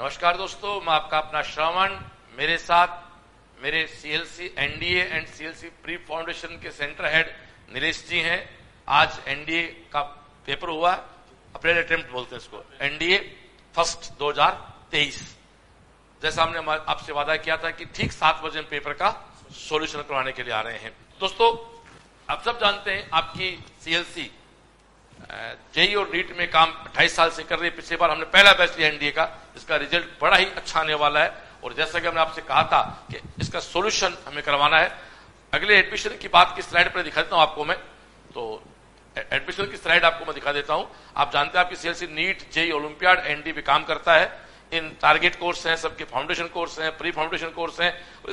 नमस्कार दोस्तों मैं आपका अपना श्रवण मेरे साथ मेरे CLC NDA and CLC pre foundation के सेंटर हेड नीलेश जी हैं आज एनडीए का पेपर हुआ अप्रैल अटेम्प्ट बोलते हैं इसको एनडीए फर्स्ट 2023 जैसा हमने आपसे वादा किया था कि ठीक सात बजे पेपर का सोल्यूशन करवाने के लिए आ रहे हैं दोस्तों आप सब जानते हैं आपकी सीएलसी जेई और नीट में काम अट्ठाईस साल से कर रहे पिछले बार हमने पहला बैच लिया एनडीए का इसका रिजल्ट बड़ा ही अच्छा आने वाला है और जैसा कि हमने आपसे कहा था कि इसका सोल्यूशन हमें करवाना है अगले एडमिशन की बात की स्लाइड पर दिखा देता हूं आपको मैं तो एडमिशन की स्लाइड आपको मैं दिखा देता हूं आप जानते हैं आपकी CLC NEET JEE olympiad NDA भी काम करता है इन टारगेट कोर्स हैं सबके फाउंडेशन कोर्स हैं प्री फाउंडेशन कोर्स हैं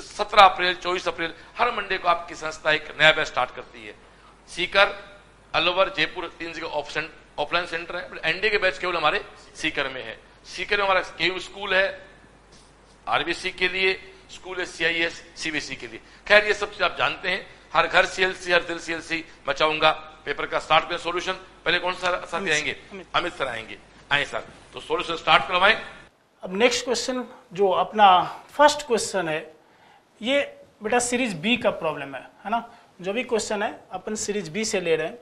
सत्रह अप्रैल चौबीस अप्रैल हर मंडे को आपकी संस्था एक नया बैच स्टार्ट करती है सीकर अलवर जयपुर तीन जगह ऑफ ऑफलाइन सेंटर है एनडीए के बैच केवल हमारे सीकर में है सीकर में हमारा केयू स्कूल है आरबीसी के लिए स्कूल है सीआईएस सीबीसी के लिए खैर ये सब चीज आप जानते हैं हर घर सीएलसी हर दिल सीएलसी बचाऊंगा पेपर का स्टार्ट में सोल्यूशन पहले कौन सा साथी आएंगे अमित सर आएंगे आए सर तो सोल्यूशन स्टार्ट करवाए अब नेक्स्ट क्वेश्चन जो अपना फर्स्ट क्वेश्चन है ये बेटा सीरीज बी का प्रॉब्लम है है ना जो भी क्वेश्चन है अपन सीरीज बी से ले रहे हैं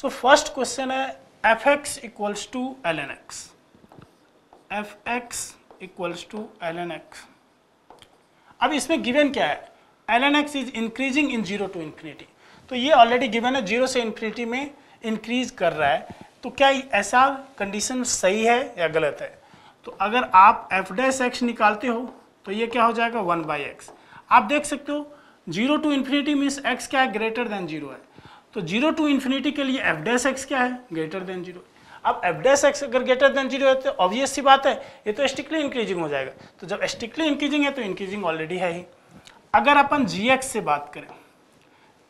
सो फर्स्ट क्वेश्चन है F x equals to L N x f x equals to L N x अब इसमें गिवन क्या है l N x is increasing in zero to infinity तो ये ऑलरेडी गिवन है जीरो से इंफिनिटी में इंक्रीज कर रहा है तो क्या ऐसा कंडीशन सही है या गलत है तो अगर आप एफ डैस एक्स निकालते हो तो ये क्या हो जाएगा वन बाई एक्स आप देख सकते हो zero to infinity means x क्या है ग्रेटर देन जीरो है तो जीरो टू इन्फिनिटी के लिए एफ डैस एक्स क्या है ग्रेटर देन जीरो अब एफ डैश एक्स अगर ग्रेटर देन जीरो है तो ऑब्वियस सी बात है ये तो स्ट्रिक्टली इंक्रीजिंग हो जाएगा तो जब स्ट्रिक्टली इंक्रीजिंग है तो इंक्रीजिंग ऑलरेडी है ही अगर अपन जी एक्स से बात करें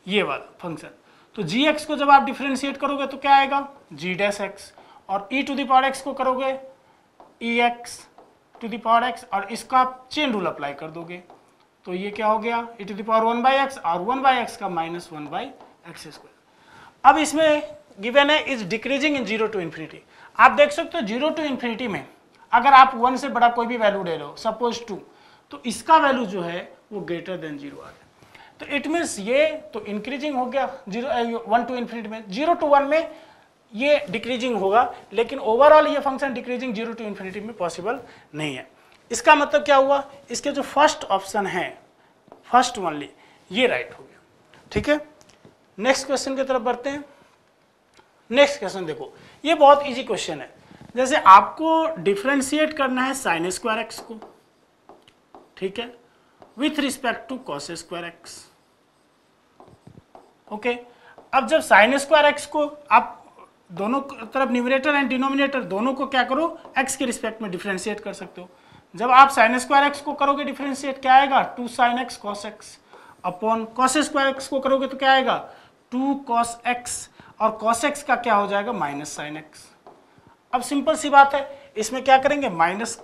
ये वाला फंक्शन तो जी एक्स को जब आप डिफ्रेंशिएट करोगे तो क्या आएगा जी डैस एक्स और ई टू दावर एक्स को करोगे e x to the power x और इसका आप चेन रूल अप्लाई कर दोगे तो ये क्या हो गया e to the power one by x और वन बाई एक्स का minus one by x square अब इसमें गिवन है is decreasing in zero to infinity आप देख सकते हो जीरो टू इन्फिनिटी में अगर आप वन से बड़ा कोई भी वैल्यू ले लो सपोज टू तो इसका वैल्यू जो है वो ग्रेटर देन जीरो आ गया तो इट मीन्स ये तो इंक्रीजिंग हो गया जीरो वन टू इन्फिनिटी में जीरो टू वन में ये डिक्रीजिंग होगा लेकिन ओवरऑल ये function decreasing zero to infinity में पॉसिबल नहीं है इसका मतलब क्या हुआ इसके जो फर्स्ट ऑप्शन है फर्स्ट वनली ये राइट हो गया ठीक है नेक्स्ट क्वेश्चन की तरफ बढ़ते हैं नेक्स्ट क्वेश्चन देखो ये बहुत इजी क्वेश्चन है जैसे आपको डिफ्रेंशिएट करना है साइन स्क्वायर एक्स को ठीक है with respect to cos square x okay अब जब साइन स्क्वायर एक्स को आप दोनों तरफ न्यूमिनेटर एंड डिनोमिनेटर दोनों को क्या करो एक्स के रिस्पेक्ट में डिफ्रेंशिएट कर सकते हो जब आप साइन स्क्वायर एक्स को करोगे डिफ्रेंशिएट क्या आएगा two sine x cos x upon cos square x को करोगे तो क्या आएगा टू कॉस एक्स और कॉस एक्स का क्या हो जाएगा माइनस साइन एक्स अब सिंपल सी बात है इसमें क्या करेंगे माइनस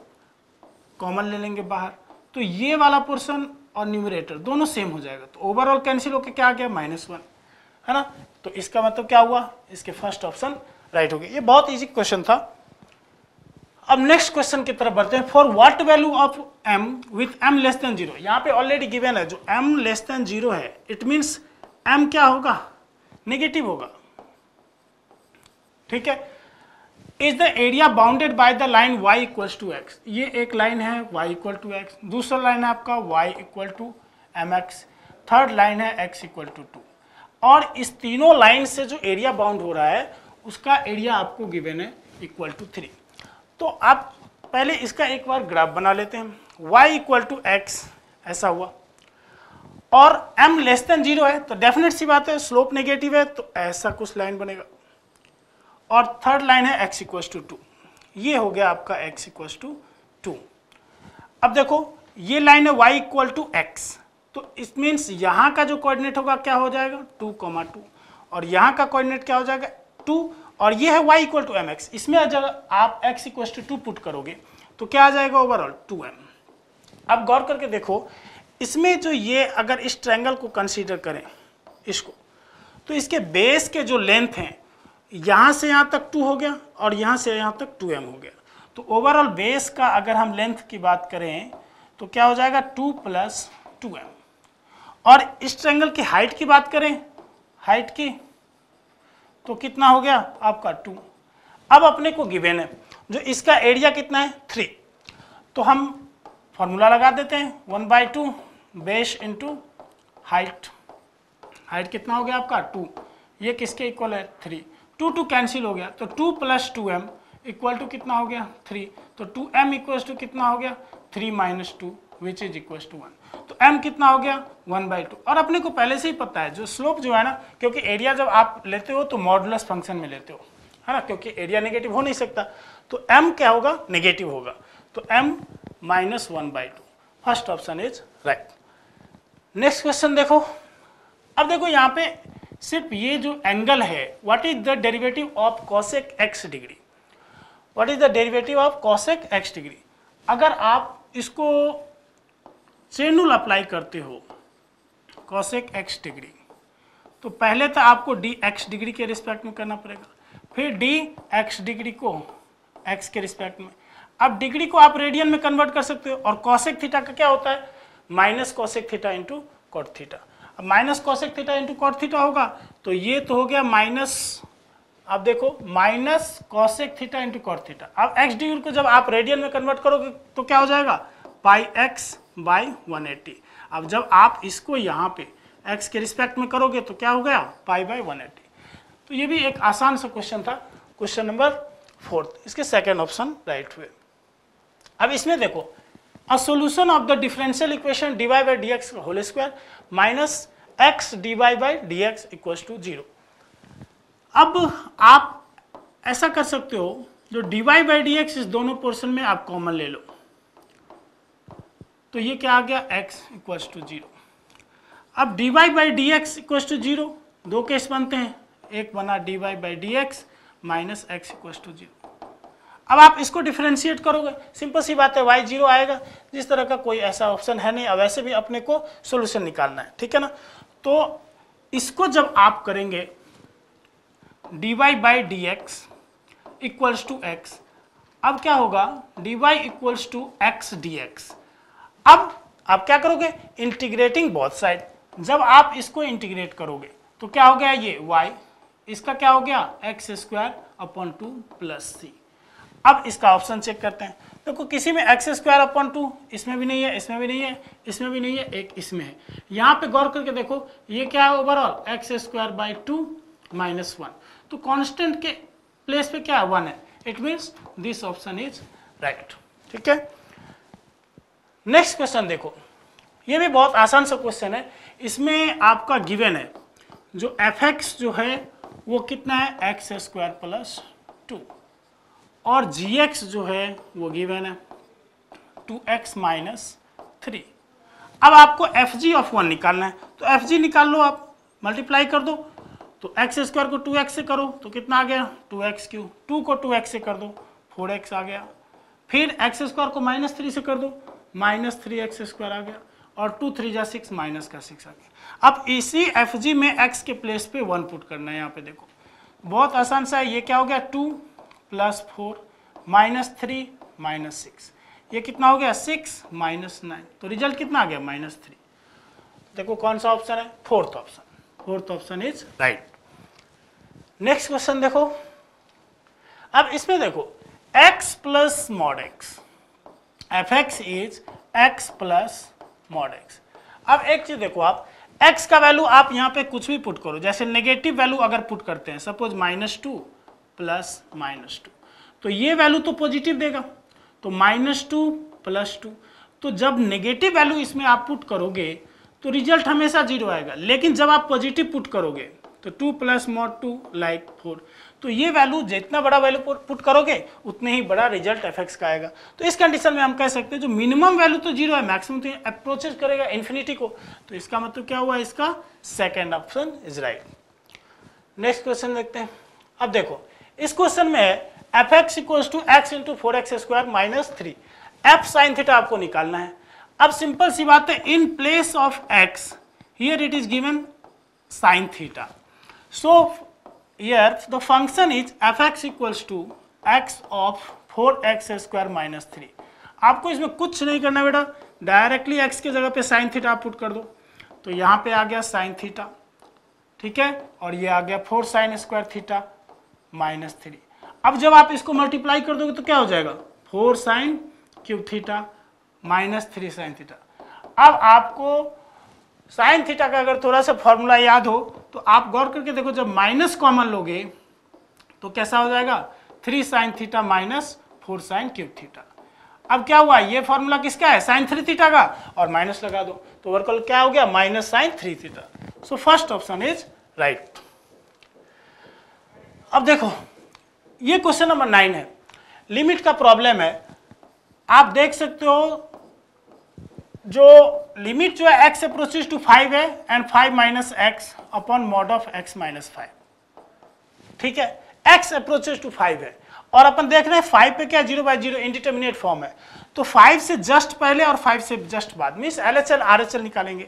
कॉमन ले लेंगे बाहर तो ये वाला पोर्सन और न्यूमरेटर दोनों सेम हो जाएगा तो ओवरऑल कैंसिल होकर क्या आ गया माइनस वन है ना तो इसका मतलब क्या हुआ इसके फर्स्ट ऑप्शन राइट हो गया ये बहुत इजी क्वेश्चन था अब नेक्स्ट क्वेश्चन की तरफ बढ़ते हैं for what value of m with m less than zero यहाँ पे ऑलरेडी गिवन है जो एम लेस देन जीरो है इट मीन्स एम क्या होगा नेगेटिव होगा ठीक है is the area bounded by the line y equal to x ये एक लाइन है y इक्वल टू एक्स दूसरा लाइन है आपका y equal to m x third line है x इक्वल टू टू और इस तीनों लाइन से जो एरिया बाउंड हो रहा है उसका एरिया आपको गिवेन है इक्वल टू थ्री तो आप पहले इसका एक बार ग्राफ बना लेते हैं y इक्वल टू एक्स ऐसा हुआ और m लेस देन जीरो है तो डेफिनेट सी बात है स्लोप नेगेटिव है तो ऐसा कुछ लाइन बनेगा और थर्ड लाइन है x इक्वस टू टू ये हो गया आपका x इक्वस टू टू अब देखो ये लाइन है y इक्वल टू एक्स तो इट मीन्स यहाँ का जो कोऑर्डिनेट होगा क्या हो जाएगा टू कॉमा टू और यहाँ का कोऑर्डिनेट क्या हो जाएगा टू और ये है y equal to m x इसमें जब आप x equal to two put करोगे तो क्या आ जाएगा ओवरऑल टू एम अब गौर करके देखो इसमें जो ये अगर इस ट्रैंगल को कंसीडर करें इसको तो इसके बेस के जो लेंथ हैं यहाँ से यहाँ तक टू हो गया और यहाँ से यहाँ तक टू एम हो गया तो ओवरऑल बेस का अगर हम लेंथ की बात करें तो क्या हो जाएगा टू प्लस टू एम और इस ट्रैंगल की हाइट की बात करें हाइट की तो कितना हो गया आपका टू अब अपने को गिवेन है जो इसका एरिया कितना है थ्री तो हम फॉर्मूला लगा देते हैं one by two base into height height कितना हो गया आपका टू ये किसके इक्वल है थ्री टू टू कैंसिल हो गया तो two plus two m equal to कितना हो गया थ्री तो टू एम इक्वल टू कितना हो गया three minus two which is equal to one तो m कितना हो गया वन बाई टू और अपने को पहले से ही पता है जो स्लोप जो है ना क्योंकि एरिया जब आप लेते हो तो मॉडुलस फंक्शन में लेते हो है ना क्योंकि एरिया नेगेटिव हो नहीं सकता तो m क्या होगा नेगेटिव होगा तो m minus one by two first option is right next question देखो अब देखो यहाँ पे सिर्फ ये जो एंगल है what is the derivative of cosec x degree what is the derivative of cosec x degree अगर आप इसको चेनुल अप्लाई करते हो कॉशेक एक्स डिग्री तो पहले तो आपको डी एक्स डिग्री के रिस्पेक्ट में करना पड़ेगा फिर डी एक्स डिग्री को एक्स के रिस्पेक्ट में अब डिग्री को आप रेडियन में कन्वर्ट कर सकते हो और कॉशेक थीटा का क्या होता है minus cosec theta into cot theta अब minus cosec theta into cot theta होगा तो ये तो हो गया माइनस अब देखो minus cosec theta into cot theta अब एक्स डी को जब आप रेडियन में कन्वर्ट करोगे तो क्या हो जाएगा pi x by one eighty अब जब आप इसको यहाँ पे एक्स के रिस्पेक्ट में करोगे तो क्या हो गया पाई बाई वन एट्टी तो ये भी एक आसान सा क्वेश्चन था क्वेश्चन नंबर फोर्थ इसके सेकेंड ऑप्शन राइट हुए अब इसमें देखो a solution of the differential equation dy by dx whole square minus x dy by dx equals to zero. अब आप ऐसा कर सकते हो जो dy by dx इस दोनों पोर्शन में आप कॉमन ले लो तो ये क्या आ गया x equals to zero. अब dy by dx equals to zero दो केस बनते हैं एक बना dy by dx minus x equals to zero. अब आप इसको डिफ्रेंशिएट करोगे सिंपल सी बात है वाई जीरो आएगा जिस तरह का कोई ऐसा ऑप्शन है नहीं अब वैसे भी अपने को सोल्यूशन निकालना है ठीक है ना तो इसको जब आप करेंगे d y by d x equals to x अब क्या होगा d y equals to x D x अब आप क्या करोगे इंटीग्रेटिंग बोथ साइड जब आप इसको इंटीग्रेट करोगे तो क्या हो गया ये y इसका क्या हो गया x square upon two plus c अब इसका ऑप्शन चेक करते हैं देखो तो किसी में एक्स स्क्वायर अपॉन टू इसमें भी नहीं है इसमें भी नहीं है इसमें भी नहीं है एक इसमें है यहाँ पे गौर करके देखो ये क्या है overall x square by two minus one तो कॉन्स्टेंट के प्लेस पे क्या है वन है it means this option is right ठीक है नेक्स्ट क्वेश्चन देखो ये भी बहुत आसान सा क्वेश्चन है इसमें आपका गिवेन है जो एफ एक्स जो है वो कितना है एक्स स्क्वायर प्लस टू और जी एक्स जो है वो गिवन है टू एक्स माइनस थ्री अब आपको एफ जी ऑफ वन निकालना है तो एफ जी निकाल लो आप मल्टीप्लाई कर दो तो एक्स स्क्वायर को टू एक्स से करो तो कितना आ गया टू एक्स क्यू टू को टू एक्स से कर दो फोर एक्स आ गया फिर एक्स स्क्वायर को माइनस थ्री से कर दो माइनस थ्री एक्स स्क्वायर आ गया और टू थ्री जा सिक्स माइनस का सिक्स आ गया अब इसी एफ जी में एक्स के प्लेस पे वन पुट करना है यहाँ पे देखो बहुत आसान सा है ये क्या हो गया two plus four minus three minus six ये कितना हो गया सिक्स माइनस नाइन तो रिजल्ट कितना आ गया माइनस थ्री देखो कौन सा ऑप्शन है fourth option fourth option is right next question देखो अब इसमें देखो x plus mod x f x is x plus mod x अब एक चीज देखो आप x का वैल्यू आप यहां पे कुछ भी पुट करो जैसे नेगेटिव वैल्यू अगर पुट करते हैं suppose minus two plus minus two तो ये वैल्यू तो पॉजिटिव देगा तो माइनस टू प्लस टू तो जब नेगेटिव वैल्यू इसमें आप पुट करोगे तो रिजल्ट हमेशा जीरो आएगा लेकिन जब आप पॉजिटिव पुट करोगे तो two plus mod two like four तो ये वैल्यू जितना बड़ा वैल्यू पुट करोगे उतने ही बड़ा रिजल्ट एफेक्ट्स का आएगा तो इस कंडीशन में हम कह सकते हैं जो मिनिमम वैल्यू तो जीरो है मैक्सिमम तो अप्रोचेस करेगा इन्फिनिटी को तो इसका मतलब क्या हुआ इसका second option is right next question देखते हैं अब देखो इस क्वेश्चन में f x equals to x into four x square minus three f sine theta आपको निकालना है अब सिंपल सी बात है in place of x here it is given sine theta so here the function is f x equals to x of four x square minus three आपको इसमें कुछ नहीं करना बेटा डायरेक्टली एक्स के जगह पे साइन थीटा आप पुट कर दो तो यहां पे आ गया साइन थीटा ठीक है और ये आ गया four sine square theta minus three अब जब आप इसको मल्टीप्लाई कर दोगे तो क्या हो जाएगा four sine cube theta minus three sine theta अब आपको साइन थीटा का अगर थोड़ा सा फॉर्मूला याद हो तो आप गौर करके देखो जब माइनस कॉमन लोगे तो कैसा हो जाएगा three sine theta minus four sine cube theta अब क्या हुआ ये फॉर्मूला किसका है साइन थ्री थीटा का और माइनस लगा दो तो वर्कल क्या हो गया minus sine three theta so first option is right अब देखो ये क्वेश्चन नंबर नाइन है लिमिट का प्रॉब्लम है आप देख सकते हो जो लिमिट जो है एक्स अप्रोचेज टू फाइव है and five minus X upon mod of X minus five ठीक है एक्स अप्रोचेज टू फाइव है और अपन देख रहे हैं फाइव पे क्या zero by zero indeterminate form है तो फाइव से जस्ट पहले और फाइव से जस्ट बाद means L H L R H L निकालेंगे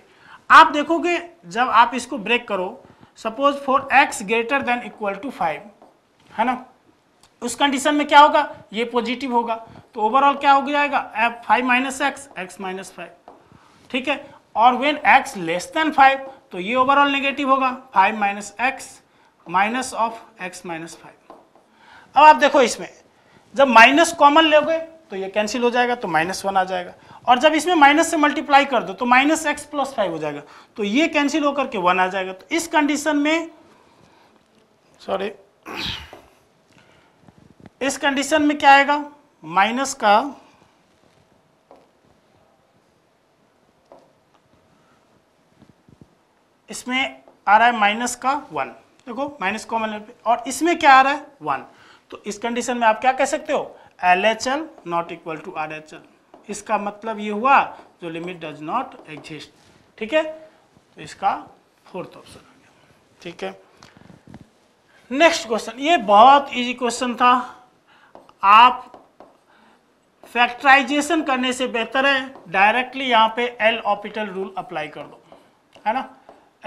आप देखोगे जब आप इसको ब्रेक करो suppose for X greater than equal to five है ना उस कंडीशन में क्या होगा ये पॉजिटिव होगा तो ओवरऑल क्या हो जाएगा F five minus X X minus five ठीक है और when X less than five तो ये ओवरऑल नेगेटिव होगा five minus X minus of X minus five अब आप देखो इसमें जब माइनस कॉमन लोगे तो ये कैंसिल हो जाएगा तो माइनस वन आ जाएगा और जब इसमें माइनस से मल्टीप्लाई कर दो तो माइनस एक्स प्लस फाइव हो जाएगा तो ये कैंसिल होकर के वन आ जाएगा तो इस कंडीशन में सॉरी इस कंडीशन में क्या आएगा माइनस का इसमें आ रहा है माइनस का वन देखो माइनस कॉमन और इसमें क्या आ रहा है वन तो इस कंडीशन में आप क्या कह सकते हो L H L not equal to R H L इसका मतलब ये हुआ जो लिमिट डज नॉट एग्जिस्ट ठीक है तो इसका फोर्थ ऑप्शन आ गया ठीक है नेक्स्ट क्वेश्चन ये बहुत इजी क्वेश्चन था आप फैक्टराइजेशन करने से बेहतर है डायरेक्टली यहां पे एल ऑपिटल रूल अप्लाई कर दो है ना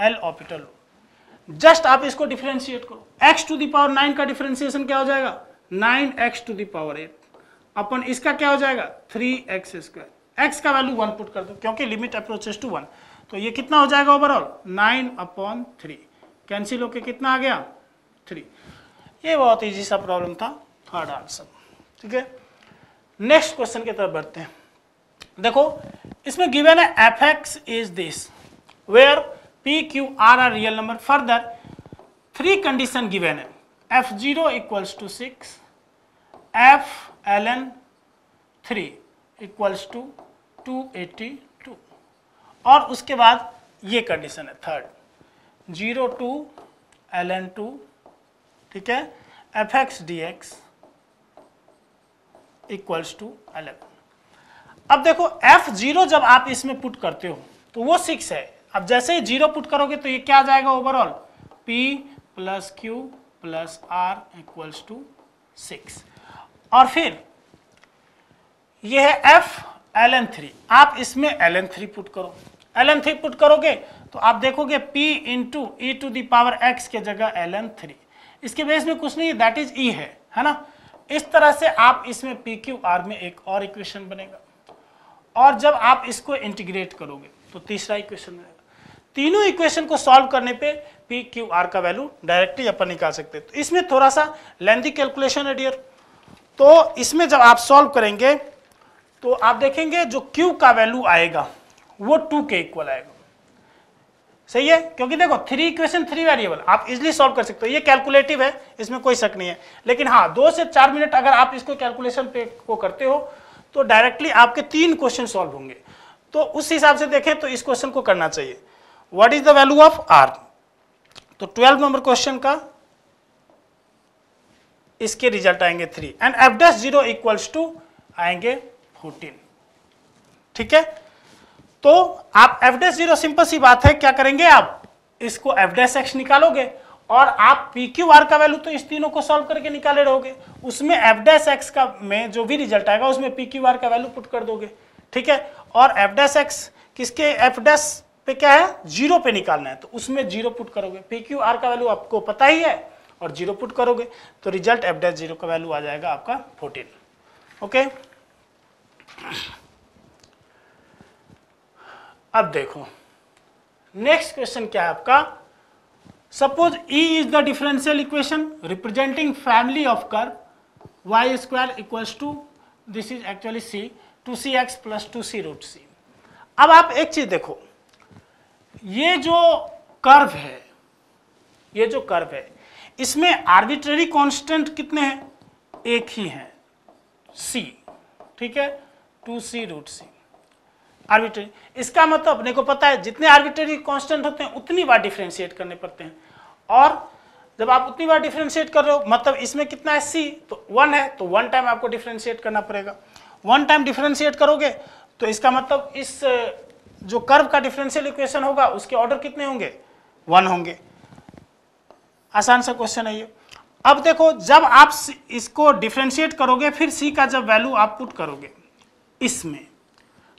एल ऑपिटल रूल जस्ट आप इसको डिफ्रेंशिएट करो एक्स टू दावर नाइन का डिफ्रेंशिएशन क्या हो जाएगा nine X to the power eight अपन इसका क्या हो जाएगा थ्री एक्स स्क्वायर एक्स का वैल्यू वन पुट कर दो क्योंकि लिमिट अप्रोचेस टू वन तो ये कितना हो जाएगा overall nine upon three cancel होके कितना आ गया थ्री ये बहुत ईजी सा प्रॉब्लम था थर्ड आंसर ठीक है नेक्स्ट क्वेश्चन की तरफ बढ़ते हैं देखो इसमें गिवन है F x is this where P Q R R real number further three condition given है F zero equals to six F L N three equals to two eighty two और उसके बाद ये कंडीशन है third zero two L N two ठीक है F X D x equals to eleven अब देखो एफ जीरो जब आप इसमें पुट करते हो तो वो सिक्स है अब जैसे ही जीरो पुट करोगे तो ये क्या आ जाएगा overall P plus Q plus R equals to six और फिर ये है एफ एल एन थ्री आप इसमें एल एन थ्री पुट करो एल एन थ्री पुट करोगे तो आप देखोगे P into E to the power X के जगह एल एन थ्री इसके बेस में कुछ नहीं दैट इज ई है है ना इस तरह से आप इसमें पी क्यू आर में एक और इक्वेशन बनेगा और जब आप इसको इंटीग्रेट करोगे तो तीसरा इक्वेशन बनेगा तीनों इक्वेशन को सॉल्व करने पे पी क्यू आर का वैल्यू डायरेक्टली अपन निकाल सकते हैं तो इसमें थोड़ा सा लेंथी कैलकुलेशन है डियर तो इसमें जब आप सॉल्व करेंगे तो आप देखेंगे जो क्यू का वैल्यू आएगा वो टू के इक्वल आएगा सही है क्योंकि देखो थ्री इक्वेशन थ्री वेरिएबल आप इजिली सॉल्व कर सकते हो ये कैलकुलेटिव है इसमें कोई शक नहीं है लेकिन हाँ दो से चार मिनट अगर आप इसको कैलकुलेशन पे को करते हो तो डायरेक्टली आपके तीन क्वेश्चन सॉल्व होंगे तो उस हिसाब से देखें तो इस क्वेश्चन को करना चाहिए what is the value of R तो ट्वेल्व नंबर क्वेश्चन का इसके रिजल्ट आएंगे three and F dash zero equals to आएंगे फोर्टीन ठीक है तो आप एफ डे जीरो सिंपल सी बात है क्या करेंगे आप इसको एफ डेस एक्स निकालोगे और आप पी क्यू आर का वैल्यू तो इस तीनों को सॉल्व करके निकाले रहोगे उसमें एफ डेस एक्स का में जो भी रिजल्ट आएगा उसमें पी क्यू आर का वैल्यू पुट कर दोगे ठीक है और एफ डेस एक्स किसके एफ डेस पे क्या है जीरो पे निकालना है तो उसमें जीरो पुट करोगे पी क्यू आर का वैल्यू आपको पता ही है और जीरो पुट करोगे तो रिजल्ट एफ डेस जीरो का वैल्यू आ जाएगा आपका फोर्टीन ओके अब देखो नेक्स्ट क्वेश्चन क्या है आपका suppose E is the differential equation representing family of curve Y square equals to this is actually C two C X plus two C root C अब आप एक चीज देखो ये जो कर्व है ये जो कर्व है इसमें आर्बिट्ररी कांस्टेंट कितने हैं एक ही है सी ठीक है two C root C arbitrary इसका मतलब अपने को पता है जितने आर्बिट्री कांस्टेंट होते हैं उतनी बार डिफ्रेंशिएट करने पड़ते हैं और जब आप उतनी बार डिफ्रेंशिएट कर रहे हो मतलब इसमें कितना है सी तो वन है तो वन टाइम आपको डिफ्रेंशिएट करना पड़ेगा वन टाइम डिफ्रेंशिएट करोगे तो इसका मतलब इस जो कर्व का डिफरेंशियल इक्वेशन होगा उसके ऑर्डर कितने होंगे वन होंगे आसान सा क्वेश्चन है ये अब देखो जब आप इसको डिफ्रेंशिएट करोगे फिर सी का जब वैल्यू आप पुट करोगे इसमें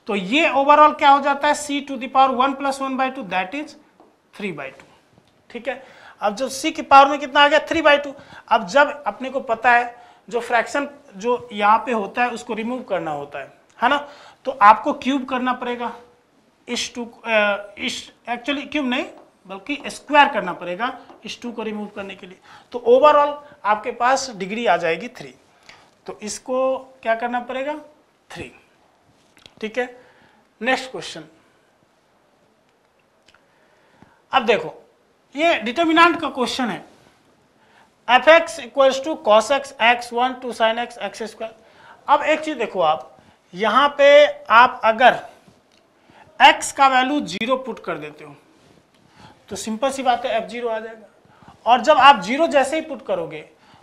तो ये ओवरऑल क्या हो जाता है C to the power one plus one by two that is three by two ठीक है अब जब सी की पावर में कितना आ गया थ्री बाई टू अब जब अपने को पता है जो फ्रैक्शन जो यहाँ पे होता है उसको रिमूव करना होता है है ना तो आपको क्यूब करना पड़ेगा इस टू इस एक्चुअली क्यूब नहीं बल्कि स्क्वायर करना पड़ेगा इस टू को रिमूव करने के लिए तो ओवरऑल आपके पास डिग्री आ जाएगी थ्री तो इसको क्या करना पड़ेगा थ्री ठीक है नेक्स्ट क्वेश्चन अब देखो ये डिटर्मिनाट का क्वेश्चन है F x equals to cos X X one two sine X X square अब एक चीज देखो आप यहां पे आप अगर x का वैल्यू जीरो पुट कर देते हो तो सिंपल सी बात है एफ जीरो आ जाएगा और जब आप जीरो जैसे ही पुट करोगे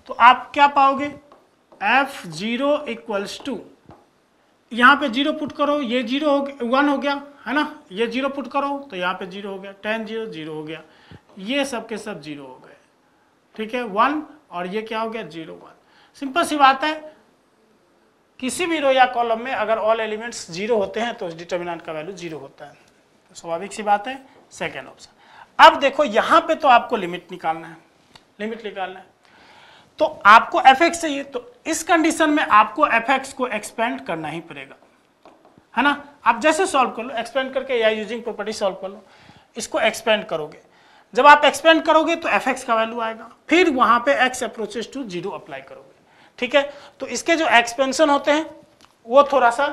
तो आप क्या पाओगे एफ जीरो इक्वल्स टू यहाँ पे जीरो पुट करो ये जीरो हो वन हो गया है ना ये जीरो पुट करो तो यहाँ पे जीरो हो गया टेन जीरो जीरो हो गया ये सब के सब जीरो हो गए ठीक है वन और ये क्या हो गया जीरो वन सिंपल सी बात है किसी भी रो या कॉलम में अगर ऑल एलिमेंट्स जीरो होते हैं तो डिटर्मिनेंट का वैल्यू जीरो होता है तो स्वाभाविक सी बात है सेकेंड ऑप्शन अब देखो यहाँ पे तो आपको लिमिट निकालना है लिमिट निकालना है तो आपको एफ एक्स चाहिए तो इस कंडीशन में आपको एफ एक्स को एक्सपेंड करना ही पड़ेगा है ना आप जैसे सॉल्व कर लो एक्सपेंड करके या यूजिंग प्रॉपर्टी सॉल्व कर लो इसको एक्सपेंड करोगे जब आप एक्सपेंड करोगे तो एफ एक्स का वैल्यू आएगा फिर वहां पे X approaches to zero apply करोगे ठीक है तो इसके जो एक्सपेंशन होते हैं वो थोड़ा सा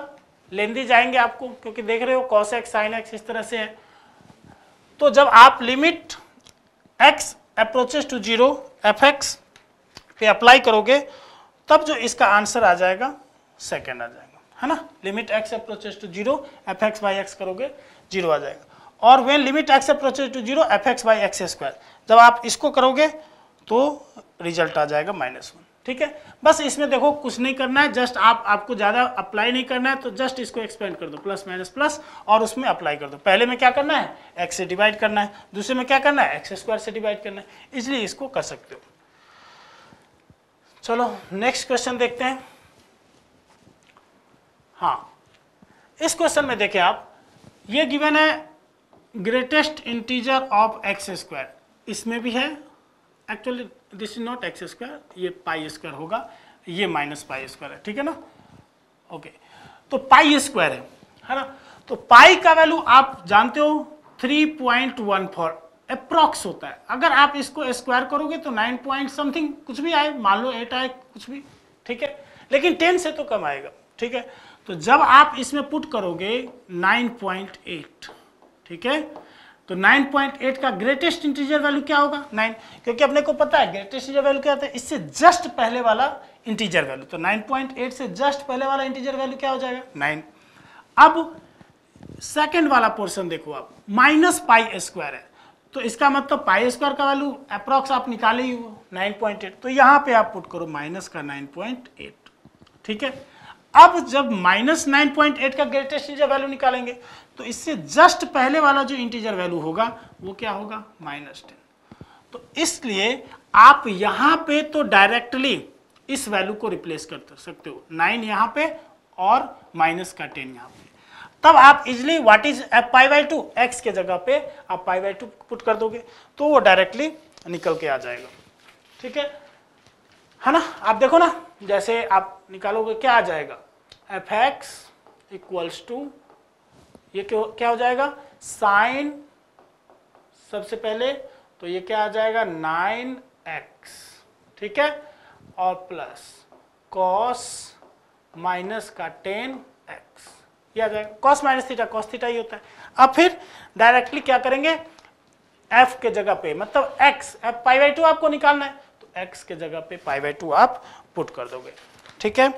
लेंदी जाएंगे आपको क्योंकि देख रहे हो कॉस एक्स साइन एक्स इस तरह से है तो जब आप limit X approaches to zero F X पे अप्लाई करोगे तब जो इसका आंसर आ जाएगा सेकेंड आ जाएगा है ना limit X approaches to zero F X by X करोगे जीरो आ जाएगा और when limit X approaches to zero F X by x square जब आप इसको करोगे तो रिजल्ट आ जाएगा माइनस वन ठीक है बस इसमें देखो कुछ नहीं करना है जस्ट आप आपको ज़्यादा अप्लाई नहीं करना है तो जस्ट इसको एक्सपेंड कर दो प्लस माइनस प्लस और उसमें अप्लाई कर दो पहले में क्या करना है एक्स से डिवाइड करना है दूसरे में क्या करना है एक्स स्क्वायर से डिवाइड करना है इसलिए इसको कर सकते हो चलो नेक्स्ट क्वेश्चन देखते हैं हाँ इस क्वेश्चन में देखें आप ये गिवन है greatest integer of X square इसमें भी है actually this is not X square ये पाई स्क्वायर होगा ये माइनस पाई स्क्वायर है ठीक है ना ओके तो पाई स्क्वायर है है ना तो पाई का वैल्यू आप जानते हो 3.14 अप्रॉक्स होता है अगर आप इसको स्क्वायर करोगे तो नाइन पॉइंट समथिंग कुछ भी आए मान लो एट आए कुछ भी ठीक है लेकिन टेन से तो कम आएगा ठीक है तो जब आप इसमें पुट करोगे नाइन पॉइंट एट ठीक है तो नाइन पॉइंट एट का ग्रेटेस्ट इंटीजर वैल्यू क्या होगा नाइन क्योंकि अपने को पता है ग्रेटेस्ट इंटीजर वैल्यू क्या होता है इससे जस्ट पहले वाला इंटीजर वैल्यू तो नाइन पॉइंट एट से जस्ट पहले वाला इंटीजर वैल्यू क्या हो जाएगा नाइन अब सेकेंड वाला पोर्सन देखो आप माइनस पाई स्क्वायर है तो इसका मतलब पाई स्क्वायर का वैल्यू अप्रॉक्स आप निकाले ही हो 9.8 तो यहां पे आप पुट करो माइनस का 9.8 ठीक है अब जब माइनस नाइन का ग्रेटेस्ट इंटीजर वैल्यू निकालेंगे तो इससे जस्ट पहले वाला जो इंटीजर वैल्यू होगा वो क्या होगा माइनस टेन तो इसलिए आप यहां पे तो डायरेक्टली इस वैल्यू को रिप्लेस कर सकते हो नाइन यहां पे और माइनस का टेन यहां पे तब आप easily what is pi by two X के जगह पे आप पाई बाई टू पुट कर दोगे तो वो डायरेक्टली निकल के आ जाएगा ठीक है है ना आप देखो ना जैसे आप निकालोगे क्या आ जाएगा एफ एक्स इक्वल्स टू ये क्या हो जाएगा साइन सबसे पहले तो ये क्या आ जाएगा नाइन एक्स ठीक है और प्लस कॉस माइनस का टेन एक्स ये आ जाएगा cos minus theta cos theta ही होता है अब फिर डायरेक्टली क्या करेंगे एफ के जगह पे मतलब X F pi by two आपको निकालना है तो एक्स के जगह पे पाई बाई टू आप पुट कर दोगे ठीक है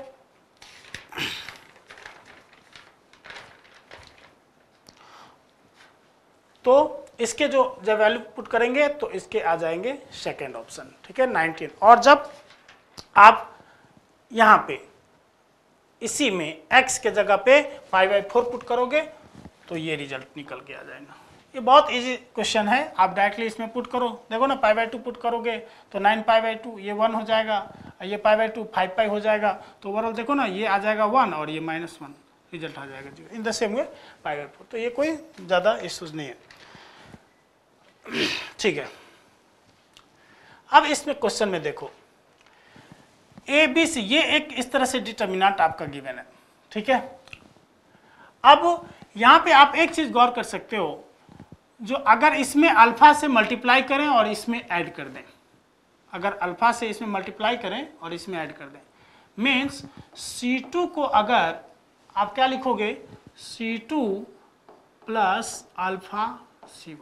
तो इसके जो जब वैल्यू पुट करेंगे तो इसके आ जाएंगे सेकेंड ऑप्शन ठीक है नाइनटीन और जब आप यहां पे इसी में एक्स के जगह पे फाइव बाई फोर पुट करोगे तो ये रिजल्ट निकल के आ जाएगा ये बहुत इजी क्वेश्चन है आप डायरेक्टली इसमें पुट करो देखो ना पाई बाई टू पुट करोगे तो नाइन पाई बाई टू ये वन हो जाएगा ये pi by two five pi हो जाएगा तो ओवरऑल देखो ना ये आ जाएगा वन और ये माइनस वन रिजल्ट आ जाएगा zero in the same way pi by four तो ये कोई ज़्यादा इश्यूज नहीं है ठीक है अब इसमें क्वेश्चन में देखो ए बी सी ये एक इस तरह से डिटर्मिनाट आपका गिवन है ठीक है अब यहां पे आप एक चीज गौर कर सकते हो जो अगर इसमें अल्फा से मल्टीप्लाई करें और इसमें ऐड कर दें अगर अल्फा से इसमें मल्टीप्लाई करें और इसमें ऐड कर दें मीन्स C2 को अगर आप क्या लिखोगे C2 टू प्लस अल्फा सी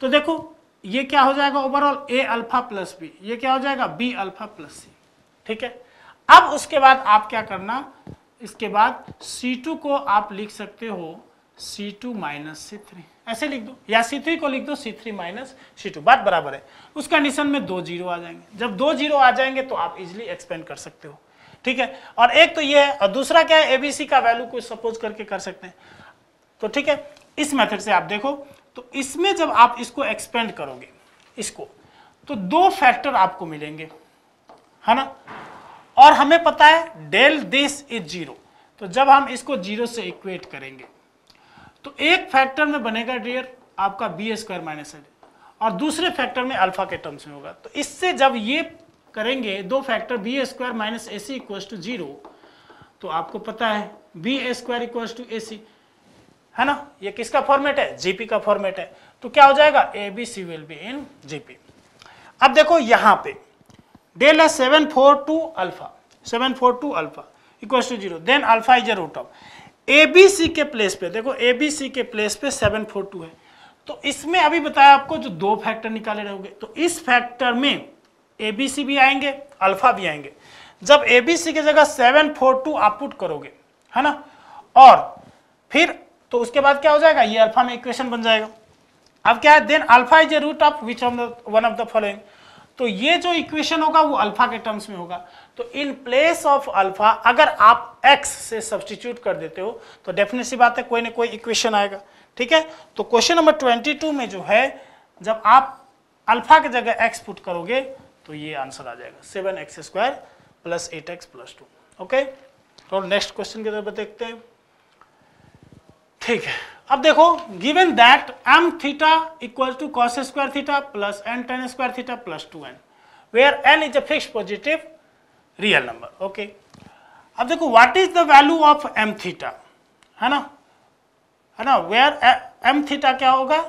तो देखो ये क्या हो जाएगा overall A alpha plus B ये क्या हो जाएगा बी अल्फा प्लस सी ठीक है अब उसके बाद आप क्या करना इसके बाद C2 को आप लिख सकते हो C2 to minus C three ऐसे लिख दो या C3 को लिख दो C3 three minus C to बात बराबर है उस कंडीशन में दो जीरो आ जाएंगे जब दो जीरो आ जाएंगे तो आप इजिली एक्सपेंड कर सकते हो ठीक है और एक तो ये है और दूसरा क्या है एबीसी का वैल्यू को सपोज करके कर सकते हैं तो ठीक है इस मेथड से आप देखो तो इसमें जब आप इसको एक्सपेंड करोगे इसको तो दो फैक्टर आपको मिलेंगे है ना और हमें पता है डेल दिस इज जीरो तो जब हम इसको जीरो से इक्वेट करेंगे तो एक फैक्टर में बनेगा डियर आपका बी स्क्वायर माइनस एल और दूसरे फैक्टर में अल्फा के टर्म्स में होगा तो इससे जब ये करेंगे दो factor B square minus A C equal to zero तो आपको पता है B square equal to A सी है ना ये किसका फॉर्मेट है जीपी का फॉर्मेट है तो क्या हो जाएगा A B C will be in GP अब देखो यहां पर seven four two alpha seven four two zero then alpha is root of A B C के प्लेस पे देखो ए बी सी के प्लेस पे सेवन फोर टू है तो इसमें अभी बताया आपको जो दो फैक्टर निकाले रहोगे तो इस फैक्टर में ए बी सी भी आएंगे अल्फा भी आएंगे जब ए बी सी की जगह सेवन फोर टू आउटपुट करोगे है ना और फिर तो उसके बाद क्या हो जाएगा ये अल्फा में इक्वेशन बन जाएगा अब क्या है then alpha is a root of which of one of the following तो ये जो इक्वेशन होगा वो अल्फा के टर्म्स में होगा तो इन प्लेस ऑफ अल्फा अगर आप एक्स से सब्सटीट्यूट कर देते हो तो डेफिनेट सी बात है कोई ना कोई इक्वेशन आएगा ठीक है तो क्वेश्चन नंबर ट्वेंटी टू में जो है जब आप अल्फा की जगह एक्स पुट करोगे तो ये आंसर आ जाएगा seven X square plus eight X plus two okay और नेक्स्ट क्वेश्चन की तरफ देखते हैं ठीक है अब देखो given that M theta equal to cos square theta plus N tan square theta plus two N where N is a fix positive real number okay अब देखो what is the value of M theta है ना है ना where M theta क्या होगा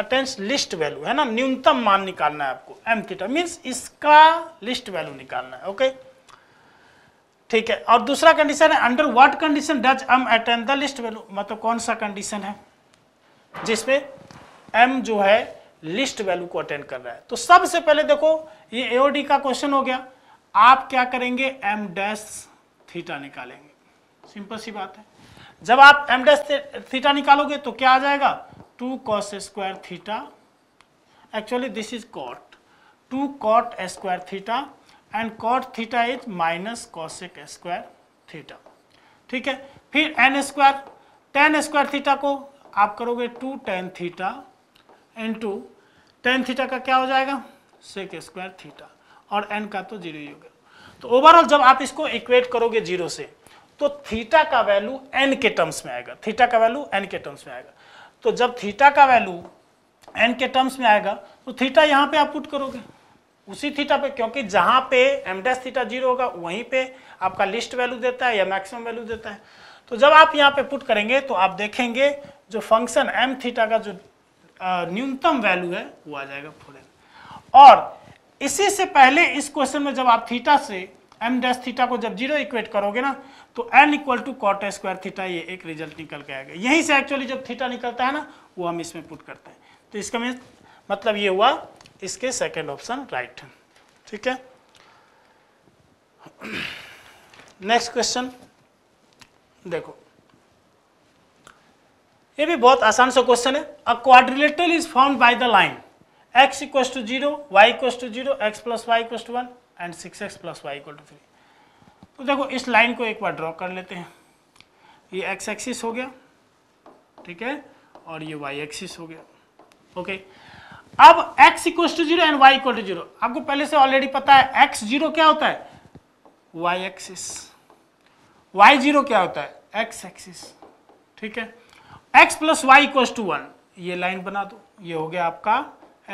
attains least value है ना न्यूनतम मान निकालना है आपको एम थीटा मीन्स इसका लिस्ट वैल्यू निकालना है ओके okay? ठीक है और दूसरा कंडीशन है under what condition does M attain the least value मतलब कौन सा कंडीशन है जिसपे एम जो है लिस्ट वैल्यू को अटेंड कर रहा है तो सबसे पहले देखो ये एओडी का क्वेश्चन हो गया आप क्या करेंगे एम डैश थीटा निकालेंगे सिंपल सी बात है जब आप एम डैश थीटा निकालोगे तो क्या आ जाएगा two cos square theta actually this is cot two cot square theta and cot theta is minus cosec square theta ठीक है फिर N square tan square theta को आप करोगे two tan theta into tan theta का क्या हो जाएगा सेक स्क्वायर थीटा और एन का तो जीरो ही हो गया तो ओवरऑल जब आप इसको इक्वेट करोगे जीरो से तो थीटा का वैल्यू एन के टर्म्स में आएगा थीटा का वैल्यू एन के टर्म्स में आएगा तो जब थीटा का वैल्यू एन के टर्म्स में आएगा तो थीटा यहाँ पे आप पुट करोगे उसी थीटा पे क्योंकि जहां पे एम डैश थीटा जीरो होगा वहीं पे आपका लिस्ट वैल्यू देता है या मैक्सिमम वैल्यू देता है तो जब आप यहाँ पे पुट करेंगे तो आप देखेंगे जो फंक्शन एम थीटा का जो न्यूनतम वैल्यू है वो आ जाएगा फोर और इसी से पहले इस क्वेश्चन में जब आप थीटा से एम डैश थीटा को जब जीरो इक्वेट करोगे ना तो N equal to cot square theta ये एक रिजल्ट निकल के आएगा यहीं से एक्चुअली जब थीटा निकलता है ना वो हम इसमें पुट करते हैं तो इसका मतलब ये हुआ इसके सेकेंड ऑप्शन राइट ठीक है नेक्स्ट क्वेश्चन देखो ये भी बहुत आसान सा क्वेश्चन है a quadrilateral is form by the line x equal to zero Y equal to zero X plus Y equal to one and six X plus Y equal to three तो देखो इस लाइन को एक बार draw कर लेते हैं ये x axis हो गया ठीक है और ये y एक्सिस हो गया ओके okay. अब x equal to zero and y equal to zero आपको पहले से ऑलरेडी पता है x जीरो क्या होता है y एक्सिस y जीरो क्या होता है x एक्सिस ठीक है x plus Y equal to one ये लाइन बना दो ये हो गया आपका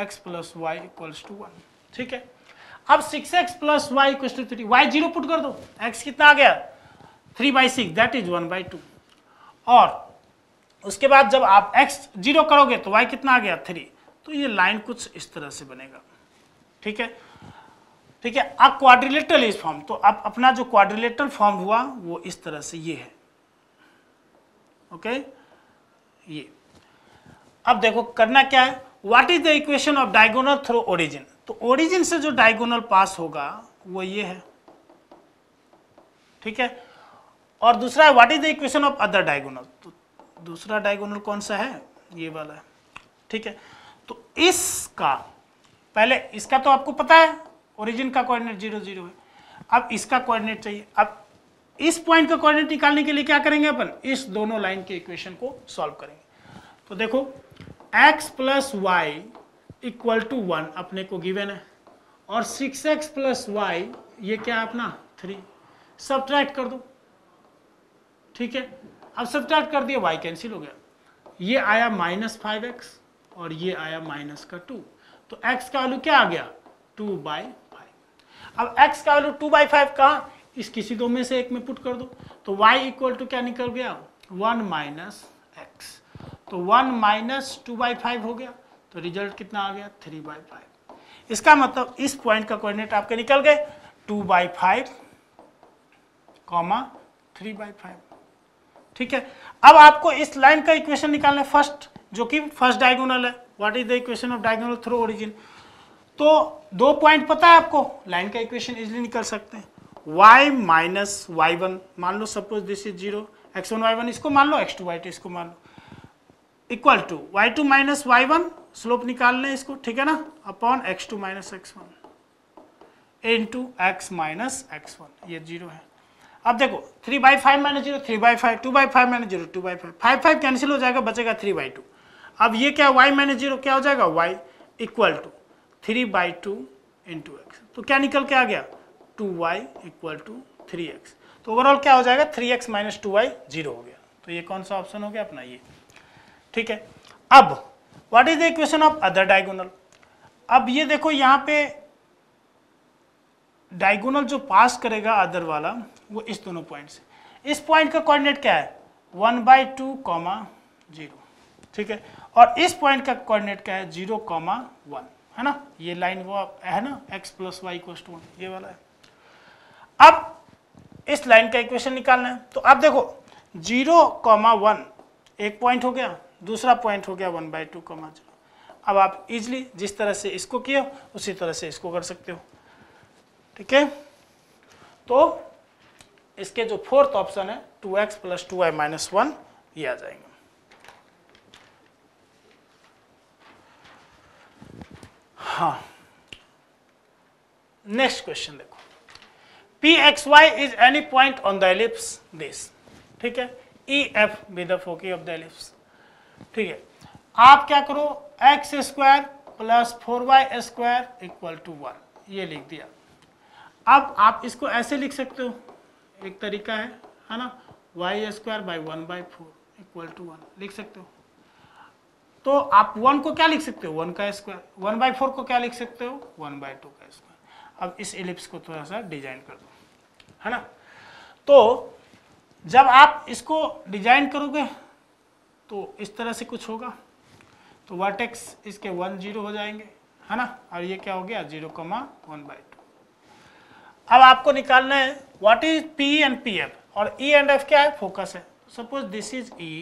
x plus Y equal to one ठीक है अब six X plus Y equal to three Y zero put कर दो x कितना आ गया three by six that is one by two और उसके बाद जब आप x जीरो करोगे तो y कितना आ गया थ्री तो ये लाइन कुछ इस तरह से बनेगा ठीक है ठीक है अब क्वाड्रिलेटरल इज फॉर्म तो अब अपना जो क्वाड्रिलेटरल फॉर्म हुआ वो इस तरह से ये है ओके ये अब देखो करना क्या है what is the equation of diagonal through origin तो ओरिजिन से जो डायगोनल पास होगा वो ये है ठीक है और दूसरा है what is the equation of other diagonal तो दूसरा डायगोनल कौन सा है ये वाला है ठीक है तो इसका पहले इसका तो आपको पता है ओरिजिन का कोऑर्डिनेट जीरो जीरो है अब इसका कोऑर्डिनेट चाहिए अब इस पॉइंट का कोऑर्डिनेट निकालने के लिए क्या करेंगे अपन इस दोनों लाइन के इक्वेशन को सॉल्व करेंगे तो देखो x plus Y equal to one अपने को गिवन है और सिक्स एक्स प्लस वाई ये क्या है अपना थ्री सब्ट्रैक्ट कर दो ठीक है अब सब्ट्रैक्ट कर दिया वाई कैंसिल हो गया ये आया माइनस फाइव एक्स और ये आया माइनस का टू तो एक्स का वैल्यू क्या आ गया टू बाई फाइव अब एक्स का वैल्यू टू बाई फाइव कहा इस किसी दो में से एक में पुट कर दो तो वाई इक्वल टू क्या निकल गया वन माइनस एक्स तो one minus two by five हो गया तो रिजल्ट कितना आ गया थ्री बाई फाइव इसका मतलब इस पॉइंट का कोऑर्डिनेट आपके निकल गए two by five comma three by five ठीक है अब आपको इस लाइन का इक्वेशन निकालना है फर्स्ट जो कि फर्स्ट डायगोनल है what is the equation of diagonal through origin तो दो पॉइंट पता है आपको लाइन का इक्वेशन इजिली निकल सकते हैं वाई माइनस वाई वन मान लो suppose this is zero x one y one इसको मान लो एक्स टू वाई टू इसको मान लो equal to y two minus y one slope निकाल लें इसको ठीक है ना upon x two minus x one into x minus x one ये जीरो है अब देखो three by five minus zero three by five two by five minus zero two by five five five cancel हो जाएगा बचेगा three by two अब ये क्या वाई माइनस जीरो क्या हो जाएगा y equal to three by two into x तो क्या निकल के आ गया two y equal to three x तो ओवरऑल क्या हो जाएगा three x minus two y zero हो गया तो ये कौन सा ऑप्शन हो गया अपना ये ठीक है अब what is the equation of other diagonal अब ये देखो यहाँ पे डायगोनल जो पास करेगा अदर वाला वो इस दोनों पॉइंट से इस पॉइंट का कोऑर्डिनेट क्या है one by two comma zero ठीक है और इस पॉइंट का कोऑर्डिनेट क्या है जीरो कॉमा वन है ना ये लाइन वो है ना x plus Y equal to one ये वाला है अब इस लाइन का इक्वेशन निकालना है तो आप देखो जीरो कॉमा वन एक पॉइंट हो गया दूसरा पॉइंट हो गया one by two comma zero अब आप इजली जिस तरह से इसको किए उसी तरह से इसको कर सकते हो ठीक है तो इसके जो फोर्थ ऑप्शन है two x plus two y minus one ये आ जाएंगे हाँ नेक्स्ट क्वेश्चन देखो P x y is any point on the ellipse this ठीक है E F with foci of the ellipse ठीक है आप क्या करो x square plus four y square equal to one ये लिख दिया अब आप इसको ऐसे लिख सकते हो एक तरीका है है ना y square by one by four equal to one लिख सकते हो तो आप वन को क्या लिख सकते हो वन का स्क्वायर वन बाय फोर को क्या लिख सकते हो वन बाय टू का स्क्वायर अब इस एलिप्स को थोड़ा सा डिजाइन कर दो है ना तो जब आप इसको डिजाइन करोगे तो इस तरह से कुछ होगा तो वर्टेक्स इसके वन जीरो हो जाएंगे है ना और ये क्या हो गया zero comma one by two अब आपको निकालना है what is P and P F और ई एंड एफ क्या है फोकस है suppose this is E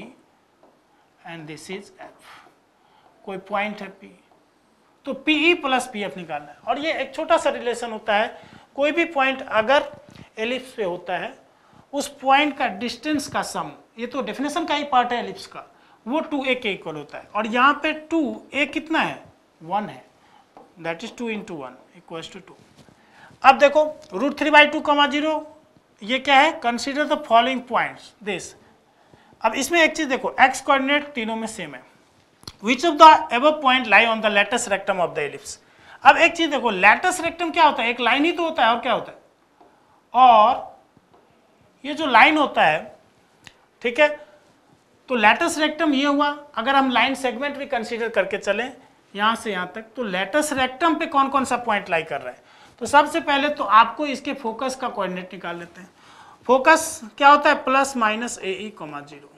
and this is F कोई पॉइंट है पी तो P E plus P F निकालना है और ये एक छोटा सा रिलेशन होता है कोई भी पॉइंट अगर एलिप्स पे होता है उस पॉइंट का डिस्टेंस का सम ये तो डेफिनेशन का ही पार्ट है एलिप्स का वो टू ए के इक्वल होता है और यहाँ पे टू ए कितना है वन है that is two into one equal to two अब देखो root three by two comma zero ये क्या है consider the following point this अब इसमें एक चीज़ देखो एक्स कोऑर्डिनेट तीनों में सेम है which of the above point lie on the latus rectum of the ellipse अब एक चीज देखो लेटेस्ट रेक्टम क्या होता है एक लाइन ही तो होता है और क्या होता है और ये जो लाइन होता है ठीक है तो लेटेस्ट रेक्टम ये हुआ अगर हम लाइन सेगमेंट भी कंसिडर करके चले यहां से यहां तक तो लेटेस्ट रेक्टम पे कौन कौन सा पॉइंट लाई कर रहा है तो सबसे पहले तो आपको इसके फोकस का कोऑर्डिनेट निकाल लेते हैं फोकस क्या होता है plus minus A E comma zero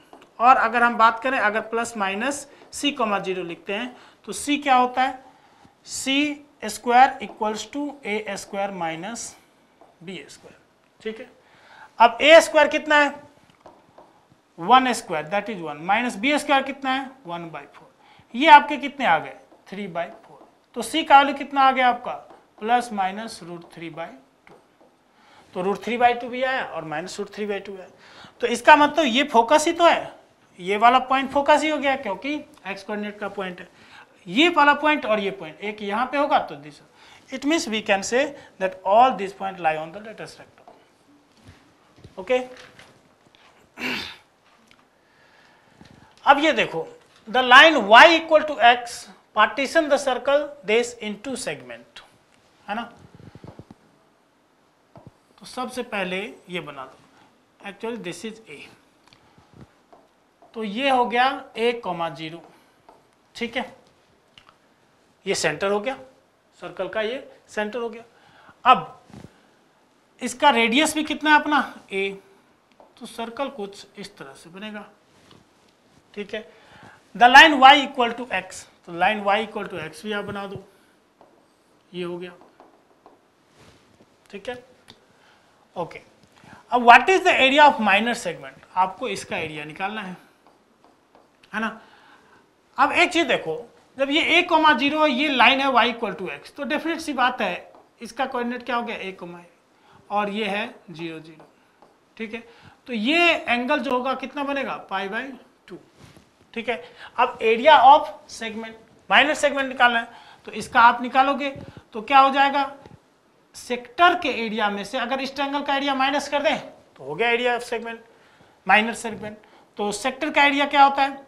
और अगर हम बात करें अगर plus minus C comma zero लिखते हैं तो सी क्या होता है C square equals to A square minus B square ठीक है अब ए स्क्वायर कितना है one square that is one minus B square कितना है वन बाई फोर ये आपके कितने आ गए थ्री बाई फोर तो सी का वैल्यू कितना आ गया आपका plus minus root three by two तो रूट थ्री बाई टू भी आया और minus root three by two आया तो इसका मतलब ये फोकस ही तो है ये वाला पॉइंट फोकस ही हो गया क्योंकि एक्स कोऑर्डिनेट का पॉइंट है ये वाला पॉइंट और ये पॉइंट एक यहाँ पे होगा तो this it means we can say that all this point lie on the latus rectum okay अब ये देखो the line y equal to x partition the circle this in two segment है ना तो सबसे पहले ये बना दो एक्चुअली दिस इज ए तो ये हो गया एक कॉमा जीरो ठीक है ये सेंटर हो गया सर्कल का ये सेंटर हो गया अब इसका रेडियस भी कितना है अपना ए तो सर्कल कुछ इस तरह से बनेगा ठीक है the line y equal to x तो line y equal to x भी आप बना दो ये हो गया ठीक है ओके अब what is the area of minor segment आपको इसका एरिया निकालना है है ना अब एक चीज देखो जब ये ए कोमा जीरो ये लाइन है वाई इक्वल टू एक्स तो डेफिनेट सी बात है इसका कोऑर्डिनेट क्या हो गया ए कोमा और ये है जीरो जीरो ठीक है तो ये एंगल जो होगा कितना बनेगा पाई बाई टू ठीक है अब area of segment minus segment निकालना है तो इसका आप निकालोगे तो क्या हो जाएगा सेक्टर के एरिया में से अगर इस ट्रैंगल का एरिया माइनस कर दें तो हो गया area of segment minus segment तो सेक्टर का एरिया क्या होता है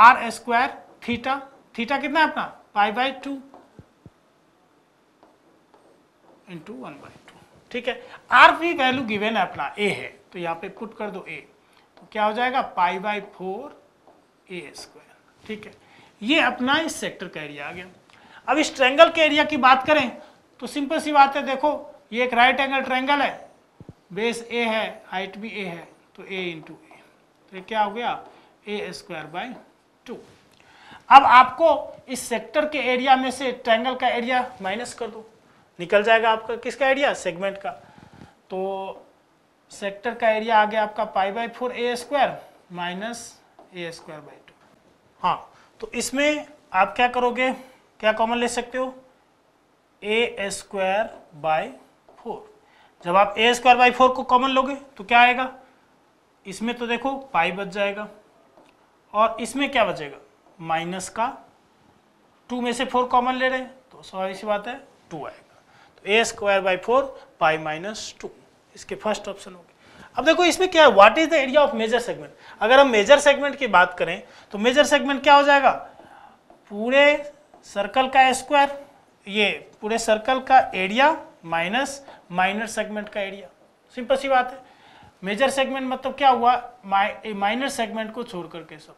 आर स्क्वायर थीटा थीटा कितना है अपना pi by two into one by two ठीक है आर की वैल्यू गिवेन है अपना ए है तो यहाँ पे पुट कर दो ए तो क्या हो जाएगा pi by four A square ठीक है ये अपना इस सेक्टर का एरिया आ गया अब इस ट्रेंगल के एरिया की बात करें तो सिंपल सी बात है देखो ये एक राइट एंगल ट्रेंगल है बेस ए है हाइट भी ए है तो ए इंटू ए तो क्या हो गया ए स्क्वायर बाई टू अब आपको इस सेक्टर के एरिया में से ट्रैंगल का एरिया माइनस कर दो निकल जाएगा आपका किसका एरिया सेगमेंट का तो सेक्टर का एरिया आ गया आपका pi by four A square minus A square by two हाँ तो इसमें आप क्या करोगे क्या कॉमन ले सकते हो ए स्क्वायर बाई फोर जब आप ए स्क्वायर बाई फोर को कॉमन लोगे तो क्या आएगा इसमें तो देखो पाई बच जाएगा और इसमें क्या बचेगा माइनस का टू में से फोर कॉमन ले रहे हैं तो स्वाभाविक सी बात है टू आएगा तो A square by four pi minus two इसके फर्स्ट ऑप्शन हो गए अब देखो इसमें क्या है what is the area of major segment अगर हम मेजर सेगमेंट की बात करें तो मेजर सेगमेंट क्या हो जाएगा पूरे सर्कल का स्क्वायर ये पूरे सर्कल का एरिया माइनस माइनर सेगमेंट का एरिया सिंपल सी बात है मेजर सेगमेंट मतलब क्या हुआ माइनर सेगमेंट को छोड़ करके सब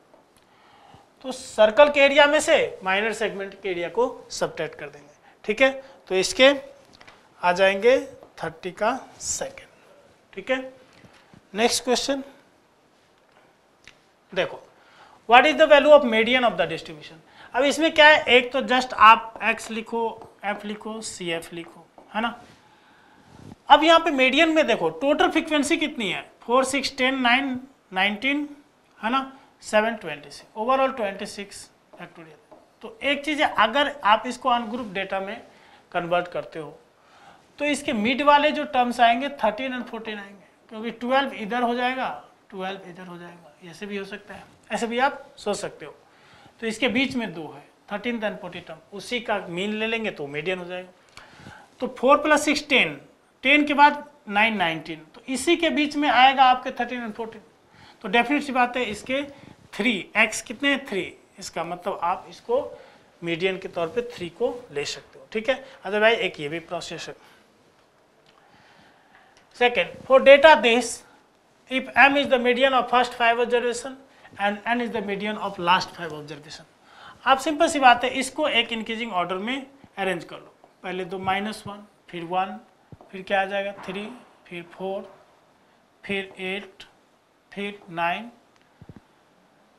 तो सर्कल के एरिया में से माइनर सेगमेंट के एरिया को सब्ट्रैक्ट कर देंगे ठीक है तो इसके आ जाएंगे थर्टी का सेकेंड ठीक है नेक्स्ट क्वेश्चन देखो what is the value of median of the distribution अब इसमें क्या है एक तो जस्ट आप x लिखो f लिखो सी एफ लिखो है ना अब यहाँ पे मीडियन में देखो टोटल फ्रिक्वेंसी कितनी है four six ten nine nineteen है ना seven twenty six overall twenty six factorial तो एक चीज़ है अगर आप इसको अनग्रुप डेटा में कन्वर्ट करते हो तो इसके मिड वाले जो टर्म्स आएंगे थर्टीन एंड फोर्टीन आएंगे क्योंकि ट्वेल्व इधर हो जाएगा ट्वेल्व इधर हो जाएगा ऐसे भी हो सकता है ऐसे भी आप सोच सकते हो तो इसके बीच में दो है थर्टीन एंड फोर्टीन टर्म उसी का मीन ले लेंगे तो मीडियन हो जाएगा तो four plus six ten ten के बाद नाइन नाइनटीन तो इसी के बीच में आएगा आपके थर्टीन एंड फोर्टीन तो डेफिनेट सी बात है इसके थ्री एक्स कितने हैं थ्री इसका मतलब आप इसको मीडियन के तौर पे थ्री को ले सकते हो ठीक है अदरवाइज एक ये भी प्रोसेस है second for data this if M is the median of first five observation and N is the median of last five observation आप सिंपल सी बात है इसको एक इंक्रीजिंग ऑर्डर में अरेंज कर लो पहले तो माइनस वन फिर वन फिर क्या आ जाएगा थ्री फिर फोर फिर एट फिर नाइन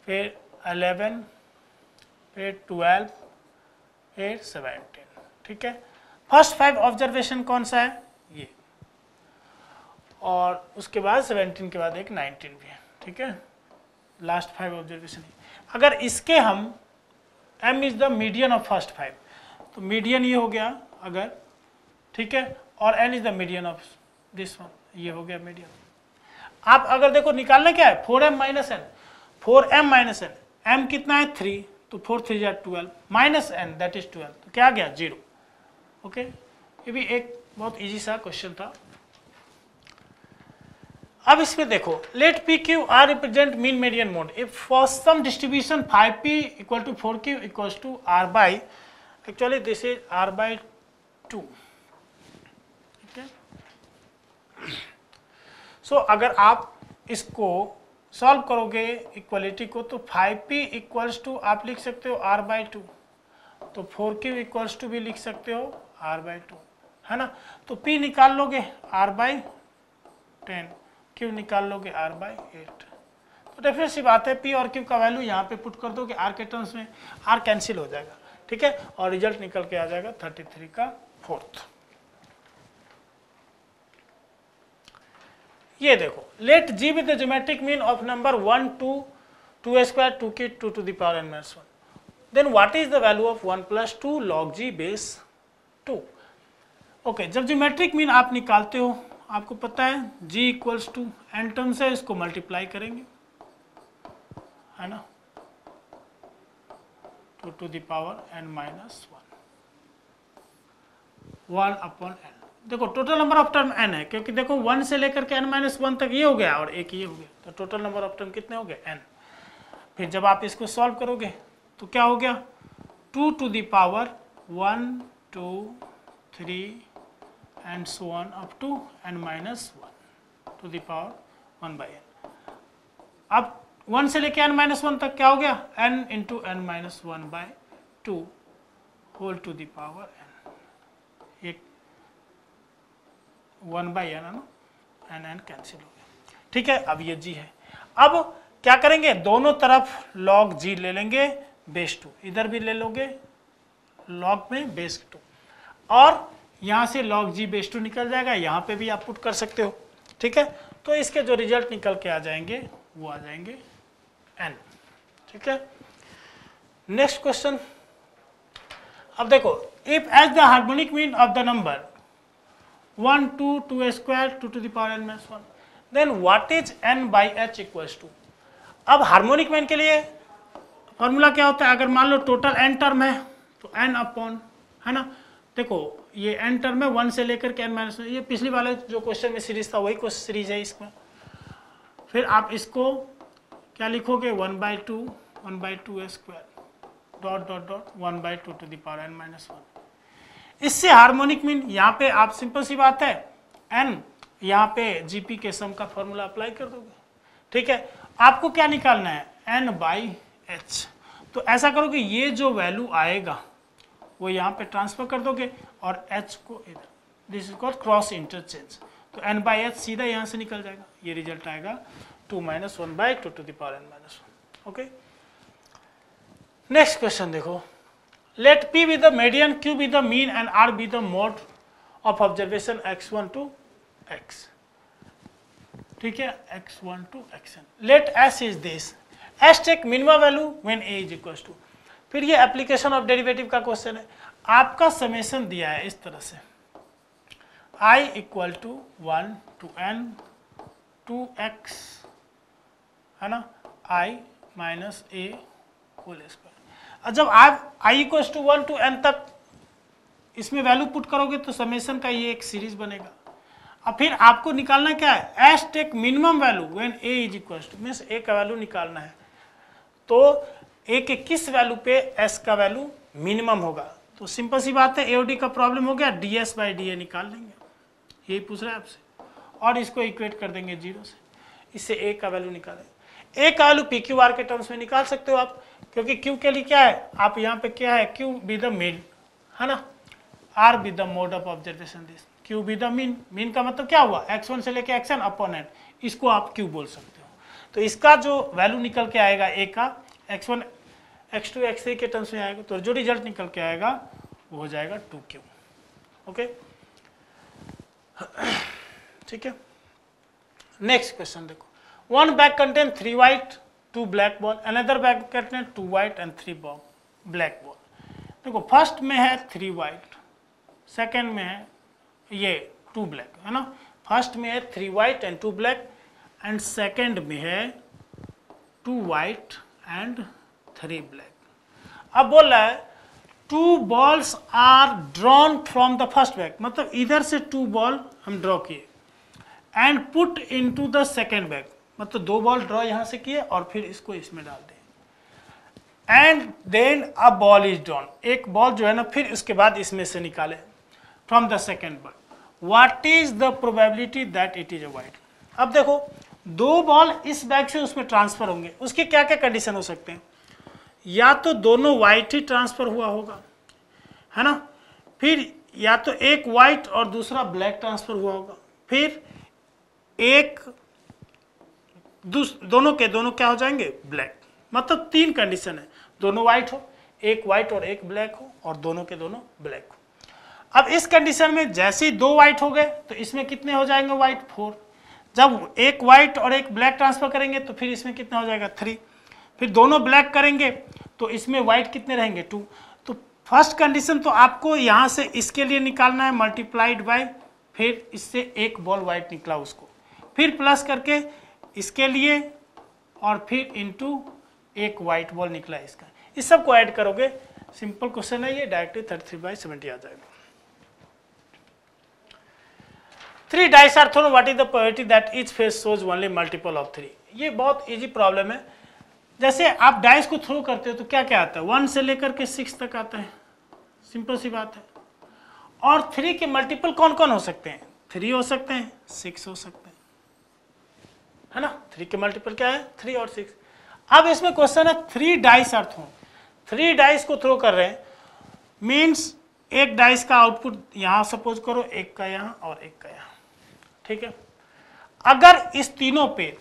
फिर अलेवन फिर ट्वेल्व फिर सेवेंटीन ठीक है फर्स्ट फाइव ऑब्जर्वेशन कौन सा है ये और उसके बाद सेवेंटीन के बाद एक नाइनटीन भी है ठीक है लास्ट फाइव ऑब्जर्वेशन अगर इसके हम M is the median of first five तो मीडियन ये हो गया अगर ठीक है और N is the median of this one ये हो गया मीडियन आप अगर देखो निकालना क्या है four M minus N four M minus N M कितना है थ्री तो फोर थ्री जै twelve minus N that is twelve तो क्या गया जीरो ओके ये भी एक बहुत इजी सा क्वेश्चन था अब इसमें देखो let P Q R represent mean median mode if for some distribution five P equal to four Q equal to R by actually this is R by two so अगर आप इसको सॉल्व करोगे equality को तो फाइव पी इक्वल्स टू आप लिख सकते हो आर बाई टू तो फोर क्यू इक्वल्स टू भी लिख सकते हो आर बाई टू है ना तो पी निकाल लोगे आर बाई टेन क्यू निकाल लोगे आर बाई एट तो डेफिनेट सी बात है पी और क्यू का वैल्यू यहाँ पे पुट कर दोगे आर के टर्म्स में आर कैंसिल हो जाएगा ठीक है और रिजल्ट निकल के आ जाएगा थर्टी थ्री का फोर्थ ये देखो let g be the geometric mean of number 1, 2, 2 square, 2 k, 2 to the power n minus 1. Then what is the value of 1 plus 2 log g base 2? Okay okay, जब geometric mean आप निकालते हो आपको पता है g equals to N terms है इसको multiply करेंगे है ना two to the power N minus one one upon N देखो total number of term N है क्योंकि देखो वन से लेकर के एन माइनस वन तक ये हो गया और एक ये हो गया तो टोटल नंबर ऑफ टर्म कितने हो गए एन फिर जब आप इसको सॉल्व करोगे तो क्या हो गया two to the power one two three and so on up to N minus one two the power one by N अब वन से लेके एन माइनस वन तक क्या हो गया N into N minus one by two whole two the power N one by N N N N cancel हो गया ठीक है अब ये जी है अब क्या करेंगे दोनों तरफ लॉग जी ले लेंगे बेस टू इधर भी ले लोगे लॉग में बेस टू और यहाँ से लॉग जी बेस टू निकल जाएगा यहाँ पे भी आप पुट कर सकते हो ठीक है तो इसके जो रिजल्ट निकल के आ जाएंगे वो आ जाएंगे एन ठीक है नेक्स्ट क्वेश्चन अब देखो if H the harmonic mean of the number 1, 2, 2 square, 2 to the power n minus 1. Then what is n by h equals to? अब हार्मोनिक मैन के लिए फॉर्मूला क्या होता है अगर मान लो टोटल एन टर्म है तो एन अपॉन है ना देखो ये एन टर्म है वन से लेकर के एन माइनस ये पिछली वाले जो क्वेश्चन में सीरीज था वही क्वेश्चन सीरीज है इसमें फिर आप इसको क्या लिखोगे one by two one by two square dot dot dot one by two to the power N minus one इससे हार्मोनिक मीन यहां पे आप सिंपल सी बात है एन यहाँ पे जीपी के सम का फॉर्मूला अप्लाई कर दोगे ठीक है आपको क्या निकालना है एन बाई एच तो ऐसा करो कि ये जो वैल्यू आएगा वो यहां पे ट्रांसफर कर दोगे और एच को इधर this is called cross interchange तो एन बाई एच सीधा यहां से निकल जाएगा ये रिजल्ट आएगा two minus one by two to the power N minus one okay next question देखो let p be the median q be the mean and r be the mode of observation x1 to x ठीक है x1 to xn let s is this s take minimum value when a is equals to फिर ये application of derivative का question है आपका summation दिया है इस तरह से i equal to 1 to n 2x है ना i minus a whole square जब आप I equal to one to N तक इसमें वैल्यू पुट करोगे तो समेशन का ये एक सीरीज बनेगा अब फिर आपको निकालना क्या है S take minimum value when A is equal to means A का वैल्यू निकालना है तो ए के किस वैल्यू पे एस का वैल्यू मिनिमम होगा तो सिंपल सी बात है एओडी का प्रॉब्लम हो गया D S by D A निकाल लेंगे यही पूछ रहे हैं आपसे और इसको इक्वेट कर देंगे जीरो से इससे ए का वैल्यू निकालेंगे ए का वैल्यू पी क्यू आर के टर्म्स में निकाल सकते हो आप क्योंकि क्यू के लिए क्या है आप यहाँ पे क्या है क्यू बी द मीन है ना R be the mode of observation this Q be the mean mean का मतलब क्या हुआ एक्स वन से लेके एक्सन अपॉन एन इसको आप क्यू बोल सकते हो तो इसका जो वैल्यू निकल के आएगा ए का x one x two x three के टर्म्स में आएगा तो जो रिजल्ट निकल के आएगा वो हो जाएगा टू क्यू ओके ठीक है नेक्स्ट क्वेश्चन देखो one bag contain three white two black ball another bag कहते हैं two white and three ball black ball देखो फर्स्ट में है थ्री वाइट सेकेंड में है ये टू ब्लैक है ना फर्स्ट में है three white and two black and second में है two white and three black अब बोल रहा है two balls are drawn from the first bag मतलब इधर से टू बॉल हम ड्रॉ किए and put into the second bag मतलब तो दो बॉल ड्रॉ यहां से किए और फिर इसको इसमें डाल दें and then a ball is drawn एक बॉल जो है ना फिर उसके बाद इसमें से निकाले from the second ball what is the probability that it is a white अब देखो दो बॉल इस बैग से उसमें ट्रांसफर होंगे उसके क्या क्या कंडीशन हो सकते हैं या तो दोनों वाइट ही ट्रांसफर हुआ होगा है ना फिर या तो एक वाइट और दूसरा ब्लैक ट्रांसफर हुआ होगा फिर एक दोनों के दोनों क्या हो जाएंगे ब्लैक मतलब तीन कंडीशन है दोनों व्हाइट हो एक व्हाइट और एक ब्लैक हो और दोनों के दोनों ब्लैक हो अब इस कंडीशन में जैसे ही दो व्हाइट हो गए तो इसमें कितने हो जाएंगे व्हाइट फोर जब एक व्हाइट और एक ब्लैक ट्रांसफर करेंगे तो फिर इसमें कितना हो जाएगा थ्री फिर दोनों ब्लैक करेंगे तो इसमें व्हाइट कितने रहेंगे टू तो फर्स्ट कंडीशन तो आपको यहाँ से इसके लिए निकालना है मल्टीप्लाइड बाई फिर इससे एक बॉल व्हाइट निकला उसको फिर प्लस करके इसके लिए और फिर इंटू एक वाइट बॉल निकला इसका इस सब को ऐड करोगे सिंपल क्वेश्चन है ये directly thirty three by seventy आ जाएगा three dice are thrown what is the priority that each face shows only multiple of three ये बहुत इजी प्रॉब्लम है जैसे आप डाइस को थ्रो करते हो तो क्या क्या आता है वन से लेकर के सिक्स तक आता है सिंपल सी बात है और थ्री के मल्टीपल कौन कौन हो सकते हैं थ्री हो सकते हैं सिक्स हो सकते हैं है ना थ्री के मल्टीपल क्या है थ्री और सिक्स अब इसमें क्वेश्चन है थ्री डाइस अर्थ हों थ्री डाइस को थ्रो कर रहे हैं मीन्स एक डाइस का आउटपुट यहाँ सपोज करो एक का यहां और एक का यहां ठीक है अगर इस तीनों पे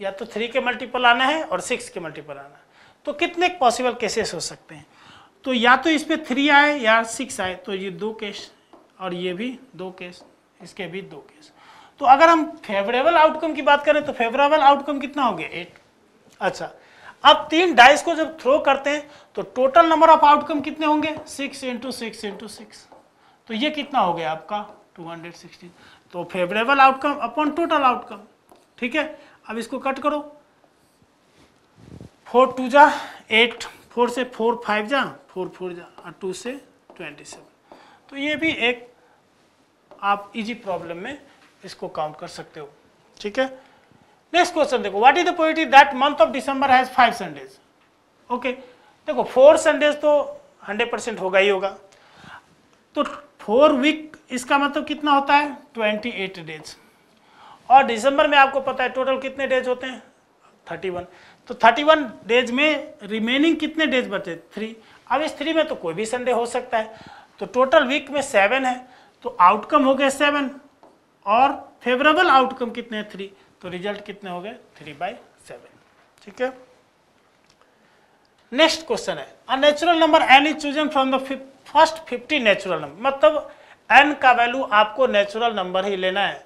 या तो थ्री के मल्टीपल आना है और सिक्स के मल्टीपल आना है तो कितने पॉसिबल केसेस हो सकते हैं तो या तो इस पर थ्री आए या सिक्स आए तो ये दो केस और ये भी दो केस इसके भी दो केस तो अगर हम फेवरेबल आउटकम की बात करें तो फेवरेबल आउटकम कितना हो गया एट अच्छा अब तीन डाइस को जब थ्रो करते हैं तो टोटल नंबर ऑफ आउटकम कितने होंगे six into six into six तो ये कितना हो गया आपका टू हंड्रेड सिक्सटीन तो favourable outcome upon total outcome ठीक है अब इसको कट करो फोर टू जा एट फोर से फोर फाइव जा फोर फोर जा और टू से ट्वेंटी सेवन तो ये भी एक आप इजी प्रॉब्लम में इसको काउंट कर सकते हो ठीक है नेक्स्ट क्वेश्चन देखो what is the poetry that month of December has five Sundays okay देखो फोर संडेज तो हंड्रेड परसेंट होगा ही होगा तो फोर वीक इसका मतलब कितना होता है ट्वेंटी एट डेज और दिसंबर में आपको पता है टोटल कितने डेज होते हैं थर्टी वन तो थर्टी वन डेज में रिमेनिंग कितने डेज बचे थ्री अब इस थ्री में तो कोई भी संडे हो सकता है तो टोटल वीक में सेवन है तो आउटकम हो गया सेवन और फेवरेबल आउटकम कितने हैं थ्री तो रिजल्ट कितने हो गए थ्री बाई सेवन ठीक है नेक्स्ट क्वेश्चन है a natural number n is chosen from the first fifty natural number मतलब एन का वैल्यू आपको नेचुरल नंबर ही लेना है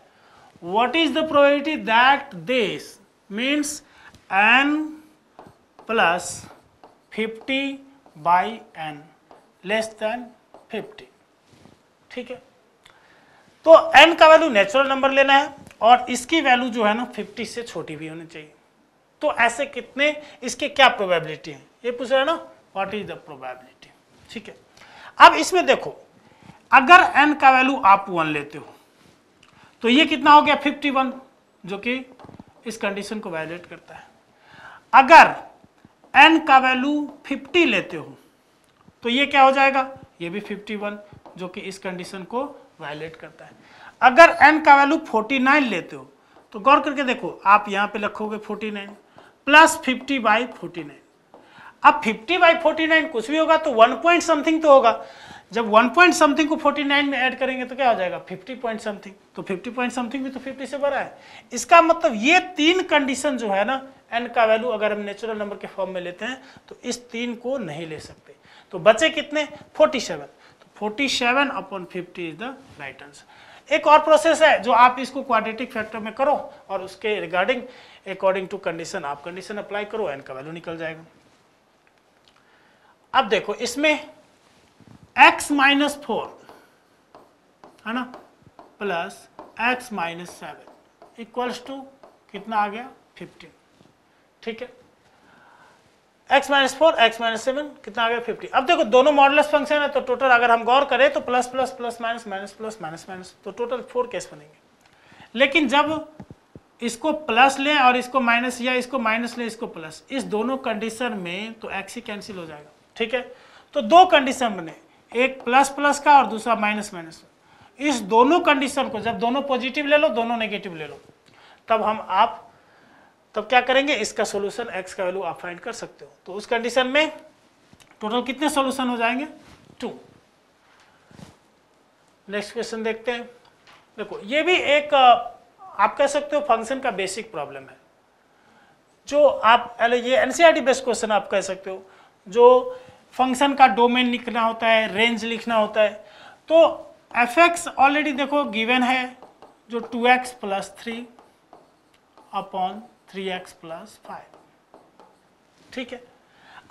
what is the probability that this means n plus fifty by n less than fifty ठीक है तो N का वैल्यू नेचुरल नंबर लेना है और इसकी वैल्यू जो है ना फिफ्टी से छोटी भी होनी चाहिए तो ऐसे कितने इसके क्या प्रोबेबिलिटी है ये पूछ रहे ना व्हाट इज द प्रोबेबिलिटी ठीक है अब इसमें देखो अगर एन का वैल्यू आप वन लेते हो तो ये कितना हो गया फिफ्टी वन जो कि इस कंडीशन को वायलेट करता है अगर एन का वैल्यू फिफ्टी लेते हो तो ये क्या हो जाएगा ये भी फिफ्टी वन जो कि इस कंडीशन को वायलेट करता है अगर एन का वैल्यू 49 लेते हो तो गौर करके देखो आप यहाँ पे लिखोगे 49 plus fifty by forty nine अब फिफ्टी बाई फोर्टी नाइन कुछ भी होगा तो वन पॉइंट समथिंग तो होगा जब वन पॉइंट समथिंग को फोर्टी नाइन में ऐड करेंगे तो क्या हो जाएगा फिफ्टी पॉइंट समथिंग तो फिफ्टी पॉइंट समथिंग भी तो फिफ्टी से बड़ा है इसका मतलब ये तीन कंडीशन जो है ना एन का वैल्यू अगर हम नेचुरल नंबर के फॉर्म में लेते हैं तो इस तीन को नहीं ले सकते तो बचे कितने forty seven 47 upon fifty is the right answer एक और प्रोसेस है जो आप इसको क्वाड्रेटिक फैक्टर में करो और उसके रिगार्डिंग अकॉर्डिंग टू कंडीशन आप कंडीशन अप्लाई करो एन का वैल्यू निकल जाएगा अब देखो इसमें x माइनस फोर है ना plus x minus seven equals to कितना आ गया 15 ठीक है x minus four x minus seven कितना आ गया फिफ्टी अब देखो दोनों मॉडलस फंक्शन है तो टोटल अगर हम गौर करें तो plus plus plus minus minus plus minus minus तो टोटल फोर केस बनेंगे लेकिन जब इसको प्लस लें और इसको माइनस या इसको माइनस लें इसको प्लस इस दोनों कंडीशन में तो एक्स ही कैंसिल हो जाएगा ठीक है तो दो कंडीशन बने एक प्लस प्लस का और दूसरा माइनस माइनस इस दोनों कंडीशन को जब दोनों पॉजिटिव ले लो दोनों नेगेटिव ले लो तब हम आप तब क्या करेंगे इसका सोल्यूशन एक्स का वैल्यू आप फाइंड कर सकते हो तो उस कंडीशन में टोटल कितने सोल्यूशन हो जाएंगे टू नेक्स्ट क्वेश्चन देखते हैं देखो ये भी एक आप कह सकते हो फंक्शन का बेसिक प्रॉब्लम है जो आप ये एनसीईआरटी बेस्ड क्वेश्चन आप कह सकते हो जो फंक्शन का डोमेन लिखना होता है रेंज लिखना होता है तो एफ एक्स ऑलरेडी देखो गिवन है जो two x plus three upon three x plus five ठीक है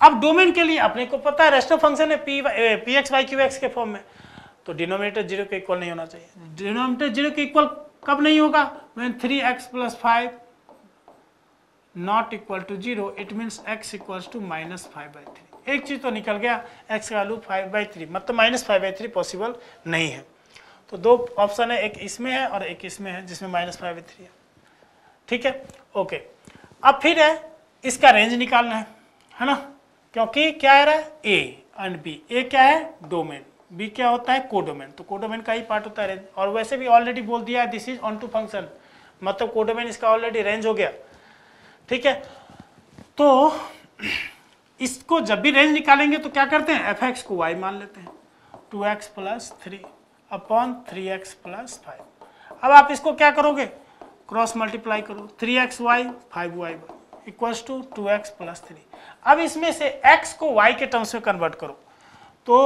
अब डोमेन के लिए अपने को पता है रेस्ट ऑफ फंक्शन है P P x y Q x के फॉर्म में तो डिनोमिनेटर जीरो के इक्वल नहीं होना चाहिए डिनोमिनेटर जीरो के इक्वल कब नहीं होगा when three x plus five not equal to zero it means x equal to minus five by three एक चीज़ तो निकल गया एक्स का वैल्यू फाइव बाई थ्री मतलब minus five by three possible नहीं है तो दो ऑप्शन है एक इसमें है और एक इसमें है जिसमें माइनस फाइव बाई थ्री है ठीक है ओके okay. अब फिर है इसका रेंज निकालना है है ना क्योंकि क्या है रहा है ए एंड बी ए क्या है डोमेन बी क्या होता है कोडोमेन तो कोडोमेन का ही पार्ट होता है रेंज और वैसे भी ऑलरेडी बोल दिया है this is onto function मतलब कोडोमेन इसका ऑलरेडी रेंज हो गया ठीक है तो इसको जब भी रेंज निकालेंगे तो क्या करते हैं एफ एक्स को वाई मान लेते हैं two x plus three upon three x plus five अब आप इसको क्या करोगे क्रॉस मल्टीप्लाई करो three x y five y equals to two x plus three अब इसमें से x को y के टर्म्स में कन्वर्ट करो तो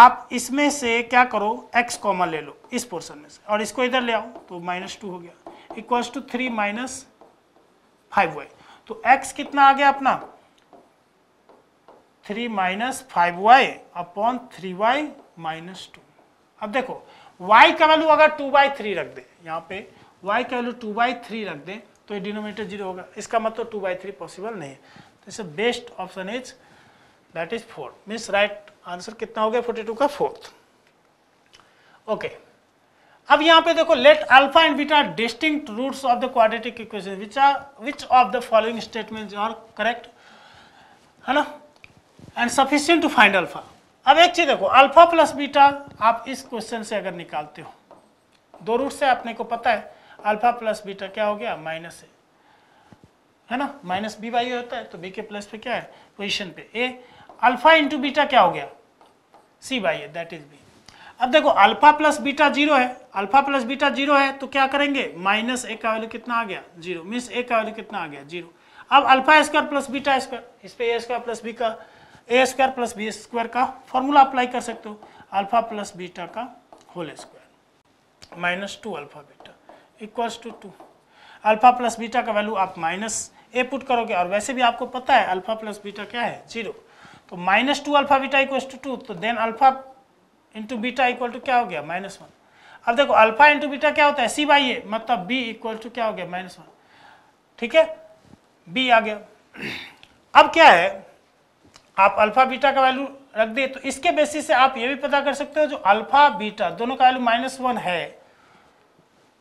आप इसमें से क्या करो x कॉमन ले लो इस पोर्शन में से और इसको इधर ले आओ तो माइनस टू हो गया equals to three minus five y तो x कितना आ गया अपना three minus five y upon three y minus two अब देखो y का वैल्यू अगर टू बाई थ्री रख दे यहाँ पे वाई का वैल्यू टू बाई थ्री रख दें तो ये डिनोमीटर जीरो होगा इसका मतलब टू बाई थ्री पॉसिबल नहीं है तो इसे best option is that is four means right answer कितना हो गया फोर्टी टू का फोर्थ ओके अब यहाँ पे देखो let alpha and beta distinct roots of the quadratic equation which are which of the following statement are correct है ना and sufficient to find alpha अब एक चीज देखो अल्फा प्लस बीटा आप इस क्वेश्चन से अगर निकालते हो दो रूट से आपने को पता है अल्फा प्लस बीटा क्या हो गया माइनस है है ना माइनस बी वाई होता है तो बी के प्लस पे क्या है पोजिशन पे ए अल्फा इंटू बीटा क्या हो गया सी वाई है दैट इज बी अब देखो अल्फा प्लस बीटा जीरो है अल्फा प्लस बीटा जीरो है तो क्या करेंगे माइनस ए का वैल्यू कितना आ गया जीरो मीन्स ए का वैल्यू कितना आ गया जीरो अब alpha square plus beta square इस पे ए स्क्वायर प्लस बी का a square plus b square का फॉर्मूला अप्लाई कर सकते हो अल्फा प्लस बीटा का whole square minus two alpha beta equals to two alpha plus beta का value आप माइनस ए पुट करोगे और वैसे भी आपको पता है अल्फा प्लस बीटा क्या है जीरो तो minus two alpha beta equals to two तो then alpha into beta equal to क्या हो गया माइनस वन अब देखो अल्फा इंटू बीटा क्या होता है सी बाई ए मतलब बी इक्वल टू क्या हो गया माइनस वन ठीक है बी आ गया अब क्या है आप अल्फा बीटा का वैल्यू रख दिए तो इसके बेसिस से आप ये भी पता कर सकते हो जो अल्फा बीटा दोनों का वैल्यू माइनस वन है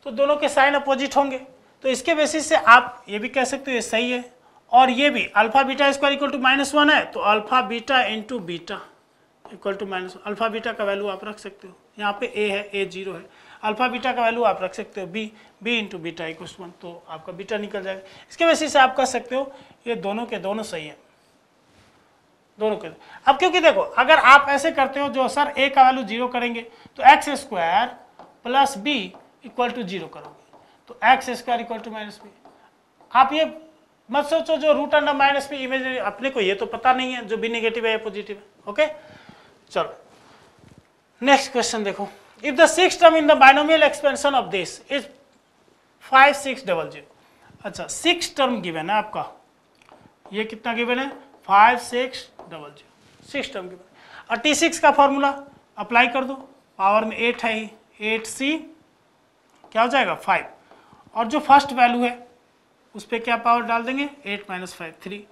तो दोनों के साइन अपोजिट होंगे तो इसके बेसिस से आप ये भी कह सकते हो ये सही है और ये भी alpha beta square equal to minus one है तो alpha beta into beta equal to minus alpha beta का वैल्यू आप रख सकते हो यहाँ पे ए है ए जीरो है अल्फा बीटा का वैल्यू आप रख सकते हो b b into beta equal one तो आपका बीटा निकल जाएगा इसके बेसिस से आप कह सकते हो ये दोनों के दोनों सही है दोनों के अब क्योंकि देखो अगर आप ऐसे करते हो जो सर ए का वैल्यू जीरो करेंगे तो x square plus b equal to zero करोगे तो x square equal to minus b आप ये मत सोचो जो root under minus b image अपने को ये तो पता नहीं है जो भी निगेटिव है या पॉजिटिव है ओके चलो नेक्स्ट क्वेश्चन देखो if the six term in the binomial expansion of this is five six double zero अच्छा सिक्स टर्म गिवेन है आपका ये कितना गिवेन है five six double zero six term given और टी सिक्स का फॉर्मूला अप्लाई कर दो पावर में एट है ही एट सी क्या हो जाएगा फाइव और जो फर्स्ट वैल्यू है उस पर क्या पावर डाल देंगे एट माइनस फाइव थ्री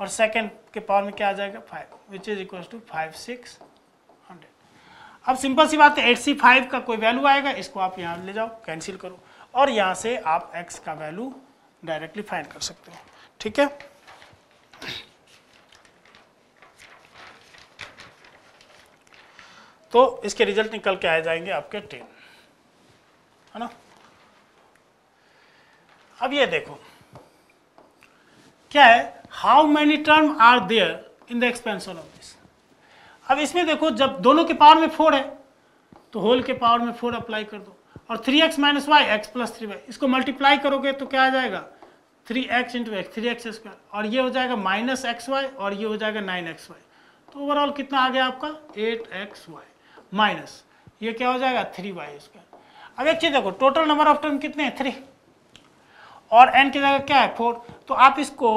और सेकेंड के पावर में क्या आ जाएगा five which is equal to five six hundred अब सिंपल सी बात है एट सी फाइव का कोई वैल्यू आएगा इसको आप यहाँ ले जाओ कैंसिल करो और यहाँ से आप एक्स का वैल्यू डायरेक्टली फाइंड कर सकते हो ठीक है तो इसके रिजल्ट निकल के आ जाएंगे आपके टेन है ना अब ये देखो क्या है how many term are there in the expansion of this अब इसमें देखो जब दोनों के पावर में फोर है तो होल के पावर में फोर अप्लाई कर दो और three x minus y x plus three y इसको मल्टीप्लाई करोगे तो क्या आ जाएगा three x into x three x square और ये हो जाएगा माइनस एक्स वाई और ये हो जाएगा नाइन एक्स वाई तो ओवरऑल कितना आ गया आपका एट एक्स वाई माइनस ये क्या हो जाएगा थ्री वाई स्क्वायर अब एक चीज़ देखो टोटल नंबर ऑफ टर्म कितने हैं थ्री और एन की जगह क्या है फोर तो आप इसको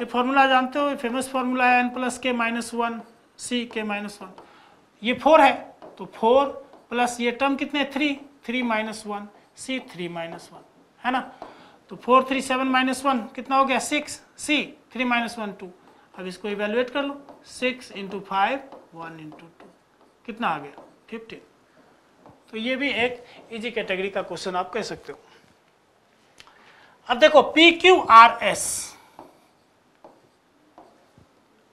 ये फॉर्मूला जानते हो फेमस फार्मूला है n plus k minus one C k minus one ये फोर है तो फोर प्लस ये टर्म कितने three three minus one C three minus one है ना तो four three seven minus one कितना हो गया six C three minus one two अब इसको इवेलुएट कर लो six into five one into two कितना आ गया फिफ्टीन तो ये भी एक इजी कैटेगरी का क्वेश्चन आप कह सकते हो अब देखो P Q R S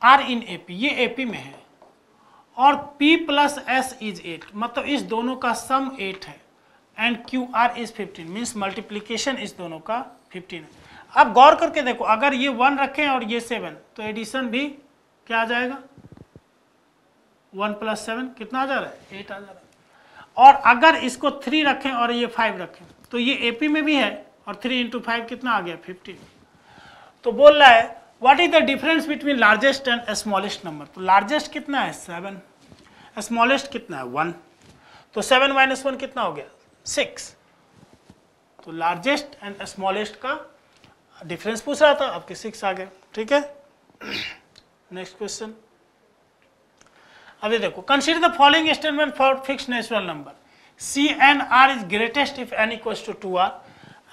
are in A P ये ए पी में है और P plus S is eight मतलब इस दोनों का सम एट है and Q R is fifteen means multiplication इस दोनों का फिफ्टीन है अब गौर करके देखो अगर ये वन रखें और ये सेवन तो एडिशन भी क्या आ जाएगा वन प्लस सेवन कितना आ जा रहा है एट आ जा रहा है और अगर इसको थ्री रखें और ये फाइव रखें तो ये ए पी में भी है और थ्री इंटू फाइव कितना आ गया फिफ्टीन तो बोल रहा है what is the difference between largest and smallest number तो लार्जेस्ट कितना है सेवन स्मॉलेस्ट कितना है वन तो सेवन माइनस वन कितना हो गया सिक्स तो लार्जेस्ट एंड स्मॉलेस्ट का डिफरेंस पूछ रहा था आपके सिक्स आ गए ठीक है नेक्स्ट क्वेश्चन अभी देखो consider the following statement for fix natural number C n r is greatest if n equal to two r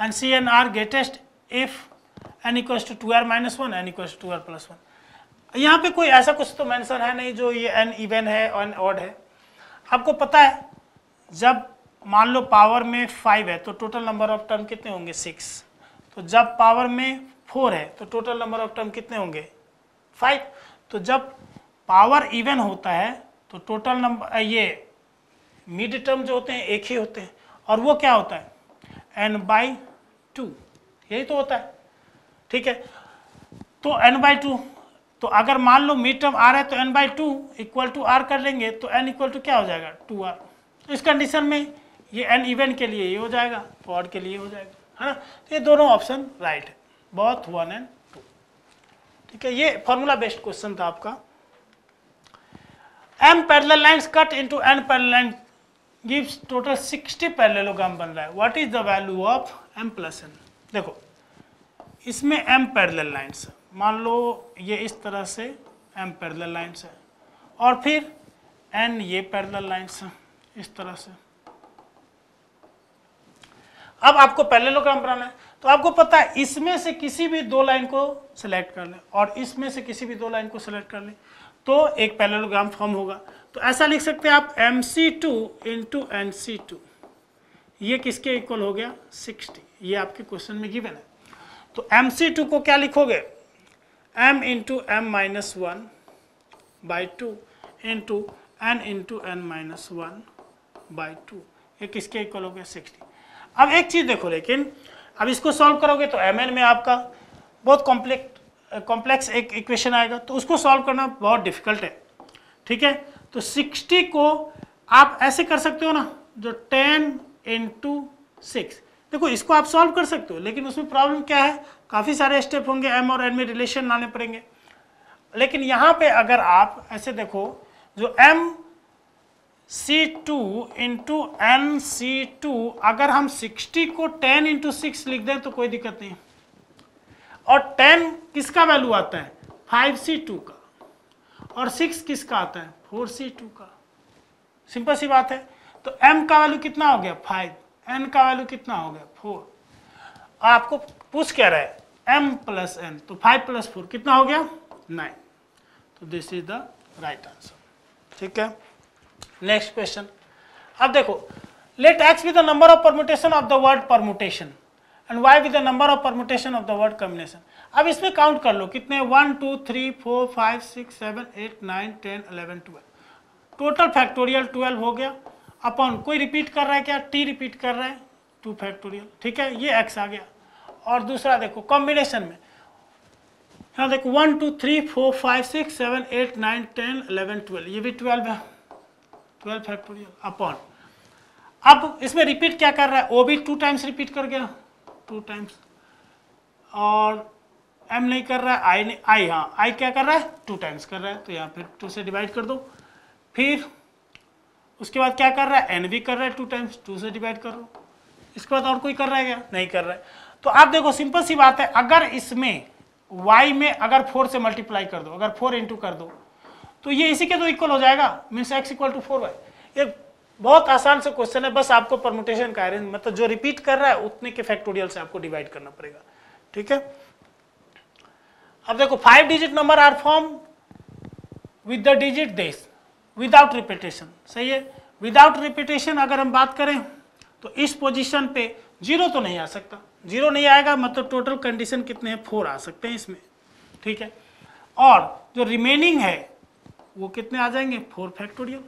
and C and R greatest if n equals to two r minus one n to two plus r plus one यहाँ पे कोई ऐसा कुछ तो mention है नहीं जो ये n इवन है n ऑड है आपको पता है जब मान लो पावर में फाइव है तो टोटल नंबर ऑफ टर्म कितने होंगे सिक्स तो जब पावर में फोर है तो टोटल नंबर ऑफ टर्म कितने होंगे फाइव तो जब पावर इवन होता है तो टोटल नंबर ये मिड टर्म जो होते हैं एक ही होते हैं और वो क्या होता है एन बाई टू यही तो होता है ठीक है तो एन बाई टू तो अगर मान लो मिड टर्म आर है तो N by two equal to r कर लेंगे तो एन इक्वल टू क्या हो जाएगा टू आर तो इस कंडीशन में ये एन इवेंट के लिए ये हो जाएगा पॉड के लिए हो जाएगा है ना तो ये दोनों ऑप्शन राइट है बहुत वन एन टू ठीक है ये फॉर्मूला बेस्ड क्वेश्चन था आपका m parallel lines cut into n parallel line gives total sixty parallelogram बन रहा है what is the value of m plus n देखो इसमें एम पैरेलल लाइन्स मान लो ये इस तरह से एम पैरेलल लाइन्स है और फिर एन ये पैरेलल लाइन्स इस तरह से अब आपको पैरेललोग्राम बनाना है तो आपको पता है इसमें से किसी भी दो लाइन को सिलेक्ट कर लें और इसमें से किसी भी दो लाइन को सिलेक्ट कर लें तो एक पैरेललोग्राम फॉर्म होगा तो ऐसा लिख सकते हैं आप m C two into n C two ये किसके इक्वल हो गया सिक्सटी ये आपके क्वेश्चन में गिवन है तो एम सी टू को क्या लिखोगे m into m minus one by two into n into N minus one by two ये किसके इक्वल हो गया सिक्सटी अब एक चीज़ देखो लेकिन अब इसको सॉल्व करोगे तो एम एन में आपका बहुत कॉम्प्लेक्स कॉम्प्लेक्स एक इक्वेशन आएगा तो उसको सॉल्व करना बहुत डिफिकल्ट है ठीक है तो 60 को आप ऐसे कर सकते हो ना जो 10 इंटू सिक्स देखो इसको आप सॉल्व कर सकते हो लेकिन उसमें प्रॉब्लम क्या है काफ़ी सारे स्टेप होंगे एम और एन में रिलेशन लाने पड़ेंगे लेकिन यहाँ पे अगर आप ऐसे देखो जो m C two into n C two अगर हम सिक्सटी को टेन इंटू सिक्स लिख दें तो कोई दिक्कत नहीं और टेन किसका वैल्यू आता है फाइव सी टू का और सिक्स किसका आता है फोर सी टू का सिंपल सी बात है तो एम का वैल्यू कितना हो गया फाइव एन का वैल्यू कितना हो गया फोर आपको पूछ क्या रहा है एम प्लस एन तो फाइव प्लस फोर कितना हो गया नाइन तो this is the right answer ठीक है नेक्स्ट क्वेश्चन अब देखो let x with the number of permutation of the word permutation and y with the number of permutation of the word combination अब इसमें काउंट कर लो कितने one two three four five six seven eight nine ten eleven twelve total factorial twelve हो गया upon कोई repeat कर रहा है क्या टी रिपीट कर रहा है टू फैक्टोरियल ठीक है ये एक्स आ गया और दूसरा देखो कॉम्बिनेशन में यहाँ देखो one two three four five six seven eight nine ten eleven twelve ये भी ट्वेल्व है ट्वेल्व फैक्टोरियल अपॉन अब इसमें रिपीट क्या कर रहा है ओ भी टू टाइम्स रिपीट कर गया टू टाइम्स और एम नहीं कर रहा है आई नहीं आई हाँ आई क्या कर रहा है टू टाइम्स कर रहा है तो यहाँ फिर टू से डिवाइड कर दो फिर उसके बाद क्या कर रहा है एन भी कर रहा है टू टाइम्स टू से डिवाइड करो इसके बाद और कोई कर रहा है क्या नहीं कर रहा है तो आप देखो सिंपल सी बात है अगर इसमें y में अगर फोर से मल्टीप्लाई कर दो अगर फोर इंटू कर दो तो ये इसी के तो इक्वल हो जाएगा means x equal to four y एक बहुत आसान से क्वेश्चन है बस आपको परमोटेशन का अरेंज मतलब जो रिपीट कर रहा है उतने के फैक्टोरियल से आपको डिवाइड करना पड़ेगा ठीक है अब देखो five digit number are form with the digit these without repetition सही है विदाउट रिपीटेशन अगर हम बात करें तो इस पोजीशन पे जीरो तो नहीं आ सकता जीरो नहीं आएगा मतलब टोटल कंडीशन कितने हैं फोर आ सकते हैं इसमें ठीक है और जो रिमेनिंग है वो कितने आ जाएंगे फोर फैक्टोरियल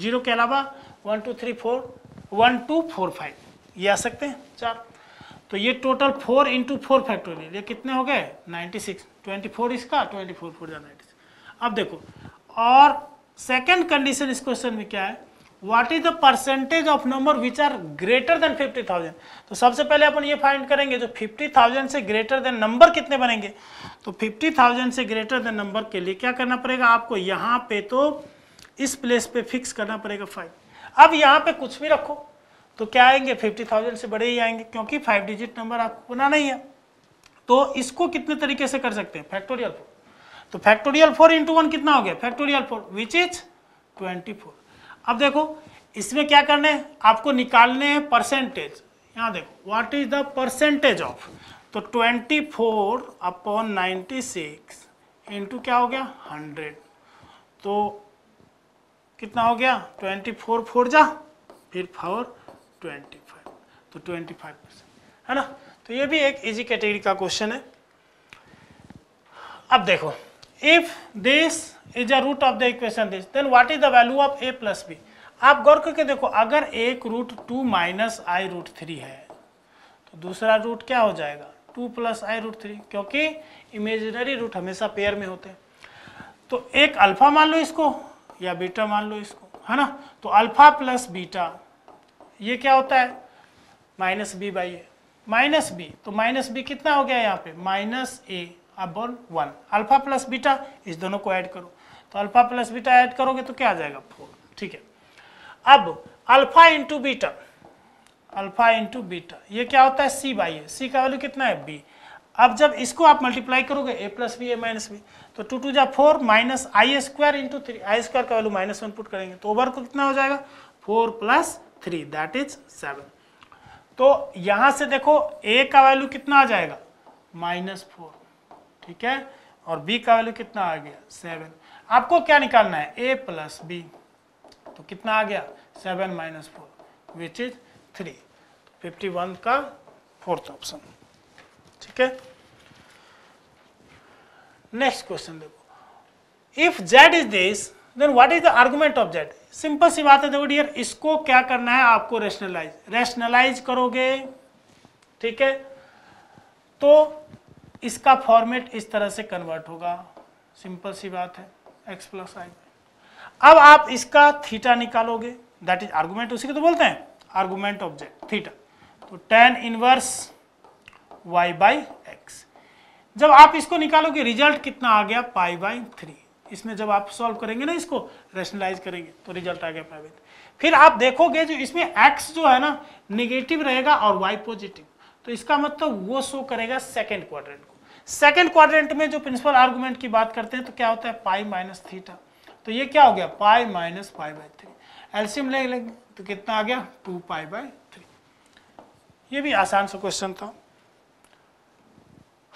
जीरो के अलावा one two three four one two four five ये आ सकते हैं चार तो ये total four into four factorial ये कितने हो गए नाइन्टी सिक्स ट्वेंटी फोर इसका ट्वेंटी फोर फोर जा नाइन्टी सिक्स अब देखो और सेकेंड कंडीशन इस क्वेश्चन में क्या है what is the percentage of number which are greater than fifty thousand तो सबसे पहले अपन ये फाइंड करेंगे जो फिफ्टी थाउजेंड से ग्रेटर देन नंबर कितने बनेंगे तो फिफ्टी थाउजेंड से ग्रेटर देन नंबर के लिए क्या करना पड़ेगा आपको यहाँ पे तो इस प्लेस पे फिक्स करना पड़ेगा फाइव अब यहाँ पे कुछ भी रखो तो क्या आएंगे फिफ्टी से बड़े ही आएंगे क्योंकि फाइव डिजिट नंबर आपको बनाना नहीं है तो इसको कितने तरीके से कर सकते हैं फैक्टोरियल तो फैक्टोरियल फोर इंटू वन कितना हो गया factorial four which is twenty four अब देखो इसमें क्या करने है आपको निकालने हैं परसेंटेज यहाँ देखो what is the percentage of तो twenty four upon ninety six into क्या हो गया हंड्रेड तो कितना हो गया ट्वेंटी फोर फोर जा फिर फोर ट्वेंटी फाइव तो ट्वेंटी फाइव परसेंट है ना तो ये भी एक इजी कैटेगरी का क्वेश्चन है अब देखो if this is a root of the equation this then what is the value of a plus b आप गौर करके देखो अगर एक root two minus i root three है तो दूसरा रूट क्या हो जाएगा two plus i root three क्योंकि इमेजिनरी रूट हमेशा पेयर में होते हैं तो एक अल्फा मान लो इसको या बीटा मान लो इसको है ना तो अल्फा प्लस बीटा ये क्या होता है minus b by a minus b तो माइनस बी कितना हो गया यहाँ पे minus a upon one alpha plus beta इस दोनों को ऐड करो तो अल्फा प्लस बीटा ऐड करोगे तो क्या आ जाएगा फोर ठीक है अब alpha into beta alpha into beta ये क्या होता है सी बाई ए सी का वैल्यू कितना है बी अब जब इसको आप मल्टीप्लाई करोगे a plus b A minus b तो टू टू जा four minus i square into three i square का वैल्यू माइनस वन पुट करेंगे तो ओवर को कितना हो जाएगा four plus three that is seven तो यहां से देखो ए का वैल्यू कितना आ जाएगा माइनस फोर ठीक है और बी का वैल्यू कितना आ गया सेवन आपको क्या निकालना है ए प्लस बी तो कितना आ गया seven minus four which is three fifty one का फोर्थ ऑप्शन ठीक है नेक्स्ट क्वेश्चन देखो if Z is this then what is the argument of z simple सी बात है देखो डियर इसको क्या करना है आपको रेशनलाइज रेशनलाइज करोगे ठीक है तो इसका फॉर्मेट इस तरह से कन्वर्ट होगा सिंपल सी बात है एक्स प्लस आई अब आप इसका थीटा निकालोगे दैट इज आर्गूमेंट उसी को तो बोलते हैं आर्गूमेंट ऑब्जेक्ट थीटा तो tan inverse y by x जब आप इसको निकालोगे रिजल्ट कितना आ गया पाई बाई थ्री इसमें जब आप सॉल्व करेंगे ना इसको रेशनलाइज करेंगे तो रिजल्ट आ गया पाई बाई फिर आप देखोगे जो इसमें एक्स जो है ना निगेटिव रहेगा और वाई पॉजिटिव तो इसका मतलब वो शो करेगा सेकेंड क्वार्टर सेकेंड क्वाड्रेंट में जो प्रिंसिपल आर्गुमेंट की बात करते हैं तो क्या होता है पाई माइनस थीटा तो ये क्या हो गया pi minus pi by three एल्सियम ले लेंगे तो कितना आ गया टू पाई बाई थ्री ये भी आसान सा क्वेश्चन था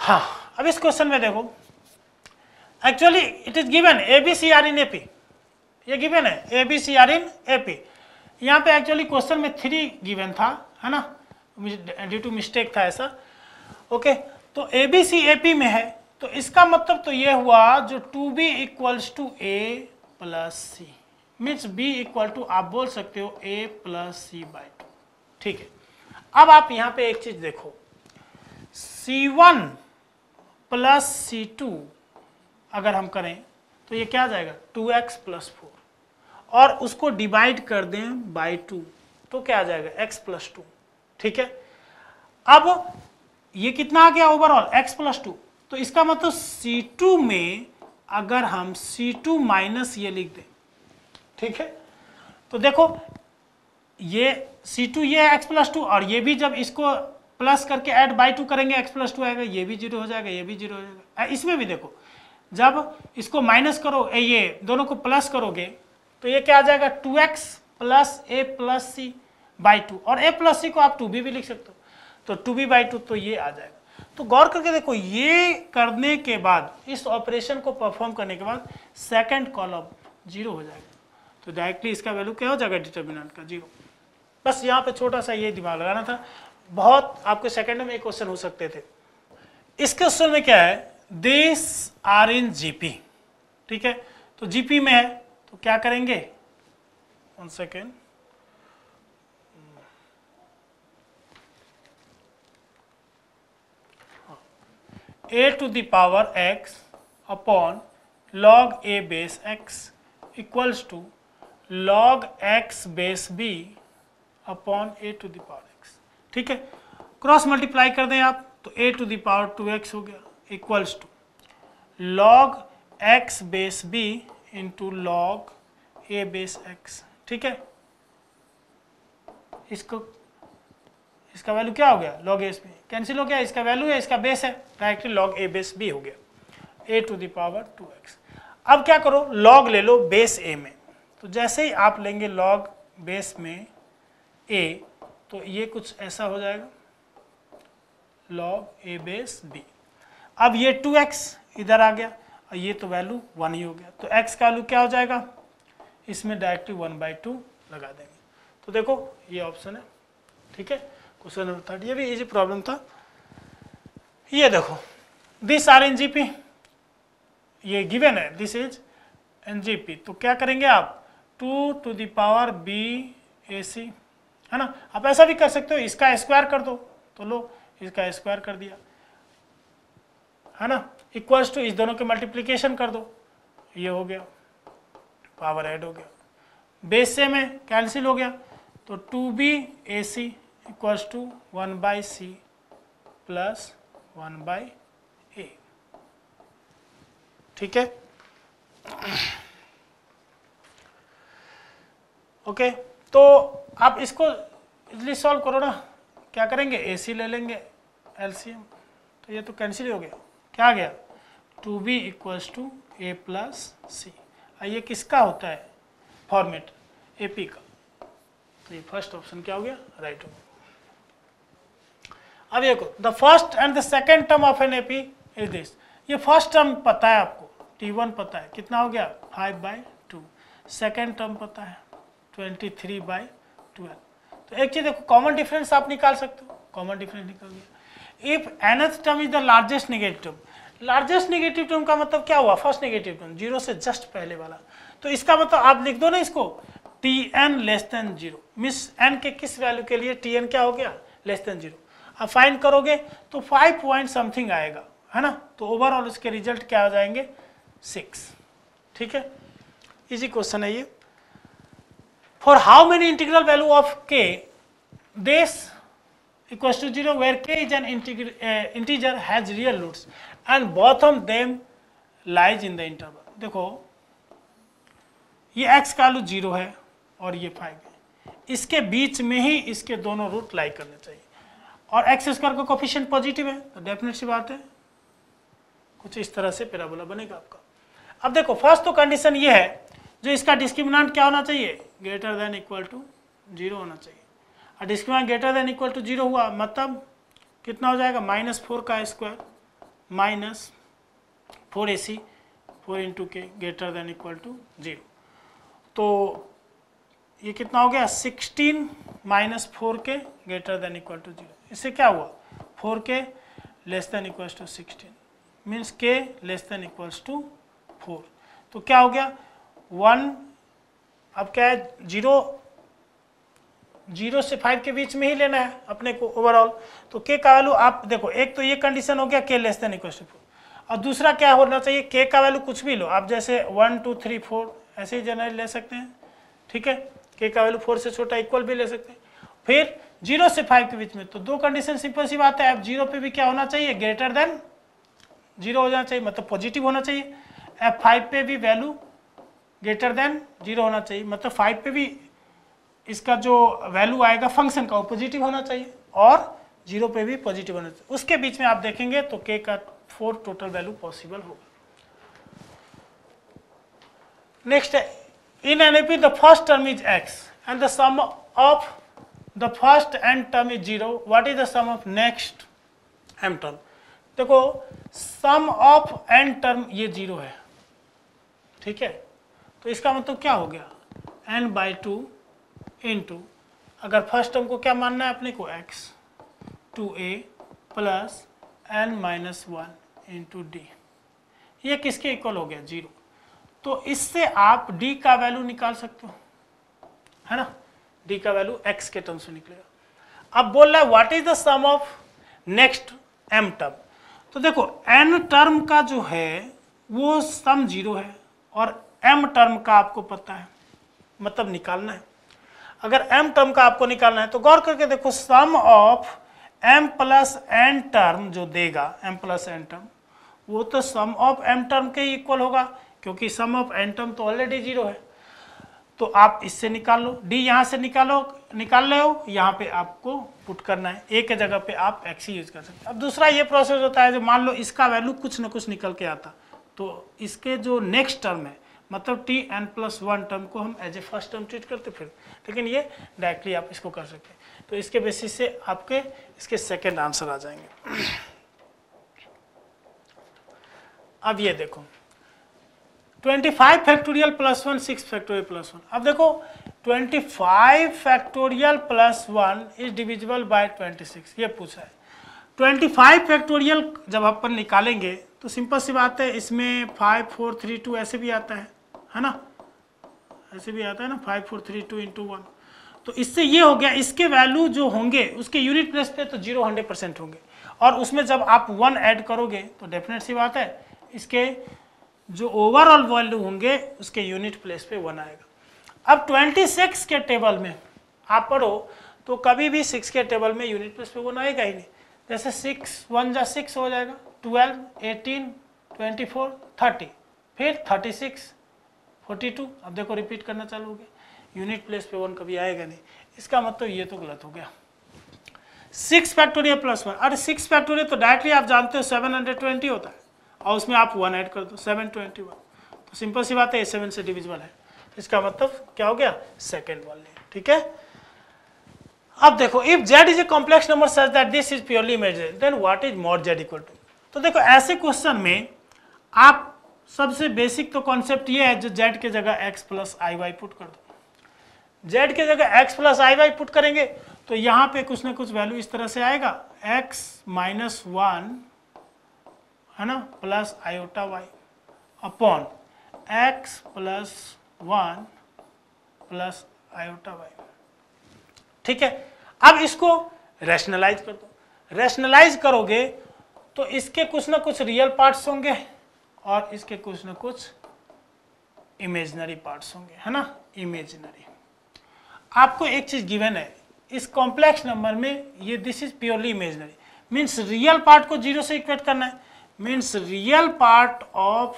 हाँ अब इस क्वेश्चन में देखो actually it is given a B c are in A P ये गिवन है A B c are in A P यहाँ पे एक्चुअली क्वेश्चन में थ्री गिवन था है ना ड्यू टू मिस्टेक था ऐसा ओके okay. तो A B C A P में है तो इसका मतलब तो ये हुआ जो two b equals to a plus c means b equal to आप बोल सकते हो a plus c by two ठीक है अब आप यहां पे एक चीज देखो c one plus c two अगर हम करें तो ये क्या जाएगा टू एक्स प्लस फोर और उसको डिवाइड कर दें बाई टू तो क्या आ जाएगा एक्स प्लस टू ठीक है अब ये कितना आ गया ओवरऑल x प्लस टू तो इसका मतलब C2 में अगर हम C2 माइनस ये लिख दें ठीक है तो देखो ये C2 ये है x प्लस टू और ये भी जब इसको प्लस करके एड बाई टू करेंगे x प्लस टू आएगा ये भी जीरो हो जाएगा ये भी जीरो हो जाएगा इसमें भी देखो जब इसको माइनस करो ये दोनों को प्लस करोगे तो ये क्या आ जाएगा two x plus a plus c by two और ए प्लस सी को आप टू बी भी लिख सकते हो तो टू बी बाई टू तो ये आ जाएगा तो गौर करके देखो ये करने के बाद इस ऑपरेशन को परफॉर्म करने के बाद सेकंड कॉलम जीरो हो जाएगा तो डायरेक्टली इसका वैल्यू क्या हो जाएगा डिटर्मिनेंट का जीरो बस यहाँ पे छोटा सा ये दिमाग लगाना था बहुत आपके सेकंड में एक क्वेश्चन हो सकते थे इस क्वेश्चन में क्या है देश आर इन जीपी ठीक है तो जीपी में है तो क्या करेंगे one second a to the power x upon log a base x equals to log x base b upon a to the power x ठीक है क्रॉस मल्टीप्लाई कर दें आप तो a to the to x हो गया equals to log x base b into log a base x ठीक है इसको इसका वैल्यू क्या हो गया log a s b cancel हो गया इसका वैल्यू है इसका बेस है directly log a base b हो गया a to the power to x अब क्या करो लॉग ले लो बेस ए में तो जैसे ही आप लेंगे लॉग बेस में ए तो ये कुछ ऐसा हो जाएगा लॉग ए बेस बी अब ये टू एक्स इधर आ गया और ये तो वैल्यू वन ही हो गया तो एक्स का वैल्यू क्या हो जाएगा इसमें डायरेक्टली वन बाई टू लगा देंगे तो देखो ये ऑप्शन है ठीक है क्वेश्चन नंबर थर्ड ये भी इजी प्रॉब्लम था ये देखो दिस आर एन ये गिवन है दिस इज एन तो क्या करेंगे आप two to the power b a सी है ना आप ऐसा भी कर सकते हो इसका स्क्वायर कर दो तो लो इसका स्क्वायर कर दिया है ना इक्वल्स टू इस दोनों के मल्टीप्लीकेशन कर दो ये हो गया पावर ऐड हो गया बेस से में कैंसिल हो गया तो two b a c equals to one by c plus one by a ठीक है ओके तो आप इसको इजली सॉल्व करो ना क्या करेंगे ए सी ले लेंगे एल सी एम तो ये तो कैंसिल हो गया क्या आ गया two b equals to a plus c ये किसका होता है फॉर्मेट ए पी का तो ये फर्स्ट ऑप्शन क्या हो गया राइट हो गया अब देखो the first and the second term of an A P is this ये फर्स्ट टर्म पता है आपको टी वन पता है कितना हो गया five by two second term पता है ट्वेंटी थ्री बाई ट्वेल्व तो एक चीज़ देखो कॉमन डिफरेंस आप निकाल सकते हो कॉमन डिफरेंस निकाल गया if nth term is the largest negative term largest negative term का मतलब क्या हुआ फर्स्ट निगेटिव टर्म जीरो से जस्ट पहले वाला तो इसका मतलब आप लिख दो ना इसको t n less than zero मिस एन के किस वैल्यू के लिए टी एन क्या हो गया लेस देन जीरो फाइंड करोगे तो फाइव पॉइंट समथिंग आएगा है ना तो ओवरऑल उसके रिजल्ट क्या हो जाएंगे सिक्स ठीक है इजी क्वेश्चन है ये for how many integral value of k this equals to zero where k is an integer has real has and roots and them lies in the interval देखो ये x का value zero है और ये five है इसके बीच में ही इसके दोनों रूट लाई करने चाहिए और एक्स स्क्वायर का कोफिशियंट पॉजिटिव है तो डेफिनेट सी बात है कुछ इस तरह से पेराबोला बनेगा आपका अब देखो फर्स्ट तो कंडीशन ये है जो इसका डिस्क्रिमिनेंट क्या होना चाहिए greater than equal to zero होना चाहिए और discriminant greater than equal to zero हुआ मतलब कितना हो जाएगा माइनस फोर का square minus four a c four into k greater than equal to zero तो ये कितना हो गया sixteen minus four k greater than equal to zero इससे क्या हुआ four k less than equals to sixteen means k less than equals to four तो क्या हो गया वन अब क्या है जीरो जीरो से फाइव के बीच में ही लेना है अपने को ओवरऑल तो के का वैल्यू आप देखो एक तो ये कंडीशन हो गया k less than equal to four और दूसरा क्या होना चाहिए के का वैल्यू कुछ भी लो आप जैसे वन टू थ्री फोर ऐसे ही जनरली ले सकते हैं ठीक है के का वैल्यू फोर से छोटा इक्वल भी ले सकते हैं फिर जीरो से फाइव के बीच में तो दो कंडीशन सिंपल सी बात है एफ जीरो पे भी क्या होना चाहिए ग्रेटर देन जीरो हो जाना चाहिए मतलब पॉजिटिव होना चाहिए एफ फाइव पे भी वैल्यू ग्रेटर देन जीरो होना चाहिए मतलब फाइव पे भी इसका जो वैल्यू आएगा फंक्शन का वो पॉजिटिव होना चाहिए और जीरो पे भी पॉजिटिव होना चाहिए उसके बीच में आप देखेंगे तो के का फोर टोटल वैल्यू पॉसिबल होगा नेक्स्ट है in an A P the first term is x and the sum of the first n term is zero what is the sum of next m term देखो sum of n term ये zero है ठीक है तो इसका मतलब क्या हो गया n by two into अगर फर्स्ट टर्म को क्या मानना है अपने को x to a plus n minus one into d ये किसके इक्वल हो गया जीरो तो इससे आप डी का वैल्यू निकाल सकते हो है ना डी का वैल्यू एक्स के टर्म्स में निकलेगा अब बोल रहा है what is the sum of next m term तो देखो एन टर्म का जो है वो सम जीरो है और एम टर्म का आपको पता है मतलब निकालना है अगर एम टर्म का आपको निकालना है तो गौर करके देखो sum of m plus n term जो देगा एम प्लस एन टर्म वो तो सम ऑफ एम टर्म के इक्वल होगा क्योंकि सम ऑफ एन टर्म तो ऑलरेडी जीरो है तो आप इससे निकाल लो डी यहाँ से निकालो निकाल रहे हो यहाँ पे आपको पुट करना है ए के जगह पे आप एक्स ही यूज कर सकते अब दूसरा ये प्रोसेस होता है जो मान लो इसका वैल्यू कुछ ना कुछ निकल के आता तो इसके जो नेक्स्ट टर्म है मतलब t n plus one term को हम as a first term treat करते फिर लेकिन ये डायरेक्टली आप इसको कर सकते तो इसके बेसिस से आपके इसके सेकेंड आंसर आ जाएंगे अब ये देखो 25 factorial plus one six factorial plus one अब देखो 25 factorial plus one is divisible by 26 ये पूछा है 25 फैक्टोरियल जब अपन निकालेंगे तो सिंपल सी बात है इसमें फाइव फोर थ्री टू ऐसे भी आता है है ना ऐसे भी आता है ना five four three two into one तो इससे ये हो गया इसके वैल्यू जो होंगे उसके यूनिट प्लेस पे तो जीरो हंड्रेड परसेंट होंगे और उसमें जब आप वन ऐड करोगे तो डेफिनेट सी बात है इसके जो ओवरऑल वैल्यू होंगे उसके यूनिट प्लेस पे वन आएगा अब 26 के टेबल में आप पढ़ो तो कभी भी सिक्स के टेबल में यूनिट प्लेस पे वन आएगा ही नहीं जैसे सिक्स वन जा सिक्स हो जाएगा twelve eighteen twenty four thirty फिर थर्टी सिक्स फोर्टी टू अब देखो रिपीट करना चालू हो गया यूनिट प्लेस पे वन कभी आएगा नहीं इसका मतलब ये तो गलत हो गया सिक्स फैक्टोरियल प्लस वन अरे सिक्स फैक्टोरियल तो डायरेक्टली आप जानते हो सेवन हंड्रेड ट्वेंटी होता है और उसमें आप वन ऐड कर दो सेवन ट्वेंटी वन तो सिंपल सी बात है ए सेवन से डिविजिबल है तो इसका मतलब क्या हो गया सेकेंड वाले ठीक है अब देखो if Z is a complex number such that this is purely imaginary then what is mod Z equal to तो देखो ऐसे क्वेश्चन में आप सबसे बेसिक तो कॉन्सेप्ट ये है जो जेड के जगह X plus I Y put कर दो जेड के जगह X plus I Y put करेंगे तो यहाँ पे कुछ ना कुछ वैल्यू इस तरह से आएगा एक्स माइनस वन है ना plus iota Y upon X plus one plus iota Y ठीक है अब इसको रैशनलाइज कर दो रैशनलाइज करोगे तो इसके कुछ ना कुछ रियल पार्ट्स होंगे और इसके कुछ ना कुछ इमेजनरी पार्ट्स होंगे है ना इमेजनरी आपको एक चीज गिवन है इस कॉम्प्लेक्स नंबर में ये this is purely imaginary means real part को जीरो से इक्वेट करना है means real part of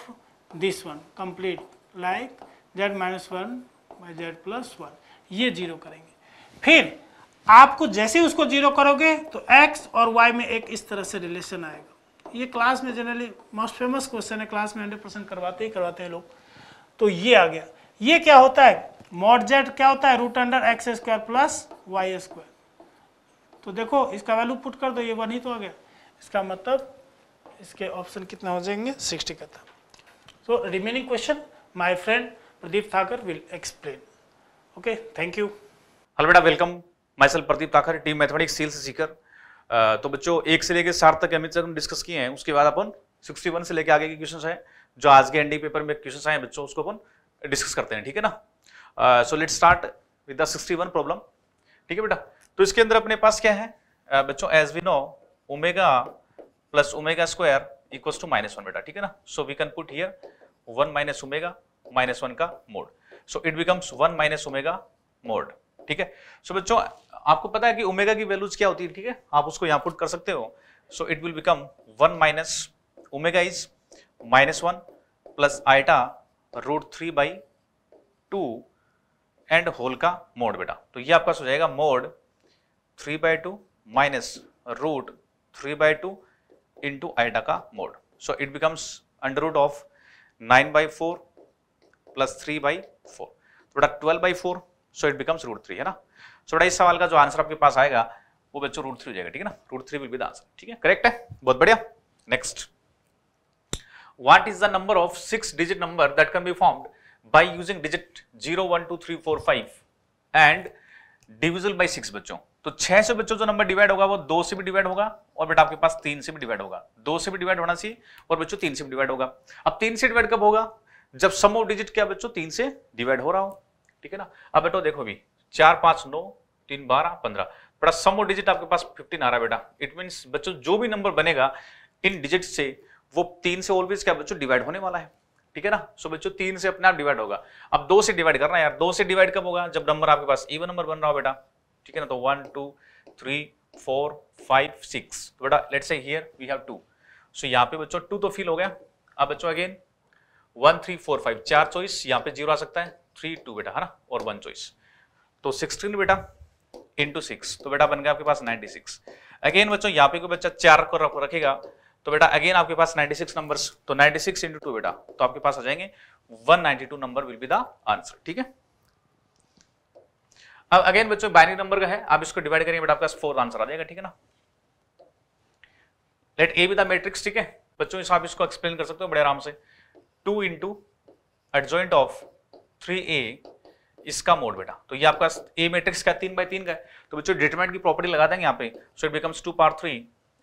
this one complete like z minus one by Z plus one ये जीरो करेंगे फिर आपको जैसे उसको जीरो करोगे तो x और y में एक इस तरह से रिलेशन आएगा ये क्लास में जनरली मोस्ट फेमस क्वेश्चन है क्लास में हंड्रेड परसेंट करवाते ही करवाते हैं लोग तो ये आ गया ये क्या होता है मॉड जेड क्या होता है root under X square plus Y square तो देखो इसका वैल्यू पुट कर दो ये वन ही तो आ गया इसका मतलब इसके ऑप्शन कितना हो जाएंगे सिक्सटी का था so remaining question my friend Pradeep Thakar will explain okay thank you hello बेटा welcome myself Pradeep Thakar team mathematics सील से सीकर तो बच्चों एक से लेकर सात तक अमित सर डिस्कस किए हैं उसके बाद अपन सिक्सटी से लेकर आगे के क्वेश्चन हैं जो आज के एनडी पेपर में क्वेश्चन आए बच्चों उसको अपन डिस्कस करते हैं ठीक है ना so let start with the sixty problem ठीक है बेटा तो इसके अंदर अपने पास क्या है बच्चों as we know omega plus omega square equals to minus one बेटा ठीक है ना so we can put here one minus omega minus one का mod so it becomes one minus omega mod ठीक है सो बच्चों आपको पता है कि ओमेगा की वैल्यूज क्या होती है ठीक है आप उसको यहाँ पुट कर सकते हो so it will become one minus omega is minus one plus iota root three by two and whole का मोड बेटा तो ये आपका सो जाएगा mod three by two minus root three by two into iota Iataka mode. So it becomes under root of 9 by 4 plus three by four तो बेटा twelve by four so it becomes root three है ना So बेटा इस सवाल का जो answer आपके पास आएगा वो बच्चों root थ्री हो जाएगा ठीक है ना Root three will be the answer. ठीक है Correct है बहुत बढ़िया Next. what is the number of six digit number that can be formed by using digit 0 1 2 3 4 5 and divisible by six बच्चों तो छह से बच्चों जो नंबर डिवाइड होगा वो दो से भी डिवाइड होगा और बेटा आपके पास तीन से भी डिवाइड होगा दो से भी डिवाइड होना चाहिए और बच्चों तीन से भी डिवाइड होगा अब तीन से डिवाइड कब होगा जब सम ऑफ डिजिट क्या बच्चों तीन से डिवाइड हो रहा हो ठीक है ना अब बेटो देखो अभी चार पांच नौ तीन बारह पंद्रह बड़ा सम ऑफ डिजिट आपके पास फिफ्टीन आ रहा है बेटा इट मीन्स बच्चों जो भी नंबर बनेगा इन डिजिट से वो तीन से ऑलवेज क्या बच्चों डिवाइड होने वाला है ठीक है ना सो बच्चों तीन से अपने आप डिवाइड होगा अब दो से डिवाइड करना यार दो से डिवाइड कब होगा जब नंबर आपके पास इवन नंबर बन रहा हो बेटा ठीक है ना तो one two three four five six बेटा let say here we have two so यहाँ पे बच्चों टू तो फिल हो गया अब बच्चों again one three four five चार चॉइस यहाँ पे जीरो आ सकता है थ्री टू बेटा है ना और वन चॉइस तो सिक्सटीन बेटा इंटू सिक्स तो बेटा बन गया आपके पास नाइन्टी सिक्स अगेन बच्चों यहाँ पे कोई बच्चा चार को रखेगा तो बेटा अगेन आपके पास 96 सिक्स नंबर तो 96 सिक्स इंटू टू बेटा तो आपके पास आ जाएंगे one two number will be the answer ठीक है अब अगेन बच्चों बाइनरी नंबर का है आप इसको डिवाइड करेंगे बट आपका फोर आंसर आ जाएगा ठीक है ना let A B the matrix ठीक है बच्चों इस आप इसको एक्सप्लेन कर सकते हो बड़े आराम से two into adjoint of three A इसका मोड बेटा तो ये आपका ए मैट्रिक्स का तीन बाय तीन का है तो बच्चों डिटरमेंट की प्रॉपर्टी लगा देंगे यहाँ पे so it becomes two power three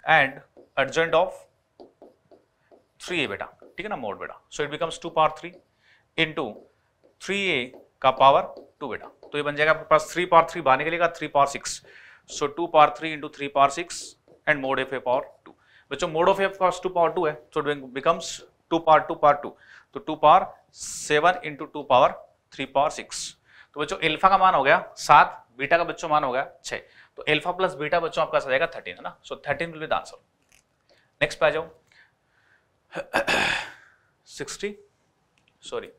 and adjoint of three A बेटा ठीक है ना मोड बेटा so it becomes two power three into three A का पावर टू बेटा तो ये बन जाएगा आपके पास थ्री पार थ्री बाहर निकलेगा three power six so two power three into three power six and mod of A power two बच्चों मोड ऑफ एफ पास टू पावर टू है so becomes two power two power two तो two power seven into two power three power six तो बच्चों alpha का मान हो गया सात बीटा का बच्चों मान हो गया छः तो एल्फा प्लस बीटा बच्चों आपका जाएगा थर्टीन है ना so thirteen will be the answer next पे आ जाओ सिक्सटी सॉरी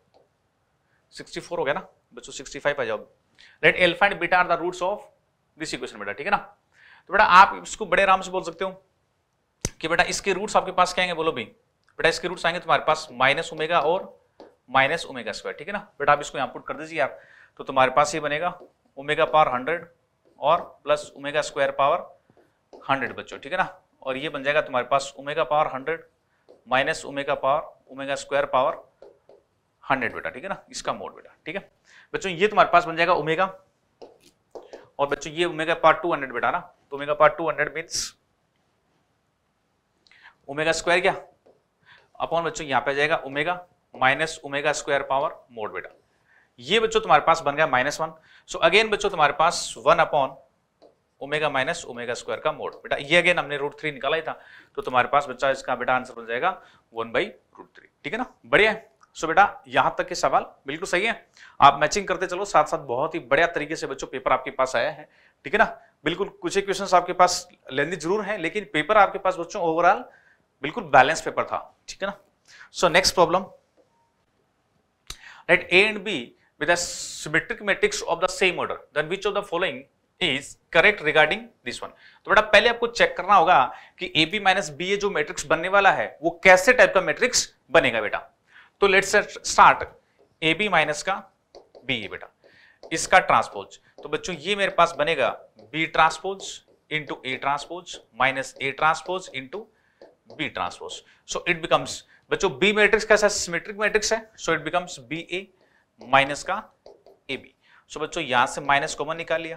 सिक्सटी फोर हो गया ना बच्चों सिक्सटी फाइव आ जाओ right alpha and beta are the roots of this equation बेटा ठीक है ना तो बेटा आप इसको बड़े आराम से बोल सकते हो कि बेटा इसके रूट्स आपके पास क्या बोलो भी बेटा इसके रूट्स आएंगे तुम्हारे पास माइनस उमेगा और माइनस उमेगा स्क्वायर ठीक है ना बेटा आप इसको यहाँ पुट कर दीजिए आप तो तुम्हारे पास ये बनेगा उमेगा पावर हंड्रेड और plus omega square power hundred बच्चों ठीक है ना और ये बन जाएगा तुम्हारे पास omega power hundred minus omega power omega square power hundred बेटा ठीक है ना इसका मोड बेटा ठीक है बच्चों ये तुम्हारे पास बन जाएगा ओमेगा और बच्चों ये ओमेगा पार्ट टू हंड्रेड बेटा ना तो omega power two hundred means omega square क्या अपॉन बच्चों यहाँ पे आ जाएगा omega minus omega square power mod बेटा ये बच्चों तुम्हारे पास बन गया माइनस वन सो अगेन बच्चों तुम्हारे पास one upon omega minus omega square का मोड बेटा ये अगेन हमने रूट थ्री निकाला ही था तो तुम्हारे पास बच्चा इसका बेटा आंसर बन जाएगा वन बाई रूट थ्री ठीक है ना बढ़िया है सो बेटा यहां तक के सवाल बिल्कुल सही है आप मैचिंग करते चलो साथ साथ बहुत ही बढ़िया तरीके से बच्चों पेपर आपके पास आया है ठीक है ना बिल्कुल कुछ ही क्वेश्चन आपके पास लेंदी जरूर है लेकिन पेपर आपके पास बच्चों ओवरऑल बिल्कुल बैलेंस पेपर था ठीक है ना so next problem right A and B with a symmetric matrix of the same order then which of the following is correct regarding this तो बेटा पहले आपको चेक करना होगा कि A B minus B A जो मैट्रिक्स बनने वाला है वो कैसे टाइप का मैट्रिक्स बनेगा बेटा तो let's start A B minus का बी ए बेटा इसका ट्रांसपोज तो बच्चों ये मेरे पास बनेगा B transpose into A transpose minus A transpose into B transpose so it becomes बच्चों बी मैट्रिक्स कैसा सिमेट्रिक मैट्रिक्स है so it becomes B A minus का ए बी सो बच्चों यहां से माइनस कॉमन निकाल लिया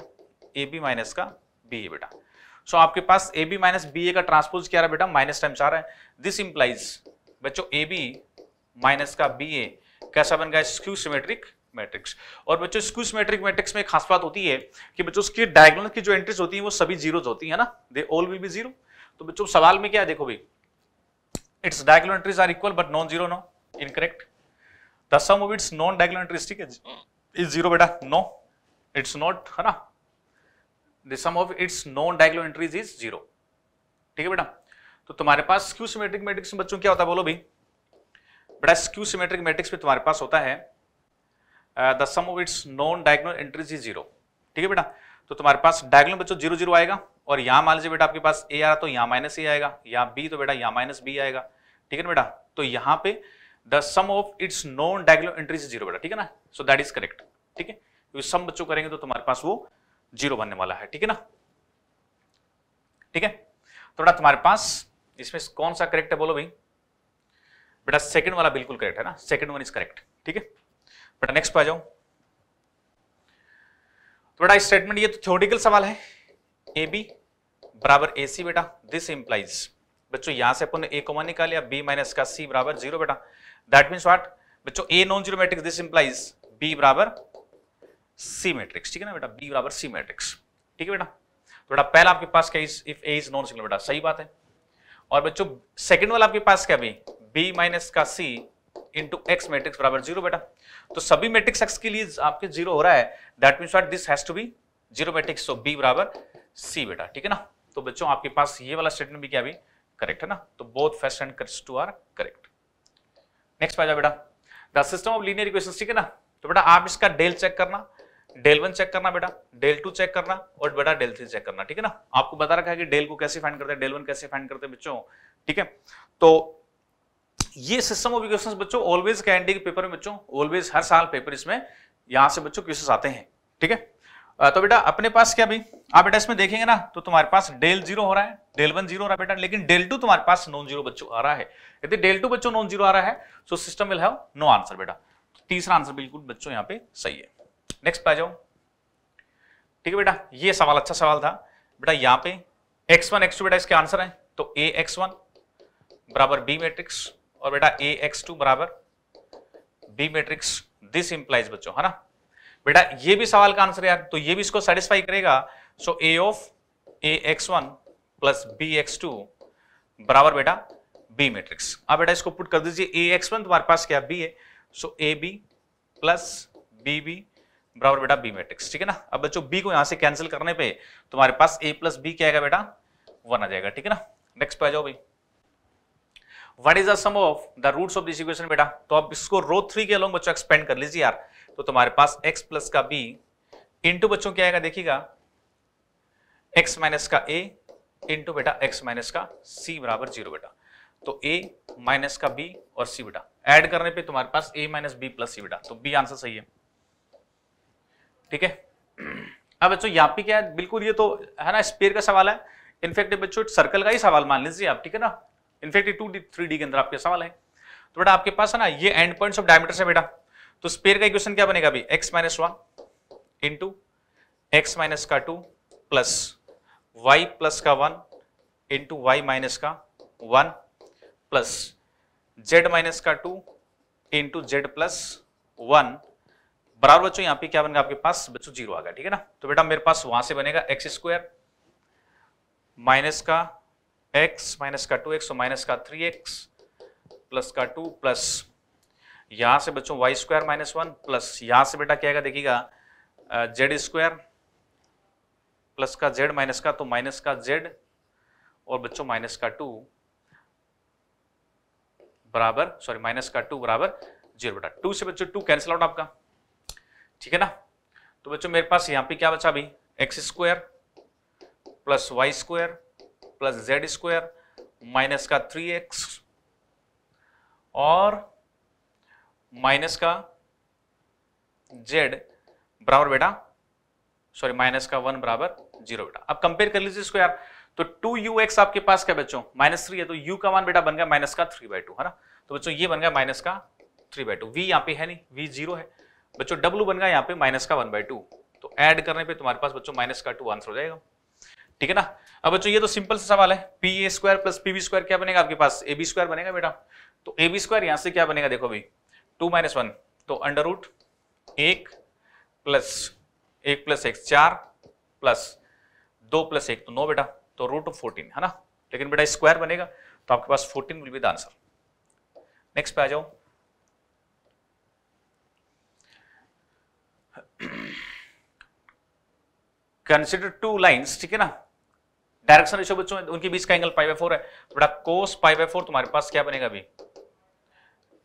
ए बी माइनस का बी ए बेटा सो so, आपके पास A B minus B A का ट्रांसपोज क्या रहा बेटा माइनस टाइम्स आ रहा है दिस इंप्लाइज बच्चों ए बी माइनस का बी ए कैसा बन गया स्क्यू सिमेट्रिक मैट्रिक्स और बच्चों स्क्यू सिमेट्रिक मैट्रिक्स में एक खास बात होती है कि बच्चों उसकी डायगोनल की जो एंट्रीज होती है वो सभी जीरो होती है ना they all will be zero तो बच्चों सवाल में क्या है देखो भाई it's diagonal entries are equal but non zero no incorrect the sum of its non diagonal entries ठीक है इज जीरो बेटा नो इट्स नॉट है ना the sum of its non diagonal entries is zero ठीक है बेटा तो तुम्हारे पास स्क्यू सिमेट्रिक मैट्रिक्स में बच्चों क्या होता है बोलो भाई बड़ा स्क्यू सिमेट्रिक मैट्रिक्स में तुम्हारे पास होता है the sum of its non diagonal entries is zero ठीक है बेटा तो तुम्हारे पास डायगोनल बच्चों जीरो जीरो आएगा और यहां मान लीजिए बेटा आपके पास ए आ रहा तो यहां माइनस ए आएगा या बी तो बेटा यहां माइनस बी आएगा ठीक है बेटा तो यहां पे the sum of its non diagonal entries is zero बेटा ठीक है ना सो दैट इज करेक्ट ठीक है क्योंकि सम बच्चों करेंगे तो तुम्हारे पास वो जीरो बनने वाला है ठीक है ना ठीक है तो बेटा तुम्हारे पास इसमें कौन सा करेक्ट है बोलो भाई बेटा सेकंड वाला बिल्कुल करेक्ट है ना सेकंड वन इज करेक्ट ठीक है बेटा नेक्स्ट पे आ जाओ तो बेटा स्टेटमेंट ये तो थ्योरेटिकल सवाल है ए बी बराबर ए सी बेटा दिस इंप्लाइज बच्चों यहां से अपन ने ए कॉमन निकाल लिया बी माइनस का सी बराबर जीरो बेटा दैट मीन्स वाट बच्चों a non zero matrix this implies B बराबर सी मैट्रिक्स ठीक है ना बेटा बी बराबर सी मैट्रिक्स ठीक है बेटा तो बेटा पहला आपके पास क्या if A is non singular बेटा सही बात है और बच्चों सेकंड वाला आपके पास क्या भी बी माइनस का सी इंटू एक्स मैट्रिक्स बराबर जीरो बेटा तो सभी मैट्रिक्स एक्स के लिए आपके जीरो हो रहा है that mean this has to be zero matrix so B बराबर सी बेटा ठीक है ना तो बच्चों आपके पास ये वाला स्टेटमेंट भी क्या भी करेक्ट है ना तो both first and two are correct next पाजा बेटा the system of linear equation ठीक है ना तो बेटा आप इसका डेल चेक करना डेल वन चेक करना बेटा डेल टू चेक करना और बेटा डेल थ्री चेक करना ठीक है ना आपको बता रखा है कि डेल को कैसे फाइंड करते हैं डेल वन कैसे फाइंड करते हैं बच्चों ठीक है तो ये सिस्टम ऑफ इक्वेशंस बच्चों ऑलवेज कैंडी के पेपर में बच्चों ऑलवेज हर साल पेपर इसमें यहां से बच्चों क्वेश्चन आते हैं ठीक है तो बेटा अपने पास क्या भाई आप बेटा इसमें देखेंगे ना तो तुम्हारे पास डेल जीरो हो रहा है डेल वन जीरो हो रहा है बेटा लेकिन डेल टू तुम्हारे पास नॉन जीरो बच्चों आ रहा है यदि डेल टू बच्चों नॉन जीरो आ रहा है so system will have no answer बेटा तीसरा आंसर बिल्कुल बच्चों यहाँ पे सही है नेक्स्ट पे आ जाओ ठीक है बेटा ये सवाल अच्छा सवाल था बेटा यहाँ पे एक्स x2 बेटा इसके आंसर है तो ए एक्स वन बराबर बी मैट्रिक्स और बेटा ए एक्स टू बराबर बी मेट्रिक्स दिस इंप्लाइज बच्चों है ना बेटा ये भी सवाल का आंसर यार तो ये भी इसको सेटिस्फाई करेगा so A of A X one plus B X two बराबर बेटा बी मेट्रिक्स अब बेटा इसको पुट कर दीजिए ए एक्स वन तुम्हारे पास क्या बी है so A B plus B B बराबर बेटा बी मेट्रिक्स ठीक है ना अब बच्चों बी को यहां से कैंसिल करने पे तुम्हारे पास ए प्लस बी क्या आएगा बेटा वन आ जाएगा ठीक है ना नेक्स्ट पे आ जाओ भाई what is the sum of the roots of this equation बेटा तो आप इसको रो थ्री के अलोंग बच्चों एक्सपेंड कर लीजिए यार तो तुम्हारे पास एक्स प्लस का बी इंटू बच्चों क्या आएगा देखिएगा एक्स माइनस का ए इंटू बेटा एक्स माइनस का सी बराबर जीरो बेटा तो ए माइनस का बी और सी बेटा ऐड करने पे तुम्हारे पास ए माइनस बी प्लस सी बेटा तो बी आंसर सही है ठीक है अब बच्चों यहाँ पे क्या है बिल्कुल ये तो है ना स्पेयर का सवाल है इनफेक्ट बच्चों सर्कल का ही सवाल मान लीजिए आप ठीक है ना in fact two D three D के अंदर आपके सवाल है तो बेटा आपके पास है ना ये एंड पॉइंट ऑफ डायमीटर्स है बेटा तो स्पेयर का इक्वेशन क्या बनेगा अभी X minus one into X minus का टू प्लस वाई प्लस का वन इंटू वाई माइनस का वन प्लस जेड माइनस का two into Z plus one बराबर बच्चों यहाँ पे क्या बनेगा आपके पास बच्चों जीरो आ गया ठीक है ना तो बेटा मेरे पास वहां से बनेगा एक्स स्क्वायर माइनस का एक्स माइनस का टू एक्स और माइनस का थ्री एक्स प्लस का टू प्लस यहां से बच्चों Y square minus one plus यहां से बेटा क्या देखिएगा जेड स्क्वायर प्लस का जेड माइनस का तो माइनस का जेड और बच्चों माइनस का टू बराबर सॉरी माइनस का टू बराबर जीरो बेटा टू से बच्चों टू कैंसिल आउट आपका ठीक है ना तो बच्चों मेरे पास यहां पे क्या बचा अभी X square plus Y square plus Z square minus का थ्री एक्स और माइनस का जेड बराबर बेटा सॉरी माइनस का वन बराबर जीरो बेटा अब कंपेयर कर लीजिए इसको यार तो टू यू एक्स आपके पास क्या बच्चों माइनस थ्री है तो यू का वन बेटा बन गया माइनस का थ्री बाई टू है ना तो बच्चों ये बन गया माइनस का थ्री बाई टू वी यहाँ पे है नहीं वी जीरो है बच्चों डब्लू बन गया यहाँ पे माइनस का वन बाई टू तो एड करने पर तुम्हारे पास बच्चों माइनस का टू आंसर हो जाएगा ठीक है ना अब बच्चों ये तो सिंपल सा सवाल है P A square plus P B square क्या बनेगा आपके पास ए बी स्क्वायर बनेगा बेटा तो ए बी स्क्वायर यहां से क्या बनेगा देखो भाई टू माइनस वन तो अंडर रूट एक प्लस एक प्लस एक चार प्लस दो प्लस एक तो नो बेटा तो रूट ऑफ फोर्टीन है ना लेकिन बेटा स्क्वायर बनेगा तो आपके पास fourteen will be the answer next पे आ जाओ कंसिडर टू लाइन्स ठीक है ना डायरेक्शन रेशियो बच्चों उनके बीच का एंगल पाई बाय फोर है बेटा कोस पाई बाय फोर तुम्हारे पास क्या बनेगा अभी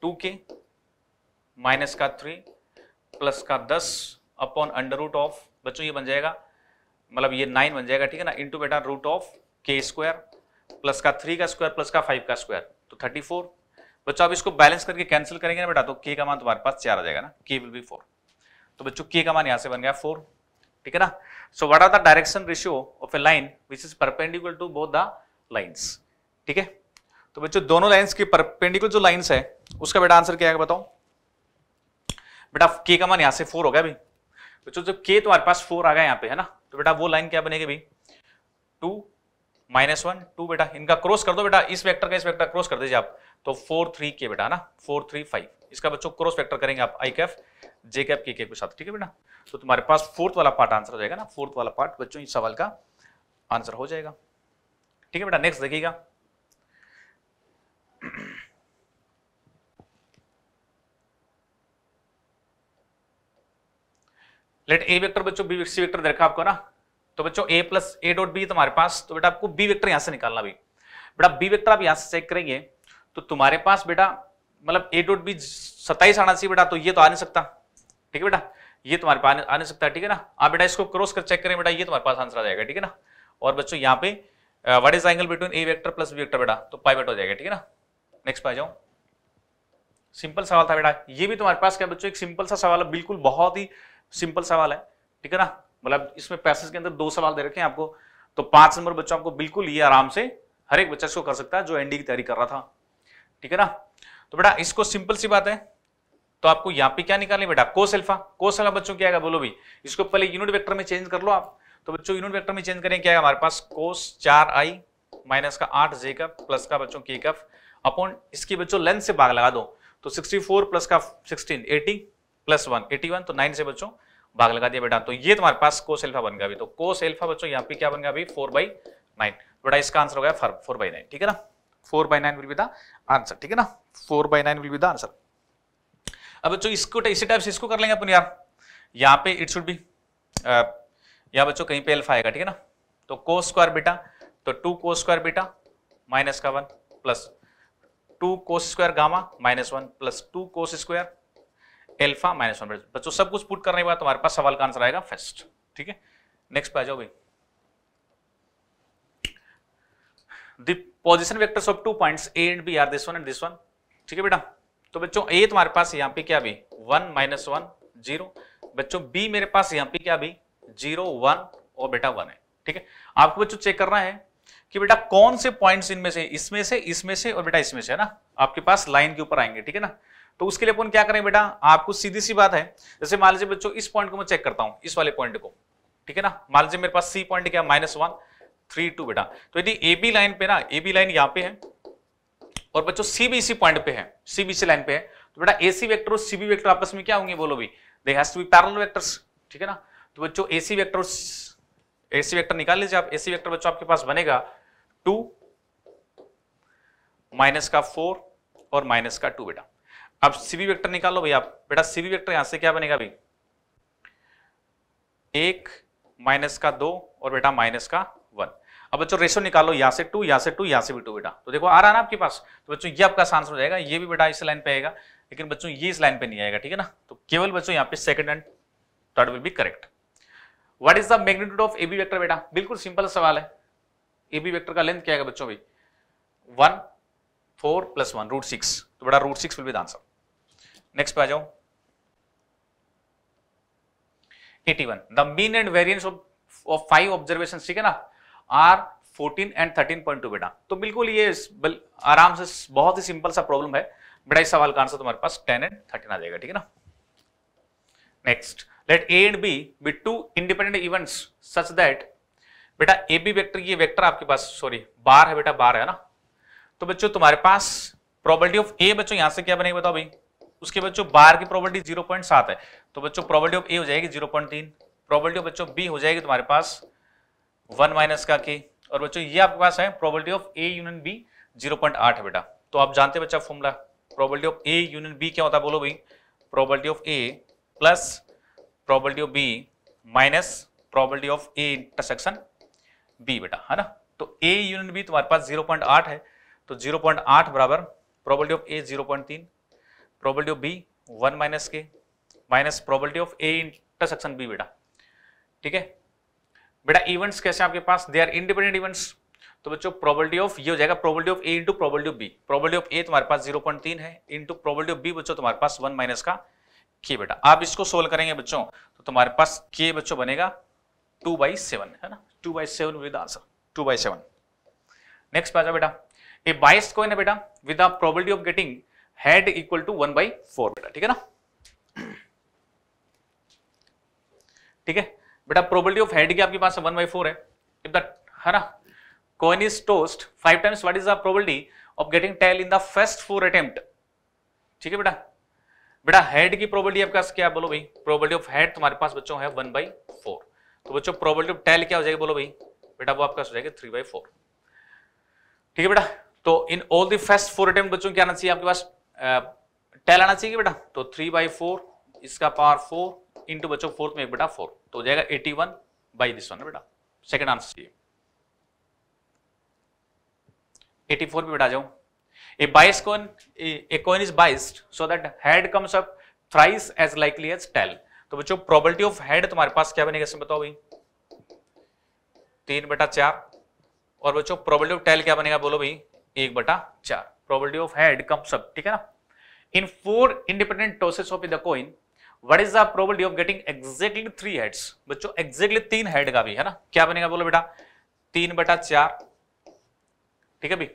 टू के माइनस का थ्री प्लस का दस अपॉन अंडर रूट ऑफ बच्चों ये बन जाएगा मतलब ये नाइन बन जाएगा ठीक है ना इंटू बेटा रूट ऑफ के स्क्वायर प्लस का थ्री का स्क्वायर प्लस का फाइव का स्क्वायर तो थर्टी फोर बच्चों आप इसको बैलेंस करके कैंसिल करेंगे ना बेटा तो के का मान तुम्हारे पास चार आ जाएगा ना के विल बी फोर तो बच्चों के का मान यहाँ से बन गया फोर ठीक है ना so what are the direction ratio of a line which is perpendicular to both the lines ठीक है तो बच्चों दोनों लाइन्स की परपेंडिकुलर जो लाइन्स है उसका बेटा आंसर क्या है बताओ बेटा के का मान यहाँ से फोर हो गया अभी बच्चों जब के तुम्हारे पास फोर आ गया यहाँ पे है ना तो बेटा वो लाइन क्या बनेगी भाई टू माइनस वन टू बेटा इनका क्रॉस कर दो बेटा इस वेक्टर का इस वेक्टर क्रॉस कर दीजिए आप तो फोर थ्री के बेटा ना फोर थ्री फाइव इसका बच्चों क्रॉस वेक्टर करेंगे आप आई कैफ जे कैप के के साथ ठीक है बेटा तो तुम्हारे पास फोर्थ वाला पार्ट आंसर हो जाएगा ना फोर्थ वाला पार्ट बच्चों इस सवाल का आंसर हो जाएगा ठीक है बेटा नेक्स्ट देखिएगा लेट ए वेक्टर बच्चों बी सी वेक्टर देखा आपको ना तो बच्चों A plus A dot B तुम्हारे पास तो बेटा आपको बी वेक्टर यहां से निकालना भी बेटा बी वेक्टर आप यहां से चेक करेंगे तो तुम्हारे पास बेटा मतलब ए डॉट बी सत्ताईस आना चाहिए बेटा तो ये तो आ नहीं सकता ठीक है बेटा ये तुम्हारे पास आ नहीं सकता ठीक है ना आप बेटा इसको क्रॉस कर चेक करें बेटा ये तुम्हारे पास आंसर आ जाएगा ठीक है ना और बच्चों यहाँ पे what is angle between A vector plus B vector बेटा तो पाइवेट हो जाएगा ठीक है ना नेक्स्ट पे आ जाओ सिंपल सवाल था बेटा ये भी तुम्हारे पास क्या बच्चों एक सिंपल सा सवाल है बिल्कुल बहुत ही सिंपल सवाल है ठीक है ना मतलब इसमें पैसेज के अंदर दो सवाल दे रखे हैं आपको तो पांच नंबर बच्चों आपको बिल्कुल ये आराम से हर एक बच्चा इसको कर सकता है जो एनडी की तैयारी कर रहा था ठीक है ना तो बेटा इसको सिंपल सी बात है तो आपको यहाँ पे क्या निकालना बेटा कोस अल्फा कोस अल्फा बच्चों क्या आएगा बोलो भी इसको पहले यूनिट वेक्टर में चेंज कर लो आप तो बच्चों यूनिट वेक्टर में चेंज करें क्या हमारे पास कोस चार आई माइनस का आठ जे का प्लस का बच्चों के कफ अपॉन इसकी बच्चों लेंथ से भाग लगा दो तो 64 प्लस का सिक्सटीन एटी प्लस 1 81 तो नाइन से बच्चों भाग लगा दिया बेटा तो ये तुम्हारे पास कोस एल्फा बन गया अभी तो कोस एल्फा बच्चों यहाँ पे क्या बन गया अभी फोर बाई नाइन बेटा इसका आंसर हो गया फोर बाई नाइन ठीक है ना four by nine will be the answer ठीक है ना four by nine will be the answer अब बच्चों इसको इसी टाइप से इसको कर लेंगे अपन यार यहाँ पे इट शुड बी यहाँ बच्चों कहीं पे एल्फा आएगा ठीक है ना तो को स्क्वायर बेटा तो टू को स्क्वायर बेटा माइनस का one plus two cos square gamma minus one plus two cos square alpha minus one बच्चों सब कुछ पुट करने के बाद तुम्हारे पास सवाल का आंसर आएगा फर्स्ट ठीक है नेक्स्ट पे आ जाओ भाई the position vectors of two points A and B are this one and this one. ठीक है बेटा तो बच्चों ए तुम्हारे पास यहाँ पे क्या भी वन माइनस वन जीरो बच्चों बी मेरे पास यहाँ पे क्या भी जीरो वन और बेटा वन है ठीक है आपको बच्चों चेक करना है कि बेटा कौन से पॉइंट्स इनमें से इसमें से इसमें से और बेटा इसमें से है ना आपके पास लाइन के ऊपर आएंगे ठीक है ना तो उसके लिए अपन क्या करें बेटा आपको सीधी सी बात है जैसे मान लीजिए बच्चों इस पॉइंट को मैं चेक करता हूँ इस वाले पॉइंट को ठीक है ना मान लीजिए मेरे पास सी पॉइंट क्या माइनस वन थ्री टू बेटा तो यदि ए बी लाइन पे ना ए बी लाइन यहाँ पे है और बच्चों सीबीसी पॉइंट पे है सीबीसी लाइन पे है तो बेटा एसी वेक्टर और सीबी वेक्टर आपस में क्या होंगे बोलो भी they has to be parallel vectors ठीक है ना तो बच्चों एसी वेक्टर और एसी वेक्टर निकाल लीजिए आप एसी वेक्टर बच्चों आपके पास बनेगा टू माइनस का फोर और माइनस का टू बेटा अब सीबी वेक्टर निकालो भाई आप बेटा सीबी वेक्टर यहां से क्या बनेगा भाई एक माइनस का दो और बेटा माइनस का वन अब बच्चों रेशो निकालो यहाँ से टू यहाँ से टू यहाँ से भी टू बेटा तो देखो आ रहा है ना आपके पास तो बच्चों ये आपका आसान हो जाएगा ये भी बेटा इस लाइन पे आएगा लेकिन बच्चों ये इस लाइन पे नहीं आएगा ठीक है ना तो केवल बच्चों यहाँ पे second and third will be correct what is the magnitude of A B vector बेटा बिल्कुल सिंपल सवाल है ए बी वेक्टर का लेंथ क्या है बच्चों भाई one four plus one root six तो बेटा root six will be the answer next पे आ जाओ 81 the mean and variance of of five observations ठीक है ना आर 14 एंड 13.2 बेटा तो बिल्कुल ये आराम से बहुत ही सिंपल सा प्रॉब्लम है बेटा इस सवाल का आंसर तुम्हारे पास 10 एंड 13 आ जाएगा ठीक है ना next let A and B be two independent events such that बेटा ए बी वेक्टर ये वेक्टर आपके पास सॉरी बार है बेटा बार है ना तो बच्चों तुम्हारे पास प्रॉबलिटी ऑफ ए बच्चों यहां से क्या बनेगा बताओ भाई उसके बच्चों बार की प्रॉबलिटी जीरो पॉइंट सात है तो बच्चों प्रॉबलिटी ऑफ ए हो जाएगी जीरो पॉइंट तीन प्रॉबलिटी ऑफ बच्चों बी हो जाएगी तुम्हारे पास वन माइनस का के और बच्चों ये आपके पास है probability of A union B zero point आठ है बेटा तो आप जानते हैं बच्चा formula probability of A union B क्या होता है बोलो भाई probability of A plus probability of B minus probability of A intersection B बेटा है ना तो ए यूनियन बी तुम्हारे पास 0.8 है तो 0.8 बराबर probability of A 0.3 probability of B one minus के minus probability of A intersection B बेटा ठीक है बेटा इवेंट्स कैसे आपके पास दे आर इंडिपेंडेंट इवेंट्स तो बच्चों प्रोबेबिलिटी ऑफ ये हो जाएगा probability of A into probability of B probability of A तुम्हारे पास 0.3 है इंटू प्रोबेबिलिटी ऑफ बी बच्चों तुम्हारे पास 1 माइनस का के बेटा आप इसको सोल्व करेंगे बच्चों तो तुम्हारे पास के बच्चों बनेगा टू बाई सेवन है ना two by seven with answer two by seven next पे जाओ बेटा ये बाइस को ना बेटा with the probability of getting head equal to one by four बेटा ठीक है ना ठीक है बेटा प्रोबेबिलिटी ऑफ हेड की आपके पास वन बाई फोर है इफ दैट है ना coin is tossed five times what is the probability of getting tail in the first four attempt ठीक है बेटा बेटा हेड की प्रोबेबिलिटी आपके पास क्या बोलो भाई प्रोबेबिलिटी ऑफ हेड तुम्हारे पास बच्चों है वन बाई फोर तो बच्चों प्रोबेबिलिटी ऑफ टेल क्या हो जाएगी बोलो भाई बेटा वो आपका हो जाएगा थ्री बाई फोर ठीक है बेटा तो in all the first four attempt बच्चों क्या आना चाहिए आपके पास टेल आना चाहिए बेटा तो थ्री बाई फोर इसका पावर फोर इंटू बच्चों फोर्थ में एक बेटा फोर तो हो जाएगा eighty one by this one बेटा सेकेंड आंसर चाहिए एटी फोर पे बेटा जाऊं a bias coin a coin is biased so that head comes up thrice as likely as tail तो बच्चों प्रोबेबिलिटी ऑफ हेड तुम्हारे पास क्या बनेगा इसमें बताओ भाई तीन बेटा चार और बच्चों प्रोबेबिलिटी ऑफ टेल क्या बनेगा बोलो भाई एक बटा चार probability of head comes up ठीक है ना in four independent tosses of the coin what is the probability of getting exactly three heads बच्चों एग्जैक्टली तीन हेड का भी है ना क्या बनेगा बोलो बेटा तीन बटा चार ठीक है भाई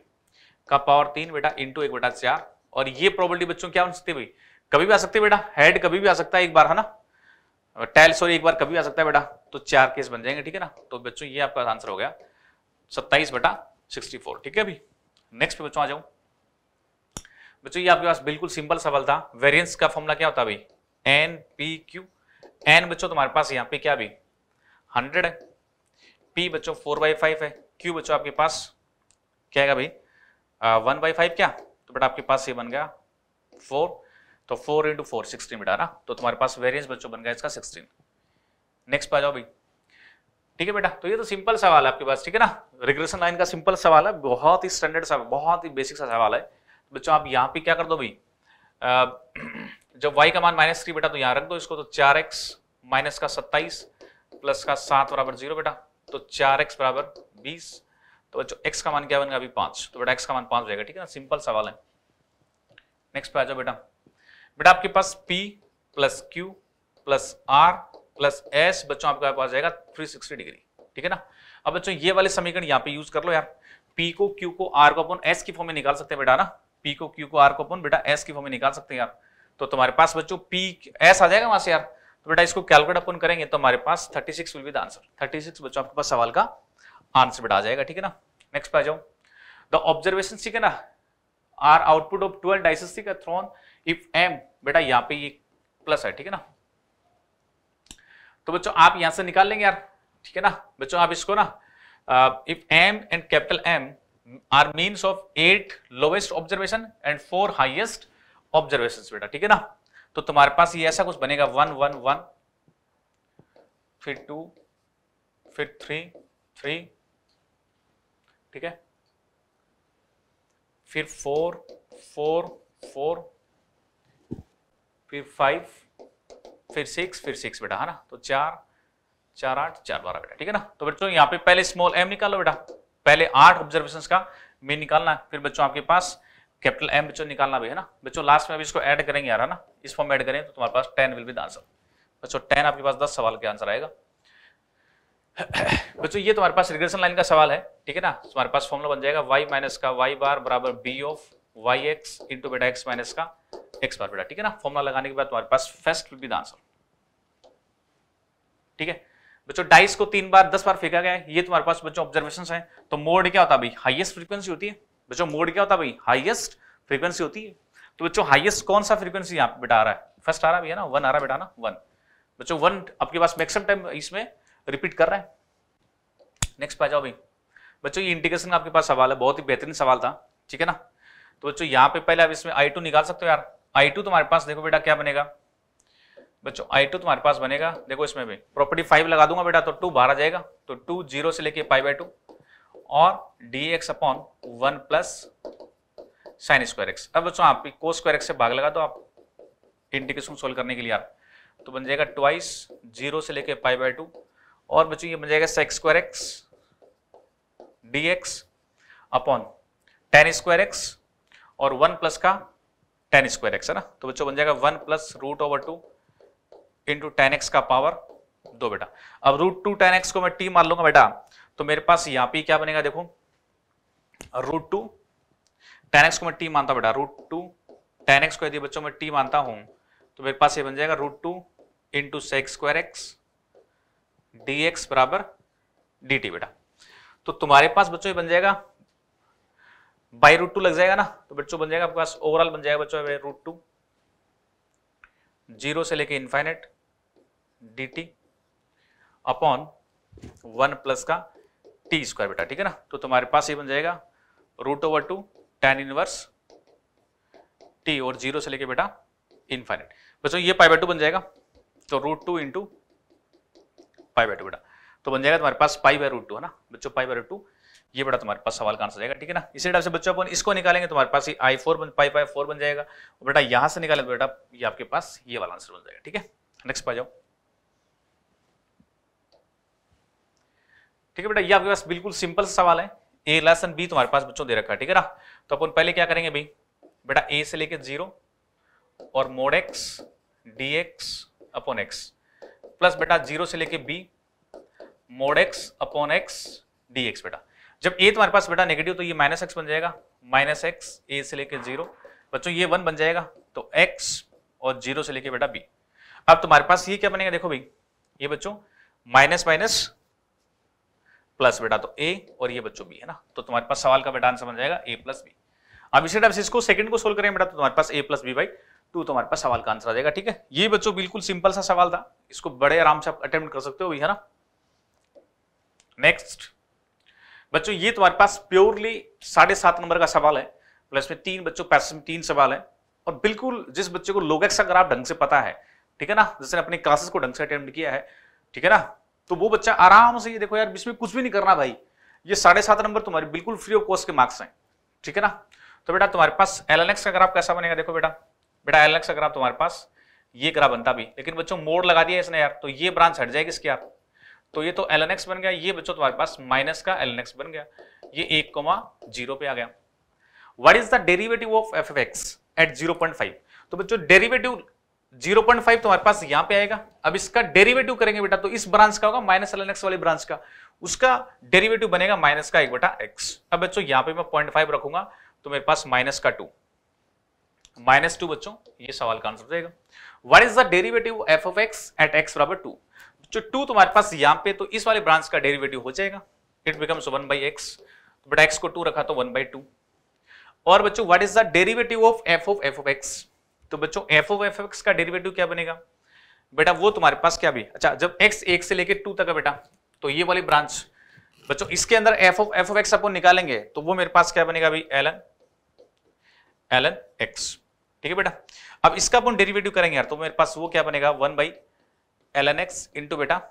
का पावर तीन बेटा इंटू एक बेटा चार और ये प्रोबेबिलिटी बच्चों क्या बन सकती है भाई कभी भी आ सकती है बेटा हेड कभी भी आ सकता है एक बार है ना टैल सॉरी एक बार कभी भी आ सकता है बेटा तो चार केस बन जाएंगे ठीक है ना तो बच्चों ये आपका आंसर हो गया सत्ताईस बेटा सिक्सटी फोर ठीक है अभी नेक्स्ट बच्चों आ जाऊं बच्चों ये आपके पास बिल्कुल सिंपल सवाल था वेरियंस का फॉर्मूला क्या होता है भाई एन पी क्यू एन बच्चों तुम्हारे पास यहाँ पे क्या भी हंड्रेड है पी बच्चों फोर बाई फाइव है क्यू बच्चों आपके पास क्या है भाई वन बाई फाइव क्या तो बेटा आपके पास ये बन गया फोर तो फोर इंटू फोर सिक्सटीन बेटा ना तो तुम्हारे पास वेरियंस बच्चों बन गया इसका सिक्सटीन नेक्स्ट पा जाओ भाई ठीक है बेटा तो ये तो सिंपल सवाल है आपके पास ठीक है ना रिग्रेशन लाइन का सिंपल सवाल है बहुत ही स्टैंडर्ड सवाल बहुत ही बेसिक सा सवाल है तो बच्चों आप यहाँ पे क्या कर दो भाई जब वाई का मान माइनस थ्री बेटा तो यहां रख दो इसको तो चार एक्स माइनस का सत्ताईस प्लस का सात बराबर जीरो बेटा तो चार एक्स बराबर बीस तो जो एक्स का मान क्या बनेगा अभी पांच तो बेटा एक्स का मान पाँच रहेगा ठीक है ना सिंपल सवाल है नेक्स्ट पे आ जाओ बेटा बेटा आपके पास P plus Q plus R plus S बच्चों आपके पास जाएगा थ्री सिक्सटी डिग्री ठीक है ना अब बच्चों ये वाले समीकरण यहाँ पे यूज कर लो यार p को q को r को अपन s की फॉर्म में निकाल सकते हैं बेटा ना p को q को r को अपन बेटा s की फॉर्म में निकाल सकते हैं यार तो तुम्हारे पास बच्चों पी एस आ जाएगा वहां से यार तो बेटा इसको कैलकुलेट अपन करेंगे तो हमारे पास thirty six will be the answer six बच्चों आपके पास सवाल का आंसर बेटा आ जाएगा ठीक है ना नेक्स्ट पे आ जाओ द ऑब्जर्वेशन ठीक है ना are output of twelve dices ठीक है थ्रॉन इफ एम बेटा यहाँ पे ये प्लस है ठीक है ना तो बच्चों आप यहां से निकाल लेंगे यार ठीक है ना बच्चों आप इसको ना if M and capital M are means of eight lowest observation and four highest observation बेटा ठीक है ना तो तुम्हारे पास ये ऐसा कुछ बनेगा वन वन वन फिर टू फिर थ्री थ्री ठीक है फिर फोर फोर फोर फिर फाइव फिर सिक्स फिर सिक्स बेटा है ना तो चार चार आठ चार बारह बेटा ठीक है ना तो बच्चों यहां पे पहले स्मॉल एम निकालो बेटा पहले आठ ऑब्जर्वेशन का मीन निकालना फिर बच्चों आपके पास कैपिटल एम बच्चों निकालना भी है ना बच्चों लास्ट में अभी इसको ऐड करेंगे यार है ना इस फॉर्म ऐड करेंगे तो तुम्हारे पास ten will be the answer बच्चों टेन आपके पास दस सवाल के आंसर आएगा बच्चों ये तुम्हारे पास रिग्रेशन लाइन का सवाल है ठीक है ना तुम्हारे पास फॉर्मुला बन जाएगा वाई माइनस का वाई बार बराबर B of Y X into बेटा एक्स माइनस का एक्स बार बेटा ठीक है ना फॉर्मुला लगाने के बाद तुम्हारे पास first will be the answer ठीक है बच्चों डाइस को तीन बार दस बार फेंका गया है ये तुम्हारे पास बच्चों ऑब्जर्वेशन है तो मोड क्या होता है भाई हाइएस्ट फ्रीक्वेंसी होती है बच्चों मोड क्या होता है भाई हाईएस्ट फ्रीक्वेंसी होती है तो बच्चों हाईएस्ट कौन सा फ्रीक्वेंसी यहाँ पे बेटा आ रहा है फर्स्ट आ रहा है ना वन आ रहा है बेटा ना वन बच्चों वन आपके पास मैक्सिमम टाइम इसमें रिपीट कर रहा है नेक्स्ट पे जाओ भाई बच्चों ये इंटीग्रेशन आपके पास सवाल है बहुत ही बेहतरीन सवाल था ठीक है ना तो बच्चों यहाँ पे पहले आप इसमें आई टू निकाल सकते हो यार आई टू तुम्हारे पास देखो बेटा क्या बनेगा बच्चों आई टू तुम्हारे पास बनेगा देखो इसमें भी प्रॉपर्टी फाइव लगा दूंगा बेटा तो टू बाहर आ जाएगा तो टू जीरो से लेके फाइव बाई टू और D X upon one plus sine square X अब बच्चों आप को स्क्वायर एक्स से भाग लगा दो आप इंटीग्रेशन सोल्व करने के लिए आप तो बन जाएगा ट्वाइस जीरो से लेके पाई बाय टू और बच्चों ये बन जाएगा sec square X D X upon tan square X और वन प्लस का टेन स्क्वायर एक्स है ना तो बच्चों बन जाएगा one plus root over two into tan X का पावर दो बेटा अब रूट टू टेन एक्स को मैं टी मान लूंगा बेटा तो मेरे पास यहां पे क्या बनेगा देखो रूट टू टेन एक्स को मैं टी मानता बेटा रूट टू टेन एक्स को यदि बच्चों में टी मानता हूं तो मेरे पास ये बन जाएगा root two into sec square X D X बराबर डी टी बेटा तो तुम्हारे पास बच्चों ये बन जाएगा बाई रूट टू लग जाएगा ना तो बच्चों बन जाएगा आपके पास ओवरऑल बन जाएगा बच्चों रूट टू जीरो से लेके infinite D T upon one plus का टी स्क्वायर बेटा ठीक है ना तो तुम्हारे पास ये बन जाएगा root over two tan inverse T और जीरो से लेके बेटा इनफाइनाइट बच्चों ये पाई बाय टू बन जाएगा तो root two into pi by two बेटा तो बन जाएगा तुम्हारे पास पाई बाय रूट टू है ना बच्चों पाई बाय रूट टू ये बड़ा तुम्हारे पास सवाल का आंसर जाएगा ठीक है ना इसी टाइप से बच्चों अपन इसको निकालेंगे तुम्हारे पास ही I four pi by four बन जाएगा बेटा यहां से निकालेंगे बेटा तो ये आपके पास ये वाला आंसर बन जाएगा ठीक है नेक्स्ट पा जाओ ठीक है बेटा ये आपके पास बिल्कुल सिंपल सवाल है ए लेसन बी तुम्हारे पास बच्चों दे रखा है ठीक है ना तो अपन पहले क्या करेंगे भाई बेटा ए से लेके जीरो और mod X D X upon X plus बेटा जीरो से लेके B mod X upon X D X बेटा जब ए तुम्हारे पास बेटा नेगेटिव तो ये माइनस एक्स बन जाएगा माइनस एक्स ए से लेके जीरो बच्चों ये वन बन जाएगा तो एक्स और जीरो से लेके बेटा बी अब तुम्हारे पास ये क्या बनेगा देखो भाई ये बच्चों माइनस माइनस प्लस बेटा तो ए और ये बच्चों बी है ना तो तुम्हारे पास सवाल का बेटा आंसर बन जाएगा ए प्लस बी अब इसी टाइप से इसको सेकंड को सोल्व करें बेटा तो तुम्हारे पास A plus B by two तुम्हारे पास सवाल का आंसर आ जाएगा ठीक है ये बच्चों बिल्कुल सिंपल सा सवाल था इसको बड़े आराम से आप अटेम्प्ट कर सकते हो है ना नेक्स्ट बच्चों ये तुम्हारे पास प्योरली साढ़े सात नंबर का सवाल है प्लस में तीन बच्चों पैसे में तीन सवाल है और बिल्कुल जिस बच्चे को लोगेक्स अगर आप ढंग से पता है ठीक है ना जिसने अपने क्लासेस को ढंग से अटेम्प्ट किया है ठीक है ना तो वो बच्चा आराम से ये देखो यार इसमें कुछ भी नहीं करना भाई ये साढ़े सात नंबर तुम्हारे बिल्कुल फ्री ऑफ कॉस्ट के मार्क्स हैं ठीक है ना तो बेटा तुम्हारे पास एल एन एक्स का ग्राफ कैसा बनेगा देखो बेटा बेटा एल एन एक्स का ग्राफ तुम्हारे पास ये ग्राफ बनता भी लेकिन बच्चों मोड़ लगा दिया इसने यार तो ये ब्रांच हट जाएगी इसके यार तो ये तो एल एन एक्स बन गया ये बच्चों तुम्हारे पास माइनस का एल एन एक्स बन गया ये एक कोमा जीरो पे आ गया what is the derivative of F F X at zero point five तो बच्चों डेरिवेटिव जीरो पॉइंट फाइव तुम्हारे पास यहां पे आएगा अब इसका डेरिवेटिव करेंगे बेटा तो इस ब्रांच का होगा माइनस एल वाली ब्रांच का उसका डेरिवेटिव बनेगा माइनस का एक बेटा एक्स अब बच्चों यहां पे मैं पॉइंट फाइव रखूंगा तो मेरे पास माइनस का टू माइनस टू बच्चों ये सवाल का आंसर रहेगा what is the derivative F of X at X बराबर टू जो टू तुम्हारे पास यहां पे तो इस वाले ब्रांच का डेरिवेटिव हो जाएगा it becomes one by x but x को टू रखा तो वन बाई टू और बच्चों what is the derivative of f of f of x तो बच्चों एफ ऑफ एफ एक्स का डेरिवेटिव क्या बनेगा बेटा वो तुम्हारे पास क्या भी अच्छा जब एक्स एक से लेकर टू तक है बेटा तो ये वाली ब्रांच बच्चों इसके अंदर f of f of x अपन निकालेंगे तो वो मेरे पास क्या बनेगा अभी एलन एलन एक्स ठीक है बेटा अब इसका अपन डेरिवेटिव करेंगे यार तो मेरे पास वो क्या बनेगा one by l N x into बेटा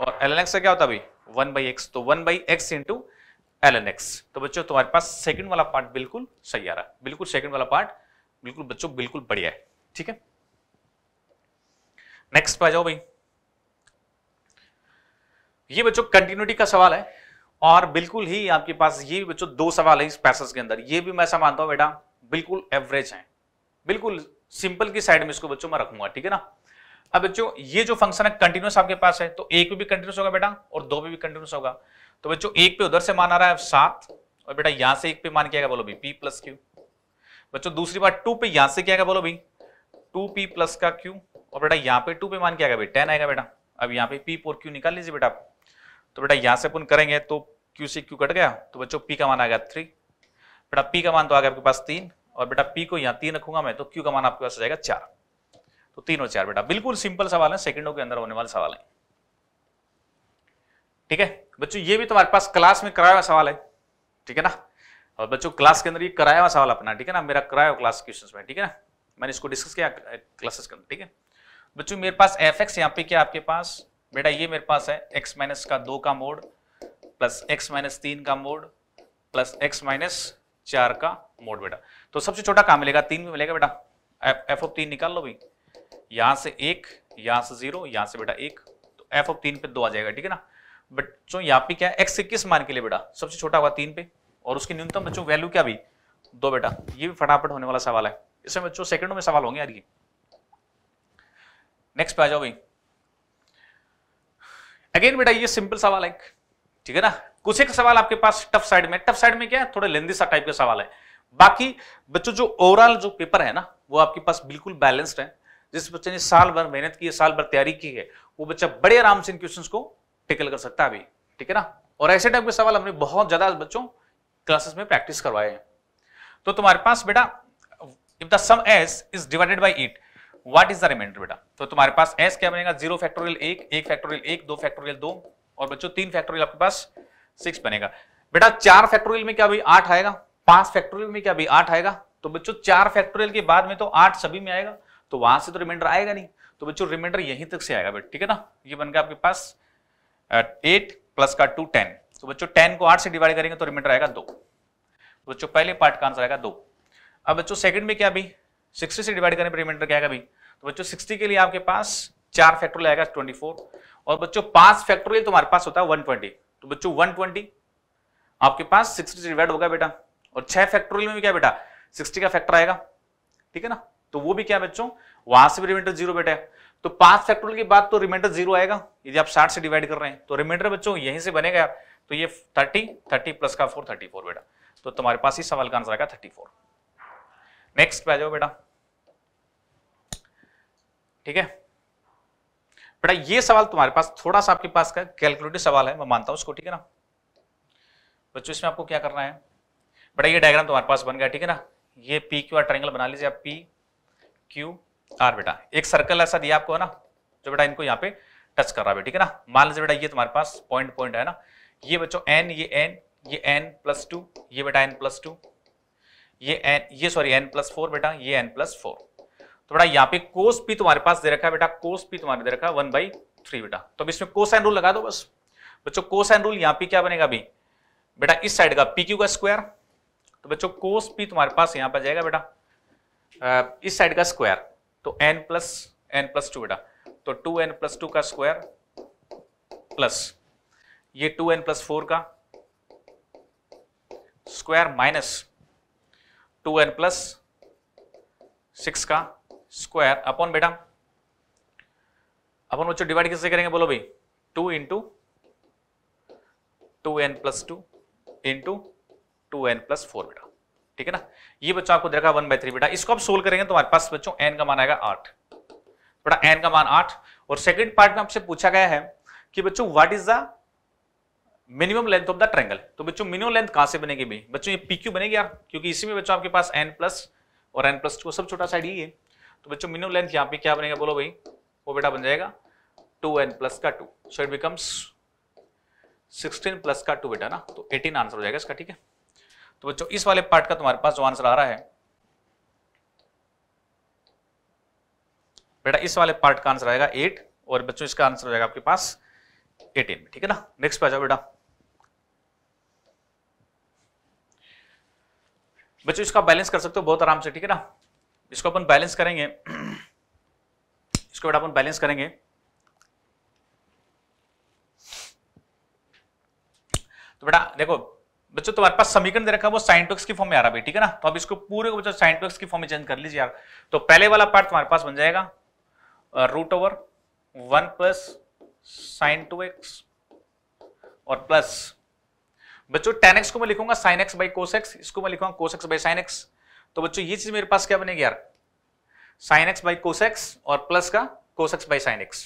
और एल एन एक्स का क्या होता है भाई वन बाई एक्स तो one by x into l N x तो बच्चों तुम्हारे पास सेकंड वाला पार्ट बिल्कुल सही आ रहा बिल्कुल सेकंड वाला पार्ट बिल्कुल बच्चों बिल्कुल बढ़िया है ठीक है नेक्स्ट पे आ जाओ भाई ये बच्चों कंटिन्यूटी का सवाल है और बिल्कुल ही आपके पास ये भी बच्चों दो सवाल है इस पैसेज के अंदर ये भी मैं ऐसा मानता हूं बेटा बिल्कुल एवरेज है बिल्कुल सिंपल की साइड में इसको बच्चों मैं रखूंगा ठीक है ना अब बच्चों ये जो फंक्शन है कंटिन्यूस आपके पास है तो एक पे भी कंटिन्यूस होगा बेटा और दो पे भी कंटिन्यूस होगा तो बच्चों एक पे उधर से मान आ रहा है सात और बेटा यहां से एक पे मान किया गया बोलो भी पी प्लस क्यू बच्चों दूसरी बात टू पे यहां से क्या बोलो भाई टू पी प्लस का क्यू और बेटा यहाँ पे टू पे मान क्या आएगा भाई टेन आएगा बेटा अब यहाँ पे पी और क्यू निकाल लीजिए बेटा तो बेटा यहाँ से अपन करेंगे तो क्यू से क्यू कट गया तो बच्चों पी का मान आ गया थ्री बेटा पी का मान तो आ गया आपके पास तीन और बेटा पी को यहाँ तीन रखूंगा मैं तो क्यू का मान आपके पास जाएगा चार तो तीन और चार बेटा बिल्कुल सिंपल सवाल है सेकंडों के अंदर होने वाले सवाल है ठीक है बच्चों ये भी तुम्हारे तो पास क्लास में कराया हुआ सवाल है ठीक है ना और बच्चों क्लास के अंदर ये कराया हुआ सवाल अपना ठीक है ना मेरा कराया हुआ क्लास क्वेश्चन में ठीक है ना मैंने इसको डिस्कस किया क्लासेस के अंदर ठीक है बच्चों मेरे पास एफ एक्स यहाँ पे क्या आपके पास बेटा ये मेरे पास है एक्स माइनस का दो का मोड प्लस एक्स माइनस तीन का मोड प्लस एक्स माइनस चार का मोड बेटा तो सबसे छोटा कहाँ मिलेगा तीन में मिलेगा बेटा एफ ऑफ तीन निकाल लो भाई यहाँ से एक यहाँ से जीरो यहाँ से बेटा एक तो एफ ऑफ तीन पे दो आ जाएगा ठीक है ना बट यहाँ पे क्या है एक्स से किस मान के लिए बेटा सबसे छोटा हुआ तीन पे और उसकी न्यूनतम बच्चों वैल्यू क्या भी दो बेटा ये भी फटाफट होने वाला सवाल है इसमें बच्चों सेकंडों में सवाल होंगे यार ये नेक्स्ट पे आ जाओ भाई अगेन बेटा ये सिंपल सवाल है ठीक है ना कुछ एक सवाल आपके पास टफ साइड में टफ साइड में क्या है थोड़े लेंदी सा टाइप का सवाल है बाकी बच्चों जो ओवरऑल जो पेपर है ना वो आपके पास बिल्कुल बैलेंस्ड है जिस बच्चे ने साल भर मेहनत की है साल भर तैयारी की है वो बच्चा बड़े आराम से इन क्वेश्चन को टिकल कर सकता है अभी ठीक है ना और ऐसे टाइप के सवाल हमने बहुत ज्यादा बच्चों क्लासेस में प्रैक्टिस करवाए हैं तो तुम्हारे पास बेटा if the sum s is divided by it what is the reminder बेटा तो तुम्हारे पास एस क्या बनेगा जीरो फैक्टोरियल एक एक फैक्टोरियल एक दो फैक्टोरियल दो और बच्चों तीन फैक्टोरियल आपके पास सिक्स बनेगा बेटा चार फैक्टोरियल में क्या भाई आठ आएगा पांच फैक्टोरियल में क्या भाई आठ आएगा तो बच्चों चार फैक्टोरियल के बाद में तो आठ सभी में आएगा तो वहां से तो रिमाइंडर आएगा नहीं तो बच्चों रिमाइंडर यहीं तक से आएगा बेटा ठीक है ना ये बन गया आपके पास एट प्लस का टू टेन तो बच्चों टेन को आठ से डिवाइड करेंगे तो रिमाइंडर आएगा दो तो बच्चों पहले पार्ट का आंसर आएगा दो अब बच्चों सेकंड में क्या अभी सिक्सटी से डिवाइड करने पर रिमाइंडर क्या आएगा अभी तो बच्चों सिक्सटी के लिए आपके पास चार फैक्टोरियल आएगा ट्वेंटी फोर और बच्चों पांच फैक्टोरियल तुम्हारे पास होता है वन ट्वेंटी तो बच्चों वन ट्वेंटी आपके पास सिक्सटी से डिवाइड होगा बेटा और छह फैक्टोरियल में भी क्या बेटा सिक्सटी का फैक्टर आएगा ठीक है ना तो वो भी क्या बच्चों वहां से भी रिमाइंडर जीरो बेटा तो पांच फैक्टोरियल की बात तो रिमाइंडर जीरो आएगा यदि आप साठ से डिवाइड कर रहे हैं तो रिमाइंडर बच्चों यहीं से बनेगा यार तो ये 30 30 प्लस का 4 34 बेटा तो तुम्हारे पास ही सवाल का आंसर आएगा 34 नेक्स्ट पे आ जाओ बेटा ठीक है बेटा ये सवाल तुम्हारे पास थोड़ा सा आपके पास का कैलकुलेटिव सवाल है मैं मानता हूं उसको ठीक है ना बच्चों इसमें आपको क्या करना है बेटा ये डायग्राम तुम्हारे पास बन गया ठीक है ना ये पी क्यू आर ट्राइंगल बना लीजिए आप पी क्यू आर बेटा एक सर्कल ऐसा दिया आपको है ना जो बेटा इनको यहाँ पे टच कर रहा है ठीक है ना मान लीजिए बेटा ये तुम्हारे पास पॉइंट पॉइंट है ना ये बच्चों एन ये एन ये एन प्लस टू ये बेटा एन प्लस टू ये एन ये सॉरी एन प्लस फोर बेटा ये एन प्लस फोर तो बेटा यहाँ पे कोस भी तुम्हारे पास दे रखा है बेटा कोस भी तुम्हारे दे रखा है वन बाई थ्री बेटा तो अब इसमें कोस एन रूल लगा दो बस बच्चों कोस एन रूल यहाँ पे क्या बनेगा अभी बेटा इस साइड का पी क्यू का स्क्वायर तो बच्चों कोस भी तुम्हारे पास यहाँ पर जाएगा बेटा इस साइड का स्क्वायर तो n plus n plus two बेटा तो टू एन प्लस टू का स्क्वायर प्लस ये टू एन प्लस फोर का square minus two n plus six का स्क्वायर अपॉन बेटा अपन बच्चों डिवाइड किससे करेंगे बोलो भाई two into two n plus two into two n plus four बेटा ठीक है ना ये बच्चों आपको देखा वन बाय थ्री बेटा इसको आप सोल्व करेंगे तुम्हारे पास बच्चों एन का मान आएगा आठ बेटा एन का मान आठ और सेकेंड पार्ट में आपसे पूछा गया है कि बच्चों what is the minimum length of the triangle तो बच्चों मिनिमम लेंथ कहां से बनेगी भाई बच्चों ये पी क्यू बनेगी यार क्योंकि इसी में बच्चों आपके पास एन प्लस और एन प्लस टू सब छोटा साइड ही है तो बच्चों मिनिमम लेंथ यहाँ पे क्या बनेगा बोलो भाई वो बेटा बन जाएगा टू एन प्लस का two so it becomes sixteen plus का टू बेटा ना तो एटीन आंसर हो जाएगा इसका ठीक है तो बच्चों इस वाले पार्ट का तुम्हारे पास जो आंसर आ रहा है बेटा इस वाले पार्ट का आंसर आएगा एट और बच्चों इसका आंसर हो जाएगा आपके पास एटीन ठीक है ना नेक्स्ट पे आ जाओ बेटा बच्चों इसका बैलेंस कर सकते हो बहुत आराम से ठीक है ना इसको अपन बैलेंस करेंगे इसको बेटा अपन बैलेंस करेंगे तो बेटा देखो बच्चों तुम्हारे पास समीकरण दे रखा है वो साइन टू एक्स की फॉर्म में आ रहा है ठीक है ना तो अब इसको पूरे को बच्चों साइन टू एक्स की फॉर्म में चेंज कर लीजिए यार तो पहले वाला पार्ट तुम्हारे पास बन जाएगा root over one plus sine two x और प्लस बच्चों टेन एक्स को मैं लिखूंगा sine x by cos x इसको मैं लिखूंगा cos x by sine x तो बच्चों ये चीज मेरे पास क्या बनेगी यार sine x by cos x और प्लस का cos x by sine x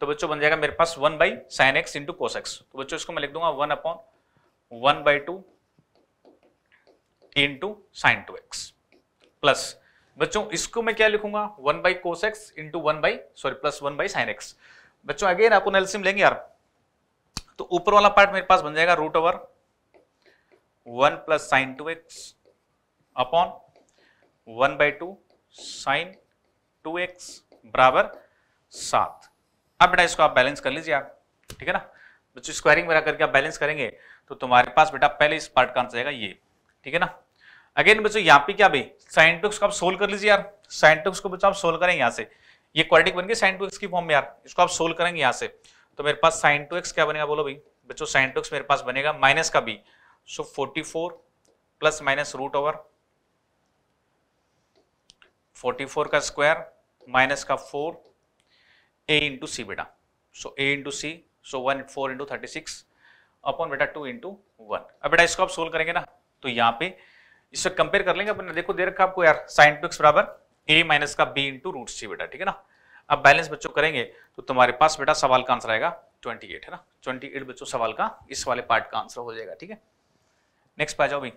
तो बच्चों बन जाएगा मेरे पास one by sine x into cos x तो बच्चों इसको मैं लिख दूंगा one upon one by two into sine two x plus बच्चों इसको मैं क्या लिखूंगा one by cos x into one by sorry plus one by sine x बच्चों अगेन आपको एल्सियम लेंगे यार तो ऊपर वाला पार्ट मेरे पास बन जाएगा root over one plus sine two x upon one by two sine two x बराबर सात अब बेटा इसको आप बैलेंस कर लीजिए आप ठीक है ना बच्चों स्क्वायरिंग वगैरह करके आप बैलेंस करेंगे तो तुम्हारे पास बेटा पहले इस पार्ट का आंसर आएगा ये ठीक है ना अगेन बच्चों यहाँ पे क्या भाई साइन टू एक्स को आप सोल्व कर लीजिए यार साइन टू एक्स को बच्चों आप सोल्व करें यहाँ से ये क्वाड्रेटिक बन गई साइन टू एक्स की फॉर्म में यार इसको आप सोल्व करेंगे यहाँ से तो मेरे पास साइन टू एक्स क्या बनेगा बोलो भाई बच्चों साइन टू एक्स मेरे पास बनेगा माइनस का भी so 44 plus minus root over 44 का स्क्वायर माइनस का 4 ए इंटू सी बेटा so a into c so one four into thirty six upon बेटा टू इंटू वन अब बेटा इसको आप सोल्व करेंगे ना तो यहाँ पे इससे कंपेयर कर लेंगे अपने देखो दे रखा आपको यार साइन टू एक्स बराबर ए माइनस का बी इंटू रूट सी बेटा ठीक है ना अब बैलेंस बच्चों करेंगे तो तुम्हारे पास बेटा सवाल का आंसर आएगा 28 है ना 28 बच्चों सवाल का इस वाले पार्ट का आंसर हो जाएगा ठीक है नेक्स्ट पे आ जाओ भाई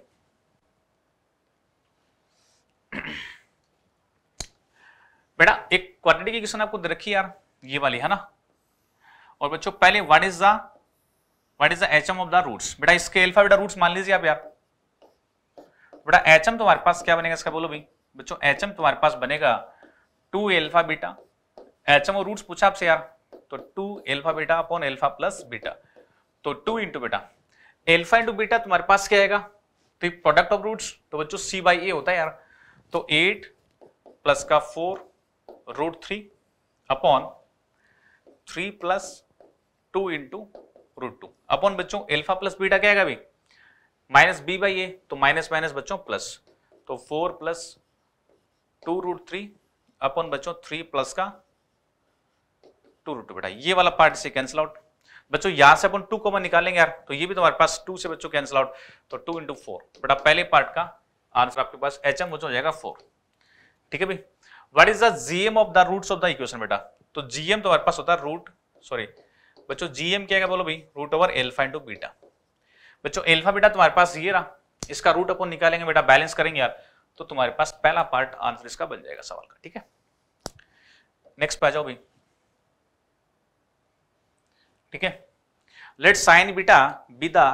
बेटा एक की क्वेश्चन आपको दे रखी यार ये वाली है ना और बच्चों पहले what is the what is the HM of the roots बेटा इसके अल्फा बेटा रूट्स मान लीजिए आप यार बेटा एचएम तुम्हारे पास क्या बनेगा इसका बोलो भाई बच्चों एचएम तुम्हारे पास बनेगा टू एल्फा बीटा एचएम और रूट्स पूछा आपसे यार तो two alpha beta upon alpha plus beta तो टू इंटू बेटा एल्फा इंटू बीटा तुम्हारे पास क्या आएगा तो प्रोडक्ट ऑफ रूट्स तो बच्चों सी बाई ए होता है यार तो एट प्लस का four root three upon three plus two into root two upon बच्चों एल्फा प्लस बीटा क्या आएगा भाई माइनस बी बाई ए तो माइनस माइनस बच्चों प्लस तो four plus two root three upon बच्चों थ्री प्लस का टू रूट टू बेटा ये वाला पार्ट से कैंसिल आउट बच्चों यहां से अपन टू कॉमन निकालेंगे यार तो ये भी तुम्हारे पास टू से बच्चों कैंसिल आउट तो टू इंटू फोर बेटा पहले पार्ट का आंसर आपके पास एच एम बच्चों जाएगा फोर ठीक है भाई what is the GM of the root of the equation बेटा तो जीएम तुम्हारे पास होता है रूट सॉरी बच्चों जीएम क्या बोलो भाई root over alpha into beta बच्चों एल्फा बेटा तुम्हारे पास ये रहा इसका रूट अपन निकालेंगे बेटा बैलेंस करेंगे यार तो तुम्हारे पास पहला पार्ट आंसर इसका बन जाएगा सवाल का ठीक है नेक्स्ट पे आ जाओ भाई ठीक है let sine beta be the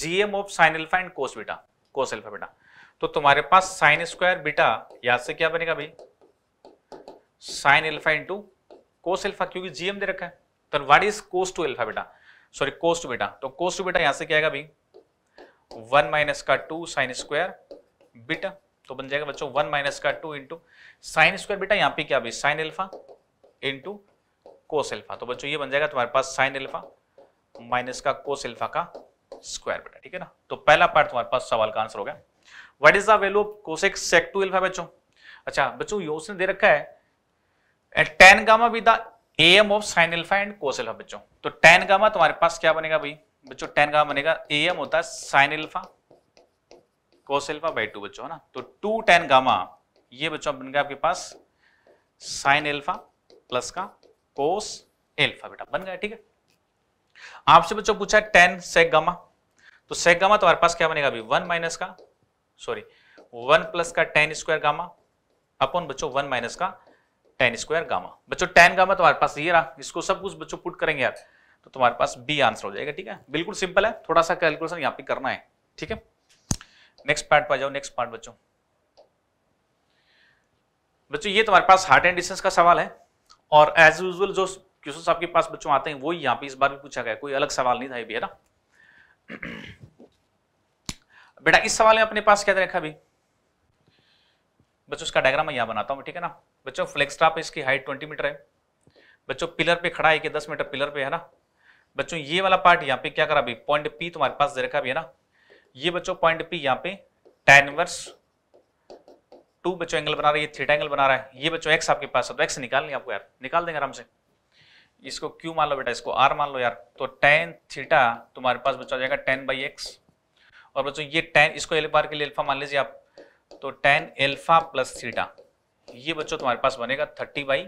GM of sine alpha and cos beta cos alpha beta तो तुम्हारे पास साइन स्क्वायर बीटा यहां से क्या बनेगा भाई sine alpha into cos alpha क्योंकि जीएम दे रखा है तो what is cos two alpha beta sorry cos two beta तो कोस टू बीटा यहां से क्या आएगा भाई वन माइनस का टू साइन स्क्वायर बीटा तो बन जाएगा बच्चों वन माइनस का two into sine square beta यहां पे क्या sine alpha into cos alpha तो बच्चों ये बन जाएगा तुम्हारे पास साइन एल्फा माइनस का कोस एल्फा का स्क्वायर बेटा ठीक है ना तो पहला पार्ट तुम्हारे पास सवाल का आंसर हो गया what is the value of cosec sec two alpha बच्चों अच्छा बच्चों ये उसने दे रखा है tan gamma with the M of sine alpha and cos alpha बच्चों तो टेन गामा तुम्हारे पास क्या बनेगा भाई बच्चों टेन गामा बनेगा ए एम होता है sine alpha cos alpha by two बच्चों है ना तो टू टेन गामा ये बच्चों बन गया आपके पास साइन एल्फा प्लस का कोस एल्फा बेटा बन गया ठीक है आपसे बच्चों पूछा टेन सेक गमा तो सेक तुम्हारे तो पास क्या बनेगा अभी वन माइनस का सॉरी वन प्लस का टेन स्क्वायर गामा अपन बच्चों वन माइनस का टेन स्क्वायर गामा बच्चों टेन गामा तुम्हारे पास ये रहा इसको सब कुछ बच्चों पुट करेंगे यार तो तुम्हारे पास बी आंसर हो जाएगा ठीक है बिल्कुल सिंपल है थोड़ा सा कैलकुलेशन यहाँ पे करना है ठीक है नेक्स्ट पार्ट पर जाओ नेक्स्ट पार्ट बच्चों बच्चों ये तुम्हारे पास हार्ट एंड डिस्टेंस का सवाल है और एज यूजल जो क्वेश्चन आपके पास बच्चों आते हैं वो यहाँ पे इस बार भी पूछा गया कोई अलग सवाल नहीं था ये भी है ना बेटा इस सवाल में अपने पास क्या रखा अभी बच्चों इसका डायग्राम मैं यहाँ बनाता हूँ ठीक है ना बच्चों फ्लेक्स पे इसकी हाइट ट्वेंटी मीटर है बच्चों पिलर पे खड़ा है कि दस मीटर पिलर पे है ना बच्चों ये वाला पार्ट यहाँ पे क्या करा अभी पॉइंट पी तुम्हारे पास दे रखा भी है ना ये बच्चों पॉइंट पी यहाँ पे टेनवर्स टू बच्चों एंगल बना रहा है ये थीटा एंगल बना रहा है ये बच्चों एक्स आपके पास है तो एक्स निकाल लें आपको यार निकाल देंगे आराम से इसको क्यू मान लो बेटा इसको आर मान लो यार तो टेन थीटा तुम्हारे पास बच्चा जाएगा टेन बाई एक्स और बच्चों ये टेन इसको एल बार के लिए अल्फा मान लीजिए आप तो टेन एल्फा प्लस थीटा ये बच्चों तुम्हारे पास बनेगा थर्टी बाई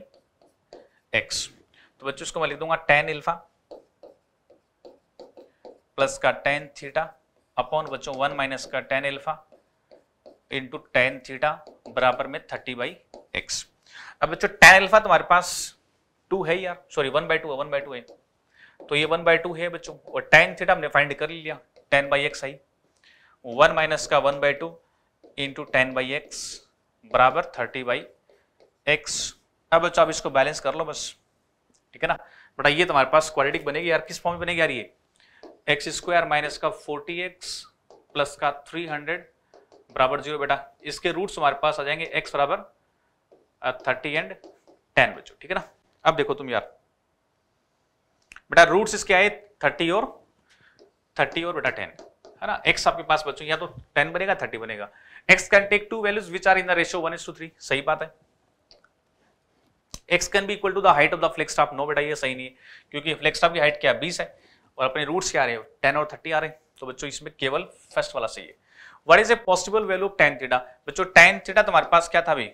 एक्स तो बच्चों इसको मैं लिख दूंगा टेन एल्फा प्लस का टेन थीटा अपॉन बच्चों वन माइनस का tan alpha into tan theta बराबर में थर्टी बाई एक्स अब बच्चों टेन अल्फा तुम्हारे पास टू है यार sorry one by two one by two है तो ये वन बाई टू है बच्चों और टेन थीटा हमने फाइंड कर लिया tan by x I one minus का one by two into tan by x बराबर थर्टी बाई एक्स अब बच्चों आप इसको बैलेंस कर लो बस ठीक है ना बेटा ये तुम्हारे पास क्वाड्रेटिक बनेगी यार किस फॉर्म में बनेगी यार ये एक्स स्क्वायर माइनस का फोर्टी एक्स प्लस का थ्री हंड्रेड बराबर जीरो बेटा इसके रूट्स हमारे पास आ जाएंगे एक्स बराबर थर्टी एंड टेन बच्चों ठीक है ना अब देखो तुम यार बेटा रूट्स इसके आए थर्टी और थर्टी और बेटा टेन है ना एक्स आपके पास बच्चों या तो टेन बनेगा थर्टी बनेगा x can take two values which are in the ratio one is to three सही बात है x can be equal to the height of the flagstaff no बेटा ये सही नहीं है क्योंकि फ्लेक्स टॉप की हाइट क्या बीस है और अपने रूट्स क्या आ रहे हैं टेन और थर्टी आ रहे हैं तो बच्चों इसमें केवल फर्स्ट वाला सही है what is a possible value of tan theta बच्चों टेन थीटा तुम्हारे पास क्या था भाई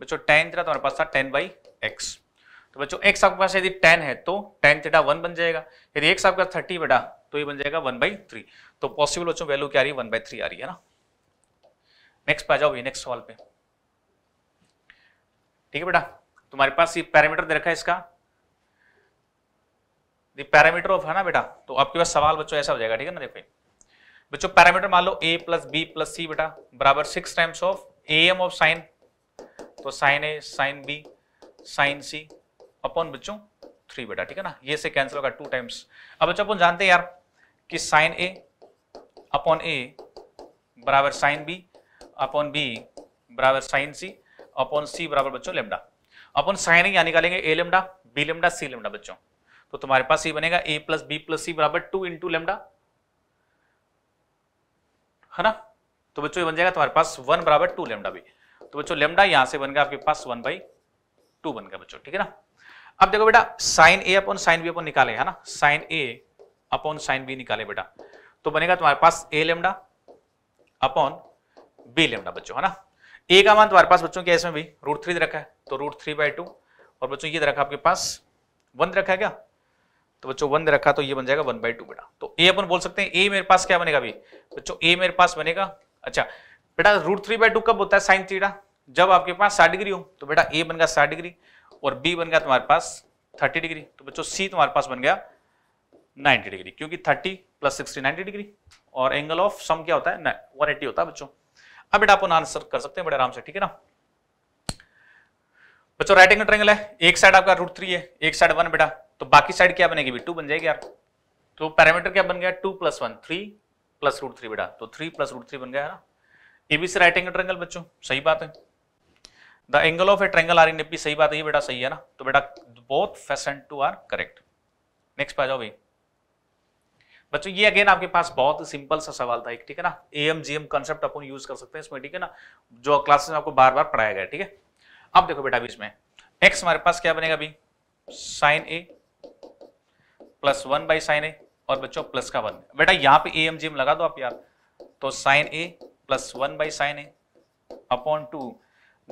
बच्चों टेन थीटा तुम्हारे पास था टेन बाई एक्स तो बच्चों एक्स आपके पास यदि टेन है तो टेन थीटा वन बन जाएगा यदि एक्स आपके पास थर्टी बेटा तो ये बन जाएगा वन बाई थ्री तो पॉसिबल बच्चों वैल्यू क्या आ रही है वन बाई थ्री आ रही है ना नेक्स्ट पे आ जाओ भाई नेक्स्ट सवाल पे ठीक है बेटा तुम्हारे पास ये पैरामीटर दे रखा है इसका पैरामीटर ऑफ है ना बेटा तो आपके पास सवाल बच्चों ऐसा हो जाएगा ठीक है ना देखिए बच्चों पैरामीटर मान लो ए प्लस बी प्लस सी बेटा बराबर six times of A M of sine तो sine a sine b sine c upon बच्चों थ्री बेटा ठीक है ना ये से कैंसिल होगा टू टाइम्स अब बच्चों अपन जानते हैं यार कि साइन ए अपॉन ए बराबर साइन बी अपॉन बी बराबर साइन सी अपॉन सी बराबर बच्चों लेमडा अपन साइन ए यानी निकालेंगे a lambda b lambda c lambda बच्चों तो तुम्हारे पास ये बनेगा a plus b plus c बराबर टू इंटू लेमडा है ना तो बच्चों ये बन जाएगा तुम्हारे पास वन बराबर टू लेमडा भी तो बच्चों लेमडा यहां से बन गया आपके पास वन बाई टू बन गया बच्चों ठीक है ना अब देखो बेटा sine a upon sine b upon निकाले है ना sine a upon sine b निकाले बेटा तो बनेगा तुम्हारे पास a lambda upon b lambda बच्चों है ना ए का मान तुम्हारे पास बच्चों क्या इसमें भी रूट थ्री रखा है तो रूट थ्री बाई टू और बच्चों ये रखा आपके पास वन रखा है क्या तो बच्चों वन रखा तो ये बन जाएगा वन बाई टू बेटा तो ए अपन बोल सकते हैं ए मेरे पास क्या बनेगा अभी बच्चों ए मेरे पास बनेगा अच्छा बेटा रूट थ्री बाई टू कब होता है साइन थीटा जब आपके पास साठ डिग्री हो तो बेटा ए बन गया साठ डिग्री और बी बन गया तुम्हारे पास थर्टी डिग्री तो बच्चों सी तुम्हारे पास बन गया नाइन्टी डिग्री क्योंकि thirty plus sixty ninety degree और एंगल ऑफ सम क्या होता है वन एट्टी होता है बच्चों अब बेटा अपन आंसर कर सकते हैं बड़े आराम से ठीक है ना बच्चों राइट एंगल ट्रेंगल है एक साइड आपका रूट थ्री है एक साइड वन बेटा तो बाकी साइड क्या बनेगी टू बन जाएगी यार तो पैरामीटर क्या बन गया two plus one three plus root three बेटा तो थ्री प्लस रूट थ्री बन गया है ना एबीसी राइट एंगल ट्रेंगल बच्चों सही बात है the angle of a triangle are in AP सही बात है ये बेटा सही है ना तो बेटा both fashion two are correct next पे जाओ भाई बच्चों ये अगेन आपके पास बहुत सिंपल सा सवाल था एक ठीक है ना A M G M concept अपन यूज कर सकते हैं इसमें ठीक है ना जो क्लासेस में आपको बार बार पढ़ाया गया ठीक है अब देखो बेटा बीच में नेक्स्ट हमारे पास क्या बनेगा अभी sine a plus one by sine a और बच्चों प्लस का वन बेटा यहां पे ए एम जी लगा दो आप यार तो sine a plus one by sine a upon two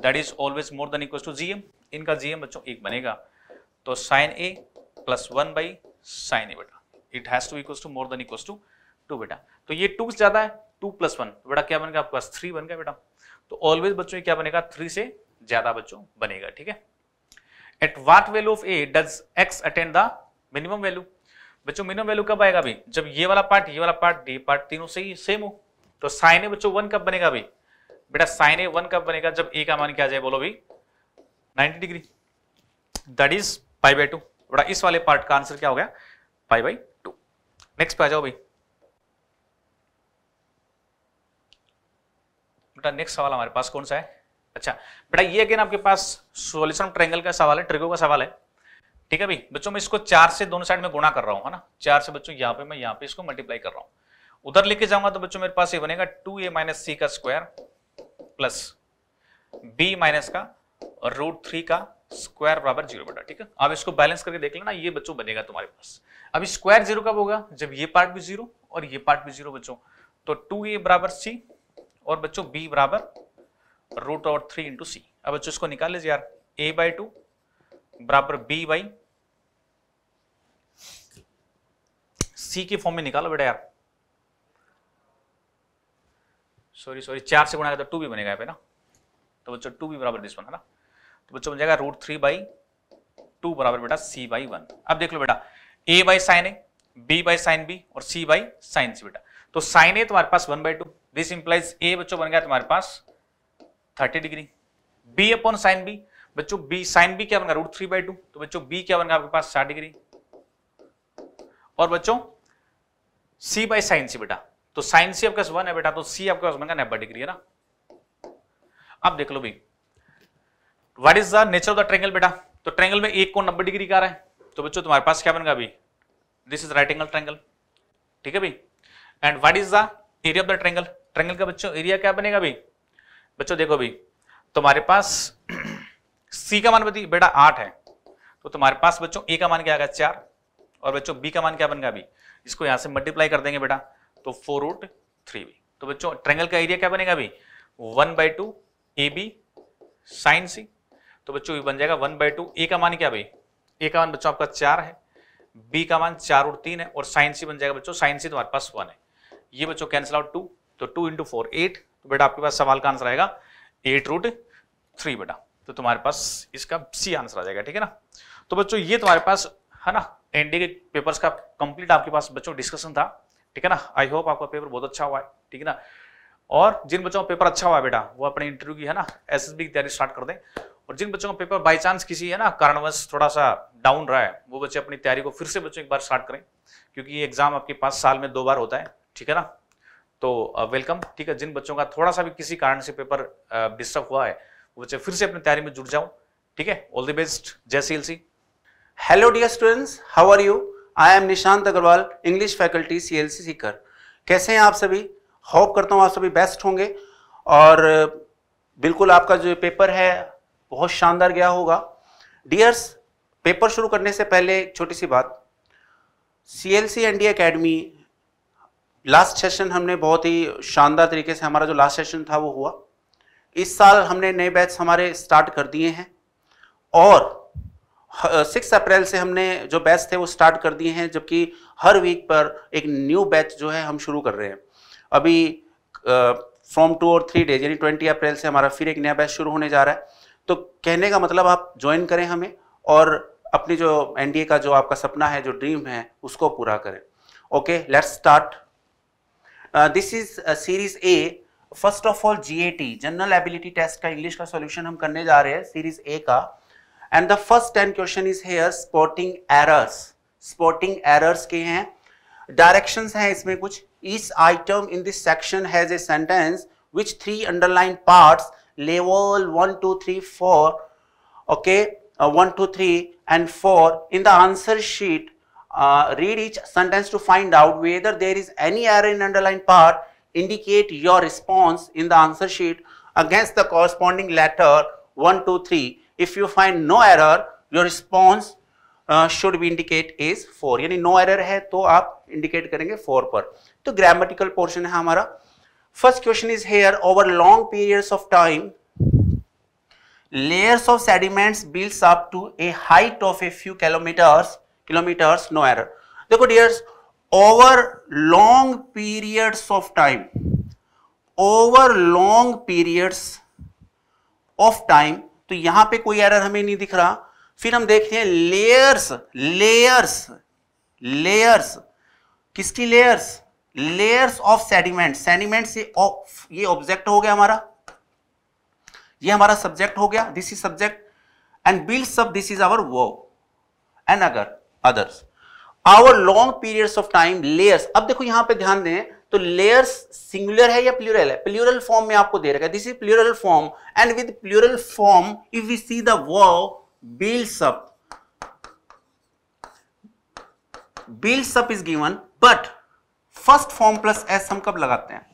that is always more than equal to G M इनका जी एम बच्चों एक बनेगा तो sine a plus one by sine a बेटा it has to equal to more than equal to two बेटा तो ये to से ज्यादा है टू प्लस वन बेटा क्या बनेगा आपके पास थ्री बन गया बेटा तो ऑलवेज बच्चों क्या बनेगा थ्री से ज्यादा बच्चों बनेगा ठीक है at what value of a does x attend the minimum value बच्चों मिनिमम वैल्यू कब आएगा भाई जब ये वाला पार्ट ये वाला पार्ट डी पार्ट तीनों से ही सेम हो तो साइन ए बच्चों वन कब बनेगा भाई बेटा साइन ए वन कब बनेगा जब ए का मान क्या जाए बोलो भाई 90 degree that is pi by two बेटा इस वाले पार्ट का आंसर क्या हो गया पाई बाई टू नेक्स्ट पे आ जाओ भाई बेटा नेक्स्ट सवाल हमारे पास कौन सा है अच्छा बेटा ये अगेन आपके पास सोल्यूशन ट्रेंगल का सवाल है ट्रिगो का सवाल है ठीक है भाई बच्चों मैं इसको चार से दोनों साइड में गुणा कर रहा हूँ है ना चार से बच्चों यहाँ पे मैं यहाँ पे इसको मल्टीप्लाई कर रहा हूँ उधर लेके जाऊंगा तो बच्चों मेरे पास ये बनेगा टू ए माइनस सी का स्क्वायर प्लस बी माइनस का रूट थ्री का स्क्वायर बराबर जीरो बटा ठीक है अब इसको बैलेंस करके देख लेना ये बच्चों बनेगा तुम्हारे पास अभी स्क्वायर जीरो कब होगा जब ये पार्ट भी जीरो और ये पार्ट भी जीरो बच्चों तो टू ए बराबर सी और बच्चों बी बराबर रूट और थ्री इंटू सी अब बच्चों इसको निकाल लीजिए यार ए बाई टू बराबर बी बाई सी के फॉर्म में निकालो बेटा यार सॉरी सॉरी चार से गुणा तो टू भी बनेगा यहाँ पे ना तो बच्चों टू भी बराबर दिस वन है ना तो बच्चों बन जाएगा रूट थ्री बाई टू बराबर बेटा सी बाई वन अब देख लो बेटा a by sine a b by sine b और सी बाई साइन सी बेटा तो साइन ए तुम्हारे पास one by two this implies a बच्चों बन गया तुम्हारे पास 30 degree b upon sine b बच्चों b साइन बी क्या बनगा रूट थ्री बाई टू तो बच्चों b क्या बनगा आपके पास साठ डिग्री और बच्चों c बाई साइन सी बेटा तो साइन सी आपके पास वन है बेटा तो c आपके पास बनगा नब्बे डिग्री है ना अब देख लो भाई what is the nature of the triangle बेटा तो ट्रेंगल में एक को नब्बे डिग्री का रहा है तो बच्चों तुम्हारे पास क्या बनगा अभी this is right angle triangle ठीक है भाई and what is the area of the triangle triangle का बच्चों एरिया क्या बनेगा भाई बच्चों देखो भाई तुम्हारे पास सी का मान बेटा आठ है तो तुम्हारे पास बच्चों ए का मान क्या आएगा चार और बच्चों बी का मान क्या बनगा गया अभी इसको यहां से मल्टीप्लाई कर देंगे बेटा तो फोर रूट थ्री बी तो बच्चों ट्रेंगल का एरिया क्या बनेगा अभी one by two a b sine c तो बच्चों ये बन जाएगा वन बाई टू ए का मान क्या भाई ए का मान बच्चों आपका चार है बी का मान चार और तीन है और साइन सी बन जाएगा बच्चों साइन सी तुम्हारे पास वन है ये बच्चों कैंसिल आउट टू तो टू इंटू फोर एट तो बेटा आपके पास सवाल का आंसर आएगा एट रूट थ्री बेटा तो तुम्हारे पास इसका सी आंसर आ जाएगा ठीक है ना तो बच्चों ये तुम्हारे पास है ना एनडी के पेपर्स का कंप्लीट आपके पास बच्चों डिस्कशन था ठीक है ना आई होप आपका पेपर बहुत अच्छा हुआ है ठीक है ना और जिन बच्चों का पेपर अच्छा हुआ बेटा वो अपने इंटरव्यू की है ना एसएसबी की तैयारी स्टार्ट कर दें और जिन बच्चों का पेपर बाय चांस किसी है ना कारणवश थोड़ा सा डाउन रहा है वो बच्चे अपनी तैयारी को फिर से बच्चों एक बार स्टार्ट करें क्योंकि ये एग्जाम आपके पास साल में दो बार होता है ठीक है ना तो वेलकम ठीक है जिन बच्चों का थोड़ा सा भी किसी कारण से पेपर डिस्टर्ब हुआ है वो बच्चे फिर से अपनी तैयारी में जुट जाऊं ठीक है ऑल द बेस्ट जय C L C hello dear students how are you I am Nishant Agarwal English faculty C L C Sikar कैसे हैं आप सभी होप करता हूँ आप सभी बेस्ट होंगे और बिल्कुल आपका जो पेपर है बहुत शानदार गया होगा डियर्स पेपर शुरू करने से पहले एक छोटी सी बात C L C N D academy last session हमने बहुत ही शानदार तरीके से हमारा जो लास्ट सेशन था वो हुआ इस साल हमने नए बैच हमारे स्टार्ट कर दिए हैं और सिक्स अप्रैल से हमने जो बैच थे वो स्टार्ट कर दिए हैं जबकि हर वीक पर एक न्यू बैच जो है हम शुरू कर रहे हैं अभी फ्रॉम टू और थ्री डेज यानी ट्वेंटी अप्रैल से हमारा फिर एक नया बैच शुरू होने जा रहा है तो कहने का मतलब आप ज्वाइन करें हमें और अपनी जो एनडीए का जो आपका सपना है जो ड्रीम है उसको पूरा करें okay let's start this is series A first of all GAT general ability test का इंग्लिश का सॉल्यूशन हम करने जा रहे हैं सीरीज ए का and the first ten question is here spotting errors spotting errors के हैं डायरेक्शंस हैं इसमें कुछ इस item in this section has a sentence which three underline parts level one two three four okay one two three and four in the answer sheet uh, read each sentence to find out whether there is any error in underlined part. Indicate your response in the answer sheet against the corresponding letter 1, 2, 3. If you find no error, your response uh, should be indicate is four. यानी no error है तो आप indicate करेंगे four पर तो grammatical portion है हमारा First question is here. Over long periods of time, layers of sediments builds up to a height of a few kilometers kilometres no uh देखो dears over long periods of time over long periods of time तो यहां पे कोई error हमें नहीं दिख रहा फिर हम देखते हैं लेयर्स लेयर्स लेयर्स किसकी layers layers of sediment sediment से ऑफ ये ऑब्जेक्ट हो गया हमारा ये हमारा सब्जेक्ट हो गया this is subject and build सब दिस इज आवर वो एंड अगर others our long periods of time layers अब देखो यहां पे ध्यान दें तो लेयर्स सिंगुलर है या प्लूरल है प्लूरल फॉर्म में आपको दे रखा है this is plural form and with plural form if we see the verb builds up builds up is given but first form plus s हम कब लगाते हैं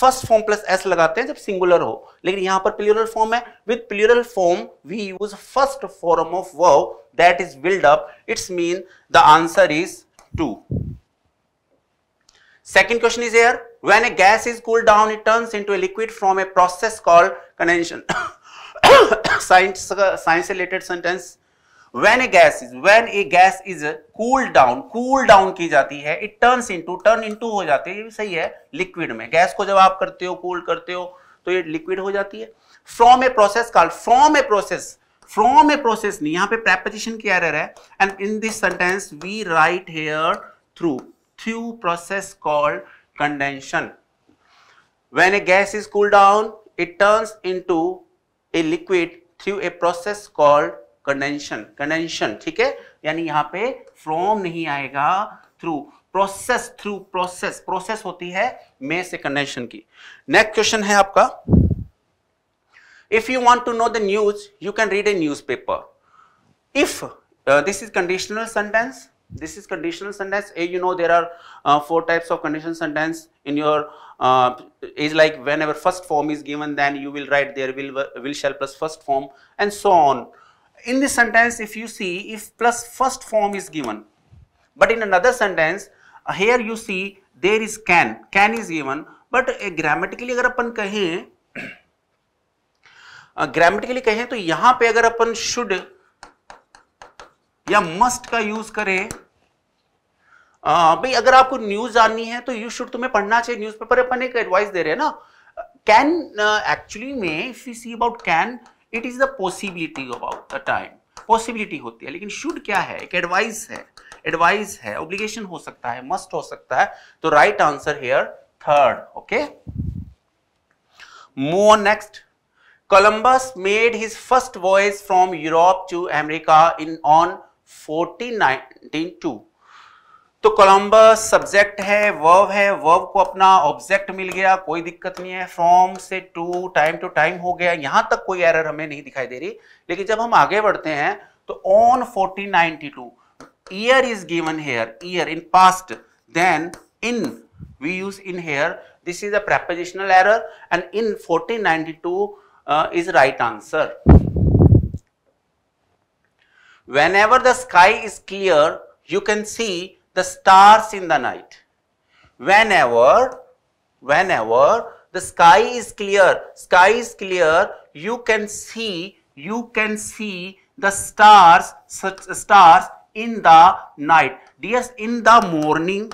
फर्स्ट फॉर्म प्लस एस लगाते हैं जब सिंगुलर हो लेकिन यहां पर प्लियोरल फॉर्म है with plural form we use first form of verb that is up it's mean the answer is two second question is here when a gas is cool down it turn in to a liquid from a process called convention science science related sentence when a gas is when a gas is cool down cool down की जाती है it turns into turn into हो जाती है ये भी सही है लिक्विड में गैस को जब आप करते हो कूल करते हो तो ये लिक्विड हो जाती है from a process call from a process from a process नहीं यहां पे प्रेपोजिशन की एरर है and in this sentence we write here through through process called condensation when a gas is cooled down it turns into a liquid through a process called condensation condensation ठीक है यानी यहाँ पे from नहीं आएगा through process through process process होती है मे से कंडेंशन की नेक्स्ट क्वेश्चन है आपका if you want to know the news you can read a newspaper if this is conditional sentence this is conditional sentence a you know there are uh, four types of conditional sentence in your uh, is like whenever first form is given then you will write there will will shall plus first form and so on in this sentence if you see if plus first form is given but in another sentence uh, here you see there is can can is given but uh, grammatically अगर अपन कहें grammatically uh, कहें तो यहां पे अगर अपन should या मस्ट का यूज करें uh, भाई अगर आपको न्यूज जाननी है तो यू शुड तुम्हें पढ़ना चाहिए न्यूज़पेपर अपन एक एडवाइस दे रहे हैं ना कैन एक्चुअली में if you see about can it is the possibility about the time possibility होती है लेकिन शुड क्या है एक एडवाइस है एडवाइस है ऑब्लिगेशन हो सकता है मस्ट हो सकता है तो right answer here third okay next Columbus made his first voice from Europe to America in on fourteen nineteen two तो कोलम्बस सब्जेक्ट है वर्व है वर्व को अपना ऑब्जेक्ट मिल गया कोई दिक्कत नहीं है फ्रॉम से टू टाइम टू टाइम हो गया यहां तक कोई एरर हमें नहीं दिखाई दे रही लेकिन जब हम आगे बढ़ते हैं तो on 1492 year is given here year in past then in in here this is a prepositional error and in fourteen ninety 1492 is right answer whenever the sky is clear you can see the stars in the night. Whenever, whenever the sky is clear, sky is clear, you can see, you can see the stars, stars in the night. Yes, in the morning,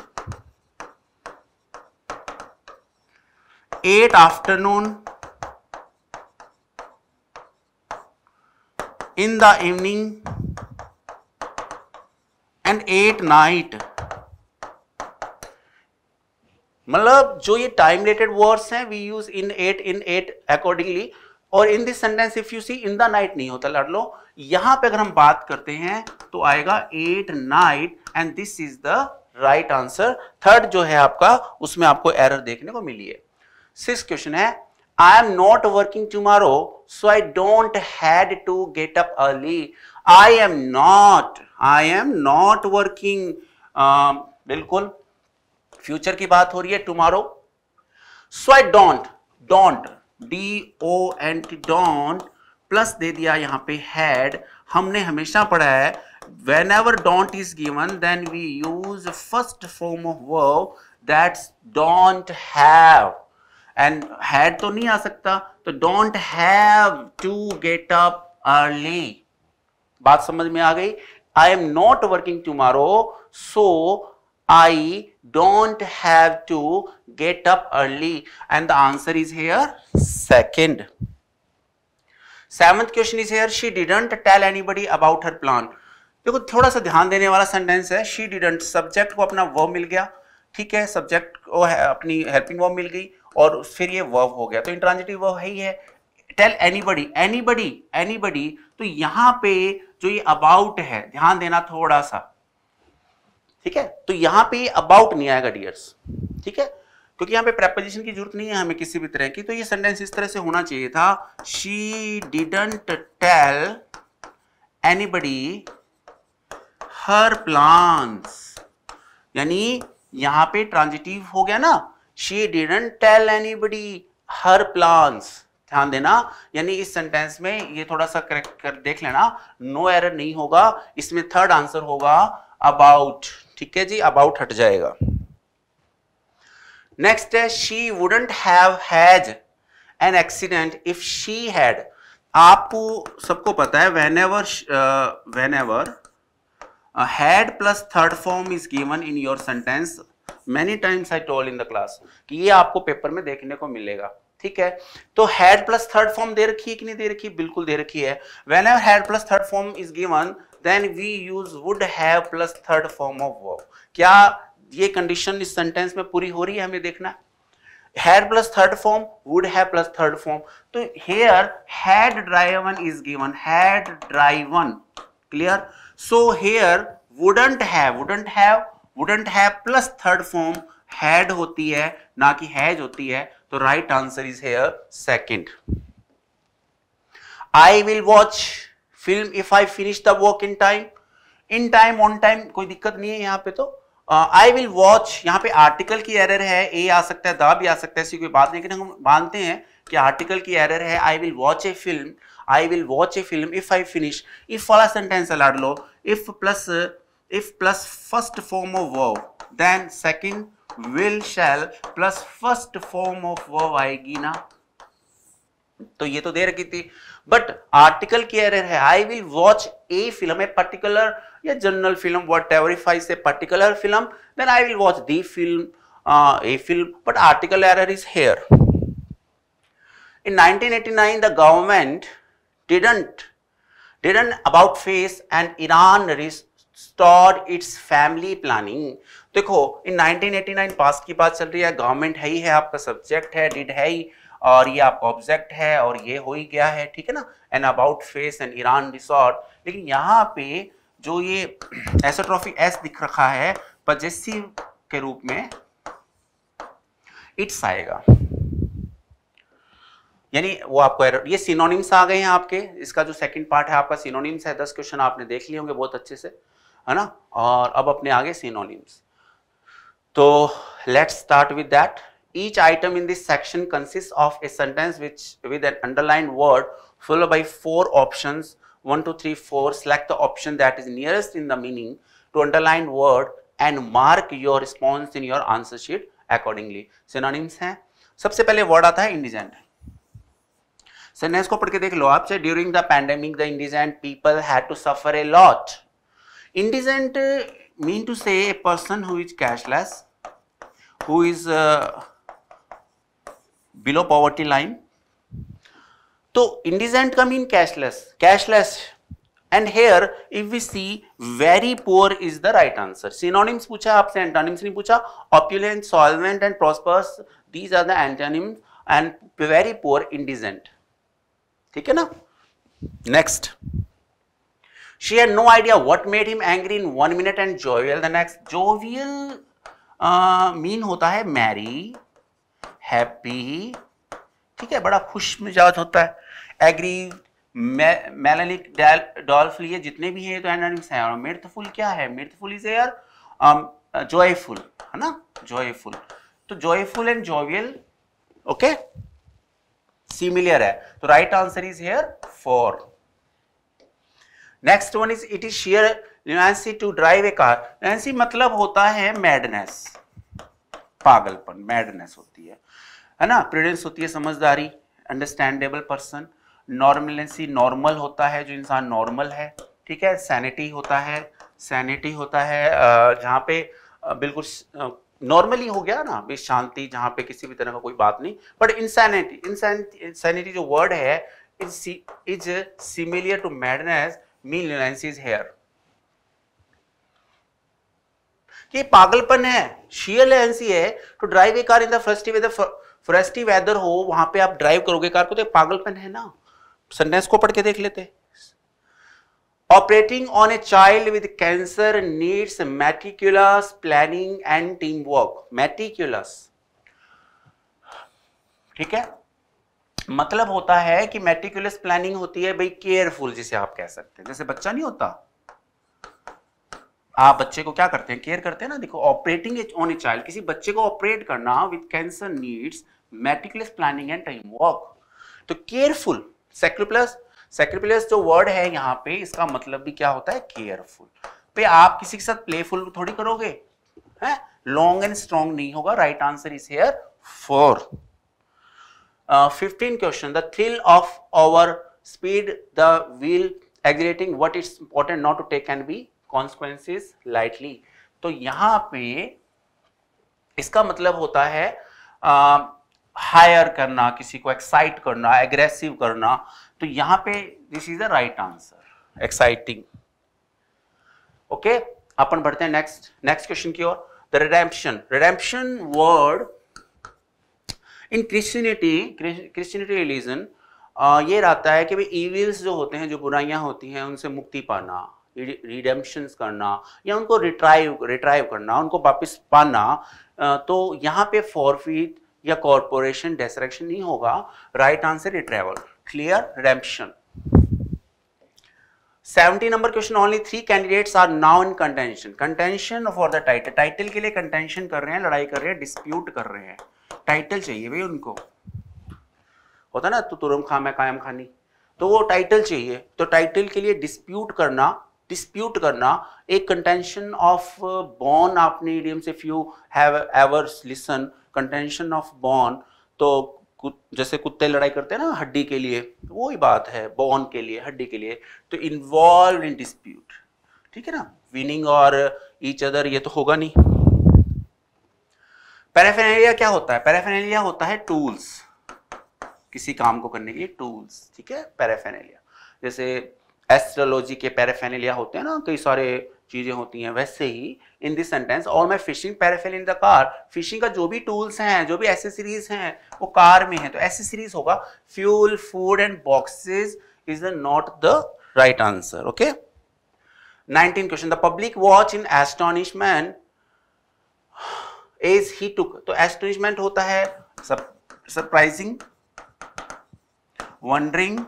8 afternoon, in the evening, and at night मतलब जो ये time related words हैं we use in at in at accordingly और in this sentence if you see in the night नहीं होता लड़ लो यहां पे अगर हम बात करते हैं तो आएगा at night and this is the right answer third जो है आपका उसमें आपको एरर देखने को मिली है सिक्स क्वेश्चन है I am not working tomorrow so I don't had to get up early I am not I am not working बिल्कुल फ्यूचर की बात हो रही है tomorrow so I don't don't D O and don't plus दे दिया यहाँ पे हैड हमने हमेशा पढ़ा है whenever don't is given then we use first form of verb that's don't have and had तो नहीं आ सकता तो don't have to get up early बात समझ में आ गई I am not working tomorrow so I don't have to get up early and the answer is here second seventh question is here she didn't tell anybody about her plan देखो थोड़ा सा ध्यान देने वाला सेंटेंस है she didn't subject को अपना verb मिल गया ठीक है सब्जेक्ट को है, अपनी हेल्पिंग वर्ब मिल गई और फिर ये वर्ब हो गया तो इंट्रांजिटिव वर्ब है ही है टेल एनीबडी एनीबडी एनीबडी तो यहां पे जो ये अबाउट है ध्यान देना थोड़ा सा ठीक है तो यहां पे अबाउट नहीं आएगा डियर्स ठीक है क्योंकि यहां पे प्रेपोजिशन की जरूरत नहीं है हमें किसी भी तरह की तो ये सेंटेंस इस तरह से होना चाहिए था she didn't tell anybody her plan यानी यहां पे ट्रांजिटिव हो गया ना she didn't tell anybody her plans ध्यान देना यानी इस सेंटेंस में ये थोड़ा सा करेक्ट कर देख लेना नो no एरर नहीं होगा इसमें थर्ड आंसर होगा अबाउट ठीक है जी अबाउट हट जाएगा नेक्स्ट है she wouldn't have has an accident if she had आपको सबको पता है whenever whenever had plus third form is given in your sentence many times I told in the class कि ये आपको पेपर में देखने को मिलेगा ठीक है तो हेड प्लस थर्ड फॉर्म दे रखी है कि नहीं दे रखी बिल्कुल दे रखी है whenever had plus third form is given then we use would have plus third form of verb क्या ये कंडीशन इस सेंटेंस में पूरी हो रही है हमें देखना Had plus third form, would have plus third form. तो here had driven is given. Had driven, clear? So here wouldn't have, wouldn't have, wouldn't have plus third form had होती है ना कि हैज होती है तो right answer is here second I will watch film if I finish the work in time in time on time कोई दिक्कत नहीं है यहां पे तो आई विल वॉच यहाँ पे आर्टिकल की एरर है ए आ सकता है दा भी आ सकता है ऐसी कोई बात नहीं लेकिन हम मानते हैं कि आर्टिकल की एरर है I will watch a film I will watch a film if I finish if वाला सेंटेंस लाड लो if plus if plus first form of verb then second will shall plus first form of verb आएगी ना तो ये तो दे रखी थी बट आर्टिकल की एरर है I will watch a film a particular या general film whatever if I say particular film then I will watch the film a film but article error is here in 1989 the government didn't didn't about face an iran start its family planning देखो in 1989 पास की बात चल रही है government है ही है आपका subject है डिड है ही और ये आपका ऑब्जेक्ट है और ये हो ही गया है ठीक है ना and about face and Iran resort लेकिन यहाँ पे जो ये एसोट्रॉफी एस दिख रखा है पजेसिव के रूप में इट्स आएगा यानी वो आपको एरर ये सिनोनिम्स आ गए हैं आपके इसका जो सेकंड पार्ट है आपका सिनोनिम्स है दस क्वेश्चन आपने देख लिए होंगे बहुत अच्छे से है ना और अब अपने आगे सिनोनिम्स तो let start with that each item in this section consist of a sentence which with an underline word follow by four option one two three four select the option that is nearest in the meaning to underline word and mark your response in your answer sheet accordingly synonyms हैं सबसे पहले word आता है indigent sentence को पढ़ के देख लो आप चाहे during the pandemic the indigent people had to suffer a lot indigent mean to say a person who is cashless who is uh, below poverty line so indigent ka mean cashless cashless and here if we see very poor is the right answer synonyms पूछा आपसे antonyms नहीं पूछा opulent solvent and prosperous these are the antonyms and very poor indigent ठीक है ना next she had no idea what made him angry in one minute and jovial the next jovial uh, mean होता है merry happy ठीक है बड़ा खुश मिजाज होता है एग्री मेलानिक डॉल्फ लिए जितने भी हैं तो एनानिम्स हैं और मिर्थफुल क्या है मिर्थफुल इज एयर जॉयफुल है ना जॉयफुल तो joyful and jovial okay similar है तो right answer is here four next one is it is sheer lunacy to drive a car lunacy मतलब होता है मैडनेस पागलपन मैडनेस होती है है ना प्रेडेंस होती है समझदारी अंडरस्टैंडेबल पर्सन नॉर्मलेंसी नॉर्मल होता है जो इंसान नॉर्मल है ठीक है सैनिटी होता है सैनिटी होता है जहाँ पे बिल्कुल नॉर्मली हो गया ना भी शांति जहाँ पे किसी भी तरह का कोई बात नहीं बट इंसैनिटी इंसैनिटी जो वर्ड है is similar to madness mean reliance is here ये पागलपन है शियर लेंसी है to drive a car in the frosty weather frosty weather हो वहां पे आप ड्राइव करोगे कार को तो पागलपन है ना सेंटेंस को पढ़ के देख लेते operating on a child with cancer needs meticulous planning and team work meticulous ठीक है मतलब होता है कि मेटिकुलस प्लानिंग होती है भाई केयरफुल जिसे आप कह सकते हैं जैसे बच्चा नहीं होता आप बच्चे को क्या करते हैं केयर करते हैं ना देखो ऑपरेटिंग ऑन ए चाइल्ड किसी बच्चे को ऑपरेट करना with cancer needs meticulous planning and time work तो केयरफुल सेक्रिप्लस सेक्रिप्लस जो वर्ड है यहाँ पे इसका मतलब भी क्या होता है केयरफुल पे आप किसी के साथ प्लेफुल थोड़ी करोगे है लॉन्ग एंड स्ट्रॉन्ग नहीं होगा right answer is here fourth fifteen question the thrill of over speed the wheel exhilarating what is important not to take and be consequences lightly तो यहां पे इसका मतलब होता है हायर um, करना किसी को एक्साइट करना एग्रेसिव करना तो यहां पे this is the right answer exciting okay अपन बढ़ते हैं नेक्स्ट नेक्स्ट क्वेश्चन की ओर the redemption redemption word in Christianity Christianity religion ये रहता है कि भाई ईविल्स जो होते हैं जो बुराइयाँ होती हैं उनसे मुक्ति पाना रिडेम्पशंस करना या उनको रिट्राइव रिट्राइव करना उनको वापस पाना uh, तो यहाँ पे फॉरफीट या कॉरपोरेशन डेसरेक्शन नहीं होगा right answer retrieval clear redemption 70 number question only three candidates are now in contention contention for the title title के लिए कंटेंशन कर रहे हैं लड़ाई कर रहे हैं डिस्प्यूट कर रहे हैं टाइटल चाहिए भाई उनको होता ना तो तुरम खाम है कायम खानी तो वो टाइटल चाहिए तो टाइटल के लिए डिस्प्यूट करना डिस्प्यूट करना एक कंटेंशन ऑफ बॉर्न आपने इडियम से you have ever listen contention of bone तो जैसे कुत्ते लड़ाई करते हैं ना हड्डी के लिए वो ही बात है बॉर्न के लिए हड्डी के लिए तो इन्वॉल्व इन डिस्प्यूट ठीक है ना विनिंग और ईच अदर ये तो होगा नहीं पैराफेनेलिया क्या होता है पैराफेनेलिया होता है टूल्स किसी काम को करने के लिए टूल्स ठीक है पैराफेनेलिया जैसे एस्ट्रोलॉजी के पैराफेनेलिया होते हैं ना कई सारे चीज़ें होती हैं वैसे ही इन दिस सेंटेंस और मैं fishing paraphernalia in the car fishing का जो भी टूल्स हैं जो भी एसेसरीज हैं वो कार में है तो एसेसरीज होगा fuel food and boxes is the not the right answer okay 19 question the public watch in astonishment as he took तो एस्टनिशमेंट होता है सरप्राइजिंग वंडरिंग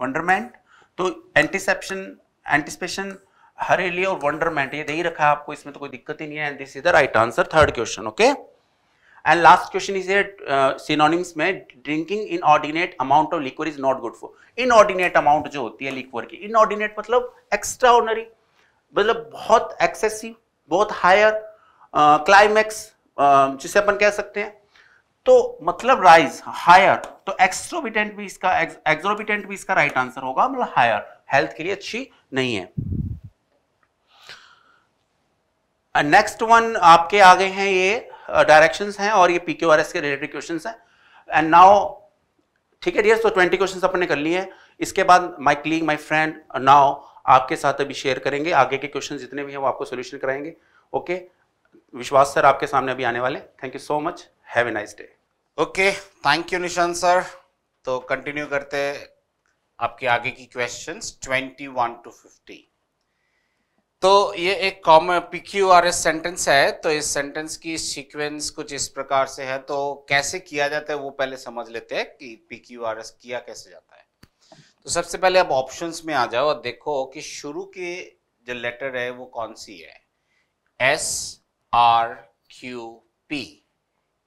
वंडरमेंट तो एंटीसेप्शन एंटिसपेशन हरेली और वंडरमेंट ये दे ही रखा है आपको इसमें तो कोई दिक्कत ही नहीं है this is the right answer third question okay and last question is synonyms में drinking inordinate amount of liquor is not good for inordinate amount जो होती है लिक्वर की इन ऑर्डिनेट मतलब एक्स्ट्रा ऑर्डनरी मतलब बहुत excessive बहुत higher climax जिसे अपन कह सकते हैं तो मतलब राइज हायर तो एक्सट्रोबिटेंट भी इसका एक्सोबिटेंट भी इसका राइट आंसर होगा मतलब हायर हेल्थ के लिए अच्छी नहीं है नेक्स्ट वन आपके आगे हैं ये डायरेक्शंस हैं और ये पीक्यूआरएस के रिलेटेड क्वेश्चंस हैं एंड नाउ ठीक है डियर तो ट्वेंटी क्वेश्चन अपने कर लिए हैं इसके बाद my colleague my friend now आपके साथ अभी शेयर करेंगे आगे के क्वेश्चन जितने भी हैं वो आपको सोल्यूशन कराएंगे ओके okay? विश्वास सर आपके सामने अभी आने वाले thank you so much have a nice day okay thank you Nishant sir तो कंटिन्यू करते आपके आगे की क्वेश्चंस 21 टू 50 तो ये एक common P Q R S sentence है तो इस सेंटेंस की सीक्वेंस कुछ इस प्रकार से है तो कैसे किया जाता है वो पहले समझ लेते हैं कि पी क्यू आर एस किया कैसे जाता है तो सबसे पहले आप ऑप्शंस में आ जाओ और देखो कि शुरू के जो लेटर है वो कौन सी है एस आर क्यू पी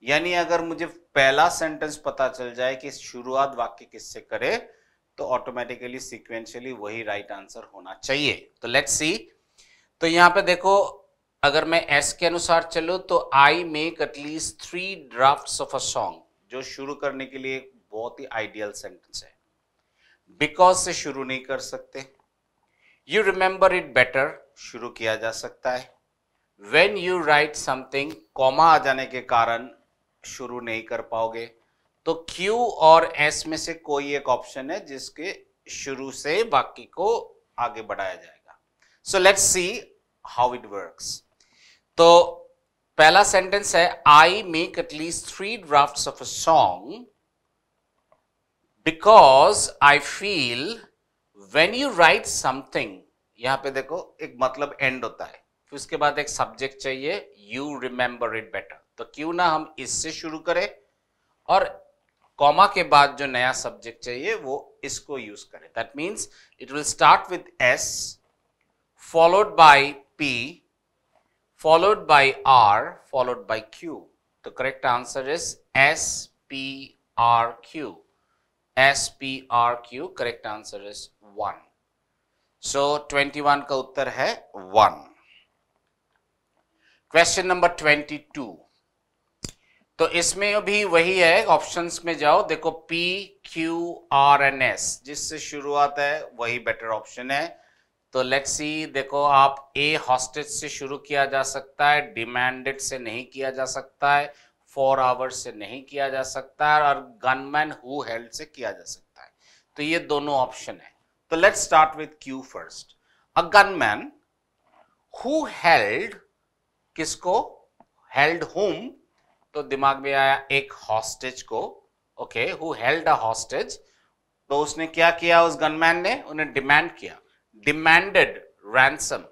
यानी अगर मुझे पहला सेंटेंस पता चल जाए कि शुरुआत वाक्य किससे करे तो ऑटोमेटिकली सिक्वेंशियली वही राइट right आंसर होना चाहिए तो लेट्स सी तो यहाँ पे देखो अगर मैं एस के अनुसार चलू तो I make at least three draft of a song जो शुरू करने के लिए बहुत ही आइडियल सेंटेंस है बिकॉज से शुरू नहीं कर सकते यू रिमेंबर इट बेटर शुरू किया जा सकता है when you write something comma आ जाने के कारण शुरू नहीं कर पाओगे तो Q और S में से कोई एक ऑप्शन है जिसके शुरू से बाकी को आगे बढ़ाया जाएगा so let's see how it works तो पहला सेंटेंस है I make at least three draft of a song because I feel when you write something यहां पे देखो एक मतलब एंड होता है फिर उसके बाद एक सब्जेक्ट चाहिए यू रिमेंबर इट बेटर तो क्यों ना हम इससे शुरू करें और कॉमा के बाद जो नया सब्जेक्ट चाहिए वो इसको यूज करें that means it will start with S followed by P followed by R followed by Q तो correct answer is S P R Q S P R Q correct answer is one so twenty one का उत्तर है one question number twenty two तो इसमें भी वही है options में जाओ देखो P Q R N S जिससे शुरुआत है वही बेटर ऑप्शन है तो लेट्स सी देखो आप ए हॉस्टेज से शुरू किया जा सकता है डिमांडेड से नहीं किया जा सकता है फोर आवर्स से नहीं किया जा सकता है और गनमैन हु हेल्ड से किया जा सकता है तो ये दोनों ऑप्शन है तो let's start with Q first a gunman who held किसको हेल्ड होम तो दिमाग में आया एक हॉस्टेज को okay who held a hostage तो उसने क्या किया उस गनमैन ने उन्हें डिमांड किया डिमांडेड रैंसम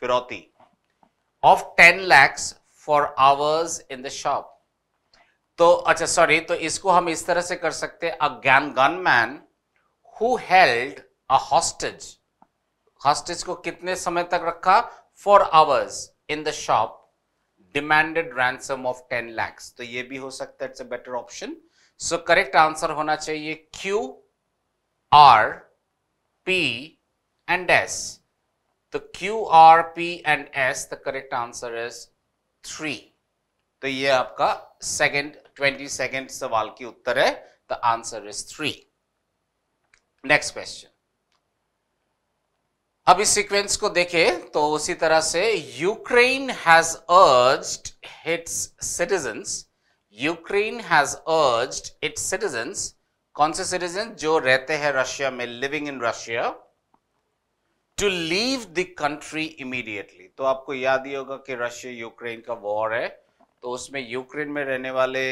फिरौती of ten lakhs for hours in the shop तो अच्छा सॉरी तो इसको हम इस तरह से कर सकते a gun gunman who held a hostage hostage को कितने समय तक रखा four hours in the shop demanded ransom of ten lakhs तो ये भी हो सकता है it's a better option so correct answer होना चाहिए Q R P and S तो Q R P and S the correct answer is three तो ये आपका सेकेंड ट्वेंटी सेकेंड सवाल की उत्तर है the answer is three next question अब इस सीक्वेंस को देखें तो उसी तरह से Ukraine has urged its citizens Ukraine has urged its citizens कौन से सिटीजन जो रहते हैं रशिया में living in Russia to leave the country immediately तो आपको याद ही होगा कि रशिया यूक्रेन का वॉर है तो उसमें यूक्रेन में रहने वाले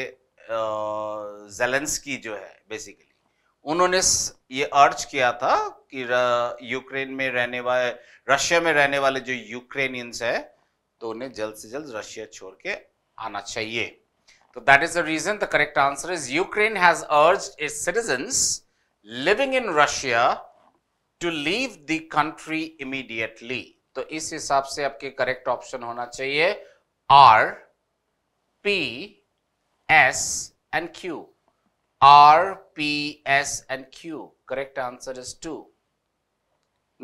जेलेंस्की जो है बेसिकली उन्होंने ये अर्ज किया था कि यूक्रेन में रहने वाले रशिया में रहने वाले जो यूक्रेनियंस है तो उन्हें जल्द से जल्द रशिया छोड़ के आना चाहिए तो that is the reason the correct answer is Ukraine has urge its citizens living in Russia to leave the country immediately तो इस हिसाब से आपके करेक्ट ऑप्शन होना चाहिए R P S and Q R P, S and Q. Correct answer is 2.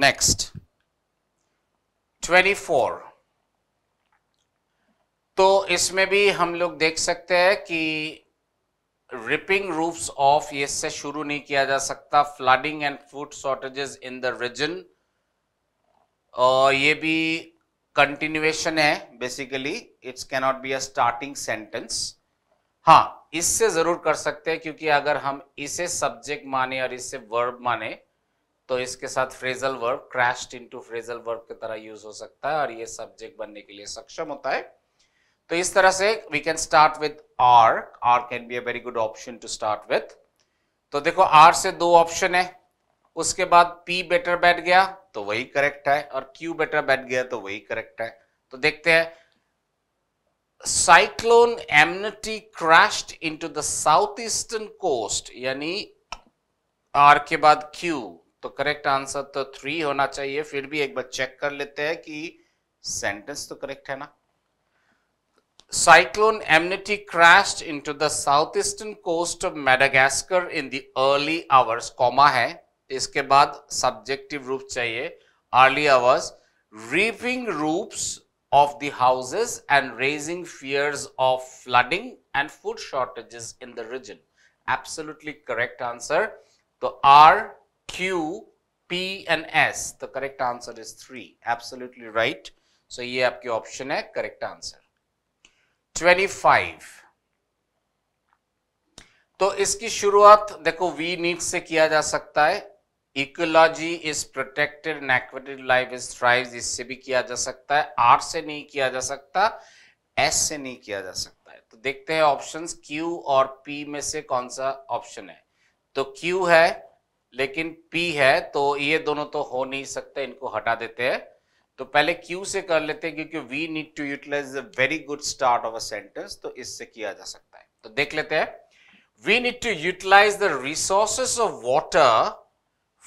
Next, 24. तो इसमें भी हम लोग देख सकते हैं कि रिपिंग रूफ्स ऑफ ये से शुरू नहीं किया जा सकता flooding and food shortages in the region और ये भी कंटिन्यूएशन है basically it's cannot be a starting sentence हाँ इससे ज़रूर कर सकते हैं क्योंकि अगर हम इसे सब्जेक्ट माने और इसे वर्ब माने तो इसके साथ phrasal verb crashed into phrasal verb की तरह यूज हो सकता है और ये सब्जेक्ट बनने के लिए सक्षम होता है तो इस तरह से we can start with R R can be a very good option to start with तो देखो आर से दो ऑप्शन है उसके बाद पी बेटर बैठ गया तो वही करेक्ट है और क्यू बेटर बैठ गया तो वही करेक्ट है तो देखते हैं cyclone Emnati crashed into the south eastern coast यानी आर के बाद क्यू तो करेक्ट आंसर तो थ्री होना चाहिए फिर भी एक बार चेक कर लेते हैं कि सेंटेंस तो करेक्ट है ना cyclone Emnati crashed into the south eastern coast of Madagascar in the early hours comma है इसके बाद सब्जेक्टिव रूप चाहिए early hours ripping roofs of the houses and raising fears of flooding and food shortages in the region. Absolutely correct answer. So R, Q, P and S. The correct answer is 3. Absolutely right. So ये आपकी option है correct answer. 25. तो इसकी शुरुआत देखो V NEET से किया जा सकता है ecology is protected and life is thrive इससे भी किया जा सकता है आर से नहीं किया जा सकता एस से नहीं किया जा सकता है तो देखते हैं ऑप्शंस क्यू और पी में से कौन सा ऑप्शन है तो क्यू है लेकिन पी है तो ये दोनों तो हो नहीं सकते इनको हटा देते हैं तो पहले क्यू से कर लेते हैं क्योंकि we need to utilize a very good start of a sentence तो इससे किया जा सकता है तो देख लेते हैं we need to utilize the resources of water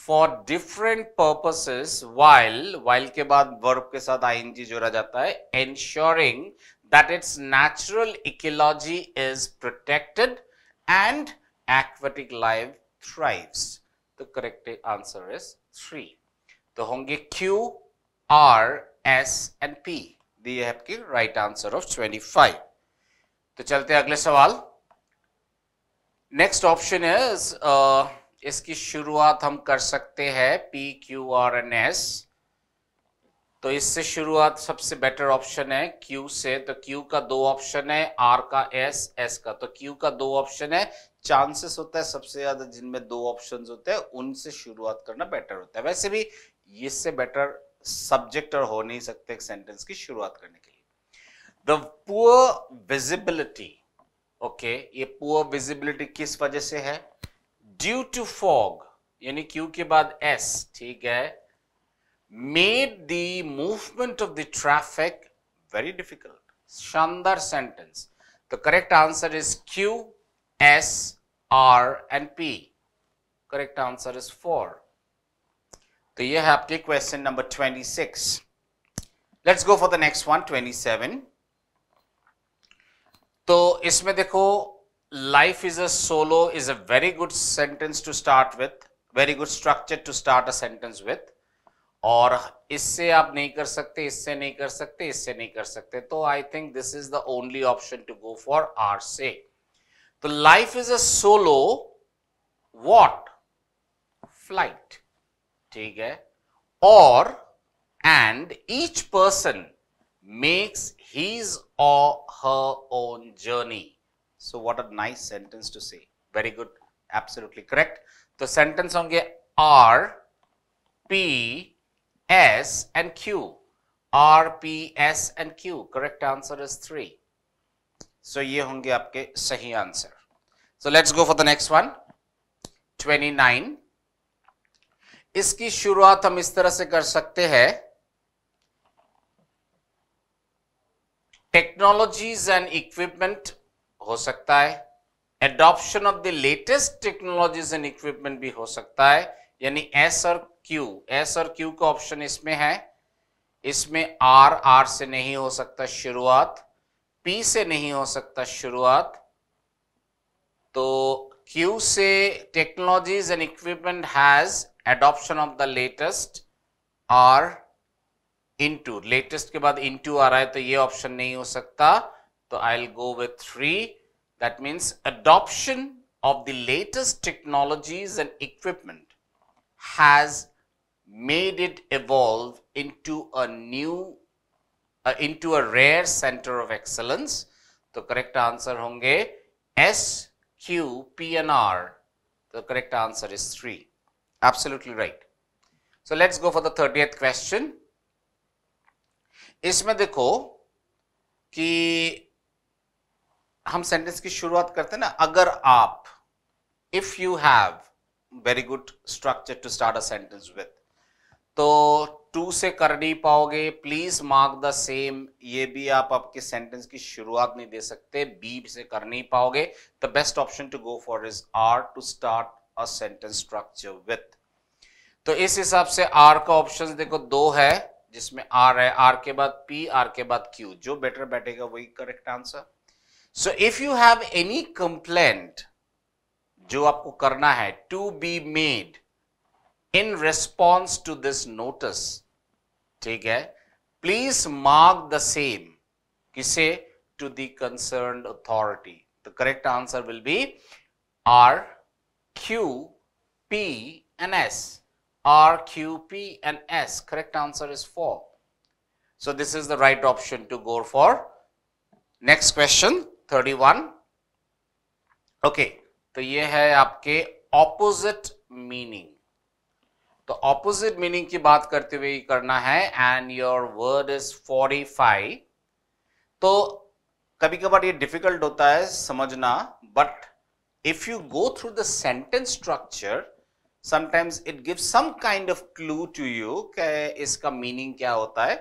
for different purposes while while के बाद वर्ब के साथ आईएनजी जोड़ा जाता है ensuring that its natural ecology is protected and aquatic life thrives तो करेक्ट आंसर इज थ्री तो होंगे Q R S and P दिए है right answer of twenty five तो चलते हैं अगले सवाल नेक्स्ट ऑप्शन इज इसकी शुरुआत हम कर सकते हैं P Q R N S तो इससे शुरुआत सबसे बेटर ऑप्शन है क्यू से तो क्यू का दो ऑप्शन है आर का एस एस का तो क्यू का दो ऑप्शन है चांसेस होता है सबसे ज्यादा जिनमें दो ऑप्शन होते हैं उनसे शुरुआत करना बेटर होता है वैसे भी इससे बेटर सब्जेक्ट और हो नहीं सकते एक सेंटेंस की शुरुआत करने के लिए द पुअर विजिबिलिटी ओके ये पुअर विजिबिलिटी किस वजह से है ड्यू टू फॉग यानी क्यू के बाद एस ठीक है made the movement of the traffic very difficult शानदार सेंटेंस तो correct answer is Q S R and P correct answer is four तो ये है आपके question number twenty six let's go for the next one twenty seven तो इसमें देखो life is a solo is a very good sentence to start with very good structure to start a sentence with और इससे आप नहीं कर सकते इससे नहीं कर सकते इससे नहीं कर सकते तो I think this is the only option to go for R से तो life is a solo what flight ठीक है और and each person makes his or her own journey so what a nice sentence to say very good absolutely correct तो sentence होंगे R P S and Q R P S and Q correct answer is three so ये होंगे आपके सही आंसर सो let's go for the next one twenty nine इसकी शुरुआत हम इस तरह से कर सकते हैं टेक्नोलॉजीज एंड इक्विपमेंट हो सकता है adoption of the latest technologies and equipment भी हो सकता है यानी एस और क्यू एस और क्यू का ऑप्शन इसमें है इसमें आर आर से नहीं हो सकता शुरुआत पी से नहीं हो सकता शुरुआत तो क्यू से technologies and equipment has adoption of the latest R into latest के बाद इनटू आ रहा है तो ये ऑप्शन नहीं हो सकता तो I will go with three That means adoption of the latest technologies and equipment has made it evolve into a new, uh, into a rare center of excellence. The correct answer honge S, Q, P and R. The correct answer is 3. Absolutely right. So, let us go for the 30th question. इसमें देखो कि हम sentence की शुरुआत करते हैं ना अगर आप if you have very good structure to start a sentence with तो टू से कर नहीं पाओगे प्लीज मार्क द सेम ये भी आप आपके सेंटेंस की शुरुआत नहीं दे सकते बी से कर नहीं पाओगे the best option to go for is R to start a sentence structure with तो इस हिसाब से आर का ऑप्शन देखो दो है जिसमें आर है आर के बाद पी आर के बाद क्यू जो बेटर बैठेगा वही correct answer so if you have any complaint जो आपको करना है to be made in response to this notice ठीक है प्लीज मार्क द सेम किसे to the concern authority the correct answer will be R Q P and S R, Q, P and S. Correct answer is 4. So, this is the right option to go for. Next question. Thirty one okay तो ये है आपके opposite meaning तो opposite meaning की बात करते हुए करना है and your word is forty five तो कभी कभार ये डिफिकल्ट होता है समझना but if you go through the sentence structure sometimes it gives some kind of clue to you इसका meaning क्या होता है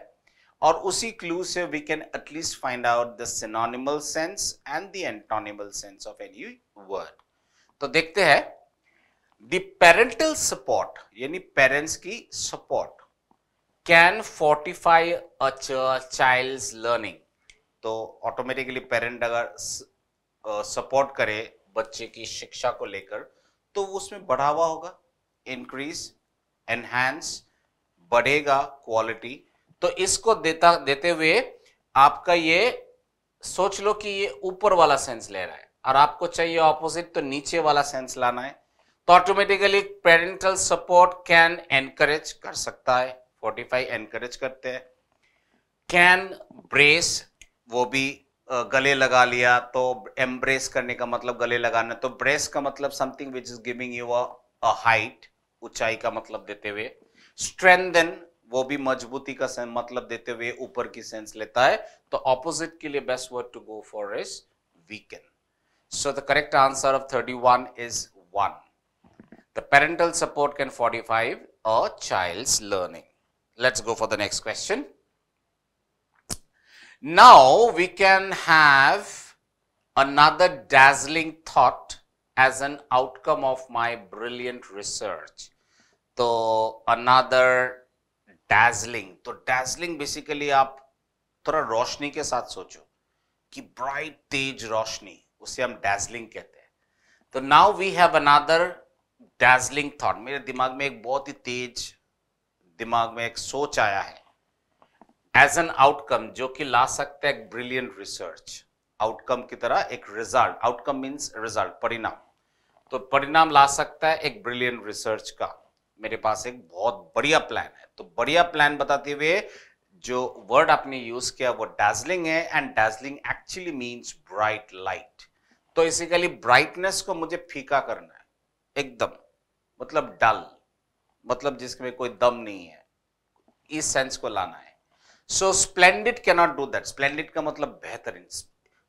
और उसी क्लू से we can at least find out the synonymal sense and the antonymal sense of any word तो देखते हैं द पेरेंटल सपोर्ट यानी पेरेंट्स की support can fortify a child learning तो ऑटोमेटिकली पेरेंट अगर सपोर्ट करे बच्चे की शिक्षा को लेकर तो उसमें बढ़ावा होगा इंक्रीज एनहैंस बढ़ेगा क्वालिटी तो इसको देता देते हुए आपका ये सोच लो कि ये ऊपर वाला सेंस ले रहा है और आपको चाहिए ऑपोजिट तो नीचे वाला सेंस लाना है तो automatically parental support can encourage कर सकता है फोर्टिफाई एनकरेज करते हैं कैन ब्रेस वो भी गले लगा लिया तो एम्ब्रेस करने का मतलब गले लगाना तो ब्रेस का मतलब something which is giving you a height ऊंचाई का मतलब देते हुए स्ट्रेंथन वो भी मजबूती का मतलब देते हुए ऊपर की सेंस लेता है तो ऑपोजिट के लिए best word to go for is weaken so the correct answer of 31 is 1 the parental support can fortify a child's learning let's go for the next question now we can have another dazzling thought as an outcome of my brilliant research so another dazzling तो dazzling basically आप थोड़ा रोशनी के साथ सोचो कि bright तेज रोशनी उसे हम dazzling कहते हैं तो now we have another dazzling thought मेरे दिमाग में एक बहुत ही तेज दिमाग में एक सोच आया है एज एन आउटकम जो कि ला सकते हैं एक ब्रिलियंट रिसर्च आउटकम की तरह एक रिजल्ट आउटकम मीन्स रिजल्ट परिणाम तो परिणाम ला सकता है एक ब्रिलियंट रिसर्च का मेरे पास एक बहुत बढ़िया प्लान है तो बढ़िया प्लान बताते हुए जो वर्ड आपने यूज किया वो डैजलिंग है and dazzling actually means bright light तो बेसिकली ब्राइटनेस को मुझे फीका करना है एकदम मतलब डल मतलब जिसमें कोई दम नहीं है इस सेंस को लाना है so splendid cannot do that splendid का मतलब बेहतरीन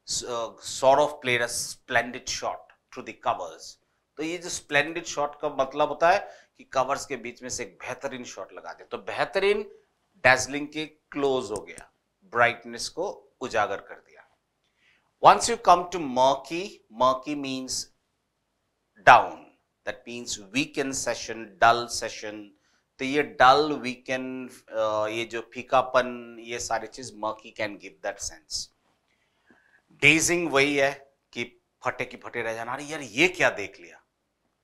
sort of player splendid shot through the covers तो ये जो स्प्लेंडिड शॉट का मतलब होता है कि कवर्स के बीच में से एक बेहतरीन शॉट लगा दे तो बेहतरीन डेजलिंग के क्लोज हो गया ब्राइटनेस को उजागर कर दिया once you come to murky murky means down that means weekend session dull session तो ये डल वीकेंड ये जो फीकापन ये सारी चीज murky can give that sense dazzling वही है कि फटे की फटे रह जाना अरे यार ये क्या देख लिया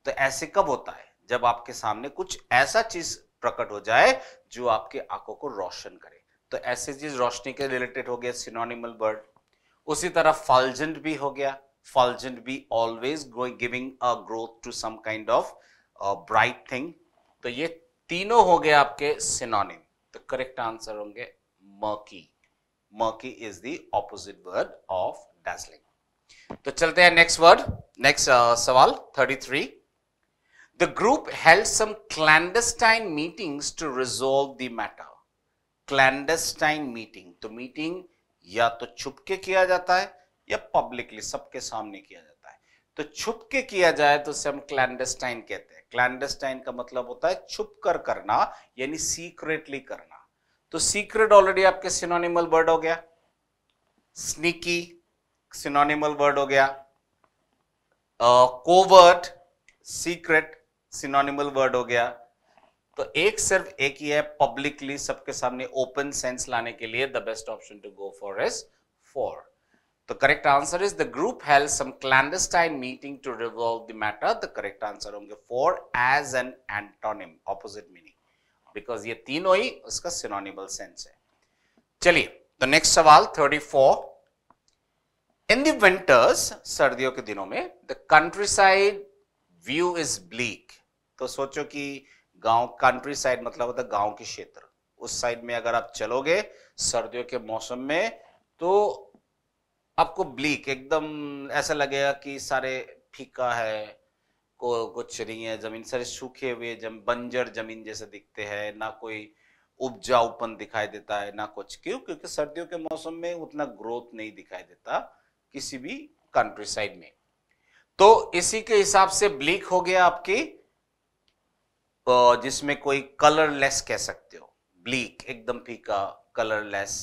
तो ऐसे कब होता है जब आपके सामने कुछ ऐसा चीज प्रकट हो जाए जो आपके आंखों को रोशन करे तो ऐसी चीज रोशनी के रिलेटेड हो गया सिनोनिमल वर्ड उसी तरह फॉल्जेंट भी हो गया फॉल्जेंट भी always giving a growth to some kind of bright thing तो ये तीनों हो गए आपके सिनोनिम तो करेक्ट आंसर होंगे murky murky is the opposite word of dazzling तो चलते हैं नेक्स्ट वर्ड नेक्स्ट सवाल thirty three The group held some clandestine meetings to resolve the matter. Clandestine meeting. तो meeting या तो छुप के किया जाता है या पब्लिकली सबके सामने किया जाता है तो छुप के किया जाए तो उसे हम क्लैंडस्टाइन कहते हैं क्लैंडस्टाइन का मतलब होता है छुप कर करना यानी सीक्रेटली करना तो सीक्रेट ऑलरेडी आपके सिनोनिमल वर्ड हो गया स्निकी सिनोनिमल वर्ड हो गया covert uh, secret synonymal word हो गया तो एक सिर्फ एक ही है पब्लिकली सबके सामने ओपन सेंस लाने के लिए the best option to go for is four तो correct answer is the group help some clandestine meeting to revolve the matter the correct answer होंगे four as an antonym opposite meaning because ये तीनों ही उसका सिनोनिमल sense है चलिए तो next सवाल thirty four in the सर्दियों के दिनों में the countryside view is bleak तो सोचो कि गांव कंट्री साइड मतलब होता है गांव के क्षेत्र उस साइड में अगर आप चलोगे सर्दियों के मौसम में तो आपको ब्लीक एकदम ऐसा लगेगा कि सारे फीका है को कुछ नहीं है जमीन सारे सूखे हुए जम बंजर जमीन जैसे दिखते हैं ना कोई उपजाऊपन दिखाई देता है ना कुछ क्यों क्योंकि सर्दियों के मौसम में उतना ग्रोथ नहीं दिखाई देता किसी भी कंट्री साइड में तो इसी के हिसाब से ब्लीक हो गया आपकी जिसमें कोई कलरलेस कह सकते हो ब्लीक एकदम फीका कलरलेस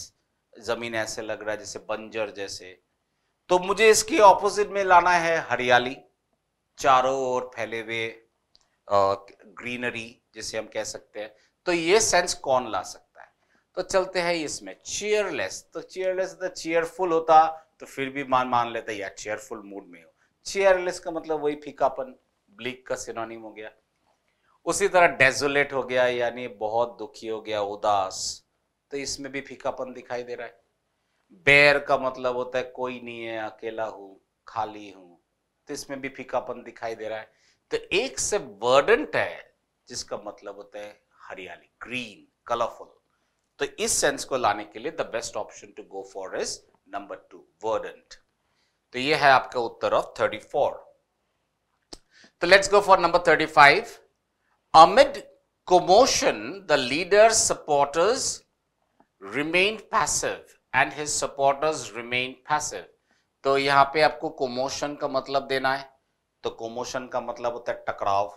ज़मीन ऐसे लग रहा है जैसे बंजर जैसे तो मुझे इसके ऑपोजिट में लाना है हरियाली चारों ओर फैले हुए ग्रीनरी जिसे हम कह सकते हैं तो ये सेंस कौन ला सकता है तो चलते हैं इसमें चेयरलेस तो चेयरलेस तो चेयरफुल होता तो फिर भी मान मान लेते यार चेयरफुल मूड में हो चेयरलेस का मतलब वही फीकापन ब्लिक का सिनोनिम हो गया उसी तरह डेजोलेट हो गया यानी बहुत दुखी हो गया उदास तो इसमें भी फीकापन दिखाई दे रहा है बेर का मतलब होता है कोई नहीं है अकेला हूं खाली हूं तो इसमें भी फीकापन दिखाई दे रहा है तो एक से वर्डेंट है जिसका मतलब होता है हरियाली ग्रीन कलरफुल तो इस सेंस को लाने के लिए the best option to go for is number two verdant तो ये है आपका उत्तर ऑफ थर्टी फोर तो let's go for number thirty five Amid commotion, the leader's supporters remained passive and his supporters remained passive. तो यहां पे आपको कोमोशन का मतलब देना है तो कोमोशन का मतलब होता है टकराव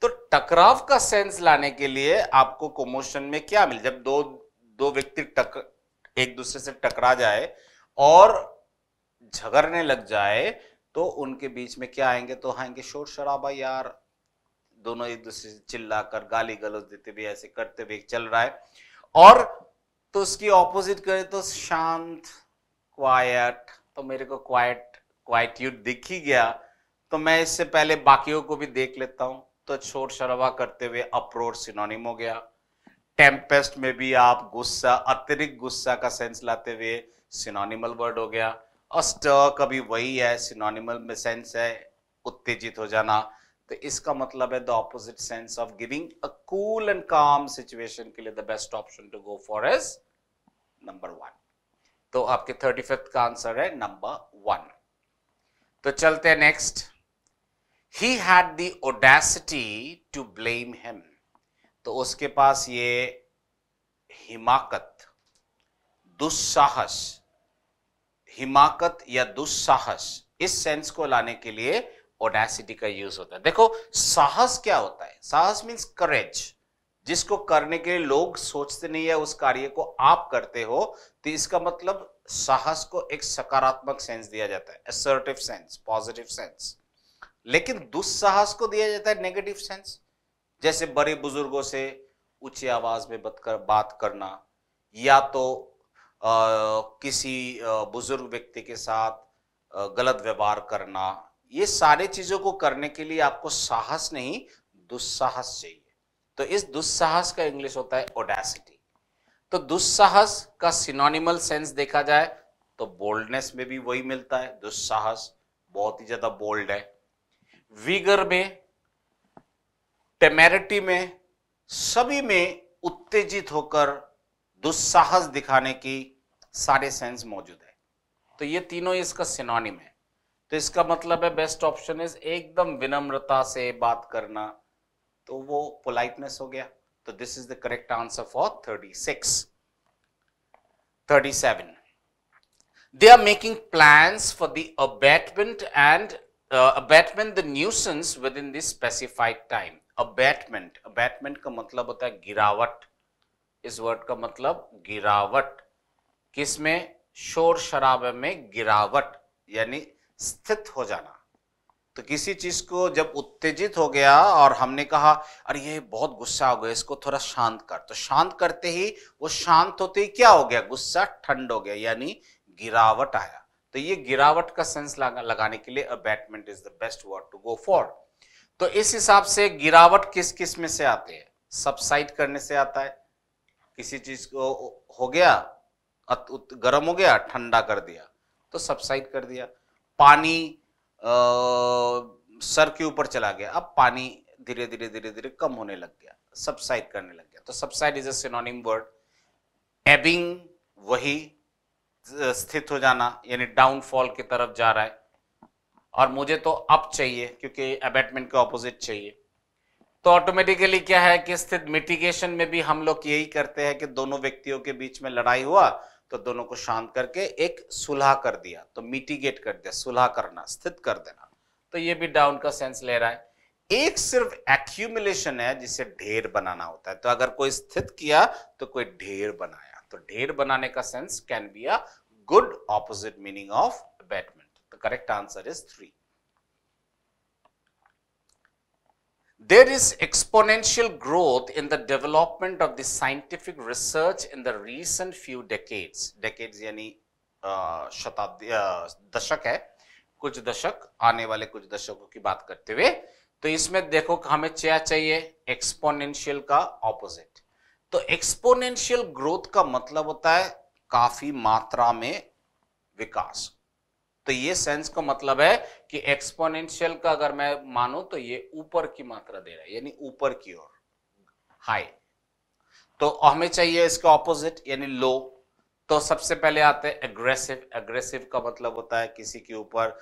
तो टकराव का सेंस लाने के लिए आपको कोमोशन में क्या मिले जब दो दो व्यक्ति टक एक दूसरे से टकरा जाए और झगड़ने लग जाए तो उनके बीच में क्या आएंगे तो आएंगे शोर शराबा यार दोनों एक दूसरे से चिल्लाकर गाली गलौज देते भी ऐसे करते भी चल रहा है और तो उसकी ऑपोजिट करें तो शांत क्वाइट तो मेरे को क्वाइट क्वाइट्यूड दिख ही गया तो मैं इससे पहले बाकियों को भी देख लेता हूं तो शोर शराबा करते हुए अप्रोच सिनोनिम हो गया टेम्पेस्ट में भी आप गुस्सा अतिरिक्त गुस्सा का सेंस लाते हुए सिनोनिमल वर्ड हो गया अस्ट कभी वही है सिनोनिमल में सेंस है उत्तेजित हो जाना तो इसका मतलब है the opposite sense of giving a cool and calm situation के लिए the best option to go for as number one तो आपके थर्टी फिफ्थ का आंसर है नंबर वन तो चलते हैं next he had the audacity to blame him तो उसके पास ये हिमाकत दुस्साहस हिमाकत या दुस्साहस इस सेंस को लाने के लिए ओडेसिटी का यूज होता है देखो साहस क्या होता है साहस मीन्स करेज जिसको करने के लिए लोग सोचते नहीं है उस कार्य को आप करते हो तो इसका मतलब साहस को एक सकारात्मक सेंस दिया जाता है असर्टिव सेंस पॉजिटिव सेंस लेकिन दुस्साहस को दिया जाता है नेगेटिव सेंस जैसे बड़े बुजुर्गों से ऊंची आवाज में बतकर बात करना या तो आ, किसी बुजुर्ग व्यक्ति के साथ गलत व्यवहार करना ये सारे चीजों को करने के लिए आपको साहस नहीं दुस्साहस चाहिए तो इस दुस्साहस का इंग्लिश होता है ओडेसिटी तो दुस्साहस का सिनोनिमल सेंस देखा जाए तो बोल्डनेस में भी वही मिलता है दुस्साहस बहुत ही ज्यादा बोल्ड है वीगर में टेमेरिटी में सभी में उत्तेजित होकर दुस्साहस दिखाने की सारे सेंस मौजूद है तो ये तीनों इसका सिनोनिम है तो इसका मतलब है बेस्ट ऑप्शन इज एकदम विनम्रता से बात करना तो वो पोलाइटनेस हो गया तो this is the correct answer for thirty six thirty seven they are making plan for the abatement and abatement the nuisance within this specified time abatement abatement का मतलब होता है गिरावट इस वर्ड का मतलब गिरावट किसमें शोर शराबे में गिरावट यानी स्थित हो जाना तो किसी चीज को जब उत्तेजित हो गया और हमने कहा अरे ये बहुत गुस्सा हो गया इसको थोड़ा शांत कर तो शांत करते ही वो शांत होते ही क्या हो गया गुस्सा ठंड हो गया यानी गिरावट आया तो ये गिरावट का सेंस लगाने के लिए abatement is the best word to go for तो इस हिसाब से गिरावट किस किस में से आते हैं सबसाइड करने से आता है किसी चीज को हो गया गर्म हो गया ठंडा कर दिया तो सबसाइड कर दिया पानी आ, सर के ऊपर चला गया अब पानी धीरे धीरे धीरे धीरे कम होने लग गया सबसाइड करने लग गया तो सबसाइड इज अनोनिम वर्ड एबिंग वही स्थित हो जाना यानी डाउनफॉल की तरफ जा रहा है और मुझे तो अप चाहिए क्योंकि अबेटमेंट के ऑपोजिट चाहिए तो ऑटोमेटिकली क्या है कि स्थित मिटिगेशन में भी हम लोग यही करते हैं कि दोनों व्यक्तियों के बीच में लड़ाई हुआ तो दोनों को शांत करके एक सुलह कर दिया तो मिटिगेट कर दिया सुलह करना स्थित कर देना तो ये भी डाउन का सेंस ले रहा है एक सिर्फ एक्यूमुलेशन है जिसे ढेर बनाना होता है तो अगर कोई स्थित किया तो कोई ढेर बनाया तो ढेर बनाने का sense can be a good opposite meaning of abatement the correct answer is three There is exponential growth in the development of the scientific research in the recent few decades. Decades यानी शताब्दी दशक है कुछ दशक आने वाले कुछ दशकों की बात करते हुए तो इसमें देखो hame kya chahiye exponential ka opposite to exponential growth ka matlab hota hai काफी मात्रा में विकास तो ये सेंस का मतलब है कि एक्सपोनेंशियल का अगर मैं मानू तो ये ऊपर की मात्रा दे रहा है यानी ऊपर की ओर हाई तो हमें चाहिए इसका ऑपोजिट यानी लो तो सबसे पहले आते हैं एग्रेसिव एग्रेसिव का मतलब होता है किसी के ऊपर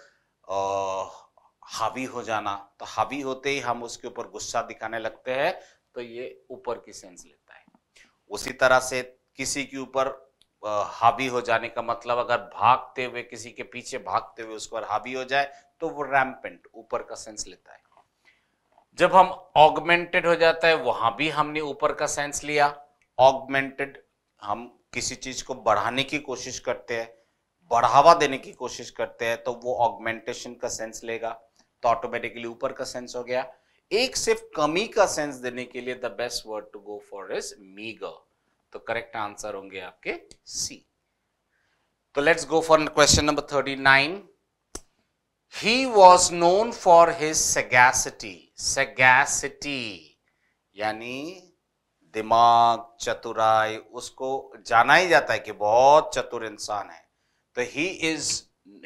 हावी हो जाना तो हावी होते ही हम उसके ऊपर गुस्सा दिखाने लगते हैं तो ये ऊपर की सेंस लेता है उसी तरह से किसी के ऊपर हावी हो जाने का मतलब अगर भागते हुए किसी के पीछे भागते हुए उस पर हावी हो जाए तो वो रैम्पेंट ऊपर का सेंस लेता है जब हम ऑगमेंटेड हो जाता है वहां भी हमने ऊपर का सेंस लिया ऑगमेंटेड हम किसी चीज को बढ़ाने की कोशिश करते हैं बढ़ावा देने की कोशिश करते हैं तो वो ऑगमेंटेशन का सेंस लेगा तो ऑटोमेटिकली ऊपर का सेंस हो गया एक सिर्फ कमी का सेंस देने के लिए the best word to go for is meagre तो करेक्ट आंसर होंगे आपके सी तो let's go for question number thirty nine he was known for his sagacity sagacity यानी दिमाग चतुराई उसको जाना ही जाता है कि बहुत चतुर इंसान है तो he is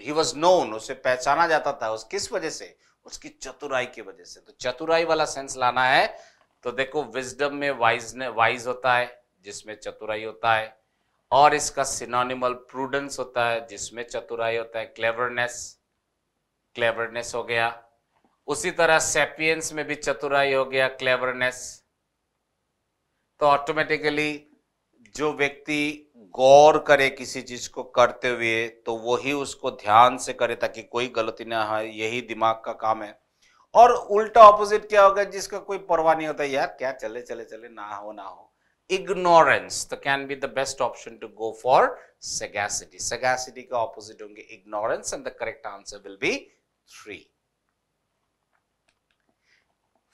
he was known उसे पहचाना जाता था उस किस वजह से उसकी चतुराई की वजह से तो चतुराई वाला सेंस लाना है तो देखो विजडम में वाइज वाइज होता है जिसमें चतुराई होता है और इसका सिनोनिमल प्रूडेंस होता है जिसमें चतुराई होता है क्लेवरनेस क्लेवरनेस हो गया उसी तरह सेपियंस में भी चतुराई हो गया क्लेवरनेस तो ऑटोमेटिकली जो व्यक्ति गौर करे किसी चीज को करते हुए तो वही उसको ध्यान से करे ताकि कोई गलती ना हो यही दिमाग का काम है और उल्टा ऑपोजिट क्या होगा जिसका कोई परवाह नहीं होता यार क्या चले चले चले ना हो ना हो इग्नोरेंस तो can be the best option to go for sagacity sagacity का ऑपोजिट होंगे ignorance and the correct answer will be three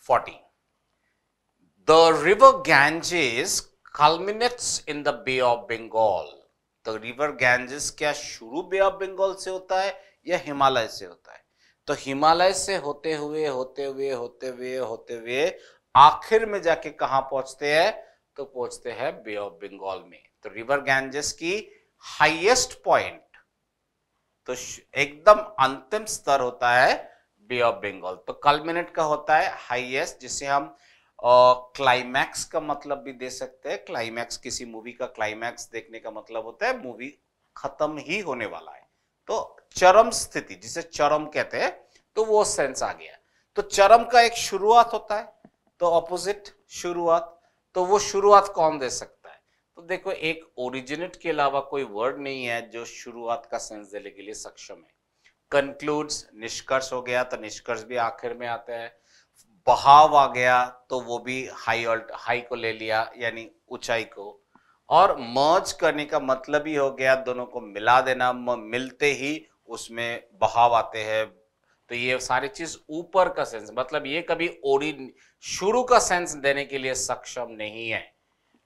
fourteen the river Ganges culminates in the bay of Bengal the river Ganges क्या शुरू बे of Bengal से होता है या हिमालय से होता है तो हिमालय से होते हुए होते हुए होते हुए होते हुए आखिर में जाके कहा पहुंचते हैं तो पहुंचते हैं बे ऑफ बंगाल में तो रिवर गैंजेस की हाईएस्ट पॉइंट तो एकदम अंतिम स्तर होता है बे ऑफ बंगाल तो कलमिनेट का होता है हाईएस्ट जिसे हम क्लाइमैक्स का मतलब भी दे सकते हैं क्लाइमैक्स किसी मूवी का क्लाइमैक्स देखने का मतलब होता है मूवी खत्म ही होने वाला है तो चरम स्थिति जिसे चरम कहते हैं तो वो सेंस आ गया तो चरम का एक शुरुआत होता है तो ऑपोजिट शुरुआत तो वो शुरुआत कौन दे सकता है तो देखो एक ओरिजिनेट के अलावा कोई वर्ड नहीं है जो शुरुआत का सेंस देने के लिए सक्षम है कंक्लूड्स निष्कर्ष हो गया तो निष्कर्ष भी आखिर में आता है बहाव आ गया तो वो भी हाई ऑल्ट हाई को ले लिया यानी ऊंचाई को और मर्ज करने का मतलब ही हो गया दोनों को मिला देना मिलते ही उसमें बहाव आते हैं तो ये सारी चीज ऊपर का सेंस मतलब ये कभी ओरिजिन शुरू का सेंस देने के लिए सक्षम नहीं है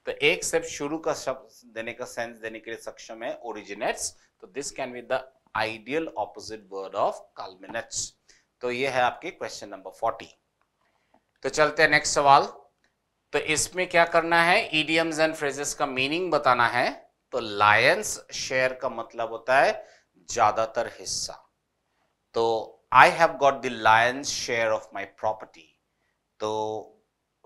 तो एक शब्द शुरू का शब्द देने का सेंस देने के लिए सक्षम है ओरिजिनेट्स तो this can be the ideal opposite word of culminates तो ये है आपके क्वेश्चन नंबर फोर्टी तो चलते हैं नेक्स्ट सवाल तो इसमें क्या करना है ईडियम्स एंड फ्रेजेस का मीनिंग बताना है तो लायंस शेयर का मतलब होता है ज्यादातर हिस्सा तो I have got the lion's share of my property तो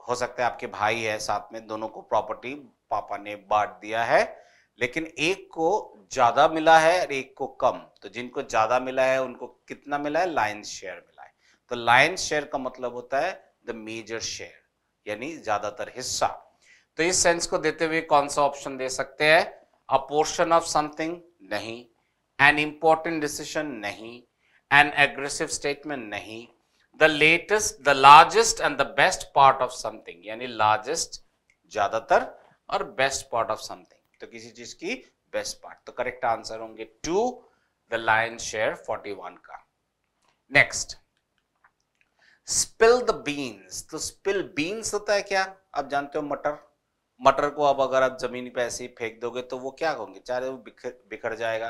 हो सकता है आपके भाई है साथ में दोनों को प्रॉपर्टी पापा ने बांट दिया है लेकिन एक को ज्यादा मिला है और एक को कम तो जिनको ज्यादा मिला है उनको कितना मिला है लायंस शेयर मिला है तो लायंस शेयर का मतलब होता है द मेजर शेयर यानी ज्यादातर हिस्सा तो इस सेंस को देते हुए कौन सा ऑप्शन दे सकते हैं अ पोर्शन ऑफ समथिंग नहीं एन इंपॉर्टेंट डिसीजन नहीं an aggressive statement nahi the latest the largest and the best part of something yani largest ज्यादातर aur best part of something to kisi cheez ki best part to correct answer honge two the lion share 41 ka next spill the beans to spill beans hota hai kya aap jante ho matar मटर को अब अगर आप जमीन पे ऐसे ही फेंक दोगे तो वो क्या होंगे चाहे वो बिखर बिखर जाएगा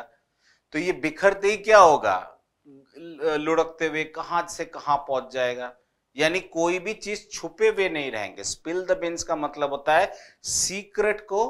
तो ये बिखरते ही क्या होगा लुढ़कते हुए कहाँ से कहाँ पहुंच जाएगा यानी कोई भी चीज छुपे हुए नहीं रहेंगे स्पिल द बीन्स का मतलब होता है सीक्रेट को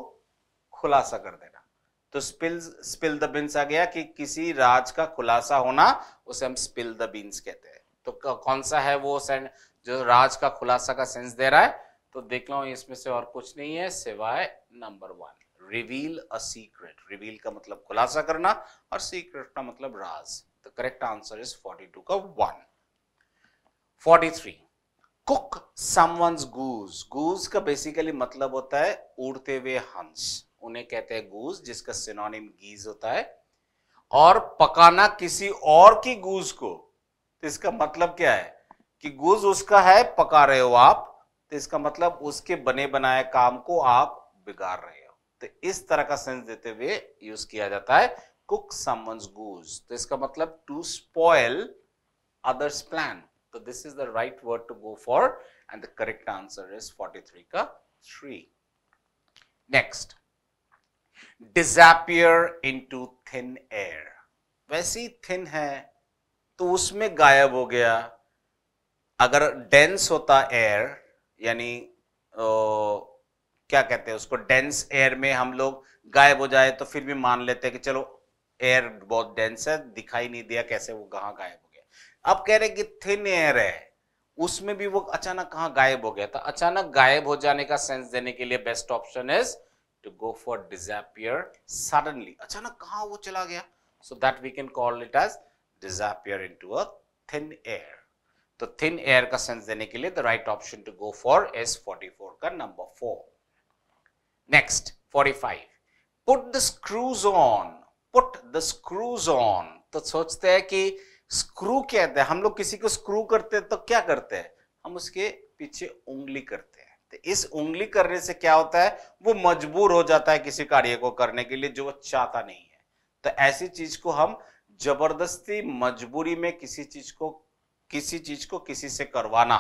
खुलासा कर देना तो स्पिल स्पिल द बीन्स आ गया कि किसी राज का खुलासा होना उसे हम स्पिल द बीन्स कहते हैं तो कौन सा है वो सेंड जो राज का खुलासा का सेंस दे रहा है तो देख लो इसमें से और कुछ नहीं है सिवाय number one reveal a secret reveal का मतलब खुलासा करना और सीक्रेट का मतलब राज The correct answer is 42 ka 1. 43. Cook someone's goose. Goose का basically मतलब होता है उड़ते हुए हंस उन्हें कहते हैं गूज जिसका सिनोनिम गीज होता है और पकाना किसी और की गूज को तो इसका मतलब क्या है कि गूज उसका है पका रहे हो आप तो इसका मतलब उसके बने बनाए काम को आप बिगाड़ रहे हो तो इस तरह का सेंस देते हुए यूज किया जाता है कुक समवंस गूज तो इसका मतलब टू स्पॉयल अदर्स प्लान तो this is the right word to go for and the correct answer is 43 का 3 next disappear into thin air वैसे ही थिन है तो उसमें गायब हो गया अगर डेंस होता एयर यानी क्या कहते हैं उसको डेंस एयर में हम लोग गायब हो जाए तो फिर भी मान लेते हैं कि चलो एयर बहुत डेंस है दिखाई नहीं दिया कैसे वो कहाँ गायब हो गया अब कह रहे कि थिन एयर है उसमें भी वो अचानक कहाँ गायब हो गया था अचानक गायब हो जाने का सेंस देने के लिए best option is to go for disappear suddenly अचानक कहाँ वो चला गया so that we can call it as disappear into a thin air तो थिन एयर का सेंस देने के लिए the right option to go for as forty four का number four next forty five put the screws on put the screws on तो सोचते हैं कि स्क्रू कहते हैं हम लोग किसी को स्क्रू करते हैं तो क्या करते हैं हम उसके पीछे उंगली करते हैं तो इस उंगली करने से क्या होता है वो मजबूर हो जाता है किसी कार्य को करने के लिए जो वो चाहता नहीं है तो ऐसी चीज को हम जबरदस्ती मजबूरी में किसी चीज को किसी चीज को किसी से करवाना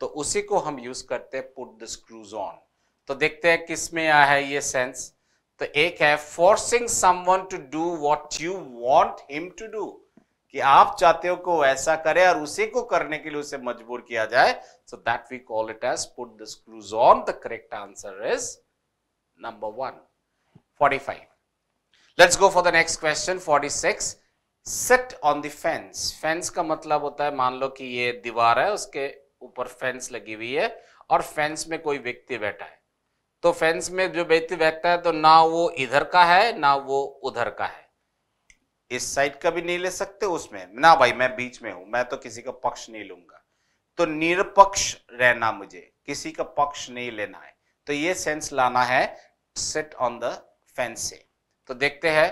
तो उसी को हम यूज करते हैं पुट द स्क्रूज ऑन तो देखते हैं किस में आया है ये सेंस तो एक है forcing someone to do what you want him to do कि आप चाहते हो को ऐसा करे और उसी को करने के लिए उसे मजबूर किया जाए so that we call it as put the screws on the correct answer is number one forty five let's go for the next question forty six set on the fence fence का मतलब होता है मान लो कि ये दीवार है उसके ऊपर फेंस लगी हुई है और फेंस में कोई व्यक्ति बैठा है तो फेंस में जो व्यक्ति बैठता है तो ना वो इधर का है ना वो उधर का है इस साइड का भी नहीं ले सकते उसमें ना भाई मैं बीच में हूं मैं तो किसी का पक्ष नहीं लूंगा तो निरपक्ष रहना मुझे किसी का पक्ष नहीं लेना है तो ये सेंस लाना है सेट ऑन द फेंस से तो देखते हैं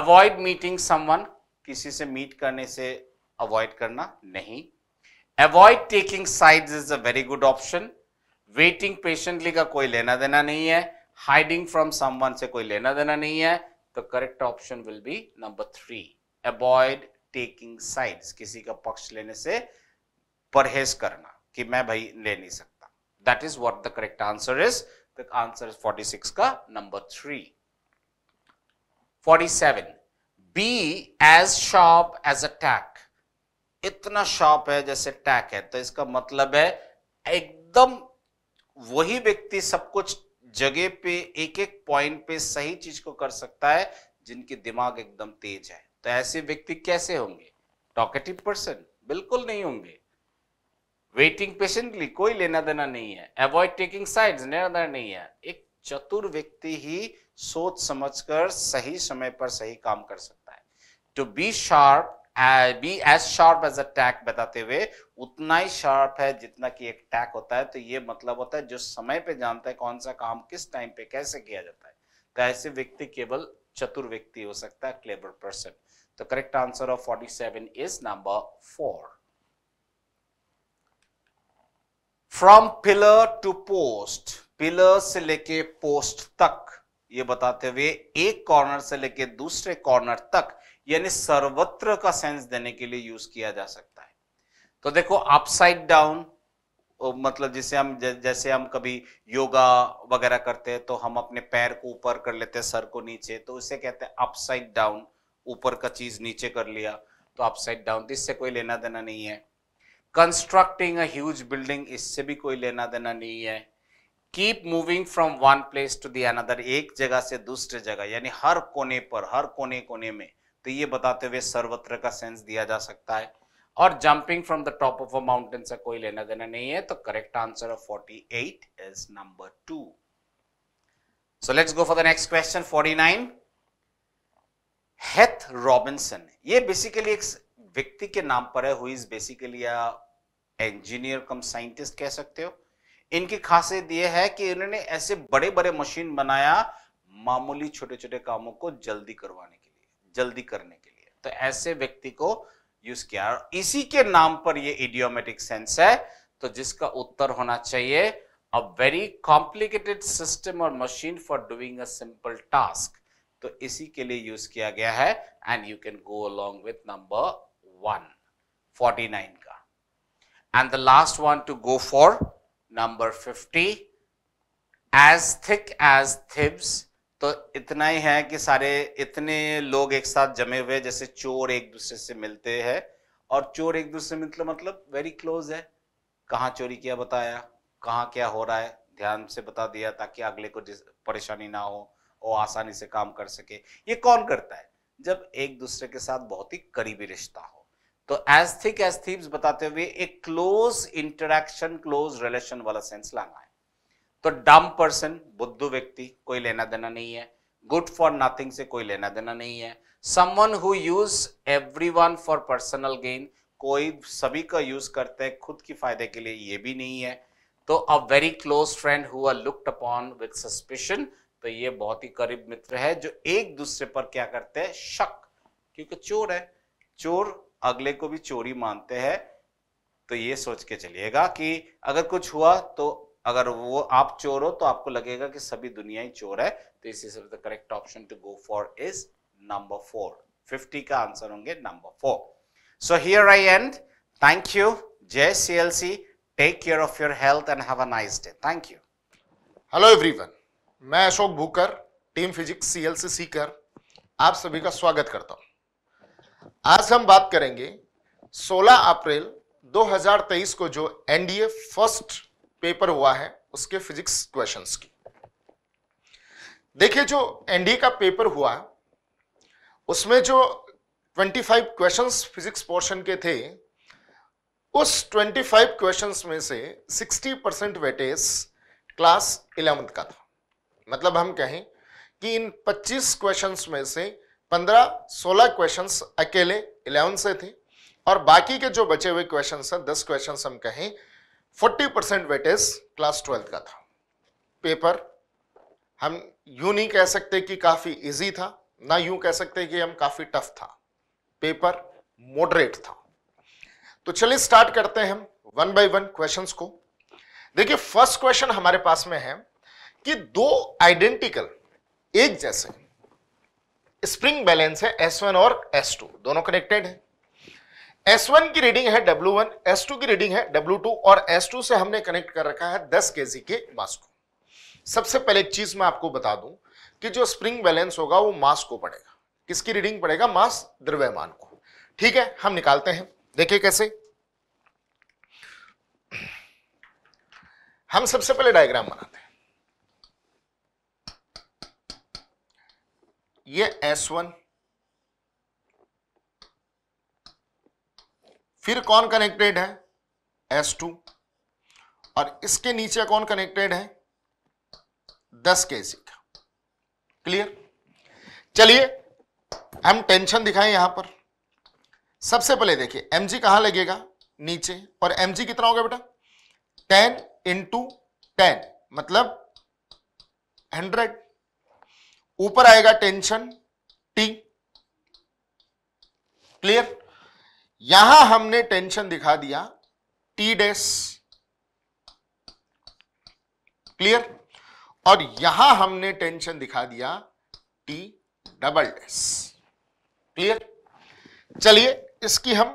अवॉइड मीटिंग समवन किसी से मीट करने से अवॉइड करना नहीं avoid taking side is a very good option waiting patiently का कोई लेना देना नहीं है हाइडिंग फ्रॉम समवन से कोई लेना देना नहीं है तो correct option will be number three avoid taking sides किसी का पक्ष लेने से परहेज करना कि मैं भाई ले नहीं सकता that is what the correct answer is the answer is 46 का number three 47 be as sharp as a tack इतना शार्प है जैसे टैक है तो इसका मतलब है एकदम वही व्यक्ति सब कुछ जगह पे एक एक पॉइंट पे सही चीज को कर सकता है जिनके दिमाग एकदम तेज है तो ऐसे व्यक्ति कैसे होंगे टॉकेटिव पर्सन बिल्कुल नहीं होंगे वेटिंग पेशेंटली कोई लेना देना नहीं है अवॉइड टेकिंग साइड लेना देना नहीं है एक चतुर व्यक्ति ही सोच समझकर सही समय पर सही काम कर सकता है to be sharp be as sharp as a tack बताते हुए उतना ही शार्प है जितना कि एक टैक होता है तो ये मतलब होता है जो समय पे जानता है कौन सा काम किस टाइम पे कैसे किया जाता है तो ऐसे व्यक्ति केवल चतुर व्यक्ति हो सकता है क्लेबर पर्सन तो correct answer of 47 is number four from pillar to post pillar से लेके पोस्ट तक ये बताते हुए एक कॉर्नर से लेके दूसरे कॉर्नर तक यानी सर्वत्र का सेंस देने के लिए यूज किया जा सकता है तो देखो अपसाइड डाउन मतलब जिसे हम जैसे हम कभी योगा वगैरह करते हैं तो हम अपने पैर को ऊपर कर लेते हैं सर को नीचे तो उसे कहते हैं अपसाइड डाउन ऊपर का चीज नीचे कर लिया तो अपसाइड डाउन तो इससे कोई लेना देना नहीं है कंस्ट्रक्टिंग अ ह्यूज बिल्डिंग इससे भी कोई लेना देना नहीं है keep moving from one place to the another एक जगह से दूसरे जगह यानी हर कोने पर हर कोने कोने में तो ये बताते हुए सर्वत्र का सेंस दिया जा सकता है और jumping from the top of a mountain से कोई लेना देना नहीं है तो correct answer of 48 is number two so let's go for the next question 49 Heath Robinson ये बेसिकली एक व्यक्ति के नाम पर है who is basically a engineer cum scientist कह सकते हो इनकी खासियत यह है कि इन्होंने ऐसे बड़े बड़े मशीन बनाया मामूली छोटे छोटे कामों को जल्दी करवाने के जल्दी करने के लिए तो ऐसे व्यक्ति को यूज किया और इसी के नाम पर ये इडियोमेटिक सेंस है तो जिसका उत्तर होना चाहिए अ वेरी कॉम्प्लिकेटेड सिस्टम और machine for doing a simple task तो इसी के लिए यूज किया गया है and you can go along with number one forty nine का and the last one to go for number fifty as thick as thieves तो इतना ही है कि सारे इतने लोग एक साथ जमे हुए जैसे चोर एक दूसरे से मिलते हैं और चोर एक दूसरे मिलते मतलब वेरी क्लोज है कहाँ चोरी किया बताया कहाँ क्या हो रहा है ध्यान से बता दिया ताकि अगले को परेशानी ना हो और आसानी से काम कर सके ये कौन करता है जब एक दूसरे के साथ बहुत ही करीबी रिश्ता हो तो एज थिक एज थीव्स बताते हुए एक क्लोज इंटरेक्शन क्लोज रिलेशन वाला सेंस लाना है तो डम पर्सन बुद्धू व्यक्ति कोई लेना देना नहीं है गुड फॉर नथिंग से कोई लेना देना नहीं है someone who use one for personal gain कोई सभी का यूज करते हैं खुद की फायदे के लिए ये भी नहीं है तो अ वेरी क्लोज फ्रेंड हुआ लुक्ड अपॉन विद सस्पिशन तो ये बहुत ही करीब मित्र है जो एक दूसरे पर क्या करते हैं शक क्योंकि चोर है चोर अगले को भी चोरी मानते हैं तो ये सोच के चलिएगा कि अगर कुछ हुआ तो अगर वो आप चोर हो तो आपको लगेगा कि सभी दुनिया ही चोर है तो इस हिसाब से correct option to go for is number four fifty का आंसर होंगे number four so here I and thank you जय C L C take care of your health and have a nice day thank you hello everyone मैं Ashok Bhukar team physics C L C Sikar आप सभी का स्वागत करता हूं आज हम बात करेंगे 16 अप्रैल 2023 को जो एनडीए फर्स्ट पेपर हुआ है उसके फिजिक्स क्वेश्चंस की देखिए जो एनडीए का पेपर हुआ उसमें जो 25 क्वेश्चंस फिजिक्स पोर्शन के थे उस 25 क्वेश्चंस में से 60 परसेंट वेटेज क्लास इलेवंथ का था मतलब हम कहें कि इन 25 क्वेश्चंस में से 15-16 क्वेश्चंस अकेले इलेवंथ से थे और बाकी के जो बचे हुए क्वेश्चंस हैं 10 क्वेश्चंस हम कहें 40 परसेंट वेटेज क्लास ट्वेल्थ का था पेपर हम यूं नहीं कह सकते कि काफ़ी इजी था ना यूं कह सकते कि हम काफ़ी टफ था पेपर मॉडरेट था तो चलिए स्टार्ट करते हैं हम वन बाय वन क्वेश्चंस को देखिए फर्स्ट क्वेश्चन हमारे पास में है कि दो आइडेंटिकल एक जैसे स्प्रिंग बैलेंस है S1 और S2 दोनों कनेक्टेड है S1 की रीडिंग है W1, S2 की रीडिंग है W2 और S2 से हमने कनेक्ट कर रखा है 10 के के मास को सबसे पहले एक चीज मैं आपको बता दूं कि जो स्प्रिंग बैलेंस होगा वो मास को पड़ेगा किसकी रीडिंग पड़ेगा मास द्रव्यमान को ठीक है हम निकालते हैं देखिए कैसे हम सबसे पहले डायग्राम बनाते हैं ये S1 फिर कौन कनेक्टेड है एस टू और इसके नीचे कौन कनेक्टेड है दस के सी का क्लियर चलिए हम टेंशन दिखाएं यहां पर सबसे पहले देखिए एम जी कहां लगेगा नीचे और एम जी कितना होगा बेटा टेन इंटू टेन मतलब हंड्रेड ऊपर आएगा टेंशन टी क्लियर यहां हमने टेंशन दिखा दिया टी डेस क्लियर और यहां हमने टेंशन दिखा दिया टी डबल डेस क्लियर चलिए इसकी हम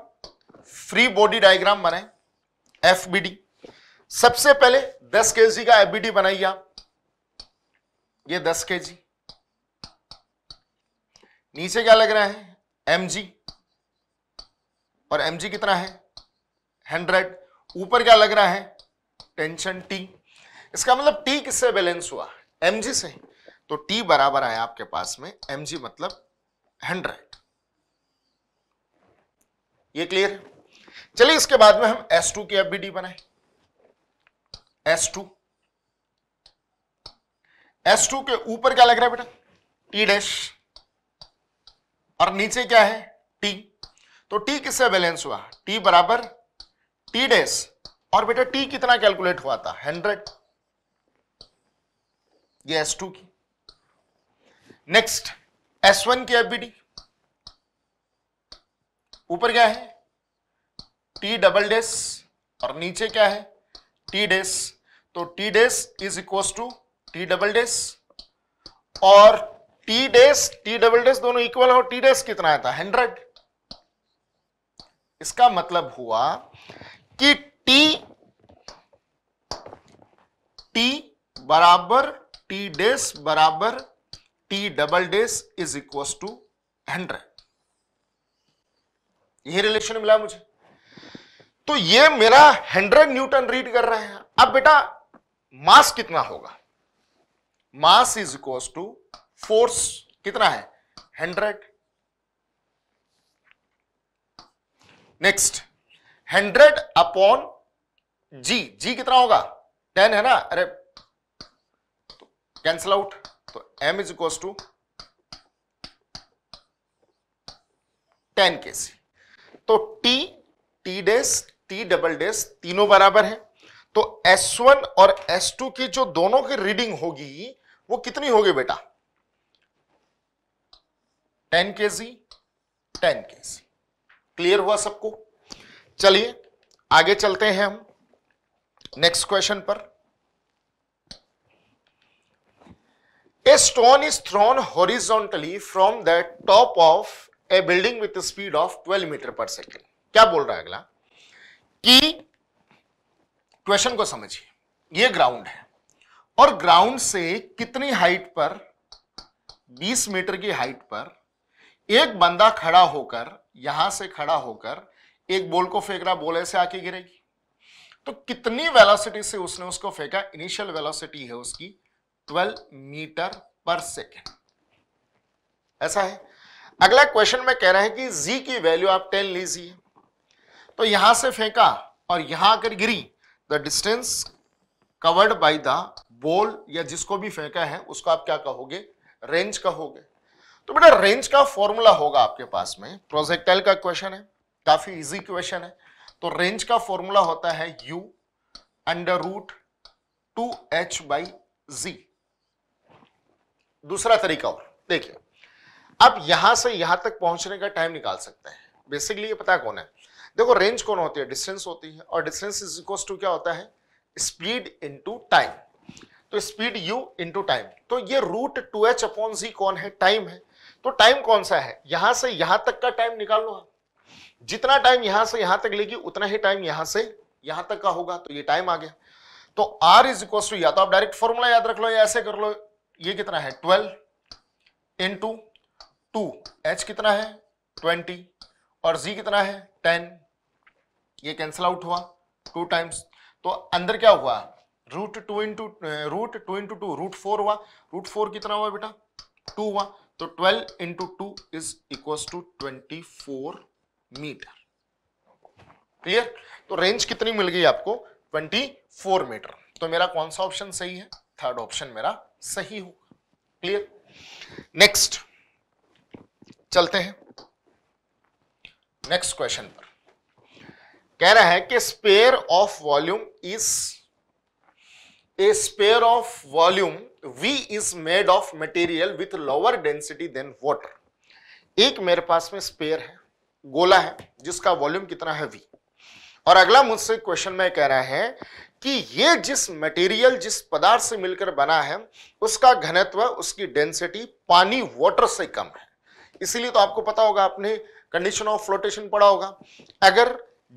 फ्री बॉडी डायग्राम बनाए एफ सबसे पहले 10 केजी का एफ बनाइए आप ये 10 केजी नीचे क्या लग रहा है एम जी और एम कितना है हंड्रेड ऊपर क्या लग रहा है टेंशन टी इसका मतलब टी किससे बैलेंस हुआ एम से तो टी बराबर आया आपके पास में एम मतलब हंड्रेड ये क्लियर चलिए इसके बाद में हम S2 की एफ बनाए S2 S2 के ऊपर क्या लग रहा है बेटा T डैश और नीचे क्या है टी तो टी किससे बैलेंस हुआ टी बराबर टी डेस और बेटा टी कितना कैलकुलेट हुआ था हंड्रेड ये एस टू की नेक्स्ट एस वन की एफबीडी ऊपर क्या है टी डबल डेस और नीचे क्या है टी डेस तो T dash is equal to T double dash और T dash T double dash दोनों इक्वल हो टी डेस कितना आता है हंड्रेड इसका मतलब हुआ कि टी टी बराबर टी डेस बराबर T double dash is equal to hundred यही रिलेशन मिला मुझे तो ये मेरा हंड्रेड न्यूटन रीड कर रहे हैं अब बेटा मास कितना होगा mass is equal to force कितना है hundred next hundred upon G G कितना होगा टेन है ना अरे कैंसल आउट तो M is equal to ten के सी तो T T dash T double dash तीनों बराबर है तो S1 और S2 की जो दोनों की रीडिंग होगी वो कितनी होगी बेटा 10 के जी टेन के जी क्लियर हुआ सबको चलिए आगे चलते हैं हम नेक्स्ट क्वेश्चन पर a stone is thrown horizontally from the top of a building with speed of 12 metre per second क्या बोल रहा है अगला कि क्वेश्चन को समझिए ये ग्राउंड है और ग्राउंड से कितनी हाइट पर 20 मीटर की हाइट पर एक बंदा खड़ा होकर यहां से खड़ा होकर एक बॉल को फेंक रहा बॉल ऐसे आके गिरेगी तो कितनी वेलोसिटी से उसने उसको फेंका इनिशियल वेलोसिटी है उसकी 12 मीटर पर सेकेंड ऐसा है अगला क्वेश्चन में कह रहे हैं कि जी की वैल्यू आप 10 लीजिए तो यहां से फेंका और यहां आकर गिरी the distance covered by the ball या जिसको भी फेंका है उसको आप क्या कहोगे रेंज कहोगे तो बेटा रेंज का फॉर्मूला होगा आपके पास में प्रोजेक्टाइल का क्वेश्चन है काफी इजी क्वेश्चन है तो रेंज का फॉर्मूला होता है u under root two H by G दूसरा तरीका और देखिए आप यहां से यहां तक पहुंचने का टाइम निकाल सकते हैं बेसिकली ये पता कौन है देखो रेंज कौन होती है डिस्टेंस होती है और डिस्टेंस इज इक्व टू क्या होता है स्पीड इंटू टाइम तो स्पीड u इंटू टाइम तो ये root two H upon G कौन है टाइम है तो टाइम कौन सा है यहां से यहां तक का टाइम निकाल लो जितना टाइम यहां से यहां तक लेगी उतना ही टाइम यहां से यहां तक का होगा तो ये टाइम आ गया तो आर इज इक्वल टू या तो आप डायरेक्ट फॉर्मूला याद रख लो या ऐसे कर लो ये कितना है twelve into two H कितना है ट्वेंटी और जी कितना है टेन ये कैंसिल आउट हुआ टू टाइम्स तो अंदर क्या हुआ root two into root two into two root four हुआ रूट फोर कितना हुआ बेटा टू हुआ तो 12 into two is equal to four metre clear तो रेंज कितनी मिल गई आपको 24 मीटर तो मेरा कौन सा ऑप्शन सही है थर्ड ऑप्शन मेरा सही होगा क्लियर नेक्स्ट चलते हैं नेक्स्ट क्वेश्चन पर कह रहा है कि sphere of volume is a sphere of volume V is made of material with lower density than water. एक मेरे पास में स्पेयर है गोला है जिसका वॉल्यूम कितना है V. और अगला मुझसे क्वेश्चन में कह रहा है कि ये जिस मटेरियल जिस पदार्थ से मिलकर बना है उसका घनत्व उसकी डेंसिटी पानी वाटर से कम है इसीलिए तो आपको पता होगा आपने कंडीशन ऑफ फ्लोटेशन पढ़ा होगा अगर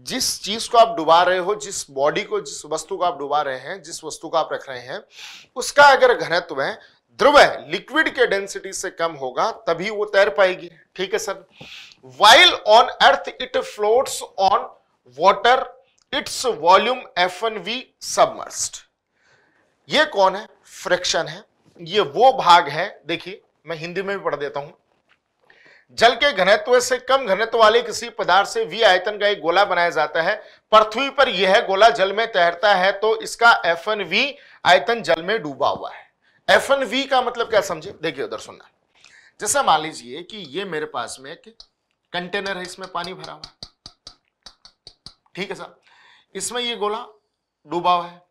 जिस चीज को आप डुबा रहे हो जिस बॉडी को जिस वस्तु को आप डुबा रहे हैं जिस वस्तु को आप रख रहे हैं उसका अगर घनत्व है ध्रुव है लिक्विड के डेंसिटी से कम होगा तभी वो तैर पाएगी ठीक है sir while on earth it floats on water its volume F N V submerged ये कौन है फ्रिक्शन है ये वो भाग है देखिए मैं हिंदी में भी पढ़ देता हूं जल के घनत्व से कम घनत्व वाले किसी पदार्थ से वी आयतन का एक गोला बनाया जाता है पृथ्वी पर यह गोला जल में तैरता है तो इसका एफ एन वी आयतन जल में डूबा हुआ है एफ एन वी का मतलब क्या समझे देखिए उधर सुनना जैसा मान लीजिए कि ये मेरे पास में एक कंटेनर है इसमें पानी भरा हुआ ठीक है सर इसमें यह गोला डूबा हुआ है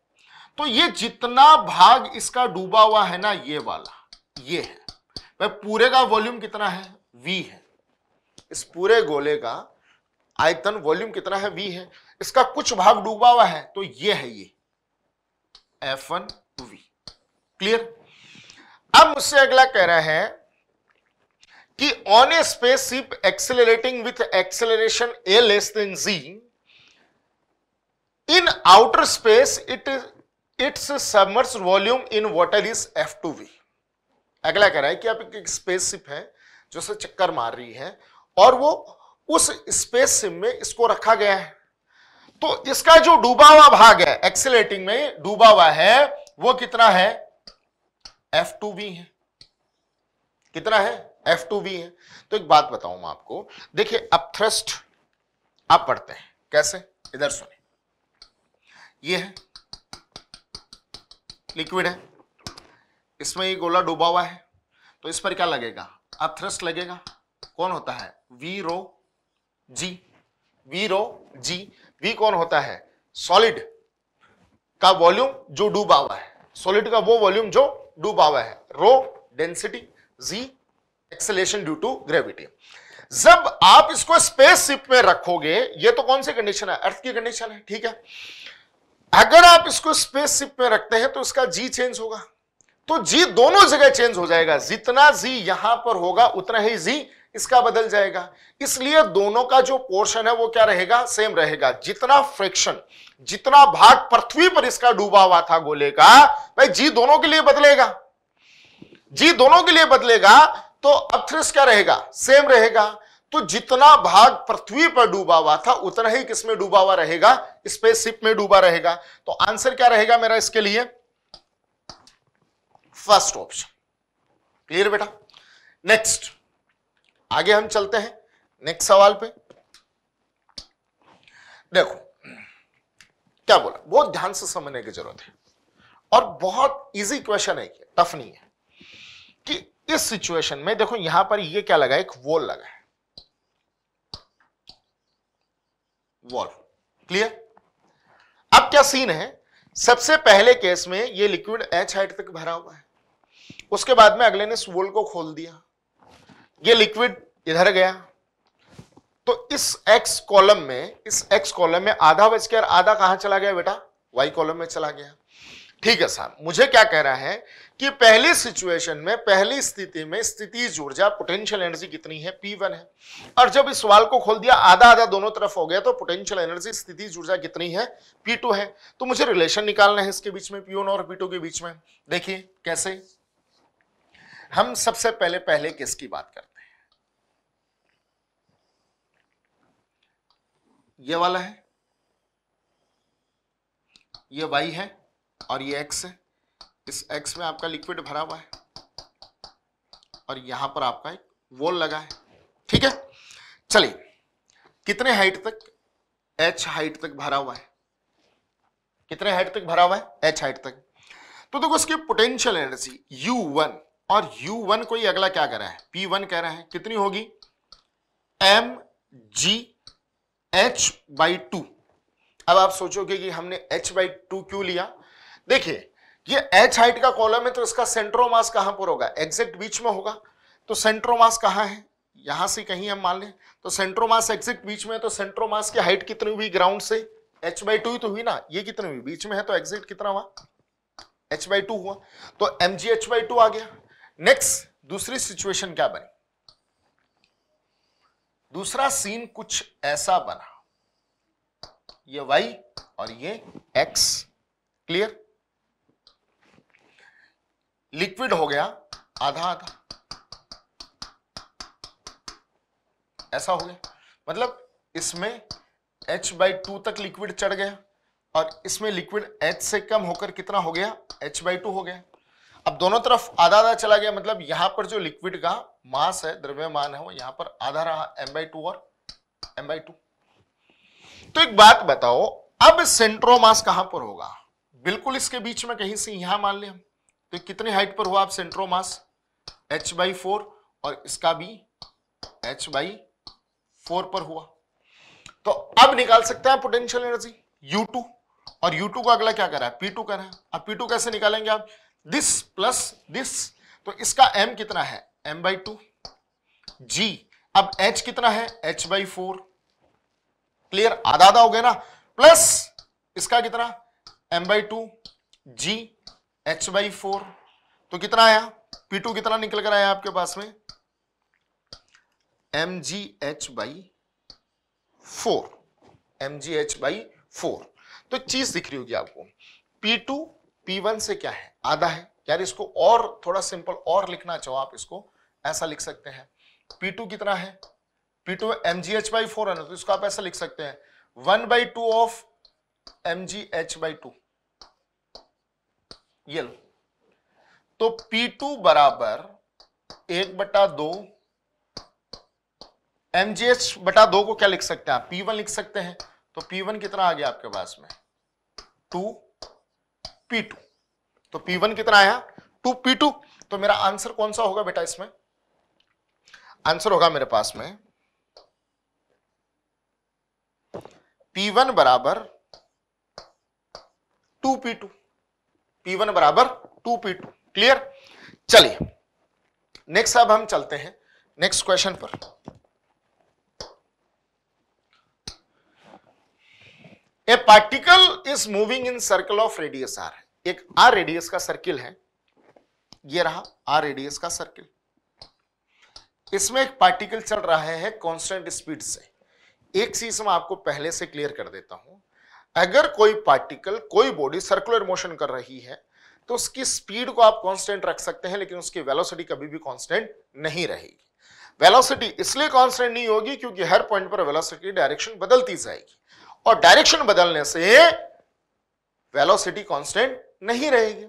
तो ये जितना भाग इसका डूबा हुआ है ना ये वाला ये है भाई पूरे का वॉल्यूम कितना है वी है इस पूरे गोले का आयतन वॉल्यूम कितना है वी है इसका कुछ भाग डूबा हुआ है तो ये है ये एफ वन वी क्लियर अब मुझसे अगला कह रहा है कि on a space ship accelerating with acceleration a less than G in outer space it its submerse volume in water is F two V अगला कह रहा है कि आप एक स्पेसशिप है से चक्कर मार रही है और वो उस स्पेस सिम में इसको रखा गया है तो इसका जो डूबा हुआ भाग है एक्सेलेटिंग में डूबा हुआ है वो कितना है एफ टू वी है कितना है एफ टू वी है तो एक बात बताऊ मैं आपको देखिए अब थ्रस्ट आप पढ़ते हैं कैसे इधर सुने ये है लिक्विड है इसमें ये गोला डूबा हुआ है तो इस पर क्या लगेगा अब थ्रस्ट लगेगा कौन होता है V rho G V rho G V कौन होता है सॉलिड का वॉल्यूम जो डूबा हुआ है सॉलिड का वो वॉल्यूम जो डूबा हुआ है rho density G acceleration due to gravity जब आप इसको स्पेस शिप में रखोगे ये तो कौन सी कंडीशन है अर्थ की कंडीशन है ठीक है अगर आप इसको स्पेस शिप में रखते हैं तो इसका जी चेंज होगा तो जी दोनों जगह चेंज हो जाएगा जितना जी यहां पर होगा उतना ही जी इसका बदल जाएगा इसलिए दोनों का जो पोर्शन है वो क्या रहेगा सेम रहेगा जितना फ्रिक्शन जितना भाग पृथ्वी पर इसका डूबा हुआ था गोले का भाई जी दोनों के लिए बदलेगा जी दोनों के लिए बदलेगा तो अथ्रिस क्या रहेगा सेम रहेगा तो जितना भाग पृथ्वी पर डूबा हुआ था उतना ही किसमें डूबा हुआ रहेगा स्पेसशिप में डूबा रहेगा तो आंसर क्या रहेगा मेरा इसके लिए फर्स्ट ऑप्शन क्लियर बेटा नेक्स्ट आगे हम चलते हैं नेक्स्ट सवाल पे देखो क्या बोला बहुत ध्यान से समझने की जरूरत है और बहुत इजी क्वेश्चन है टफ नहीं है कि इस सिचुएशन में देखो यहां पर ये क्या लगा एक वॉल लगा है वॉल क्लियर अब क्या सीन है सबसे पहले केस में ये लिक्विड एच हाइट तक भरा हुआ है उसके बाद में अगले ने स्वोल को खोल दिया ये लिक्विड इधर गया तो इस एक्स कॉलम में इस एक्स कॉलम में आधा बच बचकर आधा कहां चला गया बेटा वाई कॉलम में चला गया ठीक है साहब मुझे क्या कह रहा है कि पहली सिचुएशन में पहली स्थिति में स्थिति ऊर्जा पोटेंशियल एनर्जी कितनी है पी वन है और जब इस वाल को खोल दिया आधा आधा दोनों तरफ हो गया तो पोटेंशियल एनर्जी स्थिति ऊर्जा कितनी है पी टू है तो मुझे रिलेशन निकालना है इसके बीच में पी वन और पी टू के बीच में देखिए कैसे हम सबसे पहले पहले किसकी की बात करते हैं ये वाला है ये वाई है और ये एक्स है इस एक्स में आपका लिक्विड भरा हुआ है और यहां पर आपका एक वोल लगा है ठीक है चलिए कितने हाइट तक एच हाइट तक भरा हुआ है कितने हाइट तक भरा हुआ है एच हाइट तक तो देखो उसकी पोटेंशियल एनर्जी यू वन और U1 को ही अगला क्या कह रहा है P1 कह रहा है कितनी होगी M ji H by two अब आप सोचोगे कि हमने h बाई टू क्यों लिया देखिए ये h हाइट का कॉलम है तो इसका मास कहां पर होगा एग्जेक्ट बीच में होगा तो मास कहां है यहां से कहीं हम मान लें तो सेंट्रोमास एग्जेक्ट बीच में है तो मास की हाइट कितनी हुई ग्राउंड से एच बाई टू ही तो हुई ना ये कितनी हुई बीच में है तो एग्जेक्ट कितना हुआ एच बाई टू हुआ तो M ji H by two आ गया नेक्स्ट दूसरी सिचुएशन क्या बनी दूसरा सीन कुछ ऐसा बना ये वाई और ये एक्स क्लियर लिक्विड हो गया आधा आधा ऐसा हो गया मतलब इसमें h बाई टू तक लिक्विड चढ़ गया और इसमें लिक्विड h से कम होकर कितना हो गया h बाई टू हो गया अब दोनों तरफ आधा आधा चला गया मतलब यहां पर जो लिक्विड का मास है द्रव्यमान है वो यहां पर आधा रहा एम बाई टू और एम बाई टू तो एक बात बताओ अब सेंट्रोमास कहां पर होगा बिल्कुल इसके बीच में कहीं से यहां मान ले हम तो कितने हाइट पर हुआ आप सेंट्रोमास एच बाई फोर और इसका भी एच बाई फोर पर हुआ तो अब निकाल सकते हैं पोटेंशियल एनर्जी U2 और U2 का अगला क्या कर रहा है P2 कर रहा है अब P2 कैसे निकालेंगे आप दिस प्लस दिस तो इसका m कितना है m बाई टू जी अब h कितना है h बाई फोर क्लियर आधा आधा हो गया ना प्लस इसका कितना m by two G H by four तो कितना आया P2 कितना निकल कर आया आपके पास में M ji H by four M ji H by four तो चीज दिख रही होगी आपको P2 P1 से क्या है आधा है यार इसको और थोड़ा सिंपल और लिखना चाहो आप इसको ऐसा लिख सकते हैं P2 कितना है P2 में M ji H by four है तो इसको आप ऐसा लिख सकते हैं one by two of M ji H by two ये लो तो P2 बराबर एक बटा दो एम जी एच बटा दो को क्या लिख सकते हैं आप P1 लिख सकते हैं तो P1 कितना आ गया आपके पास में टू पी टू तो पी वन कितना आया टू पी टू तो मेरा आंसर कौन सा होगा बेटा इसमें आंसर होगा मेरे पास में पी वन बराबर two P two P one बराबर टू पी टू क्लियर चलिए नेक्स्ट अब हम चलते हैं नेक्स्ट क्वेश्चन पर a particle is moving in circle of radius R एक आर रेडियस का सर्किल है ये रहा आर रेडियस का सर्किल इसमें एक पार्टिकल चल रहा है कांस्टेंट स्पीड से एक चीज मैं आपको पहले से क्लियर कर देता हूं अगर कोई पार्टिकल कोई बॉडी सर्कुलर मोशन कर रही है तो उसकी स्पीड को आप कांस्टेंट रख सकते हैं लेकिन उसकी वेलोसिटी कभी भी कांस्टेंट नहीं रहेगी वेलोसिटी इसलिए कांस्टेंट नहीं होगी क्योंकि हर पॉइंट पर वेलोसिटी डायरेक्शन बदलती जाएगी और डायरेक्शन बदलने से वेलोसिटी कांस्टेंट नहीं रहेगी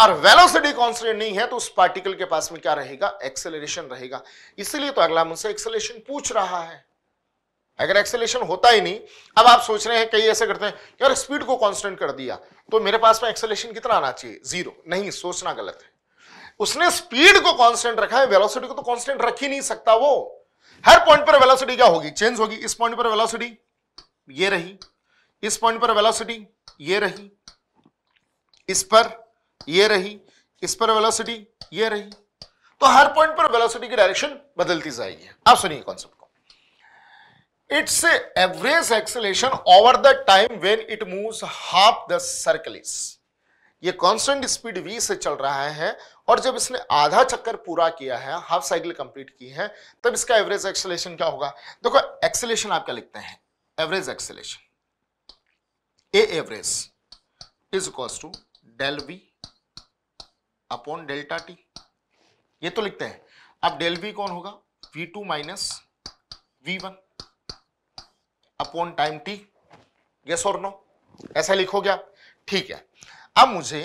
और वेलोसिटी कॉन्स्टेंट नहीं है तो उस पार्टिकल के पास में क्या रहेगा एक्सेलरेशन रहेगा इसलिए तो अगला मुझसे एक्सेलेशन पूछ रहा है अगर एक्सेलेशन होता ही नहीं अब आप सोच रहे हैं कई ऐसे करते हैं यार स्पीड को कांस्टेंट कर दिया तो मेरे पास में एक्सेलेशन कितना आना चाहिए जीरो नहीं सोचना गलत है उसने स्पीड को कांस्टेंट रखा है वेलोसिटी को तो कांस्टेंट रख ही नहीं सकता वो हर पॉइंट पर वेलोसिटी क्या होगी चेंज होगी इस पॉइंट पर वेलोसिटी ये रही इस पॉइंट पर वेलोसिटी ये रही इस पर ये रही इस पर वेलोसिटी ये रही तो हर पॉइंट पर वेलोसिटी की डायरेक्शन बदलती जाएगी आप सुनिए कॉन्सेप्ट को its average acceleration over the time when it moves half the circle ये कांस्टेंट स्पीड वी से चल रहा है और जब इसने आधा चक्कर पूरा किया है हाफ साइकिल कंप्लीट की है तब इसका एवरेज एक्सेलेशन क्या होगा देखो एक्सेलेशन आप क्या लिखते हैं average acceleration a average is equals to del V upon delta T ये तो लिखते हैं अब डेल वी कौन होगा V two minus V one upon time T ये सोर नो ऐसा लिखो गया ठीक है अब मुझे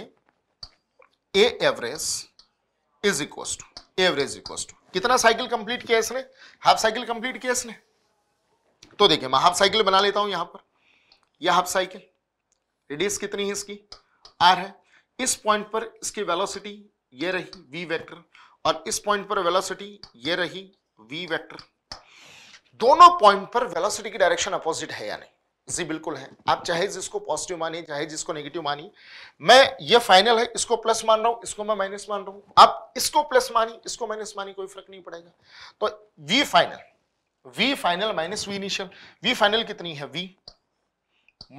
a average is equal to average equal to कितना साइकिल कंप्लीट किया इसने हाफ साइकिल कंप्लीट किया इसने तो देखिए मैं हाफ साइकिल बना लेता हूं यहां पर यह हाफ साइकिल रेडियस कितनी है इसकी आर है इस पॉइंट पर इसकी वेलोसिटी ये रही v वेक्टर और इस पॉइंट पर वेलोसिटी ये रही v वेक्टर दोनों पॉइंट पर वेलोसिटी की डायरेक्शन अपोजिट है या नहीं जी बिल्कुल है आप चाहे जिसको पॉजिटिव मानिए चाहे जिसको नेगेटिव मानिए मैं ये फाइनल है इसको प्लस मान रहा हूं इसको मैं माइनस मान रहा हूं आप इसको प्लस मानिए इसको माइनस मानिए कोई फर्क नहीं पड़ेगा तो v final v final minus v initial v final कितनी है v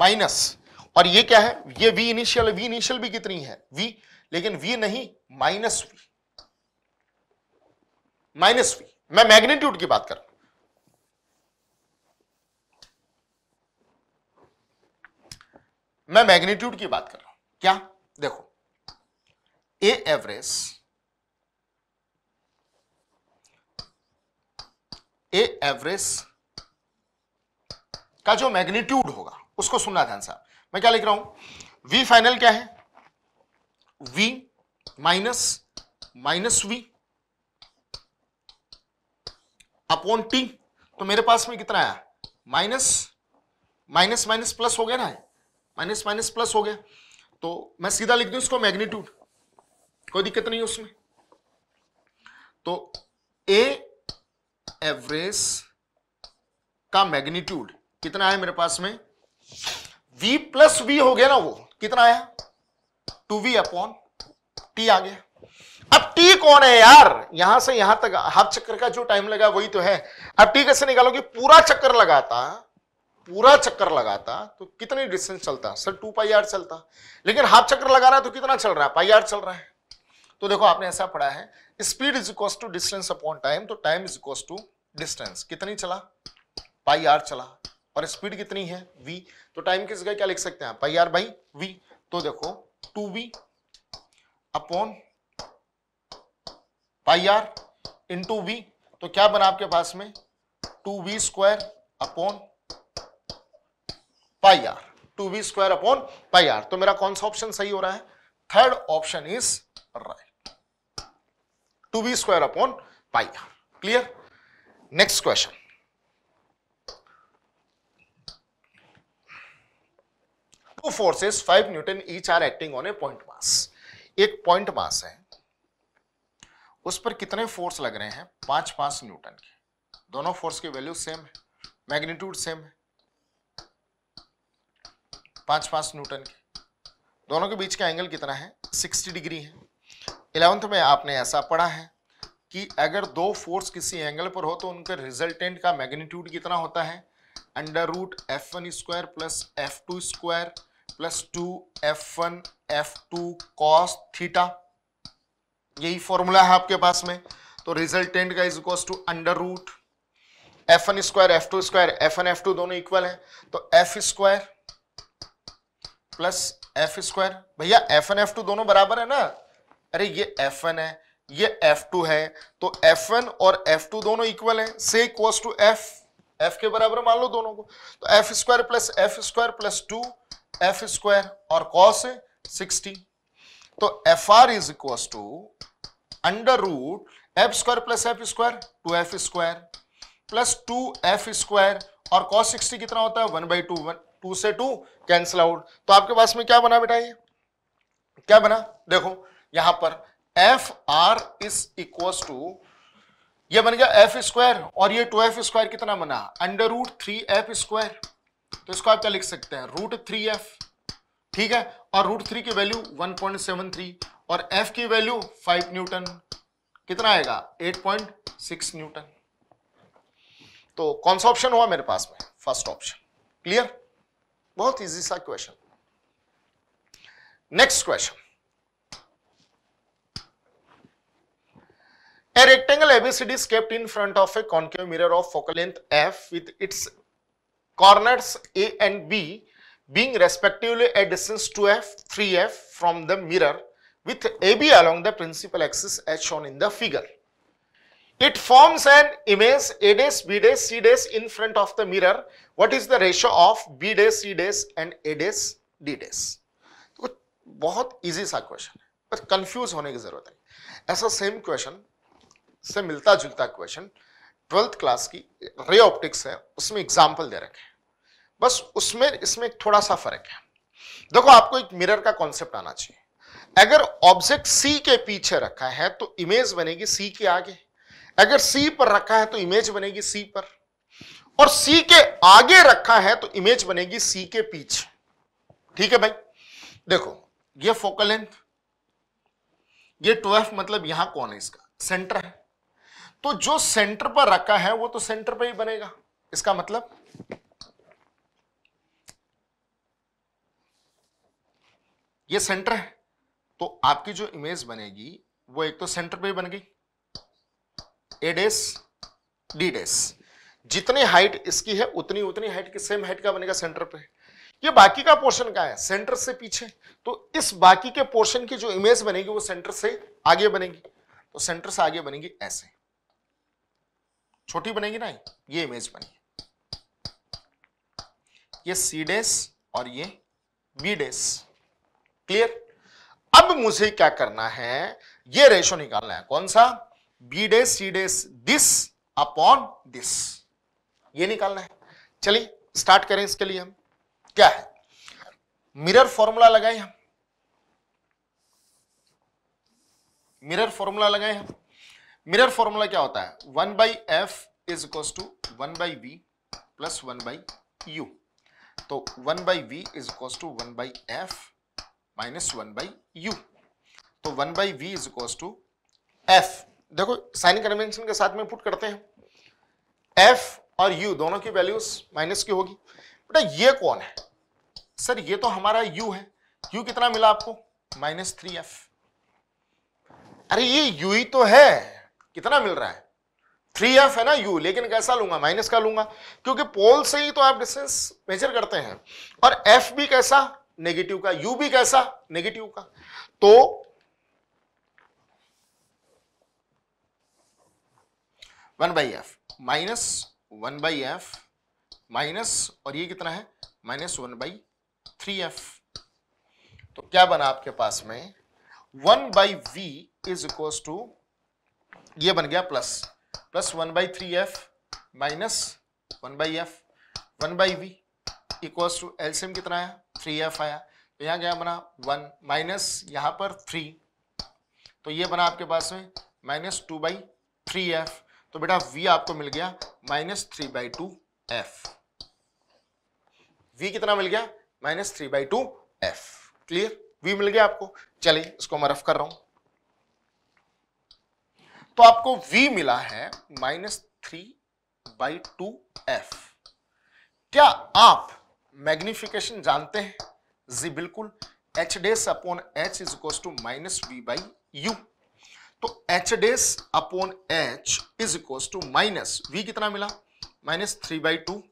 माइनस और ये क्या है ये वी इनिशियल वी इनिशियल भी कितनी है वी लेकिन वी नहीं माइनस वी माइनस वी मैं मैग्नीट्यूड की बात कर रहा हूं मैं मैग्नीट्यूड की बात कर रहा हूं क्या देखो ए एवरेज ए एवरेज का जो मैग्नीट्यूड होगा उसको सुनना ध्यान से मैं क्या लिख रहा हूं वी फाइनल क्या है V minus minus V upon T तो मेरे पास में कितना आया माइनस माइनस माइनस प्लस हो गया ना माइनस माइनस प्लस हो गया तो मैं सीधा लिख दू इसको मैग्नीट्यूड कोई दिक्कत नहीं है उसमें तो ए एवरेज का मैग्नीट्यूड कितना है मेरे पास में v प्लस वी हो गया ना वो कितना आया टू वी अपॉन टी आ गया अब टी कौन है यार यहां से यहां तक हाफ चक्कर का जो टाइम लगा वही तो है अब टी कैसे निकालोगे पूरा चक्कर लगाता पूरा चक्कर लगाता तो कितनी डिस्टेंस चलता सर टू पाई आर चलता लेकिन हाफ चक्कर लगा रहा है तो कितना चल रहा है पाई आर चल रहा है तो देखो आपने ऐसा पढ़ा है speed is equal to distance upon time तो time is equal to distance कितनी चला पाई आर चला और स्पीड कितनी है v तो टाइम किस गए क्या लिख सकते हैं पाई आर बाई वी तो देखो two V upon pi R into V तो क्या बना आपके पास में two V square upon pi R two V square upon pi R तो मेरा कौन सा ऑप्शन सही हो रहा है third option is right two V square upon pi R clear next question two forces five newton each are acting on a point mass एक point मास है उस पर कितने फोर्स लग रहे हैं पांच पांच न्यूटन के दोनों फोर्स के वैल्यू सेम है मैग्नीट्यूड सेम है पांच पांच न्यूटन के दोनों के बीच का एंगल कितना है 60 डिग्री है इलेवंथ में आपने ऐसा पढ़ा है कि अगर दो फोर्स किसी एंगल पर हो तो उनके रिजल्टेंट का मैग्नीट्यूड कितना होता है under root F one square plus F two square plus two F one F two cos theta यही फॉर्मूला है आपके पास में तो रिजल्टेंट का is equal to under root F N square F two square F N F two दोनों equal है तो F square plus F square भैया एफ एन एफ टू दोनों बराबर है ना अरे ये एफ एन है ये एफ टू है तो एफ एन और एफ टू दोनों इक्वल है से इक्वल टू एफ एफ के बराबर मान लो दोनों को तो F square plus F square plus two F square और कॉस है सिक्सटी तो F R is equal to under root F square plus F square two F square plus two F square और कॉस सिक्सटी कितना होता है one by two one two से two cancel out तो आपके पास में क्या बना बेटा ये क्या बना देखो यहां पर F R is equal to ये बन गया एफ स्क्वायर और ये टू एफ स्क्वायर कितना बना under root three F square तो इसको आप क्या लिख सकते हैं रूट थ्री एफ ठीक है और रूट थ्री की वैल्यू 1.73 और एफ की वैल्यू 5 न्यूटन कितना आएगा 8.6 न्यूटन तो कौन सा ऑप्शन हुआ मेरे पास में फर्स्ट ऑप्शन क्लियर बहुत इजी सा question next question a rectangle ABCD is in front of a a concave mirror of focal length F corners A and B being respectively a distance 2f, 3f from the mirror with AB along the principal axis as shown in the figure. It forms an image A dash, B dash, C dash in front of the mirror. What is the ratio of B dash, C dash and A dash, D dash? तो बहुत easy सा question है पर confuse होने की जरूरत है ऐसा सेम क्वेश्चन से मिलता जुलता क्वेश्चन ट्वेल्थ क्लास की रे ऑप्टिक्स है उसमें एग्जाम्पल दे रखे बस उसमें इसमें थोड़ा सा फर्क है देखो आपको एक मिरर का कॉन्सेप्ट आना चाहिए अगर ऑब्जेक्ट सी के पीछे रखा है तो इमेज बनेगी सी के आगे अगर सी पर रखा है तो इमेज बनेगी सी पर और सी के आगे रखा है तो इमेज बनेगी सी के पीछे ठीक है भाई देखो ये फोकल लेंथ ये ट्वेल्थ मतलब यहां कौन है इसका सेंटर है तो जो सेंटर पर रखा है वो तो सेंटर पर ही बनेगा इसका मतलब ये सेंटर है तो आपकी जो इमेज बनेगी वो एक तो सेंटर पर ही बन गई ए डेस डी डेस जितनी हाइट इसकी है उतनी उतनी हाइट की सेम हाइट का बनेगा सेंटर पे ये बाकी का पोर्शन का है सेंटर से पीछे तो इस बाकी के पोर्शन की जो इमेज बनेगी वो सेंटर से आगे बनेगी तो सेंटर से आगे बनेगी ऐसे छोटी बनेगी ना ये इमेज बनी ये सी डेस और ये बी डेस क्लियर अब मुझे क्या करना है ये रेशो निकालना है कौन सा B dash C dash this upon this ये निकालना है चलिए स्टार्ट करें इसके लिए हम क्या है मिरर फॉर्मूला लगाए हम मिरर फॉर्मूला लगाए हम मिरर फॉर्मूला क्या होता है one by F is equal to one by V plus one by you तो one by V is equal to one by F minus one by you तो one by V is equal to F देखो sign convention के साथ में put करते हैं F और you दोनों की वैल्यूज माइनस की होगी बेटा ये कौन है सर ये तो हमारा यू है यू कितना मिला आपको माइनस थ्री एफ अरे ये यू ही तो है कितना मिल रहा है थ्री एफ है ना यू लेकिन कैसा लूंगा माइनस का लूंगा क्योंकि पोल से ही तो आप डिस्टेंस मेजर करते हैं और एफ भी कैसा नेगेटिव का यू भी कैसा नेगेटिव का तो one by F minus one by F minus और ये कितना है minus one by three F तो क्या बना आपके पास में one by V is equal to ये बन गया plus plus one by three F minus one by F one by V equals to एल्सियम कितना आया थ्री एफ आया तो यहाँ क्या बना वन माइनस यहाँ पर थ्री तो ये बना आपके पास में minus two by three F तो बेटा वी आपको मिल गया minus three by two F V कितना मिल गया minus three by two F clear V मिल गया आपको चलिए इसको मैं रफ कर रहा हूँ तो आपको v मिला है minus three by two f क्या आप मैग्निफिकेशन जानते हैं जी बिल्कुल h dash upon h is equal to minus v by you तो h dash upon h is equal to minus v कितना मिला minus three by two